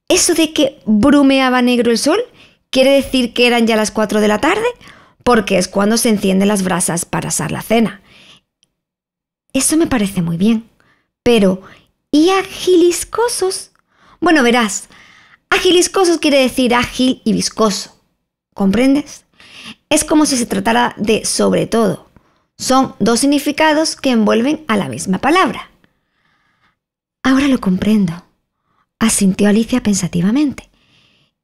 ¿Eso de que brumeaba negro el sol quiere decir que eran ya las 4 de la tarde? Porque es cuando se encienden las brasas para asar la cena. Eso me parece muy bien. Pero, ¿y agiliscosos? Bueno, verás, agiliscosos quiere decir ágil y viscoso. ¿Comprendes? Es como si se tratara de sobre todo. Son dos significados que envuelven a la misma palabra. Ahora lo comprendo, asintió Alicia pensativamente.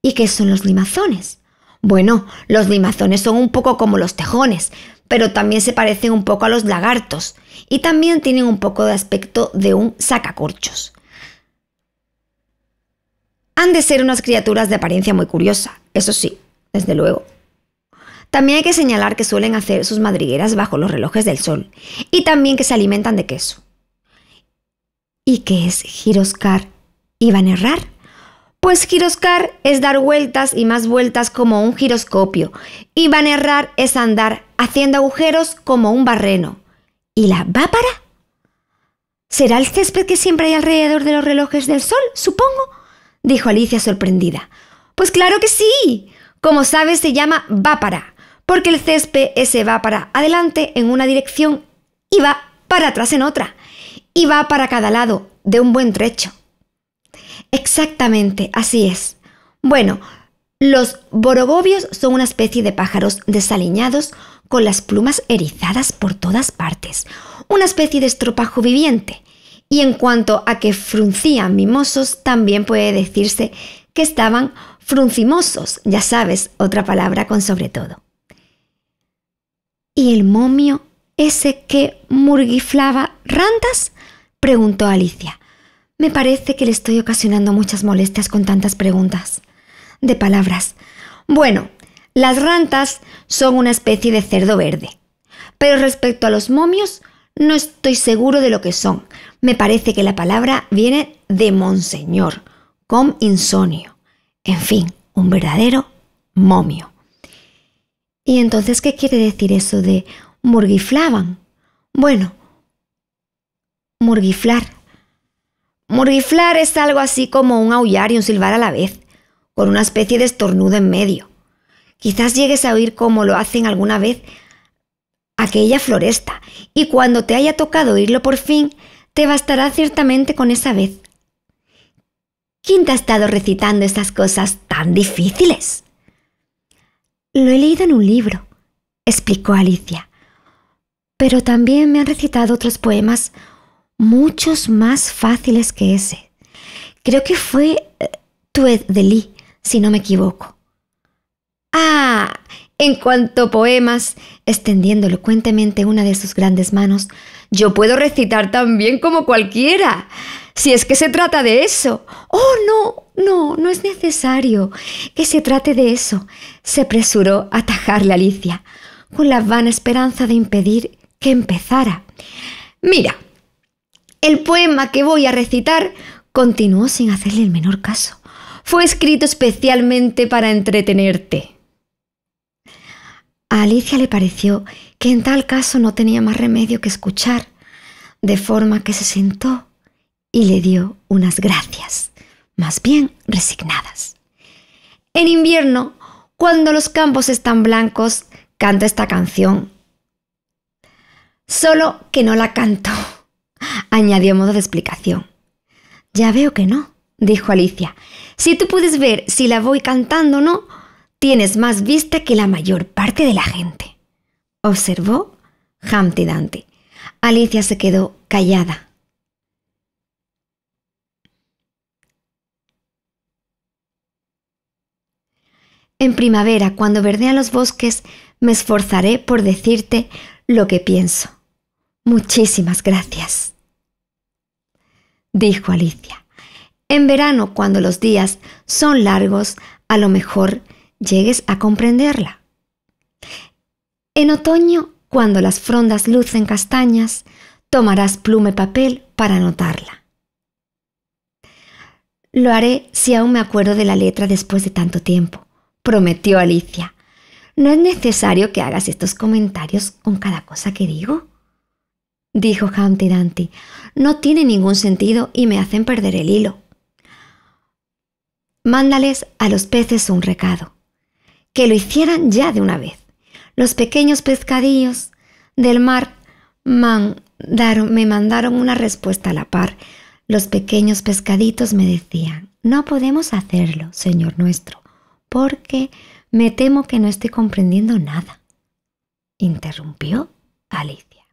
¿Y qué son los limazones? Bueno, los limazones son un poco como los tejones, pero también se parecen un poco a los lagartos y también tienen un poco de aspecto de un sacacorchos. Han de ser unas criaturas de apariencia muy curiosa, eso sí, desde luego. También hay que señalar que suelen hacer sus madrigueras bajo los relojes del sol y también que se alimentan de queso. ¿Y qué es giroscar? y a errar? Pues giroscar es dar vueltas y más vueltas como un giroscopio. Y van a errar es andar haciendo agujeros como un barreno. ¿Y la vápara? ¿Será el césped que siempre hay alrededor de los relojes del sol, supongo? dijo Alicia sorprendida. Pues claro que sí. Como sabes, se llama vápara porque el césped se va para adelante en una dirección y va para atrás en otra, y va para cada lado de un buen trecho. Exactamente, así es. Bueno, los borogobios son una especie de pájaros desaliñados con las plumas erizadas por todas partes, una especie de estropajo viviente. Y en cuanto a que fruncían mimosos, también puede decirse que estaban fruncimosos, ya sabes, otra palabra con sobre todo. ¿Y el momio ese que murguiflaba rantas? preguntó Alicia. Me parece que le estoy ocasionando muchas molestias con tantas preguntas. De palabras. Bueno, las rantas son una especie de cerdo verde. Pero respecto a los momios, no estoy seguro de lo que son. Me parece que la palabra viene de monseñor, con insonio. En fin, un verdadero momio. ¿Y entonces qué quiere decir eso de murgiflaban? Bueno, murgiflar. Murgiflar es algo así como un aullar y un silbar a la vez, con una especie de estornudo en medio. Quizás llegues a oír como lo hacen alguna vez aquella floresta, y cuando te haya tocado oírlo por fin, te bastará ciertamente con esa vez. ¿Quién te ha estado recitando estas cosas tan difíciles? Lo he leído en un libro, explicó Alicia. Pero también me han recitado otros poemas muchos más fáciles que ese. Creo que fue eh, Tued de Lee, si no me equivoco. Ah, en cuanto a poemas, extendiendo elocuentemente una de sus grandes manos, yo puedo recitar tan bien como cualquiera. Si es que se trata de eso. Oh, no, no, no es necesario que se trate de eso, se apresuró a atajarle Alicia, con la vana esperanza de impedir que empezara. Mira, el poema que voy a recitar continuó sin hacerle el menor caso. Fue escrito especialmente para entretenerte. A Alicia le pareció que en tal caso no tenía más remedio que escuchar, de forma que se sentó y le dio unas gracias, más bien resignadas. En invierno, cuando los campos están blancos, canta esta canción. Solo que no la canto, añadió modo de explicación. Ya veo que no, dijo Alicia. Si tú puedes ver si la voy cantando o no, tienes más vista que la mayor parte de la gente, observó Humpty Dante. Alicia se quedó callada En primavera, cuando verdean los bosques, me esforzaré por decirte lo que pienso. Muchísimas gracias. Dijo Alicia. En verano, cuando los días son largos, a lo mejor llegues a comprenderla. En otoño, cuando las frondas lucen castañas, tomarás plume papel para anotarla. Lo haré si aún me acuerdo de la letra después de tanto tiempo prometió Alicia. No es necesario que hagas estos comentarios con cada cosa que digo, dijo Humpty Dumpty. No tiene ningún sentido y me hacen perder el hilo. Mándales a los peces un recado. Que lo hicieran ya de una vez. Los pequeños pescadillos del mar me mandaron una respuesta a la par. Los pequeños pescaditos me decían, no podemos hacerlo, Señor nuestro porque me temo que no estoy comprendiendo nada, interrumpió Alicia.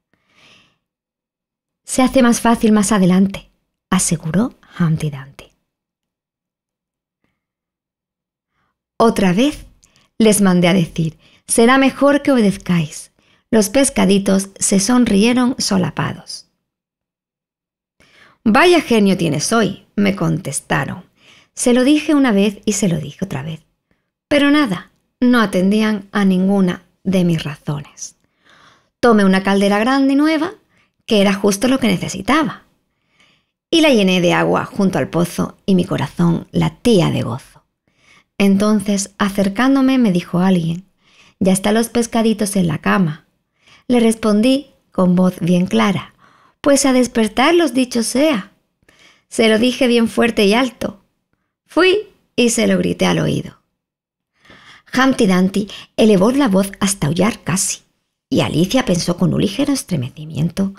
Se hace más fácil más adelante, aseguró Humpty Dumpty. Otra vez les mandé a decir, será mejor que obedezcáis. Los pescaditos se sonrieron solapados. Vaya genio tienes hoy, me contestaron. Se lo dije una vez y se lo dije otra vez. Pero nada, no atendían a ninguna de mis razones. Tomé una caldera grande y nueva, que era justo lo que necesitaba, y la llené de agua junto al pozo y mi corazón latía de gozo. Entonces, acercándome, me dijo alguien, ya están los pescaditos en la cama. Le respondí con voz bien clara, pues a despertar los dichos sea. Se lo dije bien fuerte y alto. Fui y se lo grité al oído. Humpty Dumpty elevó la voz hasta aullar casi, y Alicia pensó con un ligero estremecimiento,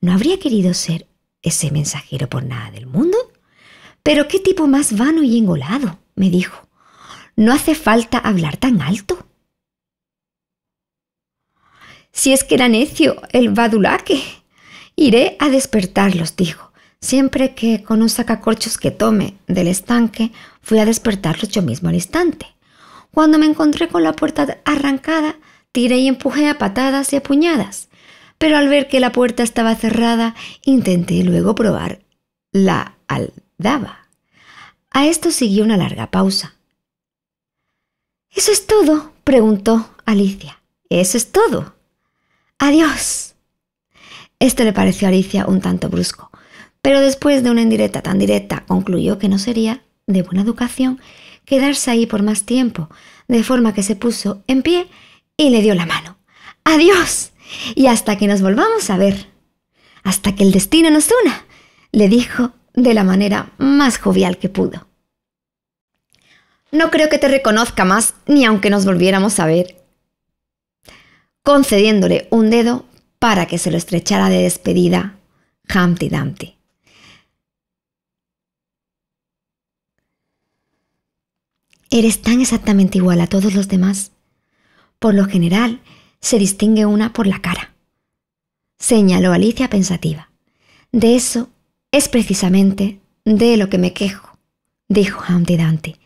¿no habría querido ser ese mensajero por nada del mundo? Pero qué tipo más vano y engolado, me dijo. No hace falta hablar tan alto. Si es que era necio el badulaque. Iré a despertarlos, dijo. Siempre que con un sacacorchos que tome del estanque, fui a despertarlos yo mismo al instante. Cuando me encontré con la puerta arrancada, tiré y empujé a patadas y a puñadas. Pero al ver que la puerta estaba cerrada, intenté luego probar la aldaba. A esto siguió una larga pausa. ¿Eso es todo? preguntó Alicia. Eso es todo. Adiós. Esto le pareció a Alicia un tanto brusco, pero después de una indirecta tan directa concluyó que no sería de buena educación quedarse ahí por más tiempo, de forma que se puso en pie y le dio la mano. Adiós. Y hasta que nos volvamos a ver. Hasta que el destino nos una, le dijo de la manera más jovial que pudo. No creo que te reconozca más ni aunque nos volviéramos a ver. Concediéndole un dedo para que se lo estrechara de despedida, Humpty Dumpty. Eres tan exactamente igual a todos los demás. Por lo general, se distingue una por la cara. Señaló Alicia pensativa. De eso es precisamente de lo que me quejo, dijo Humpty Dante.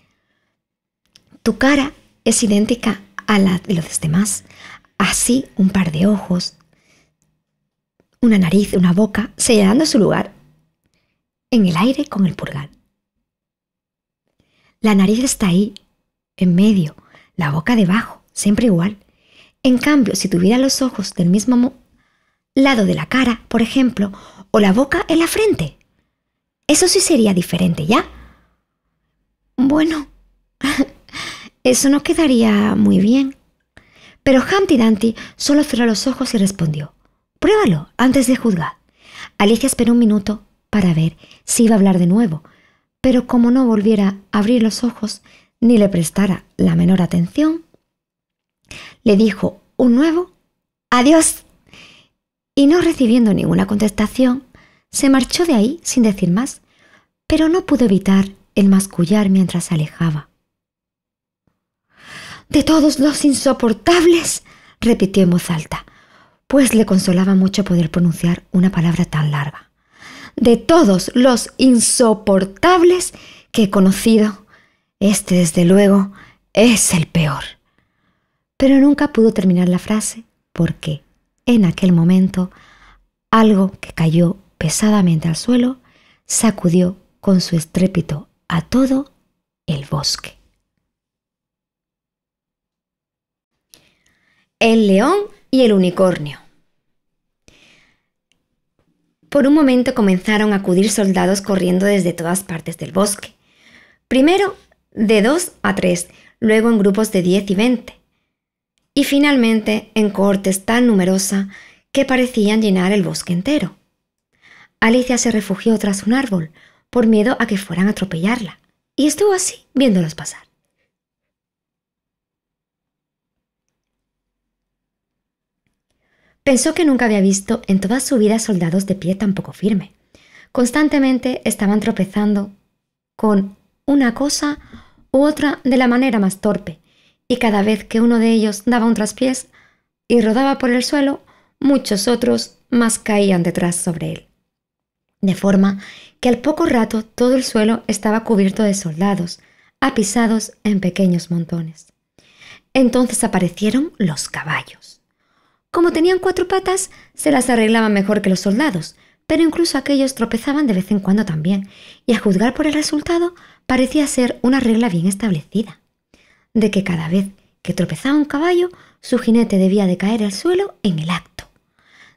Tu cara es idéntica a la de los demás. Así un par de ojos, una nariz, una boca, señalando su lugar en el aire con el pulgar. La nariz está ahí, en medio, la boca debajo, siempre igual. En cambio, si tuviera los ojos del mismo lado de la cara, por ejemplo, o la boca en la frente, eso sí sería diferente, ¿ya? Bueno, eso no quedaría muy bien. Pero Humpty Dumpty solo cerró los ojos y respondió, pruébalo antes de juzgar. Alicia esperó un minuto para ver si iba a hablar de nuevo, pero como no volviera a abrir los ojos ni le prestara la menor atención, le dijo un nuevo adiós y no recibiendo ninguna contestación, se marchó de ahí sin decir más, pero no pudo evitar el mascullar mientras se alejaba. De todos los insoportables, repitió en voz alta, pues le consolaba mucho poder pronunciar una palabra tan larga de todos los insoportables que he conocido, este desde luego es el peor. Pero nunca pudo terminar la frase porque en aquel momento algo que cayó pesadamente al suelo sacudió con su estrépito a todo el bosque. El león y el unicornio. Por un momento comenzaron a acudir soldados corriendo desde todas partes del bosque. Primero de dos a tres, luego en grupos de diez y veinte. Y finalmente en cohortes tan numerosa que parecían llenar el bosque entero. Alicia se refugió tras un árbol, por miedo a que fueran a atropellarla, y estuvo así viéndolos pasar. Pensó que nunca había visto en toda su vida soldados de pie tan poco firme. Constantemente estaban tropezando con una cosa u otra de la manera más torpe, y cada vez que uno de ellos daba un traspiés y rodaba por el suelo, muchos otros más caían detrás sobre él. De forma que al poco rato todo el suelo estaba cubierto de soldados, apisados en pequeños montones. Entonces aparecieron los caballos. Como tenían cuatro patas, se las arreglaban mejor que los soldados, pero incluso aquellos tropezaban de vez en cuando también, y a juzgar por el resultado parecía ser una regla bien establecida, de que cada vez que tropezaba un caballo, su jinete debía de caer al suelo en el acto.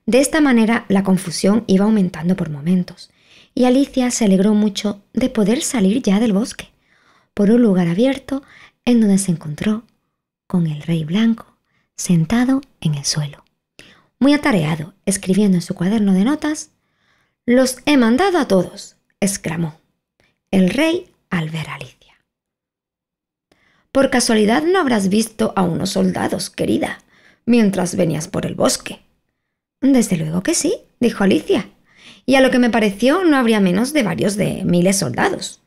De esta manera la confusión iba aumentando por momentos, y Alicia se alegró mucho de poder salir ya del bosque, por un lugar abierto en donde se encontró con el rey blanco sentado en el suelo muy atareado, escribiendo en su cuaderno de notas, Los he mandado a todos, exclamó el rey al ver a Alicia. Por casualidad no habrás visto a unos soldados, querida, mientras venías por el bosque. Desde luego que sí, dijo Alicia, y a lo que me pareció no habría menos de varios de miles soldados.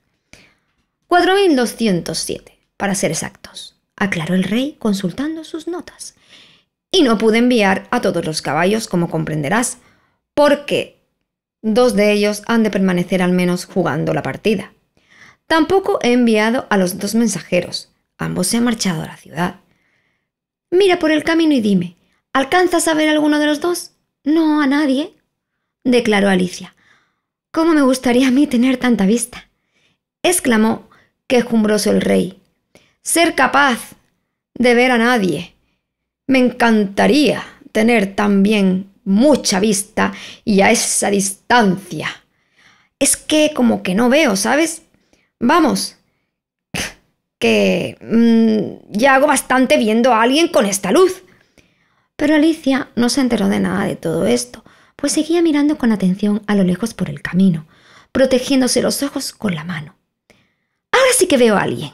siete, para ser exactos, aclaró el rey consultando sus notas y no pude enviar a todos los caballos, como comprenderás, porque dos de ellos han de permanecer al menos jugando la partida. Tampoco he enviado a los dos mensajeros, ambos se han marchado a la ciudad. Mira por el camino y dime, ¿alcanzas a ver a alguno de los dos? No, a nadie, declaró Alicia. ¿Cómo me gustaría a mí tener tanta vista? exclamó quejumbroso el rey. Ser capaz de ver a nadie me encantaría tener también mucha vista y a esa distancia. Es que como que no veo, ¿sabes? Vamos, que mm, ya hago bastante viendo a alguien con esta luz. Pero Alicia no se enteró de nada de todo esto, pues seguía mirando con atención a lo lejos por el camino, protegiéndose los ojos con la mano. Ahora sí que veo a alguien.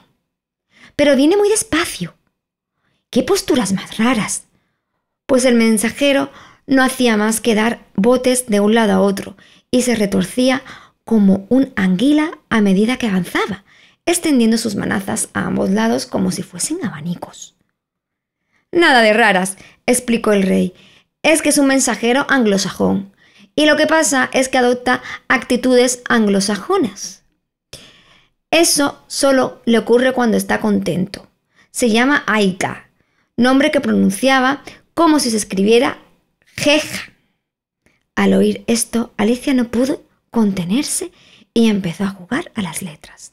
Pero viene muy despacio. ¡Qué posturas más raras! Pues el mensajero no hacía más que dar botes de un lado a otro y se retorcía como un anguila a medida que avanzaba, extendiendo sus manazas a ambos lados como si fuesen abanicos. Nada de raras, explicó el rey. Es que es un mensajero anglosajón. Y lo que pasa es que adopta actitudes anglosajonas. Eso solo le ocurre cuando está contento. Se llama Aika nombre que pronunciaba como si se escribiera Jeja. Al oír esto, Alicia no pudo contenerse y empezó a jugar a las letras.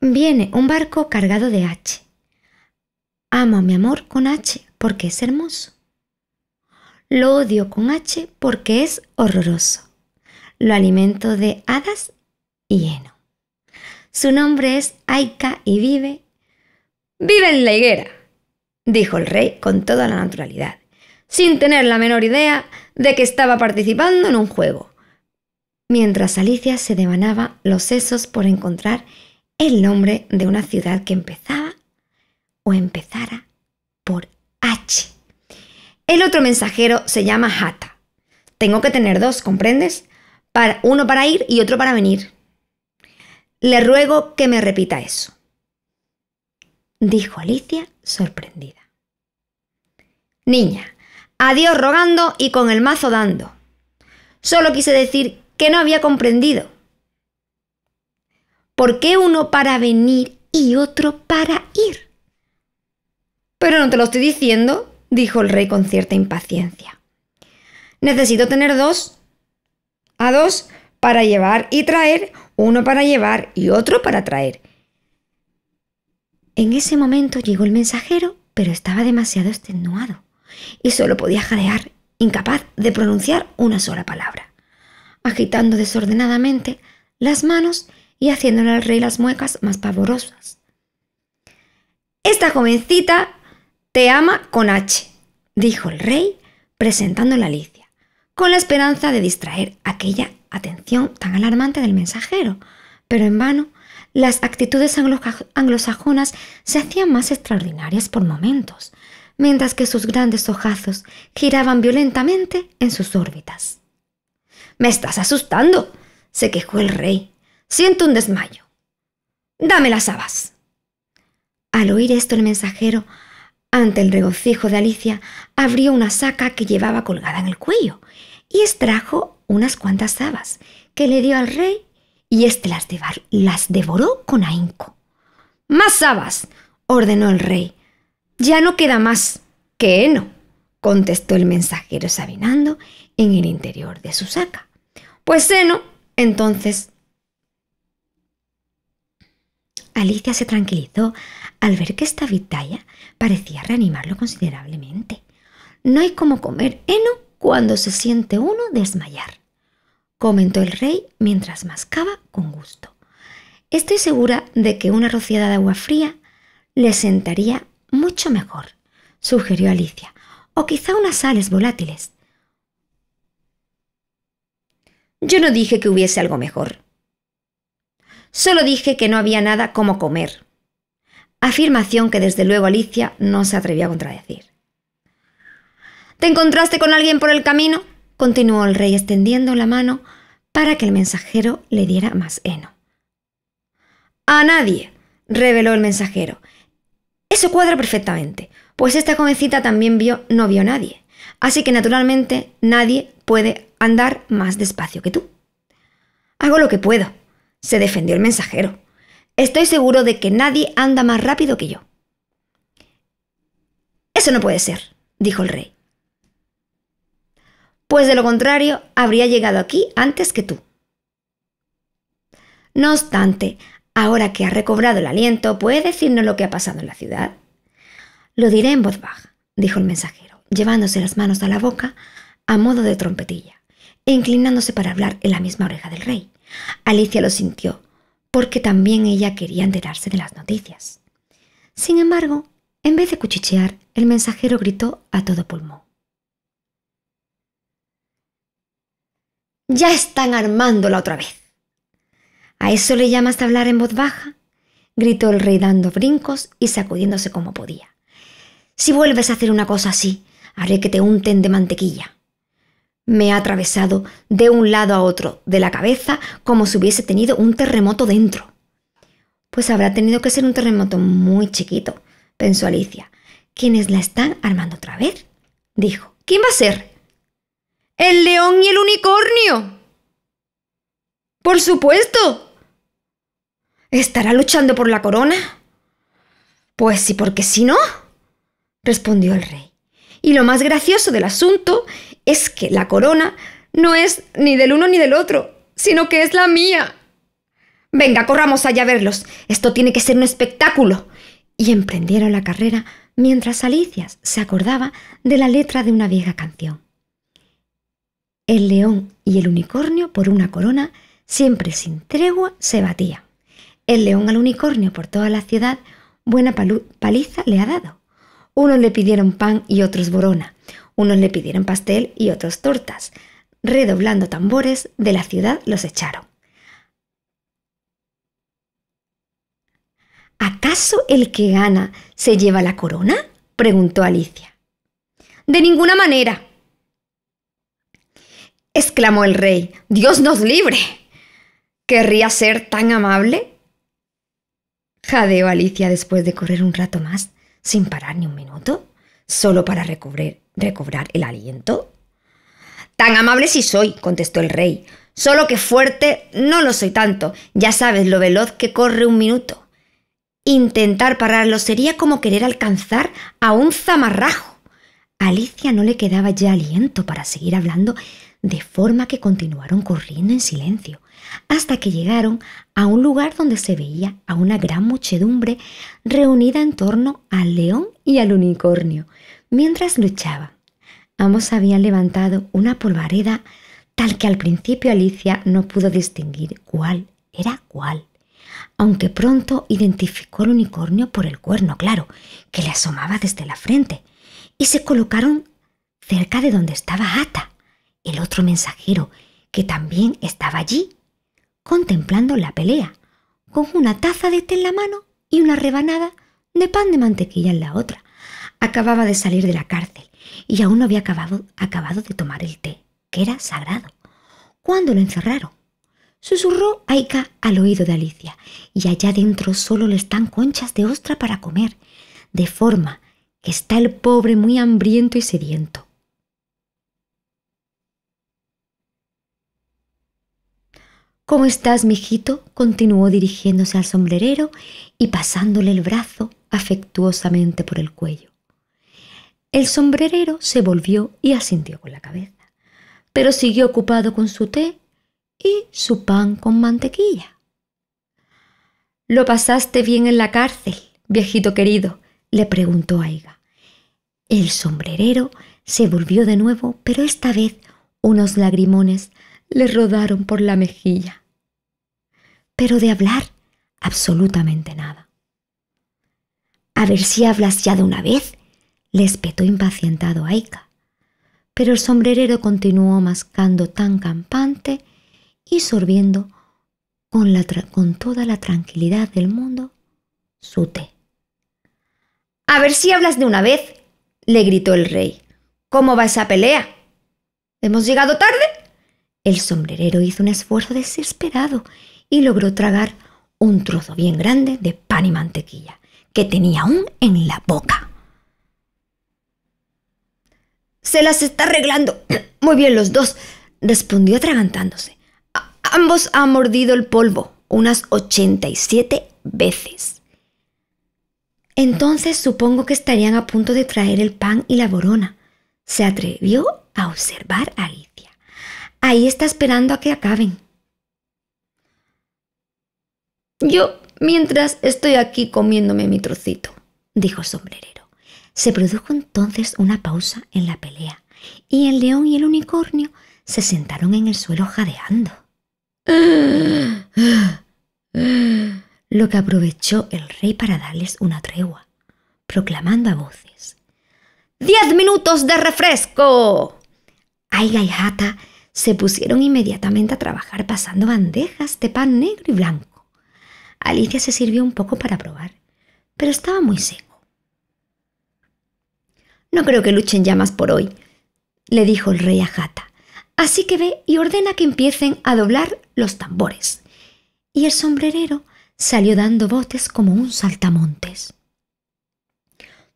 Viene un barco cargado de H. Amo a mi amor con H porque es hermoso. Lo odio con H porque es horroroso. Lo alimento de hadas y heno. Su nombre es Aika y vive... Vive en la higuera, dijo el rey con toda la naturalidad, sin tener la menor idea de que estaba participando en un juego, mientras Alicia se devanaba los sesos por encontrar el nombre de una ciudad que empezaba o empezara por H. El otro mensajero se llama Hata. Tengo que tener dos, ¿comprendes? Para, uno para ir y otro para venir. Le ruego que me repita eso. Dijo Alicia, sorprendida. Niña, adiós rogando y con el mazo dando. Solo quise decir que no había comprendido. ¿Por qué uno para venir y otro para ir? Pero no te lo estoy diciendo, dijo el rey con cierta impaciencia. Necesito tener dos. A dos para llevar y traer uno para llevar y otro para traer. En ese momento llegó el mensajero, pero estaba demasiado extenuado y solo podía jadear, incapaz de pronunciar una sola palabra, agitando desordenadamente las manos y haciéndole al rey las muecas más pavorosas. Esta jovencita te ama con H, dijo el rey, presentando a Alicia, con la esperanza de distraer aquella atención tan alarmante del mensajero, pero en vano las actitudes anglosajonas se hacían más extraordinarias por momentos, mientras que sus grandes ojazos giraban violentamente en sus órbitas. Me estás asustando, se quejó el rey. Siento un desmayo. Dame las habas. Al oír esto el mensajero, ante el regocijo de Alicia, abrió una saca que llevaba colgada en el cuello y extrajo unas cuantas habas que le dio al rey y éste las, las devoró con ahínco. Más habas, ordenó el rey. Ya no queda más que heno, contestó el mensajero sabinando en el interior de su saca. Pues heno, entonces... Alicia se tranquilizó al ver que esta vitalla parecía reanimarlo considerablemente. No hay como comer heno cuando se siente uno desmayar, comentó el rey mientras mascaba con gusto. Estoy segura de que una rociada de agua fría le sentaría mucho mejor, sugirió Alicia, o quizá unas sales volátiles. Yo no dije que hubiese algo mejor. Solo dije que no había nada como comer. Afirmación que desde luego Alicia no se atrevió a contradecir. ¿Te encontraste con alguien por el camino? Continuó el rey extendiendo la mano para que el mensajero le diera más heno. A nadie, reveló el mensajero. Eso cuadra perfectamente, pues esta jovencita también vio, no vio a nadie. Así que naturalmente nadie puede andar más despacio que tú. Hago lo que puedo, se defendió el mensajero. Estoy seguro de que nadie anda más rápido que yo. Eso no puede ser, dijo el rey pues de lo contrario habría llegado aquí antes que tú. No obstante, ahora que ha recobrado el aliento, ¿puede decirnos lo que ha pasado en la ciudad? Lo diré en voz baja, dijo el mensajero, llevándose las manos a la boca a modo de trompetilla, e inclinándose para hablar en la misma oreja del rey. Alicia lo sintió, porque también ella quería enterarse de las noticias. Sin embargo, en vez de cuchichear, el mensajero gritó a todo pulmón. Ya están armándola otra vez. ¿A eso le llamas hablar en voz baja? gritó el rey dando brincos y sacudiéndose como podía. Si vuelves a hacer una cosa así, haré que te unten de mantequilla. Me ha atravesado de un lado a otro de la cabeza como si hubiese tenido un terremoto dentro. Pues habrá tenido que ser un terremoto muy chiquito, pensó Alicia. ¿Quiénes la están armando otra vez? dijo. ¿Quién va a ser? el león y el unicornio. Por supuesto. ¿Estará luchando por la corona? Pues sí, porque si no, respondió el rey. Y lo más gracioso del asunto es que la corona no es ni del uno ni del otro, sino que es la mía. Venga, corramos allá a verlos. Esto tiene que ser un espectáculo. Y emprendieron la carrera mientras Alicia se acordaba de la letra de una vieja canción el león y el unicornio por una corona siempre sin tregua se batían. El león al unicornio por toda la ciudad buena paliza le ha dado. Unos le pidieron pan y otros borona, unos le pidieron pastel y otros tortas. Redoblando tambores, de la ciudad los echaron. ¿Acaso el que gana se lleva la corona? preguntó Alicia. De ninguna manera, exclamó el rey, Dios nos libre. ¿Querría ser tan amable? Jadeó Alicia después de correr un rato más, sin parar ni un minuto, solo para recobrar, recobrar el aliento. Tan amable sí soy, contestó el rey, solo que fuerte no lo soy tanto, ya sabes lo veloz que corre un minuto. Intentar pararlo sería como querer alcanzar a un zamarrajo. Alicia no le quedaba ya aliento para seguir hablando de forma que continuaron corriendo en silencio, hasta que llegaron a un lugar donde se veía a una gran muchedumbre reunida en torno al león y al unicornio, mientras luchaban. Ambos habían levantado una polvareda tal que al principio Alicia no pudo distinguir cuál era cuál, aunque pronto identificó al unicornio por el cuerno claro que le asomaba desde la frente, y se colocaron cerca de donde estaba Ata el otro mensajero, que también estaba allí, contemplando la pelea, con una taza de té en la mano y una rebanada de pan de mantequilla en la otra. Acababa de salir de la cárcel y aún no había acabado, de tomar el té, que era sagrado. Cuando lo encerraron, susurró Aika al oído de Alicia, y allá dentro solo le están conchas de ostra para comer, de forma que está el pobre muy hambriento y sediento. ¿Cómo estás, mijito? continuó dirigiéndose al sombrerero y pasándole el brazo afectuosamente por el cuello. El sombrerero se volvió y asintió con la cabeza, pero siguió ocupado con su té y su pan con mantequilla. ¿Lo pasaste bien en la cárcel, viejito querido? le preguntó Aiga. El sombrerero se volvió de nuevo, pero esta vez unos lagrimones le rodaron por la mejilla. Pero de hablar, absolutamente nada. A ver si hablas ya de una vez, le espetó impacientado Aika. Pero el sombrerero continuó mascando tan campante y sorbiendo con, la con toda la tranquilidad del mundo su té. A ver si hablas de una vez, le gritó el rey. ¿Cómo va esa pelea? ¿Hemos llegado tarde? El sombrerero hizo un esfuerzo desesperado y logró tragar un trozo bien grande de pan y mantequilla que tenía aún en la boca. Se las está arreglando muy bien los dos, respondió atragantándose. ambos han mordido el polvo unas 87 veces. Entonces supongo que estarían a punto de traer el pan y la borona. Se atrevió a observar a ahí está esperando a que acaben. Yo, mientras estoy aquí comiéndome mi trocito, dijo sombrerero. Se produjo entonces una pausa en la pelea, y el león y el unicornio se sentaron en el suelo jadeando. Lo que aprovechó el rey para darles una tregua, proclamando a voces. ¡Diez minutos de refresco! Ay y se pusieron inmediatamente a trabajar pasando bandejas de pan negro y blanco. Alicia se sirvió un poco para probar, pero estaba muy seco. No creo que luchen ya más por hoy, le dijo el rey a Jata. Así que ve y ordena que empiecen a doblar los tambores. Y el sombrerero salió dando botes como un saltamontes.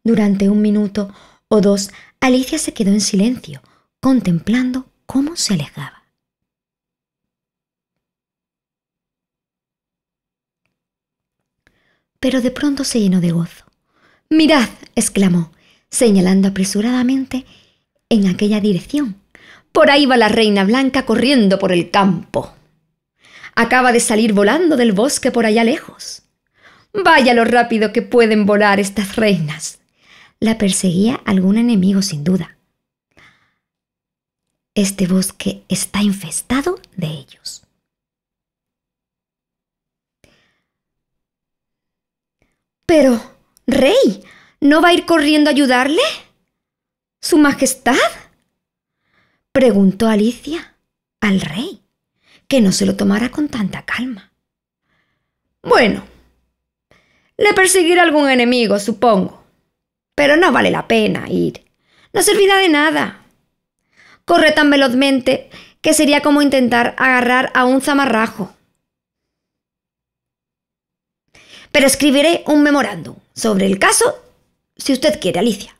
Durante un minuto o dos, Alicia se quedó en silencio, contemplando cómo se alejaba. Pero de pronto se llenó de gozo. Mirad, exclamó, señalando apresuradamente en aquella dirección. Por ahí va la reina blanca corriendo por el campo. Acaba de salir volando del bosque por allá lejos. Vaya lo rápido que pueden volar estas reinas. La perseguía algún enemigo sin duda. Este bosque está infestado de ellos. Pero, rey, ¿no va a ir corriendo a ayudarle? ¿Su Majestad? preguntó Alicia al rey, que no se lo tomara con tanta calma. Bueno, le perseguirá algún enemigo, supongo. Pero no vale la pena ir. No servirá de nada corre tan velozmente que sería como intentar agarrar a un zamarrajo. Pero escribiré un memorándum sobre el caso si usted quiere, Alicia.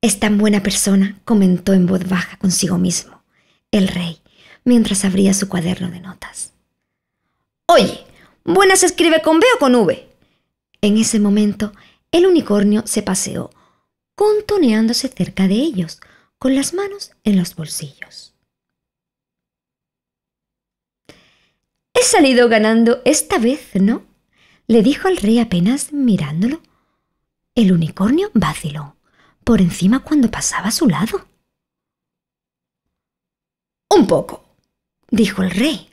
Es tan buena persona, comentó en voz baja consigo mismo el rey, mientras abría su cuaderno de notas. Oye, ¿buena se escribe con B o con V? En ese momento, el unicornio se paseó contoneándose cerca de ellos, con las manos en los bolsillos. He salido ganando esta vez, ¿no? le dijo el rey apenas mirándolo. El unicornio vaciló por encima cuando pasaba a su lado. Un poco, dijo el rey.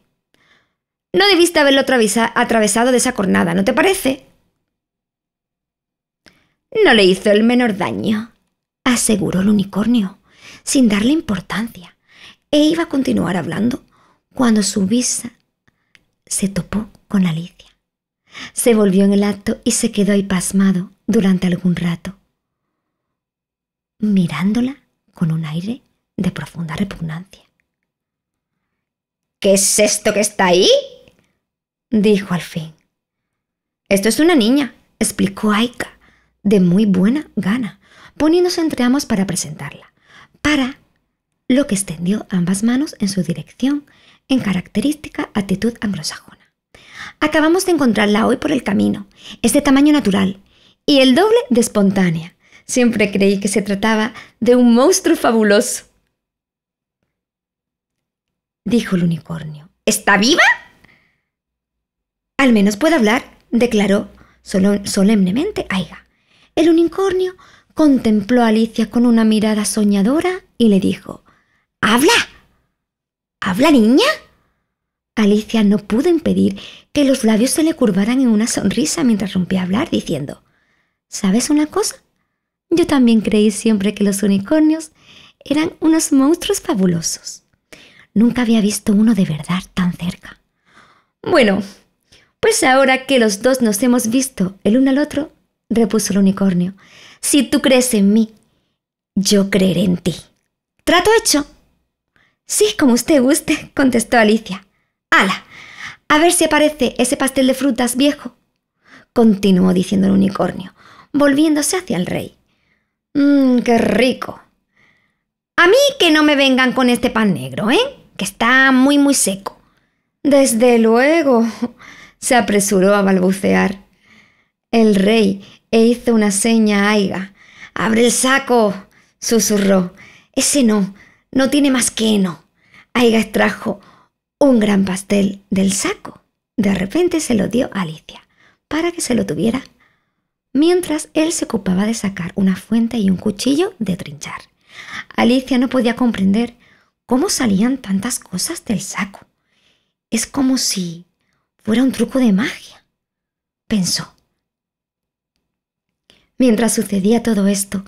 No debiste haberlo atravesado de esa cornada, ¿no te parece? No le hizo el menor daño, aseguró el unicornio, sin darle importancia, e iba a continuar hablando cuando su vista se topó con Alicia. Se volvió en el acto y se quedó ahí pasmado durante algún rato, mirándola con un aire de profunda repugnancia. ¿Qué es esto que está ahí? dijo al fin. Esto es una niña, explicó Aika de muy buena gana, poniéndose entre ambos para presentarla. Para lo que extendió ambas manos en su dirección en característica actitud anglosajona. Acabamos de encontrarla hoy por el camino. Es de tamaño natural y el doble de espontánea. Siempre creí que se trataba de un monstruo fabuloso. Dijo el unicornio. ¿Está viva? Al menos puede hablar, declaró solemnemente Aiga. El unicornio contempló a Alicia con una mirada soñadora y le dijo, ¡Habla! ¿Habla, niña? Alicia no pudo impedir que los labios se le curvaran en una sonrisa mientras rompía a hablar, diciendo, ¿Sabes una cosa? Yo también creí siempre que los unicornios eran unos monstruos fabulosos. Nunca había visto uno de verdad tan cerca. Bueno, pues ahora que los dos nos hemos visto el uno al otro, repuso el unicornio. Si tú crees en mí, yo creeré en ti. ¿Trato hecho? Sí, como usted guste, contestó Alicia. ¡Hala! A ver si aparece ese pastel de frutas viejo. Continuó diciendo el unicornio, volviéndose hacia el rey. Mmm, qué rico. A mí que no me vengan con este pan negro, ¿eh? Que está muy, muy seco. Desde luego, se apresuró a balbucear. El rey e hizo una seña a Aiga. ¡Abre el saco! susurró. Ese no, no tiene más que no. Aiga extrajo un gran pastel del saco. De repente se lo dio a Alicia, para que se lo tuviera, mientras él se ocupaba de sacar una fuente y un cuchillo de trinchar. Alicia no podía comprender cómo salían tantas cosas del saco. Es como si fuera un truco de magia, pensó. Mientras sucedía todo esto,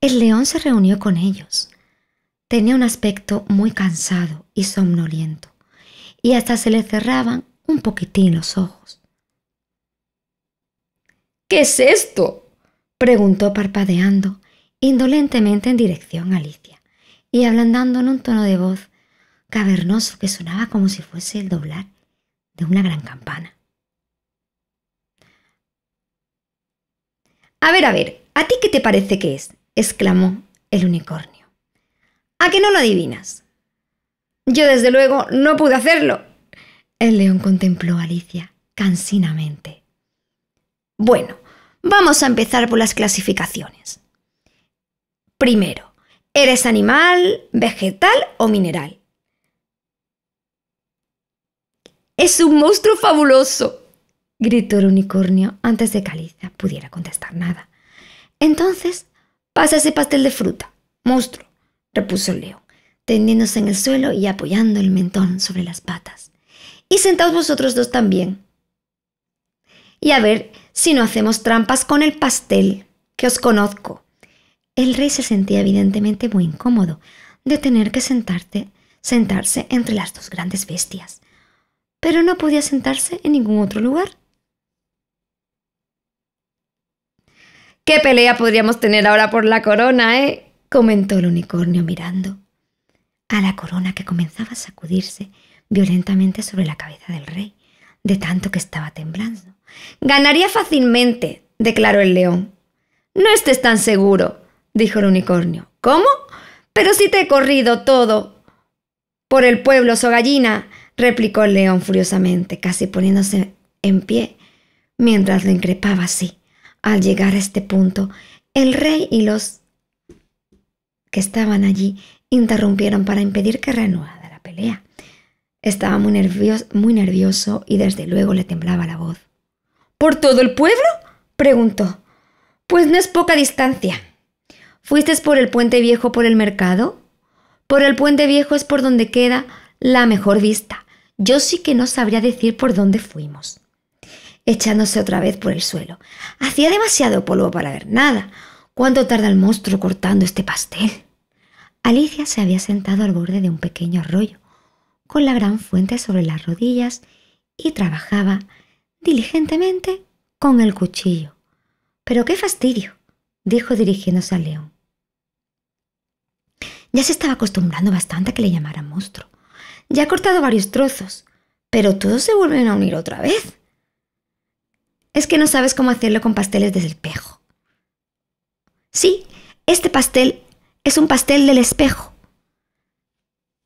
el león se reunió con ellos. Tenía un aspecto muy cansado y somnoliento, y hasta se le cerraban un poquitín los ojos. ¿Qué es esto? preguntó parpadeando indolentemente en dirección a Alicia, y ablandando en un tono de voz cavernoso que sonaba como si fuese el doblar de una gran campana. A ver, a ver, ¿a ti qué te parece que es? exclamó el unicornio. ¿A que no lo adivinas? Yo desde luego no pude hacerlo. El león contempló a Alicia cansinamente. Bueno, vamos a empezar por las clasificaciones. Primero, ¿eres animal, vegetal o mineral? Es un monstruo fabuloso, gritó el unicornio antes de que Alicia pudiera contestar nada. Entonces, pasa ese pastel de fruta, monstruo, repuso el león, tendiéndose en el suelo y apoyando el mentón sobre las patas. Y sentaos vosotros dos también. Y a ver si no hacemos trampas con el pastel, que os conozco. El rey se sentía evidentemente muy incómodo de tener que sentarte, sentarse entre las dos grandes bestias, pero no podía sentarse en ningún otro lugar ¿Qué pelea podríamos tener ahora por la corona, eh? comentó el unicornio mirando a la corona que comenzaba a sacudirse violentamente sobre la cabeza del rey, de tanto que estaba temblando. Ganaría fácilmente, declaró el león. No estés tan seguro, dijo el unicornio. ¿Cómo? Pero si te he corrido todo. Por el pueblo, sogallina, replicó el león furiosamente, casi poniéndose en pie, mientras le increpaba así. Al llegar a este punto, el rey y los que estaban allí interrumpieron para impedir que reanudara la pelea. Estaba muy nervioso, y desde luego le temblaba la voz. ¿Por todo el pueblo? preguntó. Pues no es poca distancia. —¿Fuiste por el puente viejo por el mercado? Por el puente viejo es por donde queda la mejor vista. Yo sí que no sabría decir por dónde fuimos echándose otra vez por el suelo. Hacía demasiado polvo para ver nada. ¿Cuánto tarda el monstruo cortando este pastel? Alicia se había sentado al borde de un pequeño arroyo, con la gran fuente sobre las rodillas, y trabajaba diligentemente con el cuchillo. Pero qué fastidio, dijo dirigiéndose al león. Ya se estaba acostumbrando bastante a que le llamaran monstruo. Ya ha cortado varios trozos, pero todos se vuelven a unir otra vez. Es que no sabes cómo hacerlo con pasteles el espejo. Sí, este pastel es un pastel del espejo.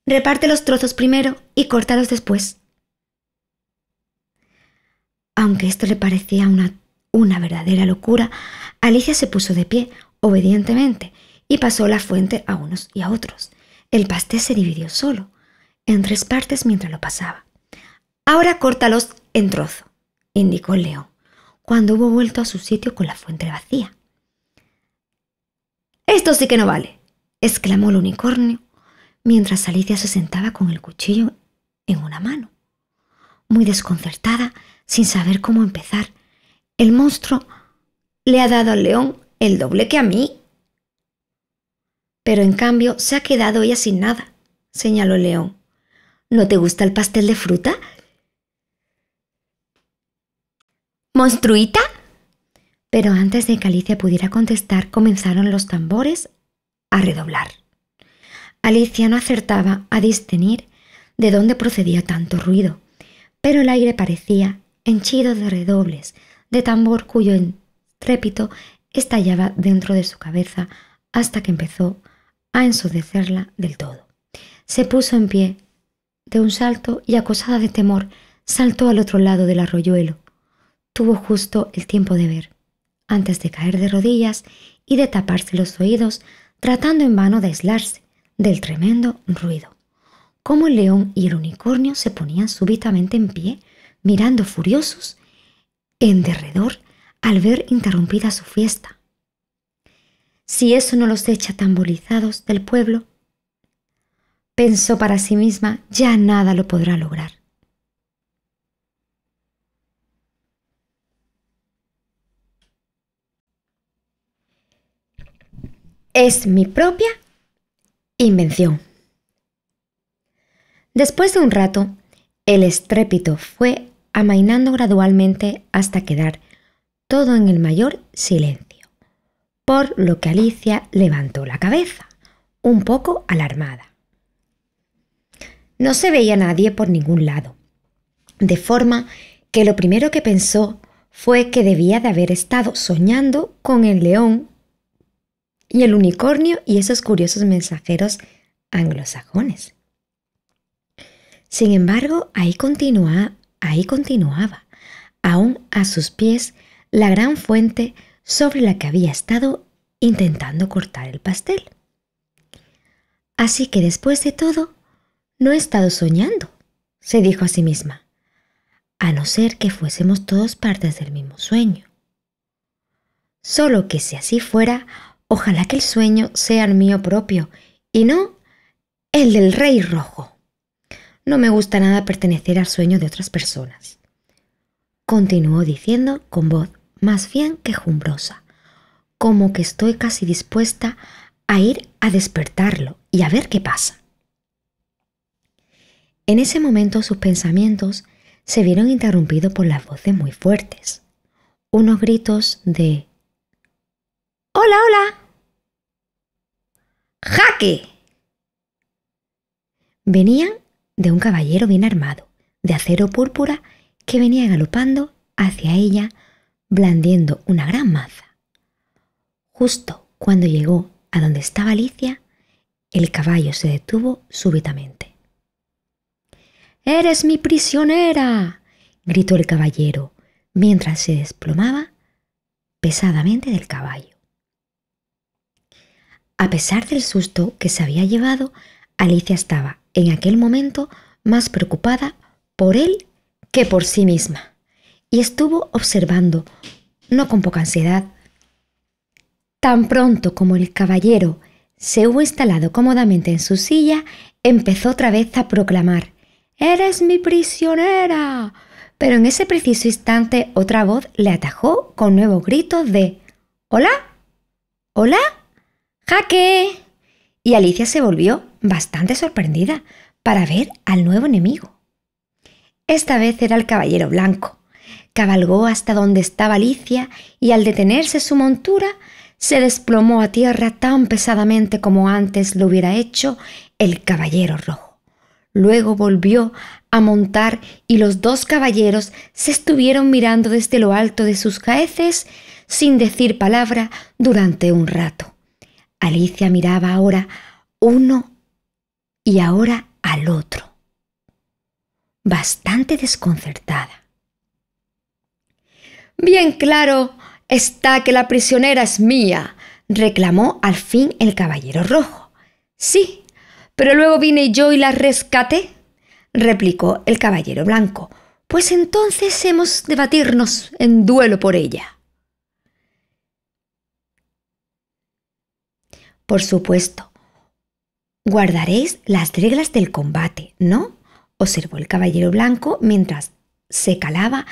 Reparte los trozos primero y córtalos después. Aunque esto le parecía una, una verdadera locura, Alicia se puso de pie, obedientemente, y pasó la fuente a unos y a otros. El pastel se dividió solo, en tres partes mientras lo pasaba. Ahora córtalos en trozo, indicó el león cuando hubo vuelto a su sitio con la fuente vacía. Esto sí que no vale, exclamó el unicornio, mientras Alicia se sentaba con el cuchillo en una mano. Muy desconcertada, sin saber cómo empezar, el monstruo le ha dado al león el doble que a mí. Pero en cambio se ha quedado ella sin nada, señaló el león. ¿No te gusta el pastel de fruta ¿Monstruita? Pero antes de que Alicia pudiera contestar, comenzaron los tambores a redoblar. Alicia no acertaba a distenir de dónde procedía tanto ruido, pero el aire parecía henchido de redobles, de tambor cuyo estrépito estallaba dentro de su cabeza hasta que empezó a ensudecerla del todo. Se puso en pie de un salto y, acosada de temor, saltó al otro lado del arroyuelo tuvo justo el tiempo de ver, antes de caer de rodillas y de taparse los oídos, tratando en vano de aislarse del tremendo ruido. Como el león y el unicornio se ponían súbitamente en pie, mirando furiosos en derredor al ver interrumpida su fiesta. Si eso no los echa tambolizados del pueblo, pensó para sí misma, ya nada lo podrá lograr. es mi propia invención. Después de un rato, el estrépito fue amainando gradualmente hasta quedar todo en el mayor silencio, por lo que Alicia levantó la cabeza, un poco alarmada. No se veía nadie por ningún lado, de forma que lo primero que pensó fue que debía de haber estado soñando con el león y el unicornio y esos curiosos mensajeros anglosajones. Sin embargo, ahí, continuaba, ahí continuaba, aún a sus pies, la gran fuente sobre la que había estado intentando cortar el pastel. Así que después de todo, no he estado soñando, se dijo a sí misma, a no ser que fuésemos todos partes del mismo sueño. Solo que si así fuera, Ojalá que el sueño sea el mío propio y no el del rey rojo. No me gusta nada pertenecer al sueño de otras personas. Continuó diciendo con voz más bien quejumbrosa, como que estoy casi dispuesta a ir a despertarlo y a ver qué pasa. En ese momento sus pensamientos se vieron interrumpidos por las voces muy fuertes, unos gritos de Hola, hola. Jaque. Venían de un caballero bien armado, de acero púrpura, que venía galopando hacia ella, blandiendo una gran maza. Justo cuando llegó a donde estaba Alicia, el caballo se detuvo súbitamente. ¡Eres mi prisionera! gritó el caballero, mientras se desplomaba pesadamente del caballo. A pesar del susto que se había llevado, Alicia estaba, en aquel momento, más preocupada por él que por sí misma. Y estuvo observando, no con poca ansiedad. Tan pronto como el caballero se hubo instalado cómodamente en su silla, empezó otra vez a proclamar Eres mi prisionera. Pero en ese preciso instante otra voz le atajó con nuevos gritos de Hola. ¿Hola? ¡Jaque! Y Alicia se volvió bastante sorprendida para ver al nuevo enemigo. Esta vez era el caballero blanco. Cabalgó hasta donde estaba Alicia y al detenerse su montura se desplomó a tierra tan pesadamente como antes lo hubiera hecho el caballero rojo. Luego volvió a montar y los dos caballeros se estuvieron mirando desde lo alto de sus caeces sin decir palabra durante un rato. Alicia miraba ahora uno y ahora al otro, bastante desconcertada. Bien claro está que la prisionera es mía, reclamó al fin el caballero rojo. Sí, pero luego vine yo y la rescaté, replicó el caballero blanco, pues entonces hemos de batirnos en duelo por ella. Por supuesto. Guardaréis las reglas del combate, ¿no? observó el caballero blanco mientras se calaba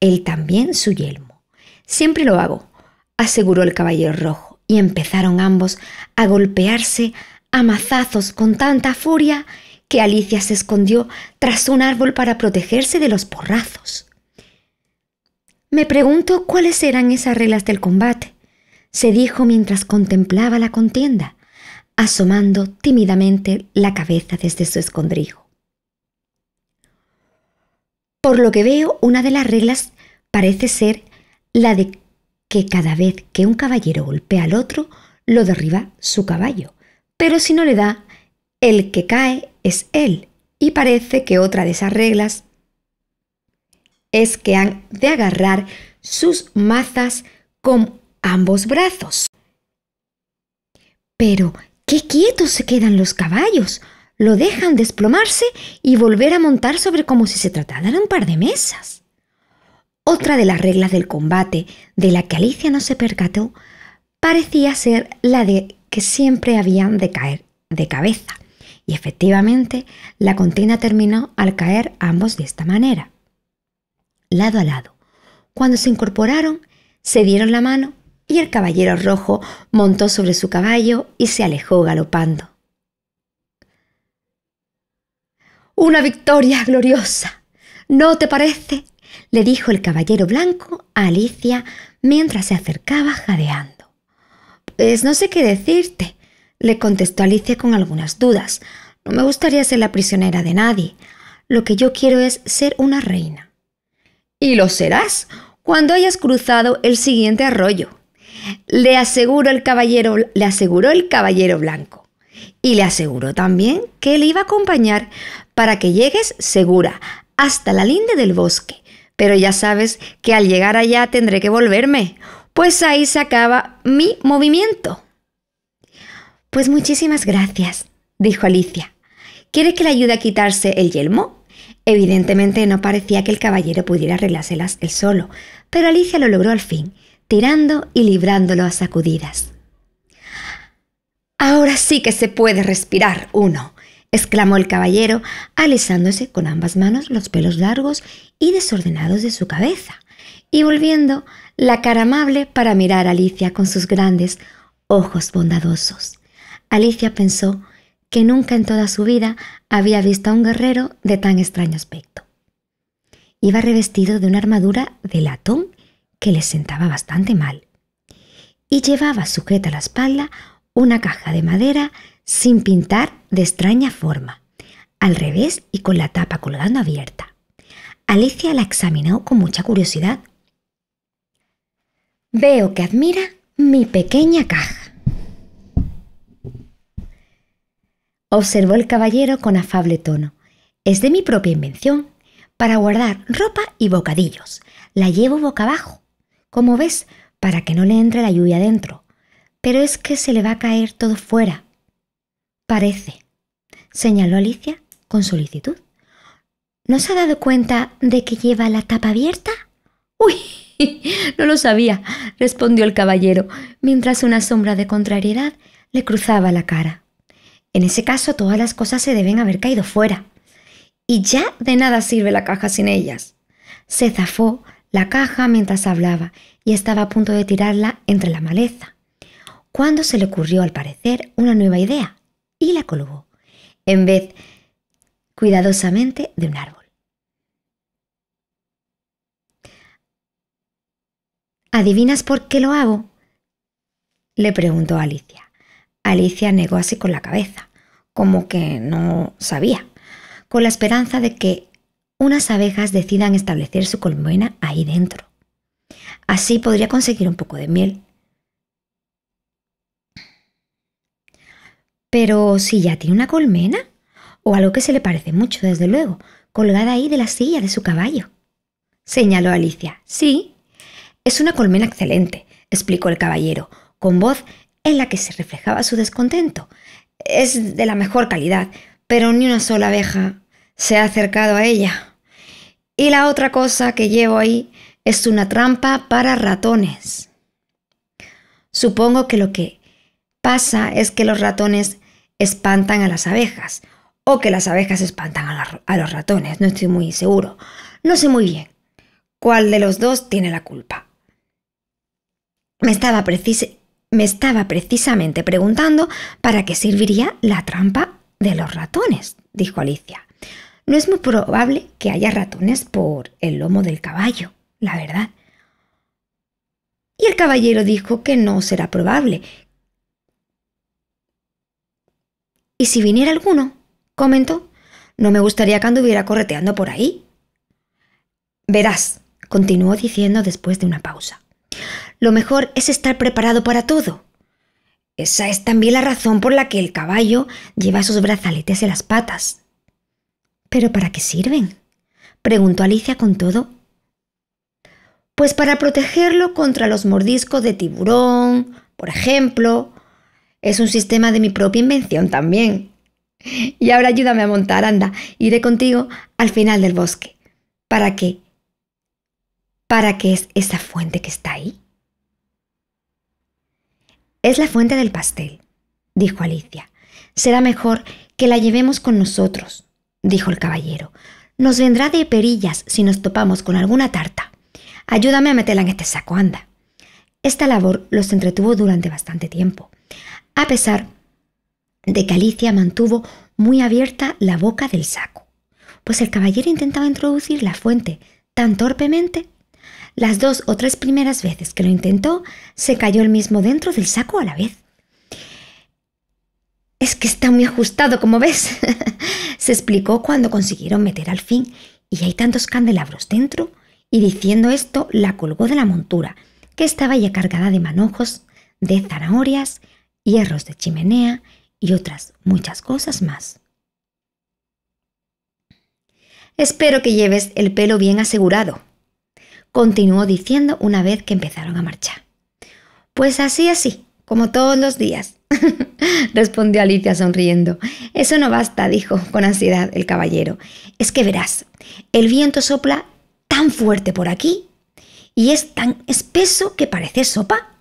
él también su yelmo. Siempre lo hago, aseguró el caballero rojo, y empezaron ambos a golpearse a mazazos con tanta furia que Alicia se escondió tras un árbol para protegerse de los porrazos. Me pregunto cuáles eran esas reglas del combate, se dijo mientras contemplaba la contienda, asomando tímidamente la cabeza desde su escondrijo. Por lo que veo, una de las reglas parece ser la de que cada vez que un caballero golpea al otro, lo derriba su caballo. Pero si no le da, el que cae es él. Y parece que otra de esas reglas es que han de agarrar sus mazas con ambos brazos. Pero, qué quietos se quedan los caballos. Lo dejan desplomarse y volver a montar sobre como si se tratara de un par de mesas. Otra de las reglas del combate, de la que Alicia no se percató, parecía ser la de que siempre habían de caer de cabeza. Y efectivamente, la contienda terminó al caer ambos de esta manera, lado a lado. Cuando se incorporaron, se dieron la mano y el caballero rojo montó sobre su caballo y se alejó galopando. Una victoria gloriosa. ¿No te parece? le dijo el caballero blanco a Alicia mientras se acercaba jadeando. Pues no sé qué decirte, le contestó Alicia con algunas dudas. No me gustaría ser la prisionera de nadie. Lo que yo quiero es ser una reina. Y lo serás cuando hayas cruzado el siguiente arroyo, le aseguró el caballero, le aseguró el caballero blanco. Y le aseguró también que le iba a acompañar para que llegues segura hasta la linde del bosque. Pero ya sabes que al llegar allá tendré que volverme, pues ahí se acaba mi movimiento. Pues muchísimas gracias, dijo Alicia. ¿Quieres que le ayude a quitarse el yelmo? Evidentemente no parecía que el caballero pudiera arreglárselas él solo, pero Alicia lo logró al fin tirando y librándolo a sacudidas. Ahora sí que se puede respirar uno, exclamó el caballero, alisándose con ambas manos los pelos largos y desordenados de su cabeza, y volviendo la cara amable para mirar a Alicia con sus grandes ojos bondadosos. Alicia pensó que nunca en toda su vida había visto a un guerrero de tan extraño aspecto. Iba revestido de una armadura de latón que le sentaba bastante mal. Y llevaba sujeta a la espalda una caja de madera sin pintar de extraña forma, al revés y con la tapa colgando abierta. Alicia la examinó con mucha curiosidad. Veo que admira mi pequeña caja. Observó el caballero con afable tono. Es de mi propia invención, para guardar ropa y bocadillos. La llevo boca abajo como ves, para que no le entre la lluvia dentro. Pero es que se le va a caer todo fuera. Parece, señaló Alicia con solicitud. ¿No se ha dado cuenta de que lleva la tapa abierta? ¡Uy! No lo sabía, respondió el caballero, mientras una sombra de contrariedad le cruzaba la cara. En ese caso todas las cosas se deben haber caído fuera. Y ya de nada sirve la caja sin ellas. Se zafó la caja mientras hablaba y estaba a punto de tirarla entre la maleza, cuando se le ocurrió al parecer una nueva idea y la colgó, en vez cuidadosamente de un árbol. ¿Adivinas por qué lo hago? le preguntó Alicia. Alicia negó así con la cabeza, como que no sabía, con la esperanza de que unas abejas decidan establecer su colmena ahí dentro. Así podría conseguir un poco de miel. Pero si ya tiene una colmena, o algo que se le parece mucho, desde luego, colgada ahí de la silla de su caballo. Señaló Alicia. Sí, es una colmena excelente, explicó el caballero, con voz en la que se reflejaba su descontento. Es de la mejor calidad, pero ni una sola abeja se ha acercado a ella. Y la otra cosa que llevo ahí es una trampa para ratones. Supongo que lo que pasa es que los ratones espantan a las abejas o que las abejas espantan a, los ratones, no estoy muy seguro. No sé muy bien cuál de los dos tiene la culpa. me estaba precisamente preguntando para qué serviría la trampa de los ratones, dijo Alicia. No es muy probable que haya ratones por el lomo del caballo, la verdad. Y el caballero dijo que no será probable. ¿Y si viniera alguno? comentó. No me gustaría que anduviera correteando por ahí. Verás, continuó diciendo después de una pausa. Lo mejor es estar preparado para todo. Esa es también la razón por la que el caballo lleva sus brazaletes en las patas. ¿Pero para qué sirven? preguntó Alicia con todo. Pues para protegerlo contra los mordiscos de tiburón, por ejemplo. Es un sistema de mi propia invención también. Y ahora ayúdame a montar, anda, iré contigo al final del bosque. ¿Para qué? ¿Para qué es esa fuente que está ahí? Es la fuente del pastel, dijo Alicia. Será mejor que la llevemos con nosotros dijo el caballero. Nos vendrá de perillas si nos topamos con alguna tarta. Ayúdame a meterla en este saco, anda. Esta labor los entretuvo durante bastante tiempo, a pesar de que Alicia mantuvo muy abierta la boca del saco, pues el caballero intentaba introducir la fuente tan torpemente. Las dos o tres primeras veces que lo intentó, se cayó el mismo dentro del saco a la vez. Es que está muy ajustado, como ves. Se explicó cuando consiguieron meter al fin, y hay tantos candelabros dentro. Y diciendo esto, la colgó de la montura, que estaba ya cargada de manojos, de zanahorias, hierros de chimenea y otras muchas cosas más. Espero que lleves el pelo bien asegurado, continuó diciendo una vez que empezaron a marchar. Pues así, así, como todos los días, respondió Alicia sonriendo. Eso no basta, dijo con ansiedad el caballero. Es que verás, el viento sopla tan fuerte por aquí y es tan espeso que parece sopa.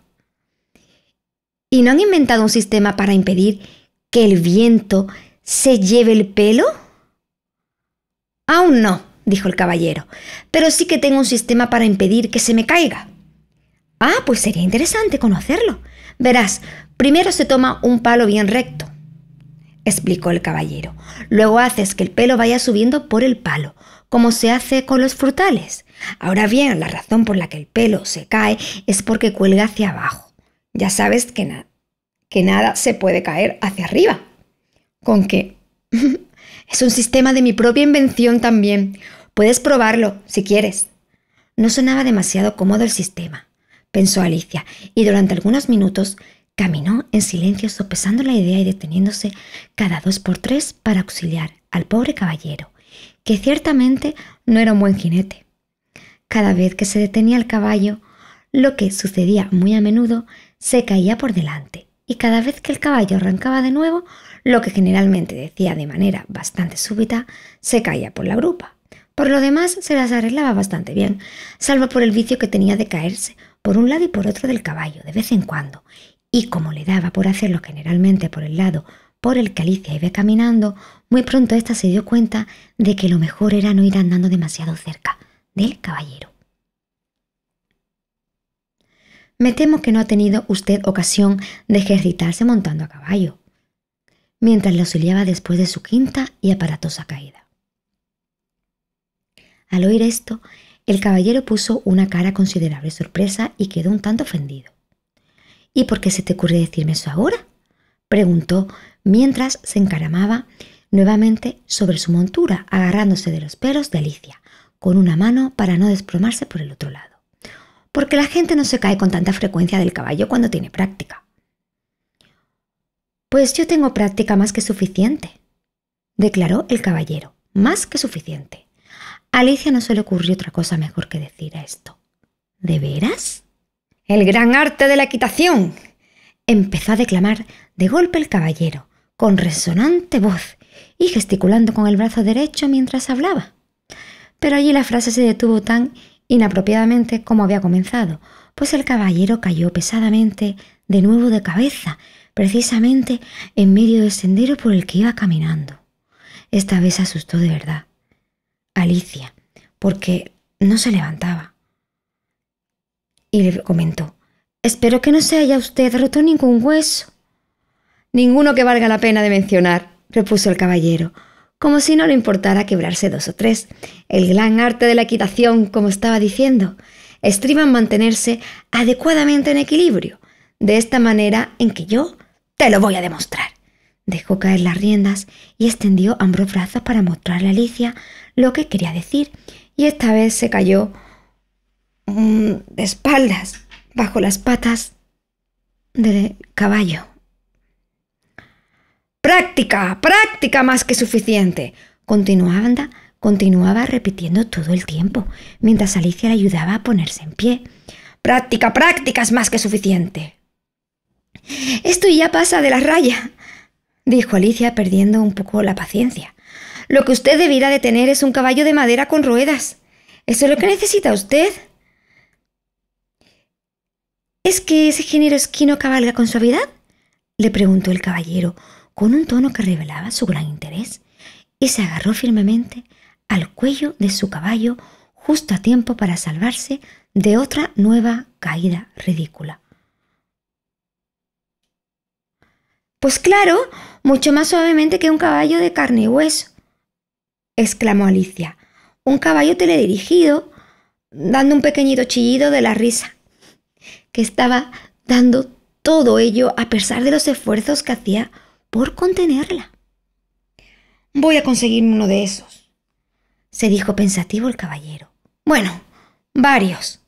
¿Y no han inventado un sistema para impedir que el viento se lleve el pelo? Aún no, dijo el caballero, pero sí que tengo un sistema para impedir que se me caiga. Ah, pues sería interesante conocerlo. Verás, Primero se toma un palo bien recto, explicó el caballero. Luego haces que el pelo vaya subiendo por el palo, como se hace con los frutales. Ahora bien, la razón por la que el pelo se cae es porque cuelga hacia abajo. Ya sabes que, que nada se puede caer hacia arriba. ¿Con qué? es un sistema de mi propia invención también. Puedes probarlo, si quieres. No sonaba demasiado cómodo el sistema, pensó Alicia, y durante algunos minutos Caminó en silencio sopesando la idea y deteniéndose cada dos por tres para auxiliar al pobre caballero, que ciertamente no era un buen jinete. Cada vez que se detenía el caballo, lo que sucedía muy a menudo, se caía por delante, y cada vez que el caballo arrancaba de nuevo, lo que generalmente decía de manera bastante súbita, se caía por la grupa. Por lo demás, se las arreglaba bastante bien, salvo por el vicio que tenía de caerse por un lado y por otro del caballo de vez en cuando, y como le daba por hacerlo generalmente por el lado por el que Alicia iba caminando, muy pronto ésta se dio cuenta de que lo mejor era no ir andando demasiado cerca del caballero. Me temo que no ha tenido usted ocasión de ejercitarse montando a caballo, mientras le auxiliaba después de su quinta y aparatosa caída. Al oír esto, el caballero puso una cara considerable sorpresa y quedó un tanto ofendido. ¿Y por qué se te ocurre decirme eso ahora? preguntó mientras se encaramaba nuevamente sobre su montura, agarrándose de los pelos de Alicia, con una mano para no desplomarse por el otro lado. Porque la gente no se cae con tanta frecuencia del caballo cuando tiene práctica. Pues yo tengo práctica más que suficiente, declaró el caballero, más que suficiente. A Alicia no se le ocurrió otra cosa mejor que decir a esto. ¿De veras? el gran arte de la equitación. Empezó a declamar de golpe el caballero, con resonante voz y gesticulando con el brazo derecho mientras hablaba. Pero allí la frase se detuvo tan inapropiadamente como había comenzado, pues el caballero cayó pesadamente de nuevo de cabeza, precisamente en medio del sendero por el que iba caminando. Esta vez asustó de verdad. Alicia, porque no se levantaba y le comentó, espero que no se haya usted roto ningún hueso. Ninguno que valga la pena de mencionar, repuso el caballero, como si no le importara quebrarse dos o tres. El gran arte de la equitación, como estaba diciendo, estriba en mantenerse adecuadamente en equilibrio, de esta manera en que yo te lo voy a demostrar. Dejó caer las riendas y extendió ambos brazos para mostrarle a Alicia lo que quería decir, y esta vez se cayó Mm, de espaldas, bajo las patas del caballo. Práctica, práctica más que suficiente. Continuaba, continuaba repitiendo todo el tiempo, mientras Alicia le ayudaba a ponerse en pie. Práctica, práctica es más que suficiente. Esto ya pasa de la raya, dijo Alicia perdiendo un poco la paciencia. Lo que usted debiera de tener es un caballo de madera con ruedas. ¿Eso es lo que necesita usted? ¿Es que ese género esquino cabalga con suavidad? le preguntó el caballero, con un tono que revelaba su gran interés, y se agarró firmemente al cuello de su caballo justo a tiempo para salvarse de otra nueva caída ridícula. Pues claro, mucho más suavemente que un caballo de carne y hueso, exclamó Alicia. Un caballo teledirigido, dando un pequeñito chillido de la risa que estaba dando todo ello a pesar de los esfuerzos que hacía por contenerla. Voy a conseguir uno de esos, se dijo pensativo el caballero. Bueno, varios.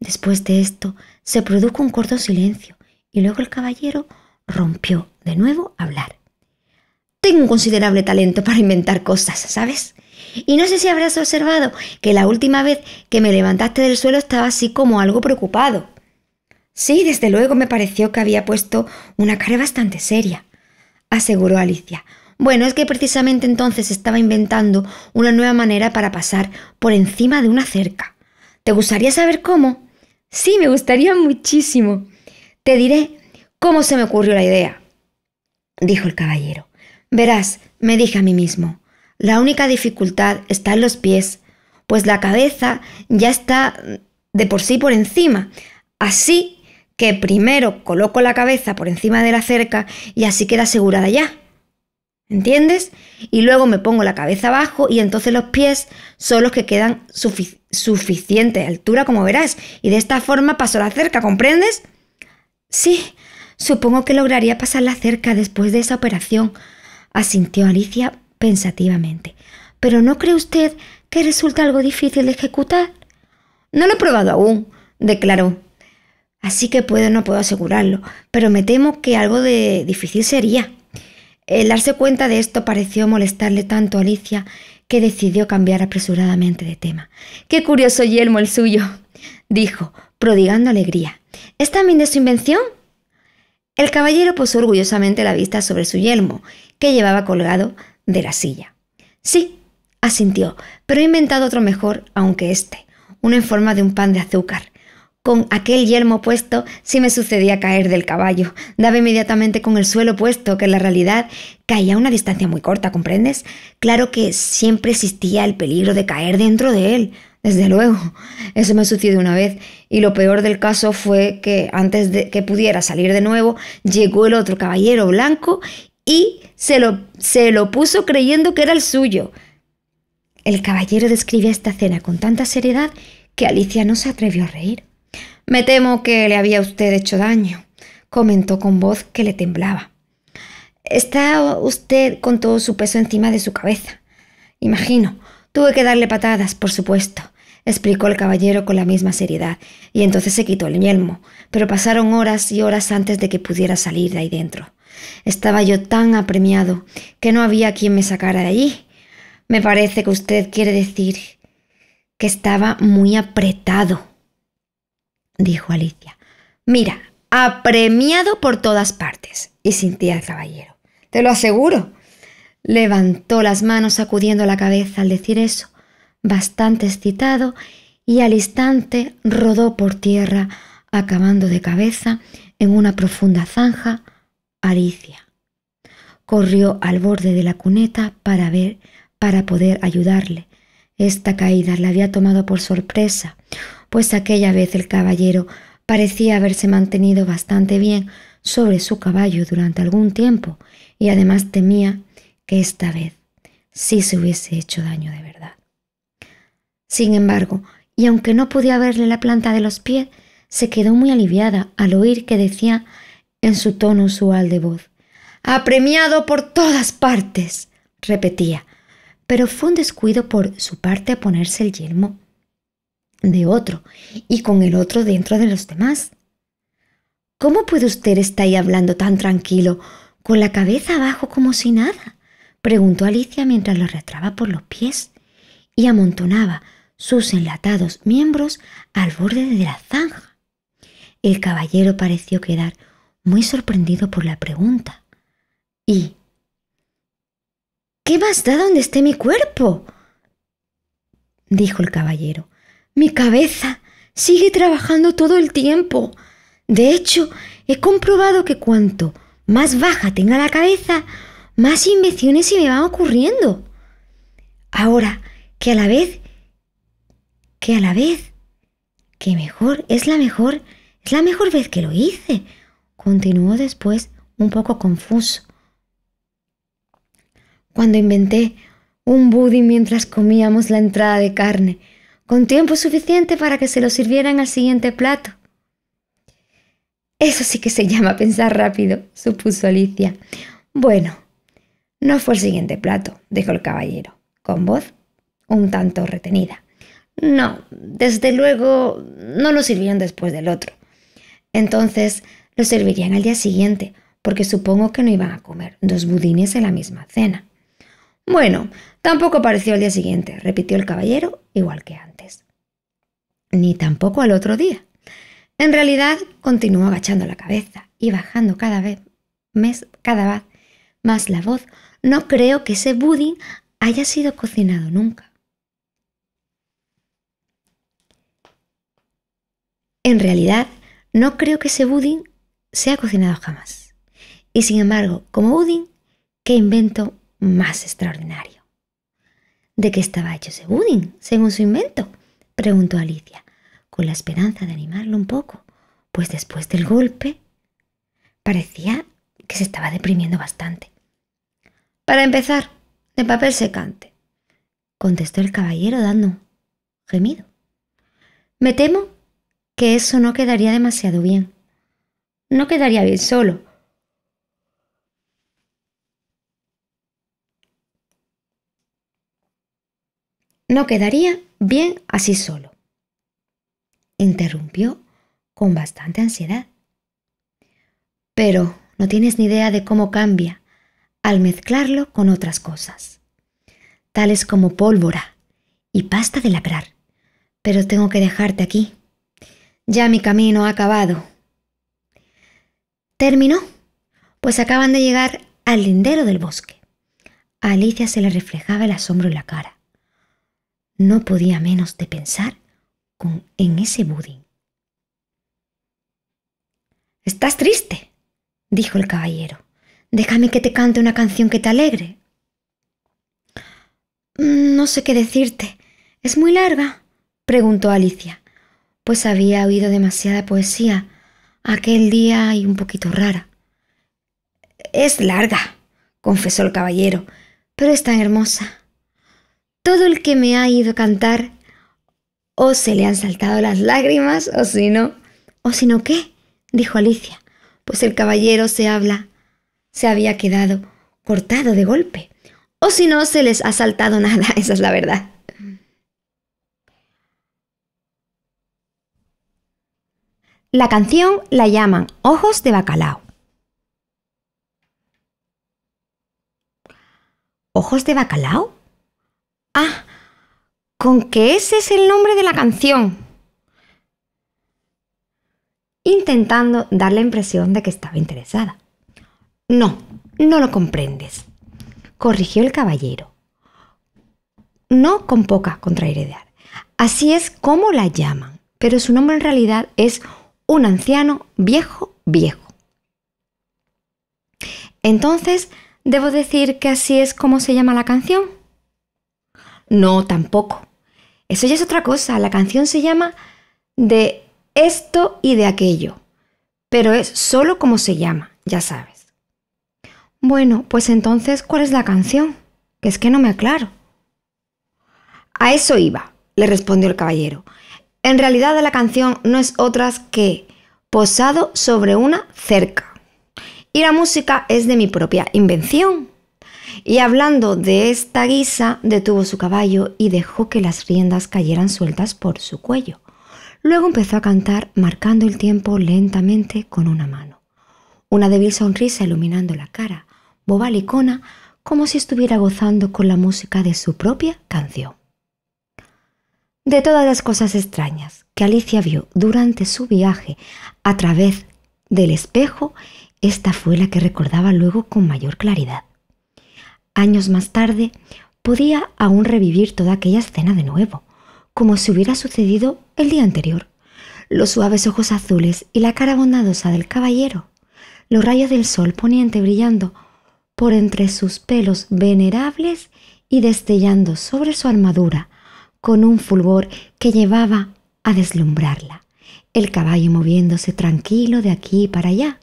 Después de esto se produjo un corto silencio y luego el caballero rompió de nuevo a hablar. Tengo un considerable talento para inventar cosas, ¿sabes? Y no sé si habrás observado que la última vez que me levantaste del suelo estaba así como algo preocupado. Sí, desde luego me pareció que había puesto una cara bastante seria, aseguró Alicia. Bueno, es que precisamente entonces estaba inventando una nueva manera para pasar por encima de una cerca. ¿Te gustaría saber cómo? Sí, me gustaría muchísimo. Te diré cómo se me ocurrió la idea, dijo el caballero. Verás, me dije a mí mismo, la única dificultad está en los pies, pues la cabeza ya está de por sí por encima. Así que primero coloco la cabeza por encima de la cerca y así queda asegurada ya. ¿Entiendes? Y luego me pongo la cabeza abajo y entonces los pies son los que quedan suficiente altura, como verás. Y de esta forma paso la cerca, ¿comprendes? Sí, supongo que lograría pasar la cerca después de esa operación, asintió Alicia pensativamente. Pero ¿no cree usted que resulta algo difícil de ejecutar? No lo he probado aún, declaró, Así que puedo, no puedo asegurarlo, pero me temo que algo de difícil sería. El darse cuenta de esto pareció molestarle tanto a Alicia que decidió cambiar apresuradamente de tema. ¡Qué curioso yelmo el suyo! dijo, prodigando alegría. ¿Es también de su invención? El caballero posó orgullosamente la vista sobre su yelmo, que llevaba colgado de la silla. Sí, asintió, pero he inventado otro mejor, aunque este, uno en forma de un pan de azúcar, con aquel yelmo puesto, si me sucedía caer del caballo, daba inmediatamente con el suelo puesto, que en la realidad caía a una distancia muy corta, ¿comprendes? Claro que siempre existía el peligro de caer dentro de él, desde luego. Eso me sucedió una vez, y lo peor del caso fue que antes de que pudiera salir de nuevo, llegó el otro caballero blanco y se lo, se lo puso creyendo que era el suyo. El caballero describía esta cena con tanta seriedad que Alicia no se atrevió a reír. Me temo que le había usted hecho daño, comentó con voz que le temblaba. Está usted con todo su peso encima de su cabeza. Imagino. Tuve que darle patadas, por supuesto, explicó el caballero con la misma seriedad, y entonces se quitó el yelmo, pero pasaron horas y horas antes de que pudiera salir de ahí dentro. Estaba yo tan apremiado que no había quien me sacara de allí. Me parece que usted quiere decir que estaba muy apretado dijo Alicia. Mira, apremiado por todas partes. Y sintía el caballero. Te lo aseguro. Levantó las manos sacudiendo la cabeza al decir eso, bastante excitado, y al instante rodó por tierra, acabando de cabeza en una profunda zanja, Alicia. Corrió al borde de la cuneta para ver, para poder ayudarle. Esta caída la había tomado por sorpresa pues aquella vez el caballero parecía haberse mantenido bastante bien sobre su caballo durante algún tiempo y además temía que esta vez sí se hubiese hecho daño de verdad. Sin embargo, y aunque no podía verle la planta de los pies, se quedó muy aliviada al oír que decía en su tono usual de voz, apremiado por todas partes, repetía, pero fue un descuido por su parte a ponerse el yelmo de otro y con el otro dentro de los demás. ¿Cómo puede usted estar ahí hablando tan tranquilo, con la cabeza abajo como si nada? preguntó Alicia mientras lo arrastraba por los pies y amontonaba sus enlatados miembros al borde de la zanja. El caballero pareció quedar muy sorprendido por la pregunta. ¿Y qué más da donde esté mi cuerpo? dijo el caballero. Mi cabeza sigue trabajando todo el tiempo. De hecho, he comprobado que cuanto más baja tenga la cabeza, más invenciones se me van ocurriendo. Ahora que a la vez, que a la vez, que mejor, es la mejor, es la mejor vez que lo hice. Continuó después un poco confuso. Cuando inventé un budín mientras comíamos la entrada de carne, con tiempo suficiente para que se lo sirvieran al siguiente plato. Eso sí que se llama pensar rápido, supuso Alicia. Bueno, no fue el siguiente plato, dijo el caballero, con voz un tanto retenida. No, desde luego no lo sirvieron después del otro. Entonces lo servirían al día siguiente, porque supongo que no iban a comer dos budines en la misma cena. Bueno, Tampoco apareció al día siguiente, repitió el caballero, igual que antes. Ni tampoco al otro día. En realidad, continuó agachando la cabeza y bajando cada vez, cada vez más la voz. No creo que ese budín haya sido cocinado nunca. En realidad, no creo que ese budín sea cocinado jamás. Y sin embargo, como budín, qué invento más extraordinario. ¿De qué estaba hecho ese budín, según su invento? preguntó Alicia, con la esperanza de animarlo un poco, pues después del golpe parecía que se estaba deprimiendo bastante. Para empezar, de papel secante, contestó el caballero dando gemido. Me temo que eso no quedaría demasiado bien. No quedaría bien solo, No quedaría bien así solo. Interrumpió con bastante ansiedad. Pero no tienes ni idea de cómo cambia al mezclarlo con otras cosas, tales como pólvora y pasta de labrar. Pero tengo que dejarte aquí. Ya mi camino ha acabado. Terminó, pues acaban de llegar al lindero del bosque. A Alicia se le reflejaba el asombro en la cara no podía menos de pensar en ese budín. Estás triste, dijo el caballero. Déjame que te cante una canción que te alegre. Mm, no sé qué decirte. ¿Es muy larga? preguntó Alicia, pues había oído demasiada poesía aquel día y un poquito rara. Es larga, confesó el caballero, pero es tan hermosa todo el que me ha ido a cantar, o se le han saltado las lágrimas, o si no, o si no qué, dijo Alicia, pues el caballero se habla, se había quedado cortado de golpe, o si no se les ha saltado nada, esa es la verdad. La canción la llaman Ojos de Bacalao. ¿Ojos de Bacalao? Ah, con que ese es el nombre de la canción. Intentando dar la impresión de que estaba interesada. No, no lo comprendes, corrigió el caballero. No con poca contrariedad. Así es como la llaman, pero su nombre en realidad es un anciano viejo viejo. Entonces, ¿debo decir que así es como se llama la canción? No, tampoco. Eso ya es otra cosa. La canción se llama De esto y de aquello. Pero es solo como se llama, ya sabes. Bueno, pues entonces, ¿cuál es la canción? Que es que no me aclaro. A eso iba, le respondió el caballero. En realidad la canción no es otra que Posado sobre una cerca. Y la música es de mi propia invención y hablando de esta guisa, detuvo su caballo y dejó que las riendas cayeran sueltas por su cuello. Luego empezó a cantar marcando el tiempo lentamente con una mano. Una débil sonrisa iluminando la cara, bobalicona, como si estuviera gozando con la música de su propia canción. De todas las cosas extrañas que Alicia vio durante su viaje a través del espejo, esta fue la que recordaba luego con mayor claridad. Años más tarde, podía aún revivir toda aquella escena de nuevo, como si hubiera sucedido el día anterior. Los suaves ojos azules y la cara bondadosa del caballero, los rayos del sol poniente brillando por entre sus pelos venerables y destellando sobre su armadura con un fulgor que llevaba a deslumbrarla, el caballo moviéndose tranquilo de aquí para allá,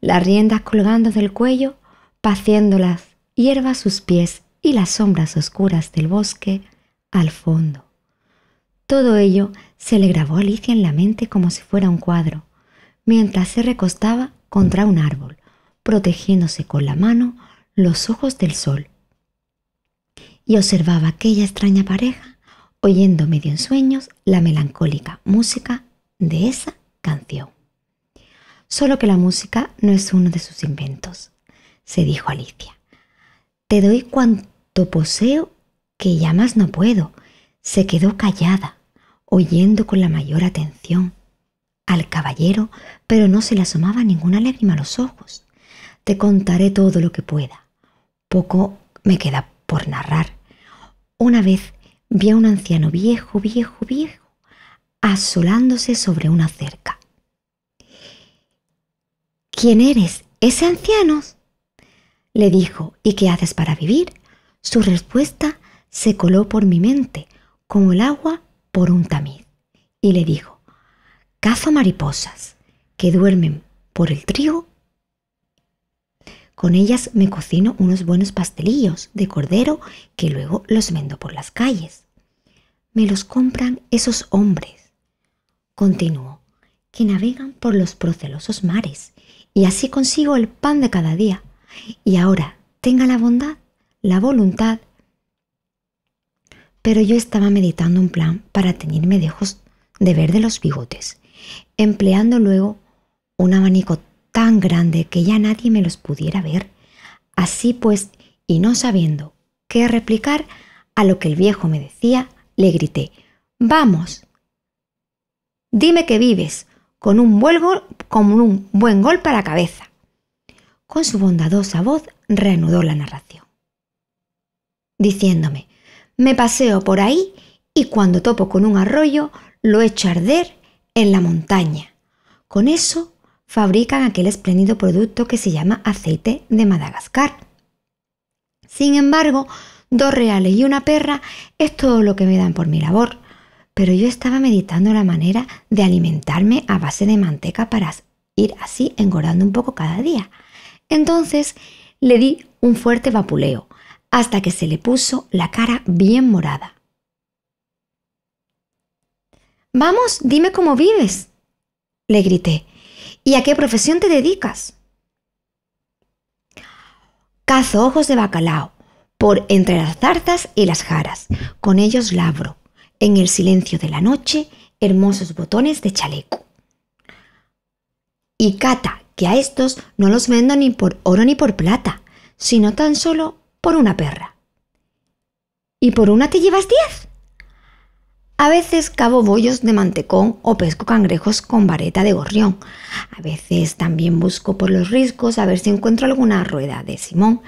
las riendas colgando del cuello, paciéndolas hierba sus pies y las sombras oscuras del bosque al fondo. Todo ello se le grabó a Alicia en la mente como si fuera un cuadro, mientras se recostaba contra un árbol, protegiéndose con la mano los ojos del sol. Y observaba aquella extraña pareja, oyendo medio en sueños la melancólica música de esa canción. Solo que la música no es uno de sus inventos, se dijo Alicia. Te doy cuanto poseo que ya más no puedo. Se quedó callada, oyendo con la mayor atención al caballero, pero no se le asomaba ninguna lágrima a los ojos. Te contaré todo lo que pueda. Poco me queda por narrar. Una vez vi a un anciano viejo, viejo, viejo, asolándose sobre una cerca. ¿Quién eres? ¿Ese anciano? Le dijo, ¿y qué haces para vivir? Su respuesta se coló por mi mente, como el agua por un tamiz. Y le dijo, cazo mariposas que duermen por el trigo. Con ellas me cocino unos buenos pastelillos de cordero que luego los vendo por las calles. Me los compran esos hombres, continuó, que navegan por los procelosos mares, y así consigo el pan de cada día y ahora, tenga la bondad, la voluntad. Pero yo estaba meditando un plan para tenerme lejos de ver de los bigotes, empleando luego un abanico tan grande que ya nadie me los pudiera ver. Así pues, y no sabiendo qué replicar a lo que el viejo me decía, le grité, vamos, dime que vives, con un, con un buen gol para la cabeza con su bondadosa voz reanudó la narración. Diciéndome, me paseo por ahí y cuando topo con un arroyo lo echo a arder en la montaña. Con eso fabrican aquel espléndido producto que se llama aceite de Madagascar. Sin embargo, dos reales y una perra es todo lo que me dan por mi labor, pero yo estaba meditando la manera de alimentarme a base de manteca para ir así engordando un poco cada día. Entonces le di un fuerte vapuleo hasta que se le puso la cara bien morada. Vamos, dime cómo vives, le grité. ¿Y a qué profesión te dedicas? Cazo ojos de bacalao por entre las zarzas y las jaras. Con ellos labro, en el silencio de la noche, hermosos botones de chaleco. Y cata que a estos no los vendo ni por oro ni por plata, sino tan solo por una perra. ¿Y por una te llevas diez? A veces cavo bollos de mantecón o pesco cangrejos con vareta de gorrión. A veces también busco por los riscos a ver si encuentro alguna rueda de Simón.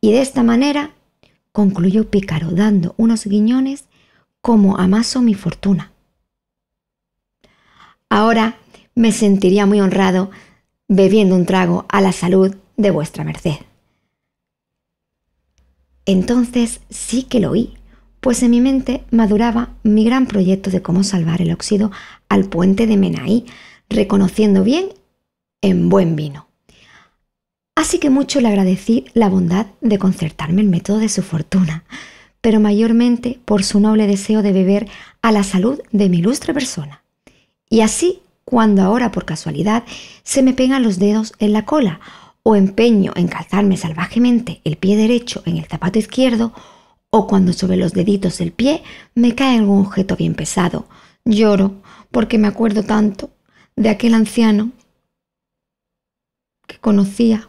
Y de esta manera concluyó Pícaro dando unos guiñones como amaso mi fortuna. Ahora me sentiría muy honrado bebiendo un trago a la salud de vuestra merced. Entonces sí que lo oí, pues en mi mente maduraba mi gran proyecto de cómo salvar el óxido al puente de Menaí, reconociendo bien en buen vino. Así que mucho le agradecí la bondad de concertarme el método de su fortuna, pero mayormente por su noble deseo de beber a la salud de mi ilustre persona. Y así cuando ahora por casualidad se me pegan los dedos en la cola o empeño en calzarme salvajemente el pie derecho en el zapato izquierdo o cuando sobre los deditos del pie me cae algún objeto bien pesado. Lloro porque me acuerdo tanto de aquel anciano que conocía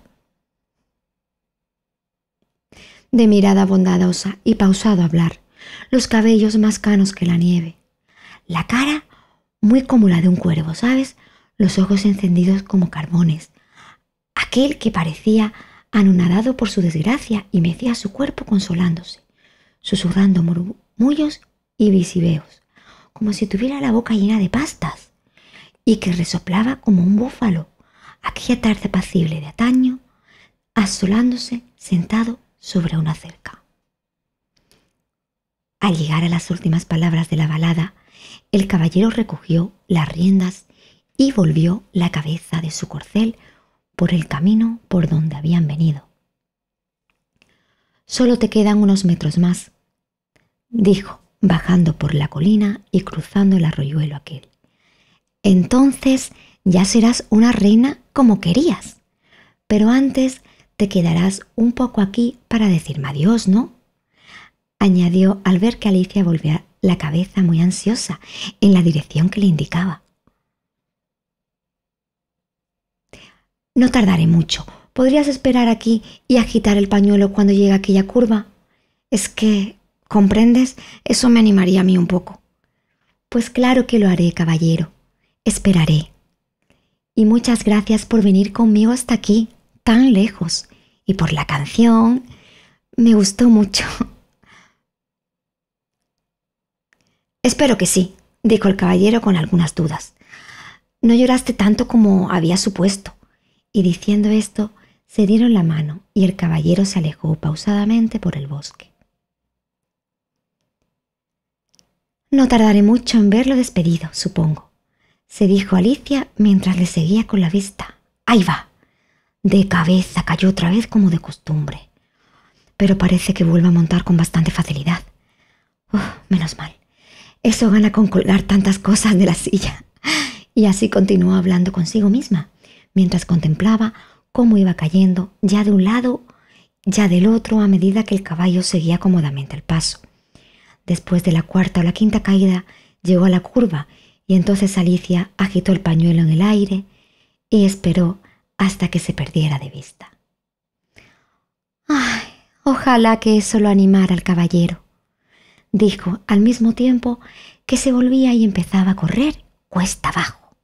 de mirada bondadosa y pausado hablar, los cabellos más canos que la nieve, la cara muy como la de un cuervo, ¿sabes? Los ojos encendidos como carbones. Aquel que parecía anonadado por su desgracia y mecía su cuerpo consolándose, susurrando murmullos y visiveos, como si tuviera la boca llena de pastas, y que resoplaba como un búfalo aquella tarde apacible de ataño, asolándose sentado sobre una cerca. Al llegar a las últimas palabras de la balada, el caballero recogió las riendas y volvió la cabeza de su corcel por el camino por donde habían venido. Solo te quedan unos metros más, dijo, bajando por la colina y cruzando el arroyuelo aquel. Entonces ya serás una reina como querías. Pero antes te quedarás un poco aquí para decirme adiós, ¿no? añadió al ver que Alicia volvía la cabeza muy ansiosa en la dirección que le indicaba. No tardaré mucho. ¿Podrías esperar aquí y agitar el pañuelo cuando llegue aquella curva? Es que, ¿comprendes? Eso me animaría a mí un poco. Pues claro que lo haré, caballero. Esperaré. Y muchas gracias por venir conmigo hasta aquí, tan lejos, y por la canción. Me gustó mucho. Espero que sí, dijo el caballero con algunas dudas. No lloraste tanto como había supuesto. Y diciendo esto, se dieron la mano y el caballero se alejó pausadamente por el bosque. No tardaré mucho en verlo despedido, supongo, se dijo Alicia mientras le seguía con la vista. Ahí va. De cabeza cayó otra vez como de costumbre. Pero parece que vuelve a montar con bastante facilidad. menos mal. Eso gana con colgar tantas cosas de la silla. Y así continuó hablando consigo misma, mientras contemplaba cómo iba cayendo, ya de un lado, ya del otro, a medida que el caballo seguía cómodamente el paso. Después de la cuarta o la quinta caída, llegó a la curva y entonces Alicia agitó el pañuelo en el aire y esperó hasta que se perdiera de vista. Ay, ojalá que eso lo animara al caballero dijo al mismo tiempo que se volvía y empezaba a correr cuesta abajo.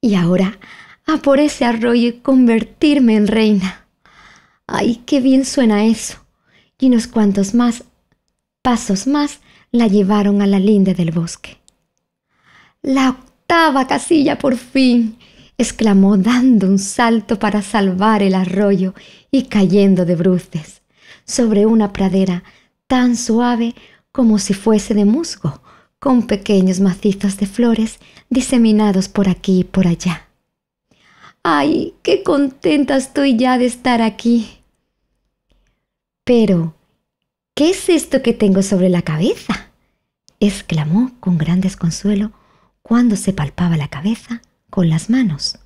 Y ahora, a por ese arroyo y convertirme en reina. ¡Ay, qué bien suena eso! Y unos cuantos más pasos más la llevaron a la linde del bosque. La octava casilla por fin, exclamó dando un salto para salvar el arroyo y cayendo de bruces sobre una pradera tan suave como si fuese de musgo, con pequeños macizos de flores diseminados por aquí y por allá. ¡Ay, qué contenta estoy ya de estar aquí! Pero, ¿qué es esto que tengo sobre la cabeza? exclamó con gran desconsuelo cuando se palpaba la cabeza con las manos,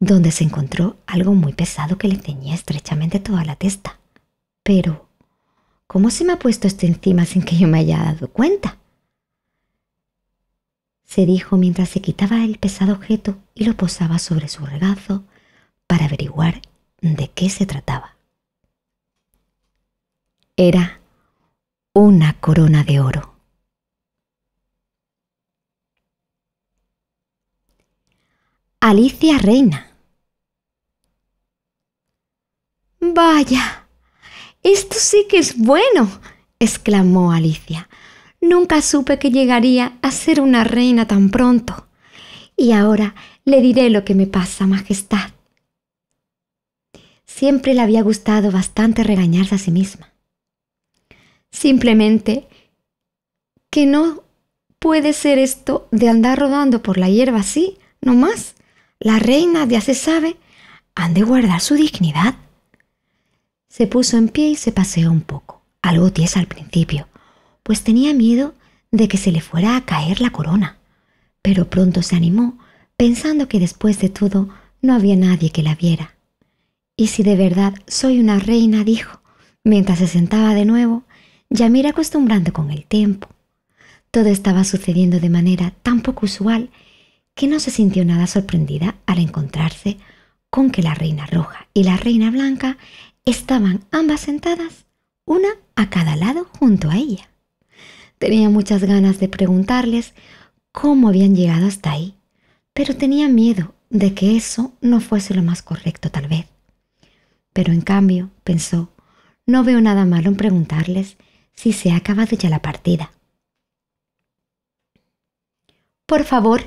donde se encontró algo muy pesado que le ceñía estrechamente toda la testa. Pero, ¿Cómo se me ha puesto esto encima sin que yo me haya dado cuenta? se dijo mientras se quitaba el pesado objeto y lo posaba sobre su regazo para averiguar de qué se trataba. Era una corona de oro. Alicia Reina. Vaya, esto sí que es bueno, exclamó Alicia. Nunca supe que llegaría a ser una reina tan pronto. Y ahora le diré lo que me pasa, Majestad. Siempre le había gustado bastante regañarse a sí misma. Simplemente que no puede ser esto de andar rodando por la hierba así, no más. La reina, ya se sabe, han de guardar su dignidad. Se puso en pie y se paseó un poco, algo tiesa al principio, pues tenía miedo de que se le fuera a caer la corona. Pero pronto se animó, pensando que después de todo no había nadie que la viera. Y si de verdad soy una reina, dijo, mientras se sentaba de nuevo, ya me acostumbrando con el tiempo. Todo estaba sucediendo de manera tan poco usual que no se sintió nada sorprendida al encontrarse con que la reina roja y la reina blanca Estaban ambas sentadas, una a cada lado junto a ella. Tenía muchas ganas de preguntarles cómo habían llegado hasta ahí, pero tenía miedo de que eso no fuese lo más correcto tal vez. Pero en cambio, pensó, no veo nada malo en preguntarles si se ha acabado ya la partida. Por favor,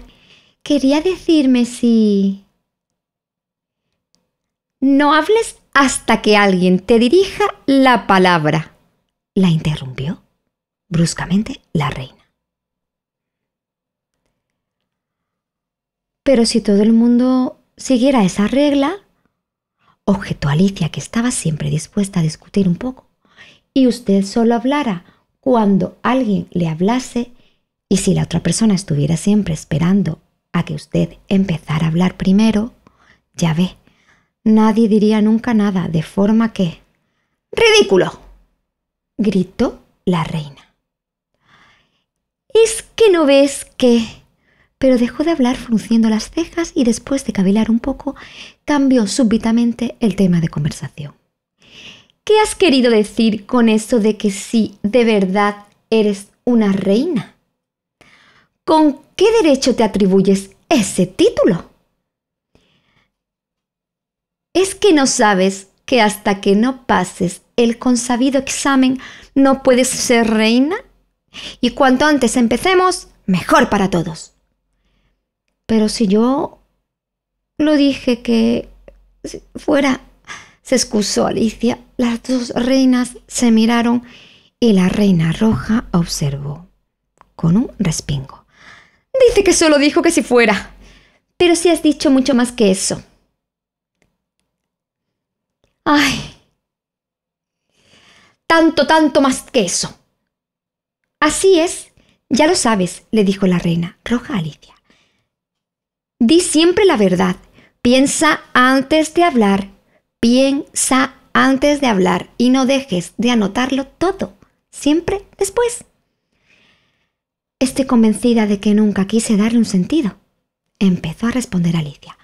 quería decirme si... No hables hasta que alguien te dirija la palabra. La interrumpió bruscamente la reina. Pero si todo el mundo siguiera esa regla, objetó Alicia, que estaba siempre dispuesta a discutir un poco, y usted solo hablara cuando alguien le hablase, y si la otra persona estuviera siempre esperando a que usted empezara a hablar primero, ya ve, Nadie diría nunca nada, de forma que... ¡Ridículo! gritó la reina. ¿Es que no ves que...? Pero dejó de hablar frunciendo las cejas y después de cavilar un poco, cambió súbitamente el tema de conversación. ¿Qué has querido decir con eso de que sí, de verdad eres una reina? ¿Con qué derecho te atribuyes ese título? Es que no sabes que hasta que no pases el consabido examen no puedes ser reina. Y cuanto antes empecemos, mejor para todos. Pero si yo lo dije que fuera, se excusó Alicia. Las dos reinas se miraron y la reina roja observó con un respingo. Dice que solo dijo que si fuera. Pero si has dicho mucho más que eso. Ay, tanto, tanto más que eso. Así es, ya lo sabes, le dijo la reina roja a Alicia. Di siempre la verdad. Piensa antes de hablar. Piensa antes de hablar y no dejes de anotarlo todo. Siempre después. Estoy convencida de que nunca quise darle un sentido. Empezó a responder Alicia,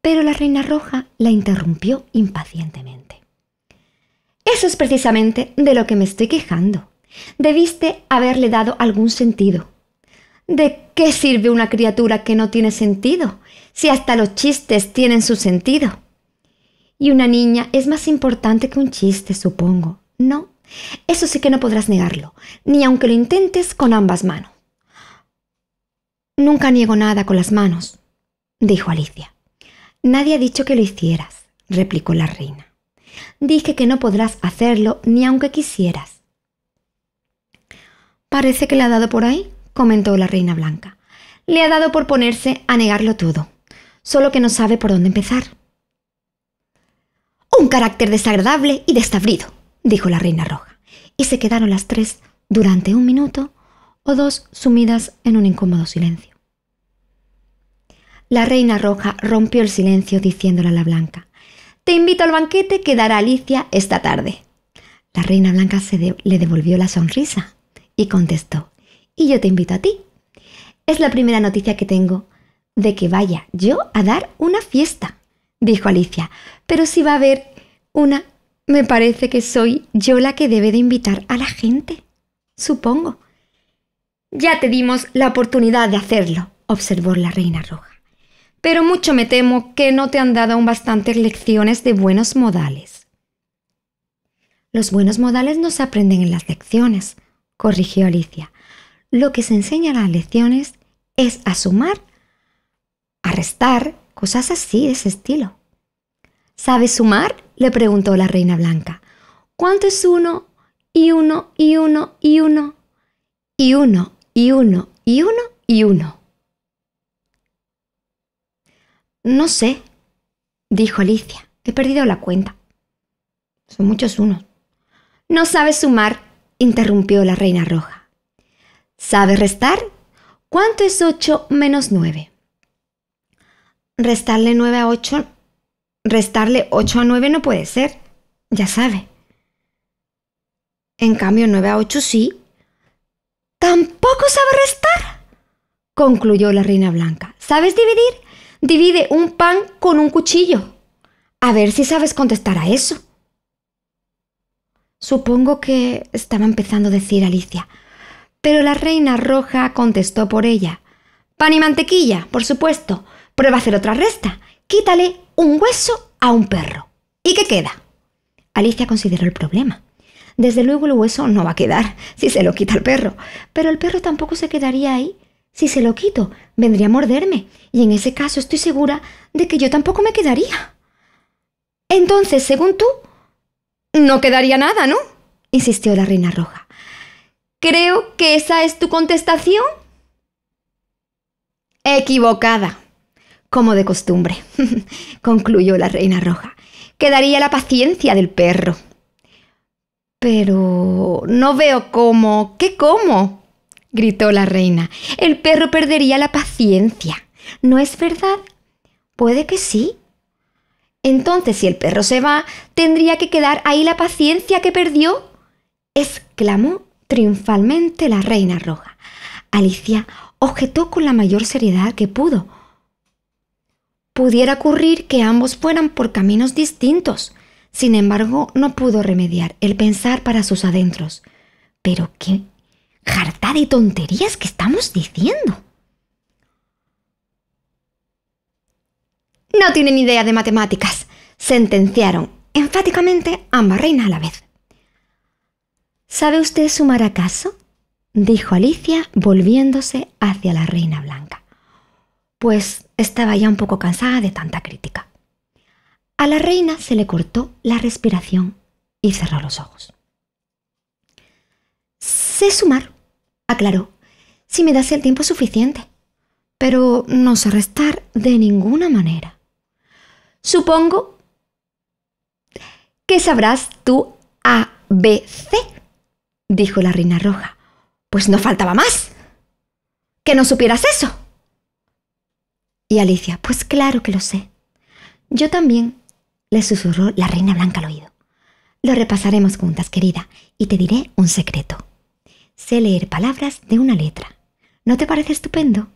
pero la reina roja la interrumpió impacientemente. Eso es precisamente de lo que me estoy quejando. Debiste haberle dado algún sentido. ¿De qué sirve una criatura que no tiene sentido, si hasta los chistes tienen su sentido? Y una niña es más importante que un chiste, supongo. No, eso sí que no podrás negarlo, ni aunque lo intentes con ambas manos. Nunca niego nada con las manos, dijo Alicia. Nadie ha dicho que lo hicieras, replicó la reina. Dije que no podrás hacerlo ni aunque quisieras. Parece que le ha dado por ahí, comentó la reina blanca. Le ha dado por ponerse a negarlo todo, solo que no sabe por dónde empezar. Un carácter desagradable y destabrido, dijo la reina roja, y se quedaron las tres durante un minuto o dos sumidas en un incómodo silencio. La reina roja rompió el silencio diciéndole a la blanca, te invito al banquete que dará Alicia esta tarde. La reina blanca se le devolvió la sonrisa y contestó, y yo te invito a ti. Es la primera noticia que tengo de que vaya yo a dar una fiesta, dijo Alicia, pero si va a haber una, me parece que soy yo la que debe de invitar a la gente, supongo. Ya te dimos la oportunidad de hacerlo, observó la reina roja pero mucho me temo que no te han dado aún bastantes lecciones de buenos modales. Los buenos modales no se aprenden en las lecciones, corrigió Alicia. Lo que se enseña en las lecciones es a sumar, a restar, cosas así de ese estilo. ¿Sabes sumar? le preguntó la reina blanca. ¿Cuánto es uno y uno y uno y uno? Y uno y uno y uno y uno. No sé, dijo Alicia. He perdido la cuenta. Son muchos unos. No sabes sumar, interrumpió la reina roja. ¿Sabes restar? ¿Cuánto es 8 menos 9? Restarle 9 a 8. Restarle 8 a 9 no puede ser. Ya sabe. En cambio, 9 a 8 sí. ¿Tampoco sabe restar? Concluyó la reina blanca. ¿Sabes dividir? divide un pan con un cuchillo. A ver si sabes contestar a eso. Supongo que estaba empezando a decir Alicia, pero la reina roja contestó por ella. Pan y mantequilla, por supuesto. Prueba a hacer otra resta. Quítale un hueso a un perro. ¿Y qué queda? Alicia consideró el problema. Desde luego el hueso no va a quedar si se lo quita el perro, pero el perro tampoco se quedaría ahí si se lo quito, vendría a morderme, y en ese caso estoy segura de que yo tampoco me quedaría. Entonces, según tú, no quedaría nada, ¿no? insistió la Reina Roja. Creo que esa es tu contestación. Equivocada, como de costumbre, concluyó la Reina Roja. Quedaría la paciencia del perro. Pero no veo cómo. ¿Qué cómo? gritó la reina. El perro perdería la paciencia. ¿No es verdad? Puede que sí. Entonces, si el perro se va, ¿tendría que quedar ahí la paciencia que perdió? exclamó triunfalmente la reina roja. Alicia objetó con la mayor seriedad que pudo. Pudiera ocurrir que ambos fueran por caminos distintos. Sin embargo, no pudo remediar el pensar para sus adentros. Pero qué jarta de tonterías que estamos diciendo. No tienen idea de matemáticas, sentenciaron enfáticamente ambas reinas a la vez. ¿Sabe usted sumar acaso? dijo Alicia volviéndose hacia la reina blanca, pues estaba ya un poco cansada de tanta crítica. A la reina se le cortó la respiración y cerró los ojos. Sé sumar, aclaró, si me das el tiempo suficiente. Pero no sé restar de ninguna manera. Supongo que sabrás tu C, dijo la reina roja. Pues no faltaba más. Que no supieras eso. Y Alicia, pues claro que lo sé. Yo también, le susurró la reina blanca al oído. Lo repasaremos juntas, querida, y te diré un secreto sé leer palabras de una letra. ¿No te parece estupendo?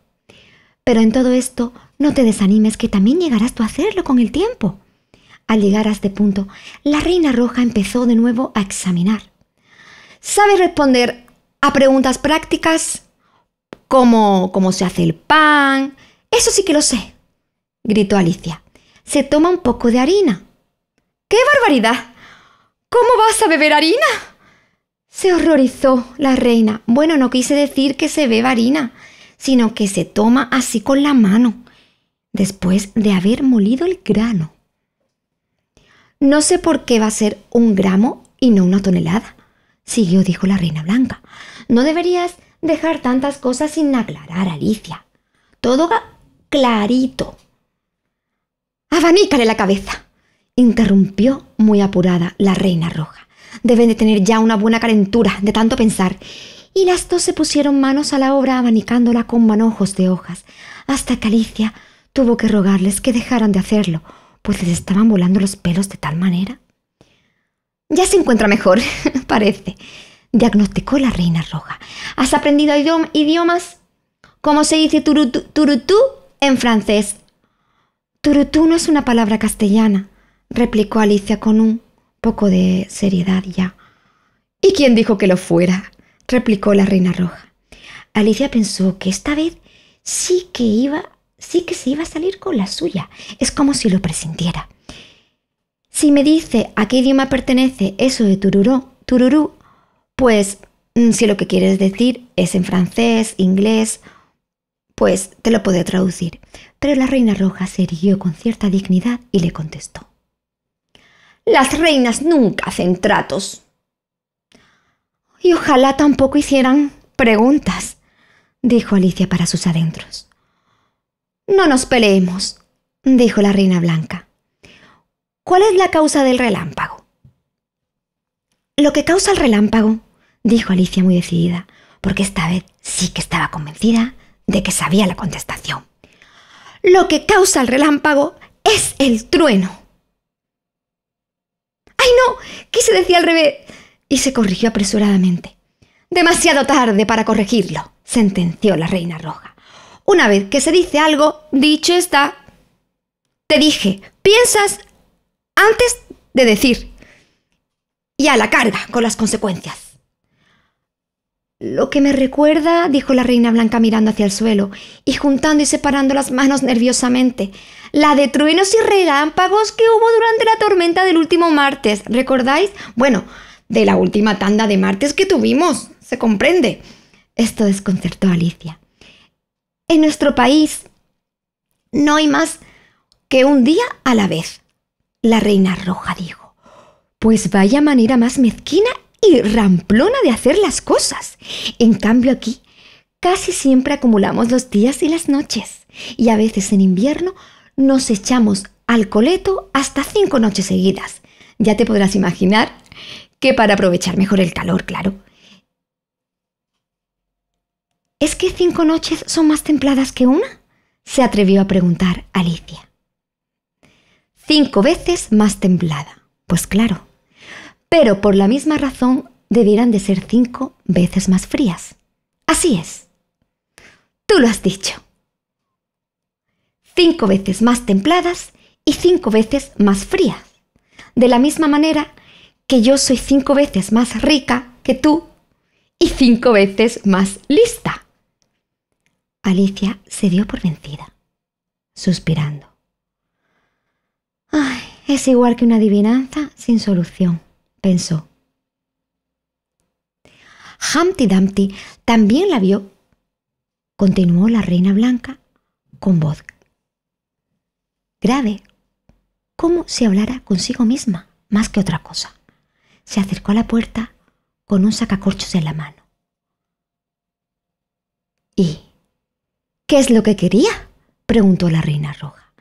Pero en todo esto, no te desanimes que también llegarás tú a hacerlo con el tiempo. Al llegar a este punto, la Reina Roja empezó de nuevo a examinar. ¿Sabes responder a preguntas prácticas? Como cómo se hace el pan. Eso sí que lo sé, gritó Alicia. Se toma un poco de harina. ¡Qué barbaridad! ¿Cómo vas a beber harina? Se horrorizó la reina. Bueno, no quise decir que se beba harina, sino que se toma así con la mano, después de haber molido el grano. No sé por qué va a ser un gramo y no una tonelada, siguió, dijo la reina blanca. No deberías dejar tantas cosas sin aclarar, Alicia. Todo clarito. Abanícale la cabeza, interrumpió muy apurada la reina roja deben de tener ya una buena calentura de tanto pensar. Y las dos se pusieron manos a la obra abanicándola con manojos de hojas, hasta que Alicia tuvo que rogarles que dejaran de hacerlo, pues les estaban volando los pelos de tal manera. Ya se encuentra mejor, parece, diagnosticó la reina roja. ¿Has aprendido idiomas? ¿Cómo se dice turutú, turutú en francés? Turutú no es una palabra castellana, replicó Alicia con un poco de seriedad ya. ¿Y quién dijo que lo fuera? replicó la reina roja. Alicia pensó que esta vez sí que iba, sí que se iba a salir con la suya. Es como si lo presintiera. Si me dice a qué idioma pertenece eso de tururú, pues mm, si lo que quieres decir es en francés, inglés, pues te lo puedo traducir. Pero la reina roja se erigió con cierta dignidad y le contestó. Las reinas nunca hacen tratos. Y ojalá tampoco hicieran preguntas, dijo Alicia para sus adentros. No nos peleemos, dijo la reina blanca. ¿Cuál es la causa del relámpago? Lo que causa el relámpago, dijo Alicia muy decidida, porque esta vez sí que estaba convencida de que sabía la contestación. Lo que causa el relámpago es el trueno. ¡Ay no! ¿Qué se decía al revés? Y se corrigió apresuradamente. Demasiado tarde para corregirlo, sentenció la reina roja. Una vez que se dice algo, dicho está. Te dije, piensas antes de decir. Y a la carga con las consecuencias. Lo que me recuerda, dijo la reina blanca mirando hacia el suelo y juntando y separando las manos nerviosamente, la de truenos y relámpagos que hubo durante la tormenta del último martes, ¿recordáis? Bueno, de la última tanda de martes que tuvimos, se comprende. Esto desconcertó a Alicia. En nuestro país no hay más que un día a la vez, la reina roja dijo. Pues vaya manera más mezquina ramplona de hacer las cosas. En cambio aquí, casi siempre acumulamos los días y las noches. Y a veces en invierno nos echamos al coleto hasta cinco noches seguidas. Ya te podrás imaginar que para aprovechar mejor el calor, claro. ¿Es que cinco noches son más templadas que una? se atrevió a preguntar Alicia. Cinco veces más templada. Pues claro, pero por la misma razón debieran de ser cinco veces más frías. Así es. Tú lo has dicho. Cinco veces más templadas y cinco veces más frías. De la misma manera que yo soy cinco veces más rica que tú y cinco veces más lista. Alicia se dio por vencida, suspirando. es igual que una adivinanza sin solución pensó. Humpty Dumpty también la vio, continuó la reina blanca con voz grave, como si hablara consigo misma más que otra cosa. Se acercó a la puerta con un sacacorchos en la mano. ¿Y qué es lo que quería? preguntó la reina roja.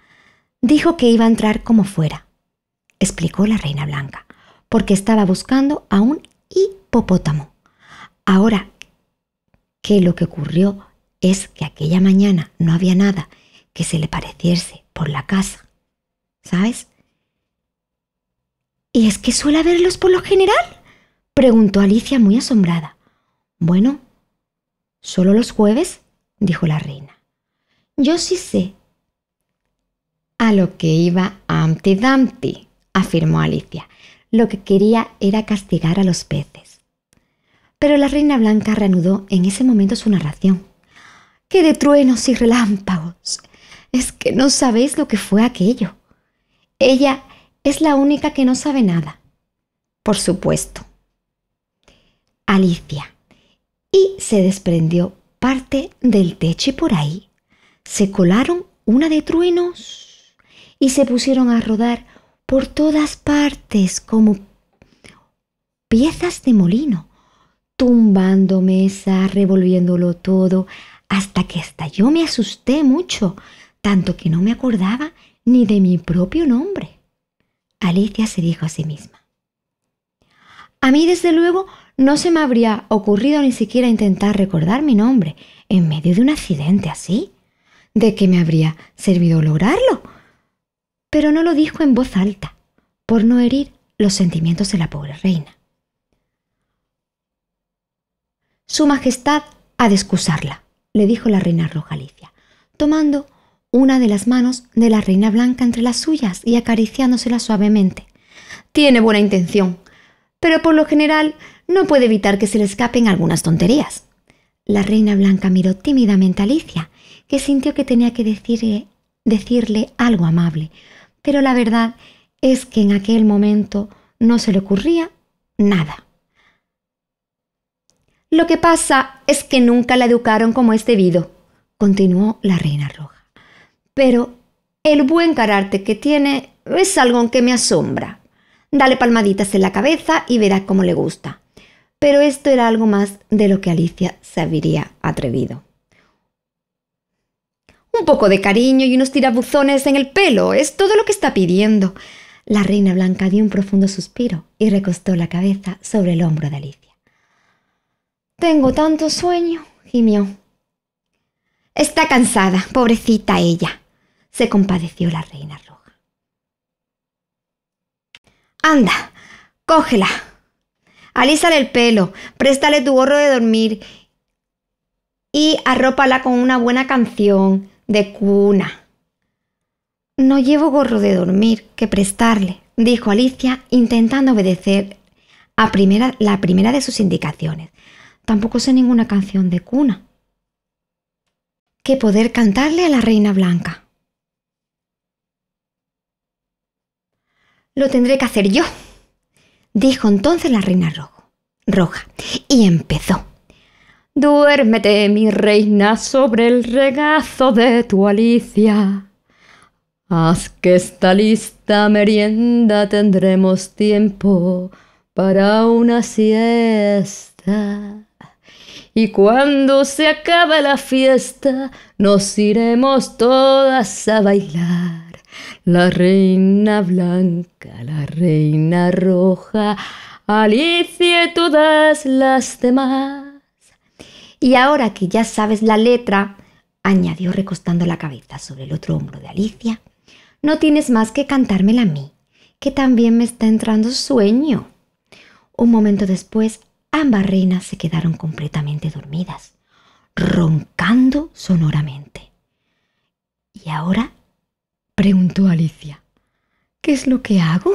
Dijo que iba a entrar como fuera, explicó la reina blanca porque estaba buscando a un hipopótamo. Ahora que lo que ocurrió es que aquella mañana no había nada que se le pareciese por la casa, ¿sabes? ¿Y es que suele haberlos por lo general? preguntó Alicia muy asombrada. Bueno, solo los jueves, dijo la reina. Yo sí sé. A lo que iba amti Dumpty, afirmó Alicia lo que quería era castigar a los peces. Pero la reina blanca reanudó en ese momento su narración. ¡Qué de truenos y relámpagos! Es que no sabéis lo que fue aquello. Ella es la única que no sabe nada. Por supuesto. Alicia. Y se desprendió parte del techo y por ahí se colaron una de truenos y se pusieron a rodar por todas partes como piezas de molino, tumbando mesa, revolviéndolo todo, hasta que hasta yo me asusté mucho, tanto que no me acordaba ni de mi propio nombre. Alicia se dijo a sí misma. A mí, desde luego, no se me habría ocurrido ni siquiera intentar recordar mi nombre en medio de un accidente así. ¿De qué me habría servido lograrlo? pero no lo dijo en voz alta, por no herir los sentimientos de la pobre reina. Su Majestad ha de excusarla, le dijo la reina roja Alicia, tomando una de las manos de la reina blanca entre las suyas y acariciándosela suavemente. Tiene buena intención, pero por lo general no puede evitar que se le escapen algunas tonterías. La reina blanca miró tímidamente a Alicia, que sintió que tenía que decirle algo amable, pero la verdad es que en aquel momento no se le ocurría nada. Lo que pasa es que nunca la educaron como es debido, continuó la reina roja. Pero el buen carácter que tiene es algo que me asombra. Dale palmaditas en la cabeza y verás cómo le gusta. Pero esto era algo más de lo que Alicia se habría atrevido. Un poco de cariño y unos tirabuzones en el pelo es todo lo que está pidiendo. La reina blanca dio un profundo suspiro y recostó la cabeza sobre el hombro de Alicia. Tengo tanto sueño, gimió. Está cansada, pobrecita ella, se compadeció la reina roja. Anda, cógela. Alísale el pelo, préstale tu gorro de dormir y arrópala con una buena canción de cuna. No llevo gorro de dormir que prestarle, dijo Alicia, intentando obedecer a primera, la primera de sus indicaciones. Tampoco sé ninguna canción de cuna. Que poder cantarle a la Reina Blanca. Lo tendré que hacer yo, dijo entonces la Reina Roja, y empezó. Duérmete, mi reina, sobre el regazo de tu Alicia. Haz que esta lista merienda tendremos tiempo para una siesta. Y cuando se acabe la fiesta, nos iremos todas a bailar. La reina blanca, la reina roja, Alicia y todas las demás. Y ahora que ya sabes la letra, añadió recostando la cabeza sobre el otro hombro de Alicia, no tienes más que cantármela a mí, que también me está entrando sueño. Un momento después, ambas reinas se quedaron completamente dormidas, roncando sonoramente. ¿Y ahora? preguntó Alicia. ¿Qué es lo que hago?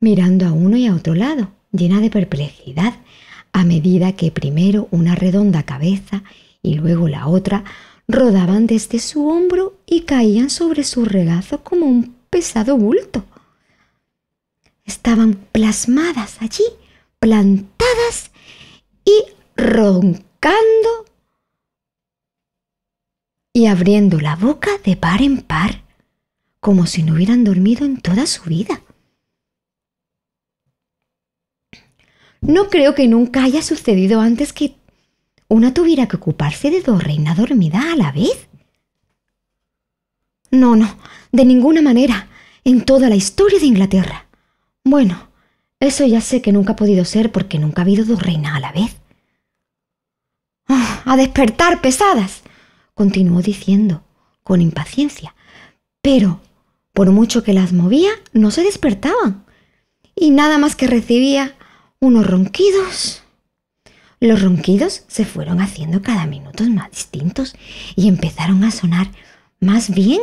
mirando a uno y a otro lado, llena de perplejidad, a medida que primero una redonda cabeza y luego la otra rodaban desde su hombro y caían sobre su regazo como un pesado bulto. Estaban plasmadas allí, plantadas y roncando y abriendo la boca de par en par, como si no hubieran dormido en toda su vida. No creo que nunca haya sucedido antes que una tuviera que ocuparse de dos reinas dormidas a la vez. No, no, de ninguna manera, en toda la historia de Inglaterra. Bueno, eso ya sé que nunca ha podido ser porque nunca ha habido dos reinas a la vez. Ah, a despertar, pesadas, continuó diciendo, con impaciencia. Pero, por mucho que las movía, no se despertaban. Y nada más que recibía unos ronquidos. Los ronquidos se fueron haciendo cada minuto más distintos y empezaron a sonar más bien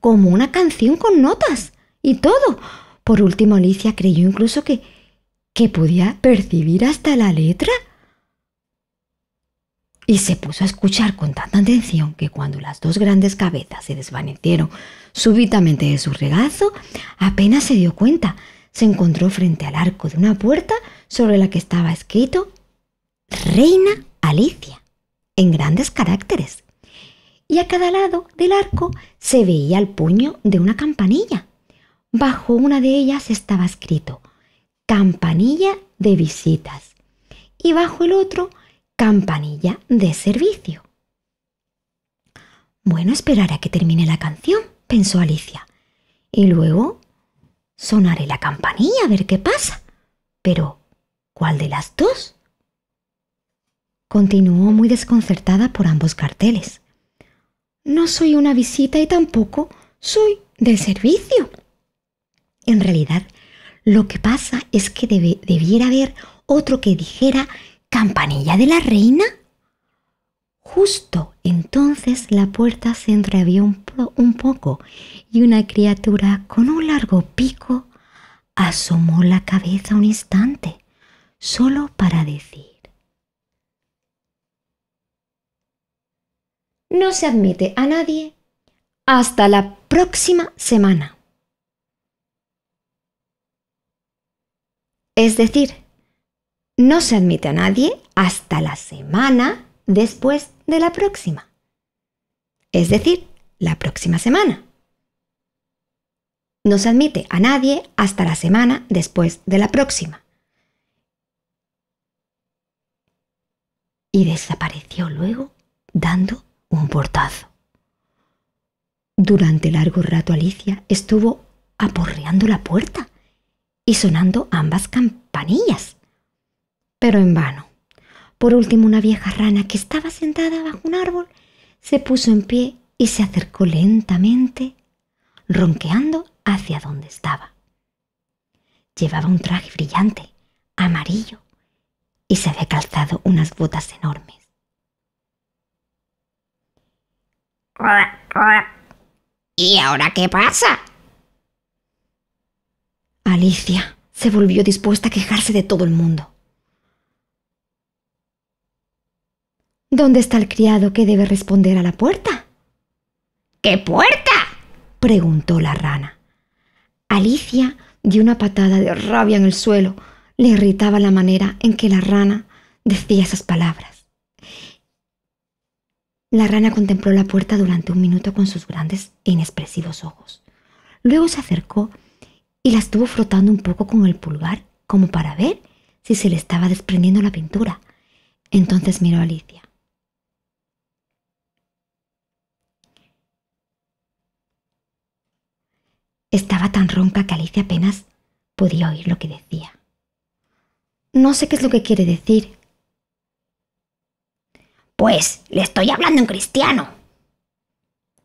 como una canción con notas y todo. Por último, Alicia creyó incluso que, que podía percibir hasta la letra. Y se puso a escuchar con tanta atención que cuando las dos grandes cabezas se desvanecieron súbitamente de su regazo, apenas se dio cuenta se encontró frente al arco de una puerta sobre la que estaba escrito Reina Alicia, en grandes caracteres. Y a cada lado del arco se veía el puño de una campanilla. Bajo una de ellas estaba escrito Campanilla de visitas y bajo el otro Campanilla de servicio. Bueno, esperar a que termine la canción, pensó Alicia. Y luego Sonaré la campanilla a ver qué pasa. Pero, ¿cuál de las dos? Continuó muy desconcertada por ambos carteles. No soy una visita y tampoco soy de servicio. En realidad, lo que pasa es que debiera haber otro que dijera campanilla de la reina Justo entonces la puerta se entreabrió un, poco y una criatura con un largo pico asomó la cabeza un instante, solo para decir No se admite a nadie hasta la próxima semana. Es decir, no se admite a nadie hasta la semana después de la próxima. Es decir, la próxima semana. No se admite a nadie hasta la semana después de la próxima. Y desapareció luego dando un portazo. Durante largo rato Alicia estuvo aporreando la puerta y sonando ambas campanillas, pero en vano. Por último, una vieja rana que estaba sentada bajo un árbol se puso en pie y se acercó lentamente, ronqueando hacia donde estaba. Llevaba un traje brillante, amarillo, y se había calzado unas botas enormes. ¿Y ahora qué pasa? Alicia se volvió dispuesta a quejarse de todo el mundo. ¿Dónde está el criado que debe responder a la puerta? ¿Qué puerta? preguntó la rana. Alicia dio una patada de rabia en el suelo. Le irritaba la manera en que la rana decía esas palabras. La rana contempló la puerta durante un minuto con sus grandes e inexpresivos ojos. Luego se acercó y la estuvo frotando un poco con el pulgar, como para ver si se le estaba desprendiendo la pintura. Entonces miró a Alicia. Estaba tan ronca que Alicia apenas podía oír lo que decía. No sé qué es lo que quiere decir. Pues le estoy hablando en cristiano.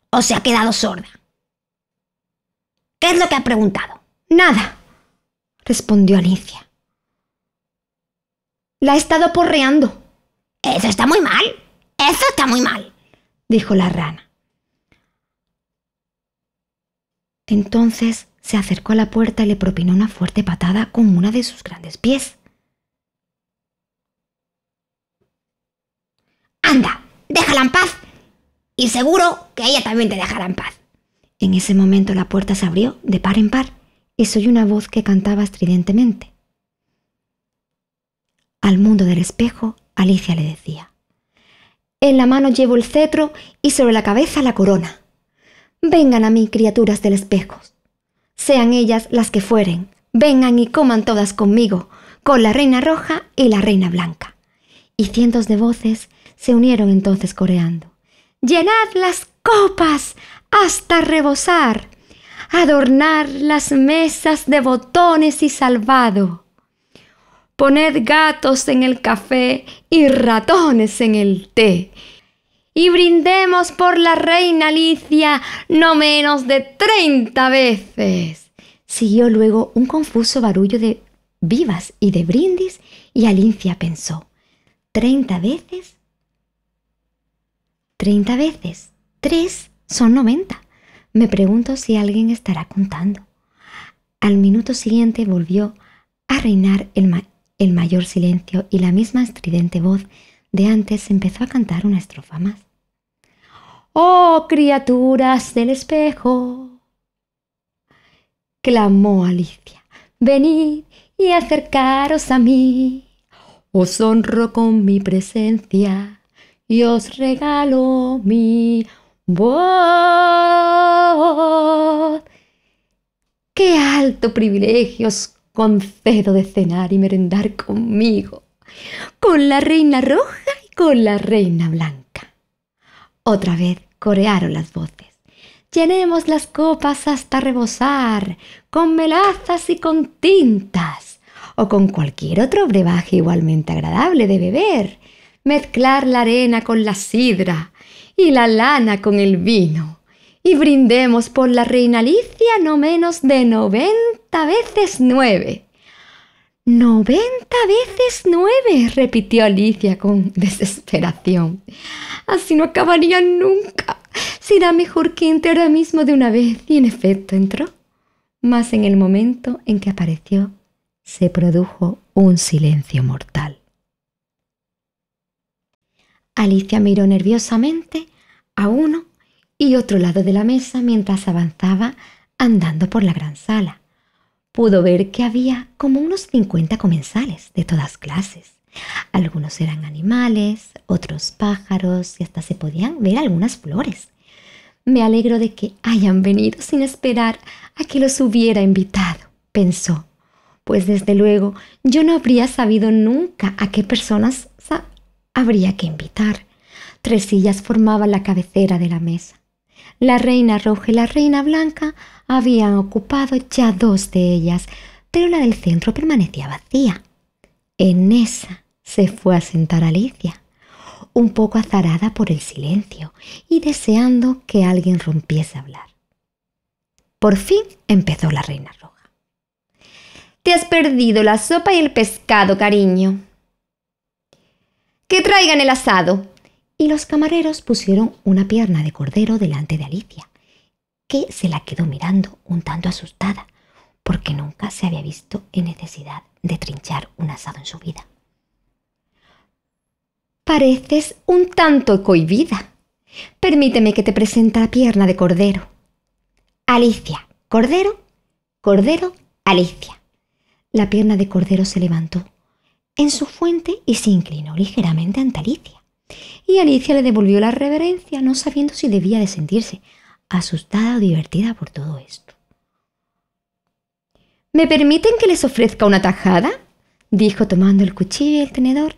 ¿O se ha quedado sorda? ¿Qué es lo que ha preguntado? Nada, respondió Alicia. La he estado porreando. Eso está muy mal. Eso está muy mal, dijo la rana. Entonces se acercó a la puerta y le propinó una fuerte patada con una de sus grandes pies. Anda, déjala en paz. Y seguro que ella también te dejará en paz. En ese momento la puerta se abrió de par en par y se oyó una voz que cantaba estridentemente. Al mundo del espejo, Alicia le decía, En la mano llevo el cetro y sobre la cabeza la corona. Vengan a mí, criaturas del espejo. Sean ellas las que fueren. Vengan y coman todas conmigo, con la reina roja y la reina blanca. Y cientos de voces se unieron entonces coreando. Llenad las copas hasta rebosar. Adornar las mesas de botones y salvado. Poned gatos en el café y ratones en el té y brindemos por la reina Alicia no menos de treinta veces. Siguió luego un confuso barullo de vivas y de brindis y Alicia pensó, ¿treinta veces? Treinta veces. Tres son noventa. Me pregunto si alguien estará contando. Al minuto siguiente volvió a reinar el, el mayor silencio y la misma estridente voz de antes empezó a cantar una estrofa más. Oh criaturas del espejo, clamó Alicia, venid y acercaros a mí. Os honro con mi presencia y os regalo mi voz. Qué alto privilegio os concedo de cenar y merendar conmigo, con la reina roja y con la reina blanca. Otra vez corearon las voces. Llenemos las copas hasta rebosar, con melazas y con tintas, o con cualquier otro brebaje igualmente agradable de beber. Mezclar la arena con la sidra y la lana con el vino. Y brindemos por la reina Alicia no menos de noventa veces nueve. Noventa veces nueve, repitió Alicia con desesperación. Así no acabaría nunca. Será mejor que entre ahora mismo de una vez. Y en efecto entró. Mas en el momento en que apareció, se produjo un silencio mortal. Alicia miró nerviosamente a uno y otro lado de la mesa mientras avanzaba andando por la gran sala pudo ver que había como unos 50 comensales de todas clases. Algunos eran animales, otros pájaros y hasta se podían ver algunas flores. Me alegro de que hayan venido sin esperar a que los hubiera invitado, pensó, pues desde luego yo no habría sabido nunca a qué personas habría que invitar. Tres sillas formaban la cabecera de la mesa. La reina roja y la reina blanca habían ocupado ya dos de ellas, pero la del centro permanecía vacía. En esa se fue a sentar Alicia, un poco azarada por el silencio y deseando que alguien rompiese a hablar. Por fin empezó la reina roja. Te has perdido la sopa y el pescado, cariño. Que traigan el asado, y los camareros pusieron una pierna de cordero delante de Alicia, que se la quedó mirando un tanto asustada, porque nunca se había visto en necesidad de trinchar un asado en su vida. Pareces un tanto cohibida. Permíteme que te presente la pierna de cordero. Alicia, cordero, cordero, Alicia. La pierna de cordero se levantó en su fuente y se inclinó ligeramente ante Alicia y Alicia le devolvió la reverencia, no sabiendo si debía de sentirse asustada o divertida por todo esto. ¿Me permiten que les ofrezca una tajada? dijo tomando el cuchillo y el tenedor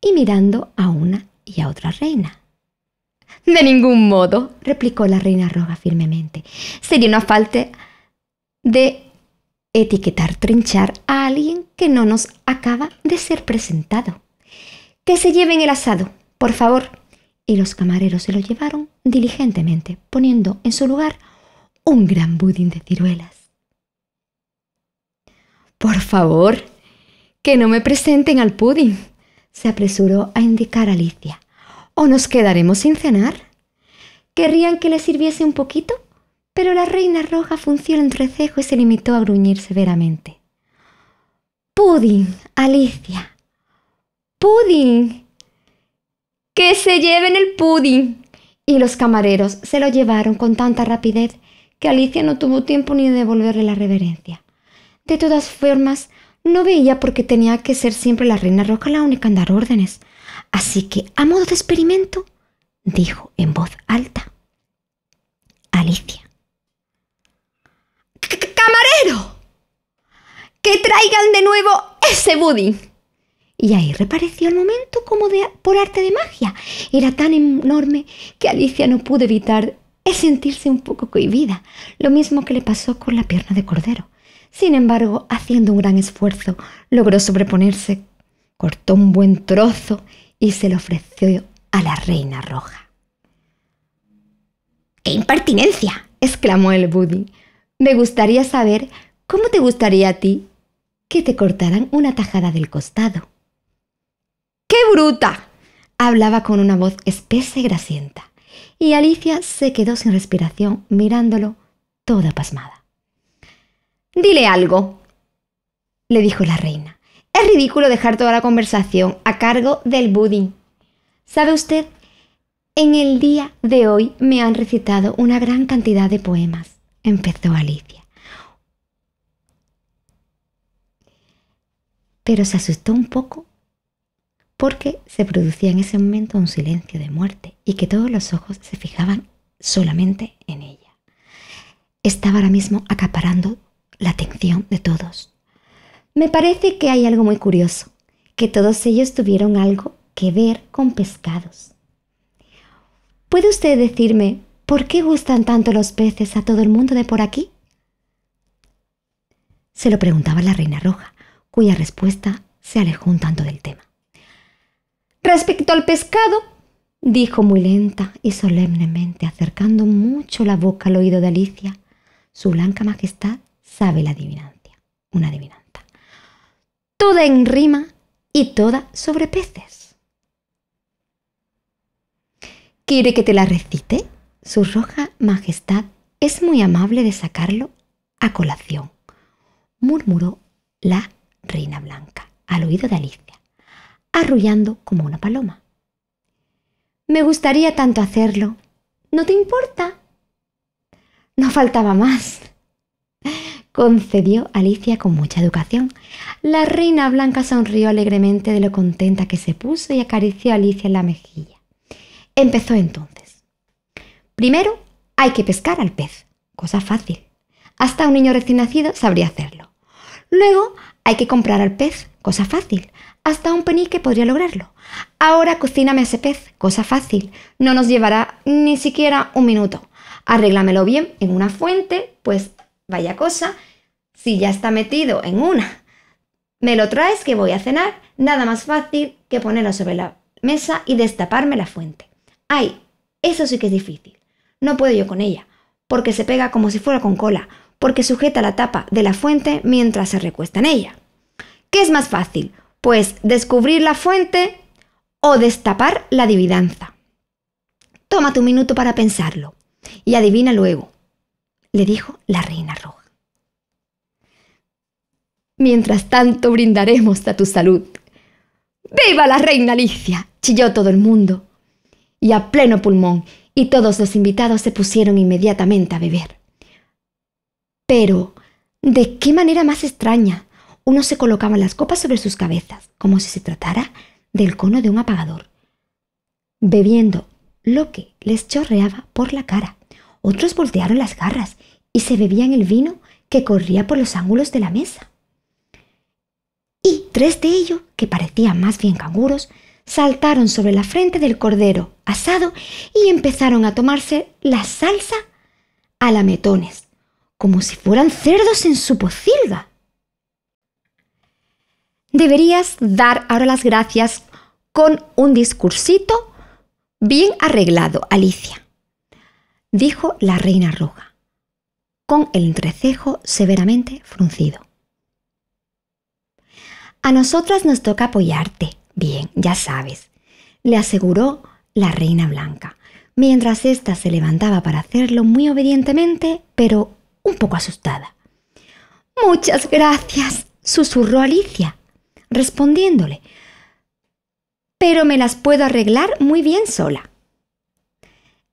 y mirando a una y a otra reina. De ningún modo, replicó la reina roja firmemente. Sería una falta de etiquetar, trinchar a alguien que no nos acaba de ser presentado. Que se lleven el asado, por favor. Y los camareros se lo llevaron diligentemente, poniendo en su lugar un gran budín de ciruelas. Por favor, que no me presenten al pudín, se apresuró a indicar Alicia, o nos quedaremos sin cenar. ¿Querrían que le sirviese un poquito? Pero la reina roja funció el entrecejo y se limitó a gruñir severamente. pudin Alicia. pudin que se lleven el pudin! Y los camareros se lo llevaron con tanta rapidez que Alicia no tuvo tiempo ni de devolverle la reverencia. De todas formas, no veía por qué tenía que ser siempre la reina roja la única en dar órdenes. Así que, a modo de experimento, dijo en voz alta. Alicia. ¡Camarero! Que traigan de nuevo ese pudding. Y ahí repareció el momento como de, por arte de magia. Era tan enorme que Alicia no pudo evitar sentirse un poco cohibida, lo mismo que le pasó con la pierna de cordero. Sin embargo, haciendo un gran esfuerzo, logró sobreponerse, cortó un buen trozo y se lo ofreció a la reina roja. ¡Qué impertinencia! exclamó el Buddy. Me gustaría saber cómo te gustaría a ti que te cortaran una tajada del costado. ¡Qué bruta! Hablaba con una voz espesa y grasienta, y Alicia se quedó sin respiración mirándolo toda pasmada. Dile algo, le dijo la reina. Es ridículo dejar toda la conversación a cargo del budín. ¿Sabe usted? En el día de hoy me han recitado una gran cantidad de poemas, empezó Alicia. Pero se asustó un poco porque se producía en ese momento un silencio de muerte y que todos los ojos se fijaban solamente en ella. Estaba ahora mismo acaparando la atención de todos. Me parece que hay algo muy curioso, que todos ellos tuvieron algo que ver con pescados. ¿Puede usted decirme por qué gustan tanto los peces a todo el mundo de por aquí? Se lo preguntaba la Reina Roja, cuya respuesta se alejó un tanto del tema. Respecto al pescado, dijo muy lenta y solemnemente, acercando mucho la boca al oído de Alicia, su blanca majestad sabe la adivinancia, una adivinanza, toda en rima y toda sobre peces. ¿Quiere que te la recite? Su roja majestad es muy amable de sacarlo a colación, murmuró la reina blanca al oído de Alicia arrullando como una paloma. Me gustaría tanto hacerlo. ¿No te importa? No faltaba más. Concedió Alicia con mucha educación. La reina blanca sonrió alegremente de lo contenta que se puso y acarició a Alicia en la mejilla. Empezó entonces. Primero, hay que pescar al pez, cosa fácil. Hasta un niño recién nacido sabría hacerlo. Luego, hay que comprar al pez, cosa fácil. Hasta un penique podría lograrlo. Ahora cocíname ese pez, cosa fácil. No nos llevará ni siquiera un minuto. Arréglamelo bien en una fuente, pues vaya cosa. Si ya está metido en una, me lo traes que voy a cenar. Nada más fácil que ponerlo sobre la mesa y destaparme la fuente. Ay, eso sí que es difícil. No puedo yo con ella, porque se pega como si fuera con cola, porque sujeta la tapa de la fuente mientras se recuesta en ella. ¿Qué es más fácil? Pues descubrir la fuente o destapar la dividanza. Toma un minuto para pensarlo y adivina luego, le dijo la reina roja. Mientras tanto brindaremos a tu salud. ¡Viva la reina Alicia! chilló todo el mundo. Y a pleno pulmón, y todos los invitados se pusieron inmediatamente a beber. Pero, ¿de qué manera más extraña? Unos se colocaban las copas sobre sus cabezas, como si se tratara del cono de un apagador, bebiendo lo que les chorreaba por la cara. Otros voltearon las garras y se bebían el vino que corría por los ángulos de la mesa. Y tres de ellos, que parecían más bien canguros, saltaron sobre la frente del cordero asado y empezaron a tomarse la salsa a lametones, como si fueran cerdos en su pocilga deberías dar ahora las gracias con un discursito bien arreglado, Alicia, dijo la reina roja, con el entrecejo severamente fruncido. A nosotras nos toca apoyarte. Bien, ya sabes, le aseguró la reina blanca, mientras ésta se levantaba para hacerlo muy obedientemente, pero un poco asustada. Muchas gracias, susurró Alicia, respondiéndole, pero me las puedo arreglar muy bien sola.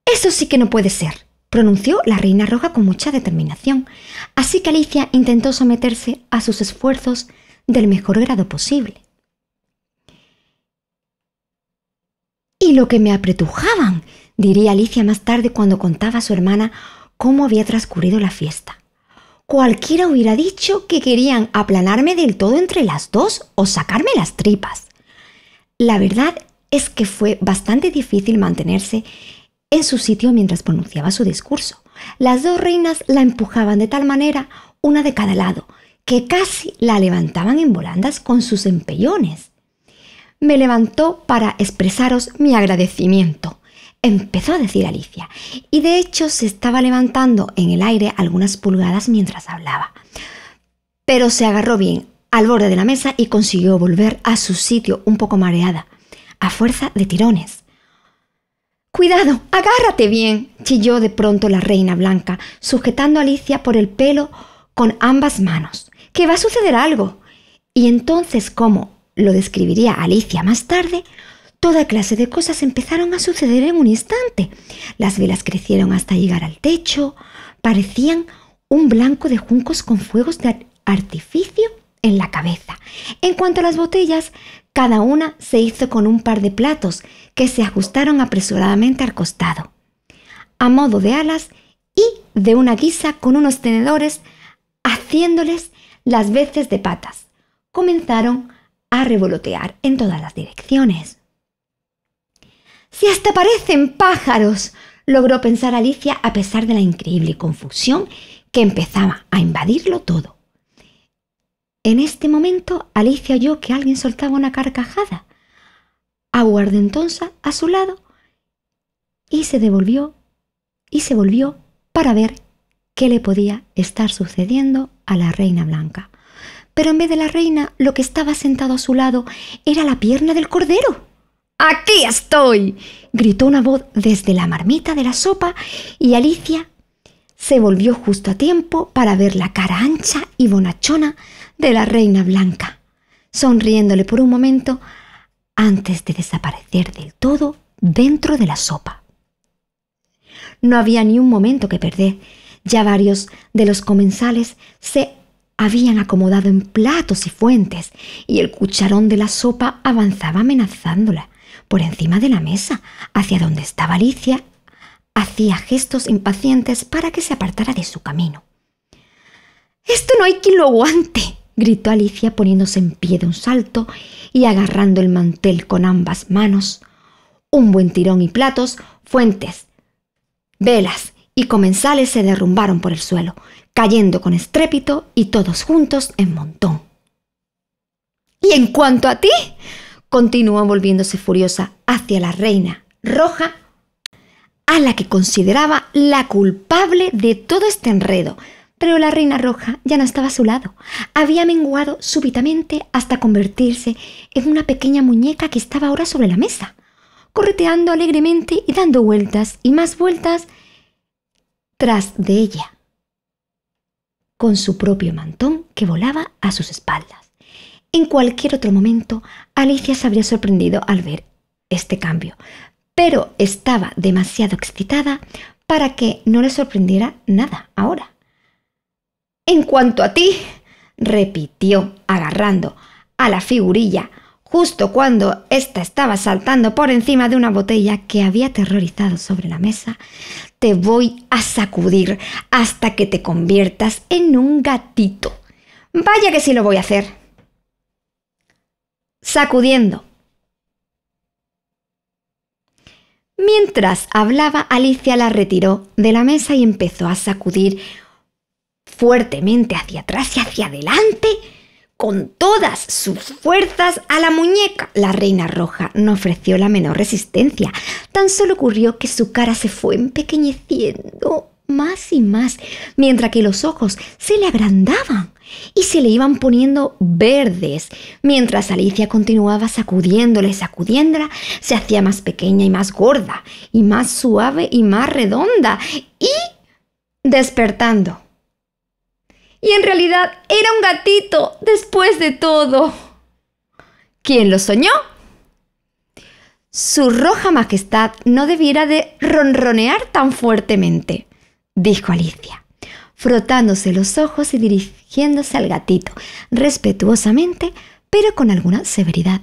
Eso sí que no puede ser, pronunció la Reina Roja con mucha determinación, así que Alicia intentó someterse a sus esfuerzos del mejor grado posible. Y lo que me apretujaban, diría Alicia más tarde cuando contaba a su hermana cómo había transcurrido la fiesta. Cualquiera hubiera dicho que querían aplanarme del todo entre las dos o sacarme las tripas. La verdad es que fue bastante difícil mantenerse en su sitio mientras pronunciaba su discurso. Las dos reinas la empujaban de tal manera, una de cada lado, que casi la levantaban en volandas con sus empellones. Me levantó para expresaros mi agradecimiento empezó a decir Alicia, y de hecho se estaba levantando en el aire algunas pulgadas mientras hablaba. Pero se agarró bien al borde de la mesa y consiguió volver a su sitio un poco mareada, a fuerza de tirones. Cuidado, agárrate bien, chilló de pronto la reina blanca, sujetando a Alicia por el pelo con ambas manos. Que va a suceder algo. Y entonces, como lo describiría Alicia más tarde, Toda clase de cosas empezaron a suceder en un instante. Las velas crecieron hasta llegar al techo, parecían un blanco de juncos con fuegos de artificio en la cabeza. En cuanto a las botellas, cada una se hizo con un par de platos que se ajustaron apresuradamente al costado, a modo de alas y de una guisa con unos tenedores, haciéndoles las veces de patas. Comenzaron a revolotear en todas las direcciones. Si hasta parecen pájaros, logró pensar Alicia a pesar de la increíble confusión que empezaba a invadirlo todo. En este momento Alicia oyó que alguien soltaba una carcajada. Aguardó entonces a su lado y se devolvió y se volvió para ver qué le podía estar sucediendo a la reina blanca. Pero en vez de la reina, lo que estaba sentado a su lado era la pierna del cordero. ¡Aquí estoy! gritó una voz desde la marmita de la sopa y Alicia se volvió justo a tiempo para ver la cara ancha y bonachona de la reina blanca, sonriéndole por un momento antes de desaparecer del todo dentro de la sopa. No había ni un momento que perder. Ya varios de los comensales se habían acomodado en platos y fuentes, y el cucharón de la sopa avanzaba amenazándola por encima de la mesa, hacia donde estaba Alicia, hacía gestos impacientes para que se apartara de su camino. Esto no hay quien lo aguante, gritó Alicia poniéndose en pie de un salto y agarrando el mantel con ambas manos. Un buen tirón y platos, fuentes, velas y comensales se derrumbaron por el suelo, cayendo con estrépito y todos juntos en montón. ¿Y en cuanto a ti? continuó volviéndose furiosa hacia la reina roja, a la que consideraba la culpable de todo este enredo. Pero la reina roja ya no estaba a su lado. Había menguado súbitamente hasta convertirse en una pequeña muñeca que estaba ahora sobre la mesa, correteando alegremente y dando vueltas y más vueltas tras de ella, con su propio mantón que volaba a sus espaldas. En cualquier otro momento, Alicia se habría sorprendido al ver este cambio, pero estaba demasiado excitada para que no le sorprendiera nada ahora. En cuanto a ti, repitió, agarrando a la figurilla, justo cuando ésta estaba saltando por encima de una botella que había aterrorizado sobre la mesa, te voy a sacudir hasta que te conviertas en un gatito. Vaya que sí lo voy a hacer sacudiendo. Mientras hablaba, Alicia la retiró de la mesa y empezó a sacudir fuertemente hacia atrás y hacia adelante con todas sus fuerzas a la muñeca. La reina roja no ofreció la menor resistencia. Tan solo ocurrió que su cara se fue empequeñeciendo más y más, mientras que los ojos se le agrandaban y se le iban poniendo verdes, mientras Alicia continuaba sacudiéndola y sacudiéndola, se hacía más pequeña y más gorda, y más suave y más redonda, y despertando. Y en realidad era un gatito, después de todo. ¿Quién lo soñó? Su roja majestad no debiera de ronronear tan fuertemente, dijo Alicia frotándose los ojos y dirigiéndose al gatito, respetuosamente, pero con alguna severidad.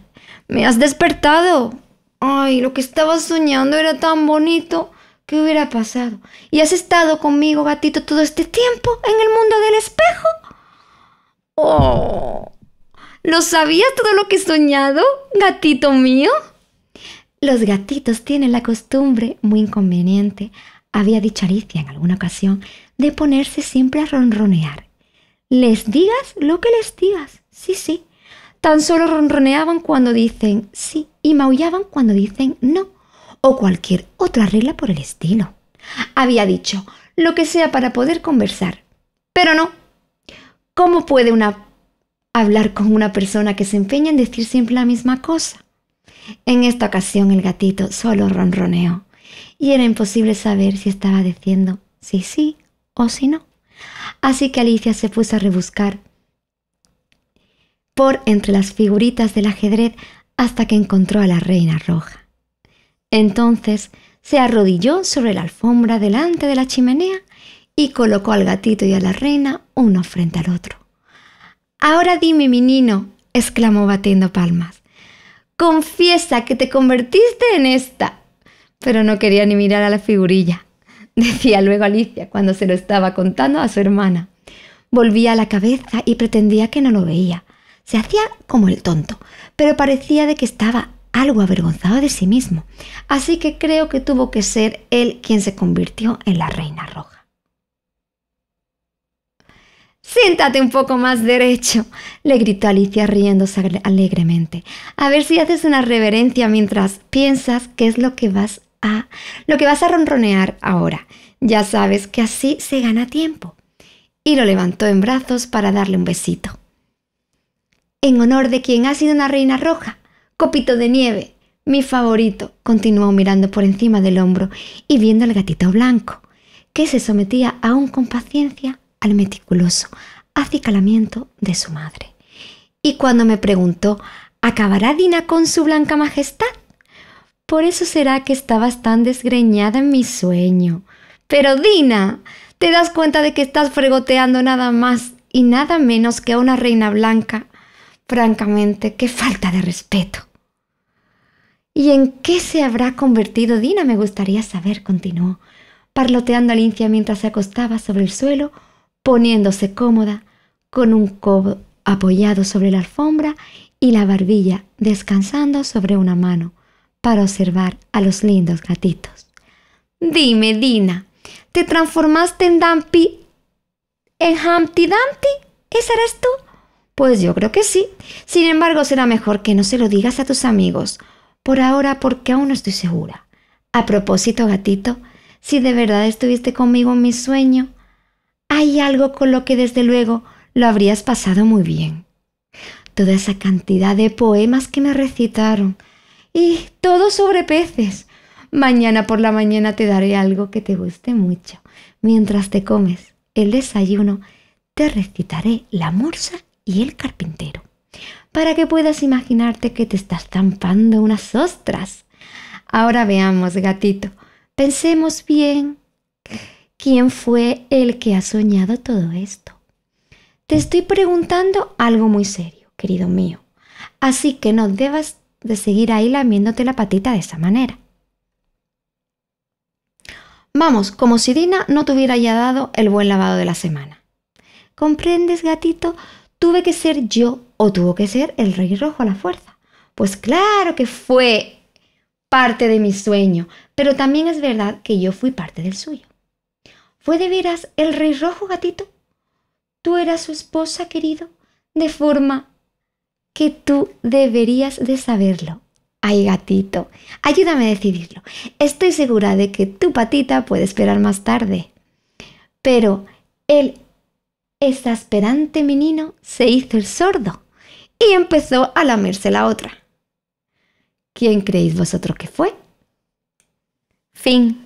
Me has despertado. Ay, lo que estaba soñando era tan bonito. ¿Qué hubiera pasado? ¿Y has estado conmigo, gatito, todo este tiempo en el mundo del espejo? Oh. ¿Lo sabías todo lo que he soñado, gatito mío? Los gatitos tienen la costumbre, muy inconveniente, había dicho Alicia en alguna ocasión, de ponerse siempre a ronronear. Les digas lo que les digas, sí, sí. Tan solo ronroneaban cuando dicen sí y maullaban cuando dicen no, o cualquier otra regla por el estilo. Había dicho lo que sea para poder conversar. Pero no. ¿Cómo puede una hablar con una persona que se empeña en decir siempre la misma cosa? En esta ocasión el gatito solo ronroneó y era imposible saber si estaba diciendo sí, sí o si no. Así que Alicia se puso a rebuscar por entre las figuritas del ajedrez hasta que encontró a la reina roja. Entonces se arrodilló sobre la alfombra delante de la chimenea y colocó al gatito y a la reina uno frente al otro. Ahora dime, mi exclamó batiendo palmas. Confiesa que te convertiste en esta. Pero no quería ni mirar a la figurilla. decía luego Alicia cuando se lo estaba contando a su hermana. Volvía la cabeza y pretendía que no lo veía. Se hacía como el tonto, pero parecía de que estaba algo avergonzado de sí mismo. Así que creo que tuvo que ser él quien se convirtió en la reina roja. Siéntate un poco más derecho, le gritó Alicia riéndose alegremente. A ver si haces una reverencia mientras piensas qué es lo que vas —Ah, lo que vas a ronronear ahora. Ya sabes que así se gana tiempo. Y lo levantó en brazos para darle un besito. En honor de quien ha sido una reina roja, copito de nieve, mi favorito, continuó mirando por encima del hombro y viendo al gatito blanco, que se sometía aún con paciencia al meticuloso acicalamiento de su madre. Y cuando me preguntó, ¿acabará Dina con su blanca majestad? Por eso será que estabas tan desgreñada en mi sueño. Pero Dina, te das cuenta de que estás fregoteando nada más y nada menos que a una reina blanca. Francamente, qué falta de respeto. ¿Y en qué se habrá convertido Dina? Me gustaría saber, continuó, parloteando a Lincia mientras se acostaba sobre el suelo, poniéndose cómoda, con un codo apoyado sobre la alfombra y la barbilla descansando sobre una mano para observar a los lindos gatitos. Dime, Dina, ¿te transformaste en Dumpy? ¿En Humpty Dumpty? ¿Esa eres tú? Pues yo creo que sí. Sin embargo, será mejor que no se lo digas a tus amigos. Por ahora, porque aún no estoy segura. A propósito, gatito, si de verdad estuviste conmigo en mi sueño, hay algo con lo que desde luego lo habrías pasado muy bien. Toda esa cantidad de poemas que me recitaron, y todo sobre peces. Mañana por la mañana te daré algo que te guste mucho. Mientras te comes el desayuno, te recitaré la morsa y el carpintero, para que puedas imaginarte que te estás tampando unas ostras. Ahora veamos, gatito, pensemos bien quién fue el que ha soñado todo esto. Te estoy preguntando algo muy serio, querido mío, así que no debas de seguir ahí lamiéndote la patita de esa manera. Vamos, como si Dina no te hubiera ya dado el buen lavado de la semana. ¿Comprendes, gatito? Tuve que ser yo o tuvo que ser el rey rojo a la fuerza. Pues claro que fue parte de mi sueño, pero también es verdad que yo fui parte del suyo. ¿Fue de veras el rey rojo, gatito? ¿Tú eras su esposa, querido? De forma que tú deberías de saberlo. Ay, gatito, ayúdame a decidirlo. Estoy segura de que tu patita puede esperar más tarde. Pero el exasperante menino se hizo el sordo y empezó a lamerse la otra. ¿Quién creéis vosotros que fue? Fin.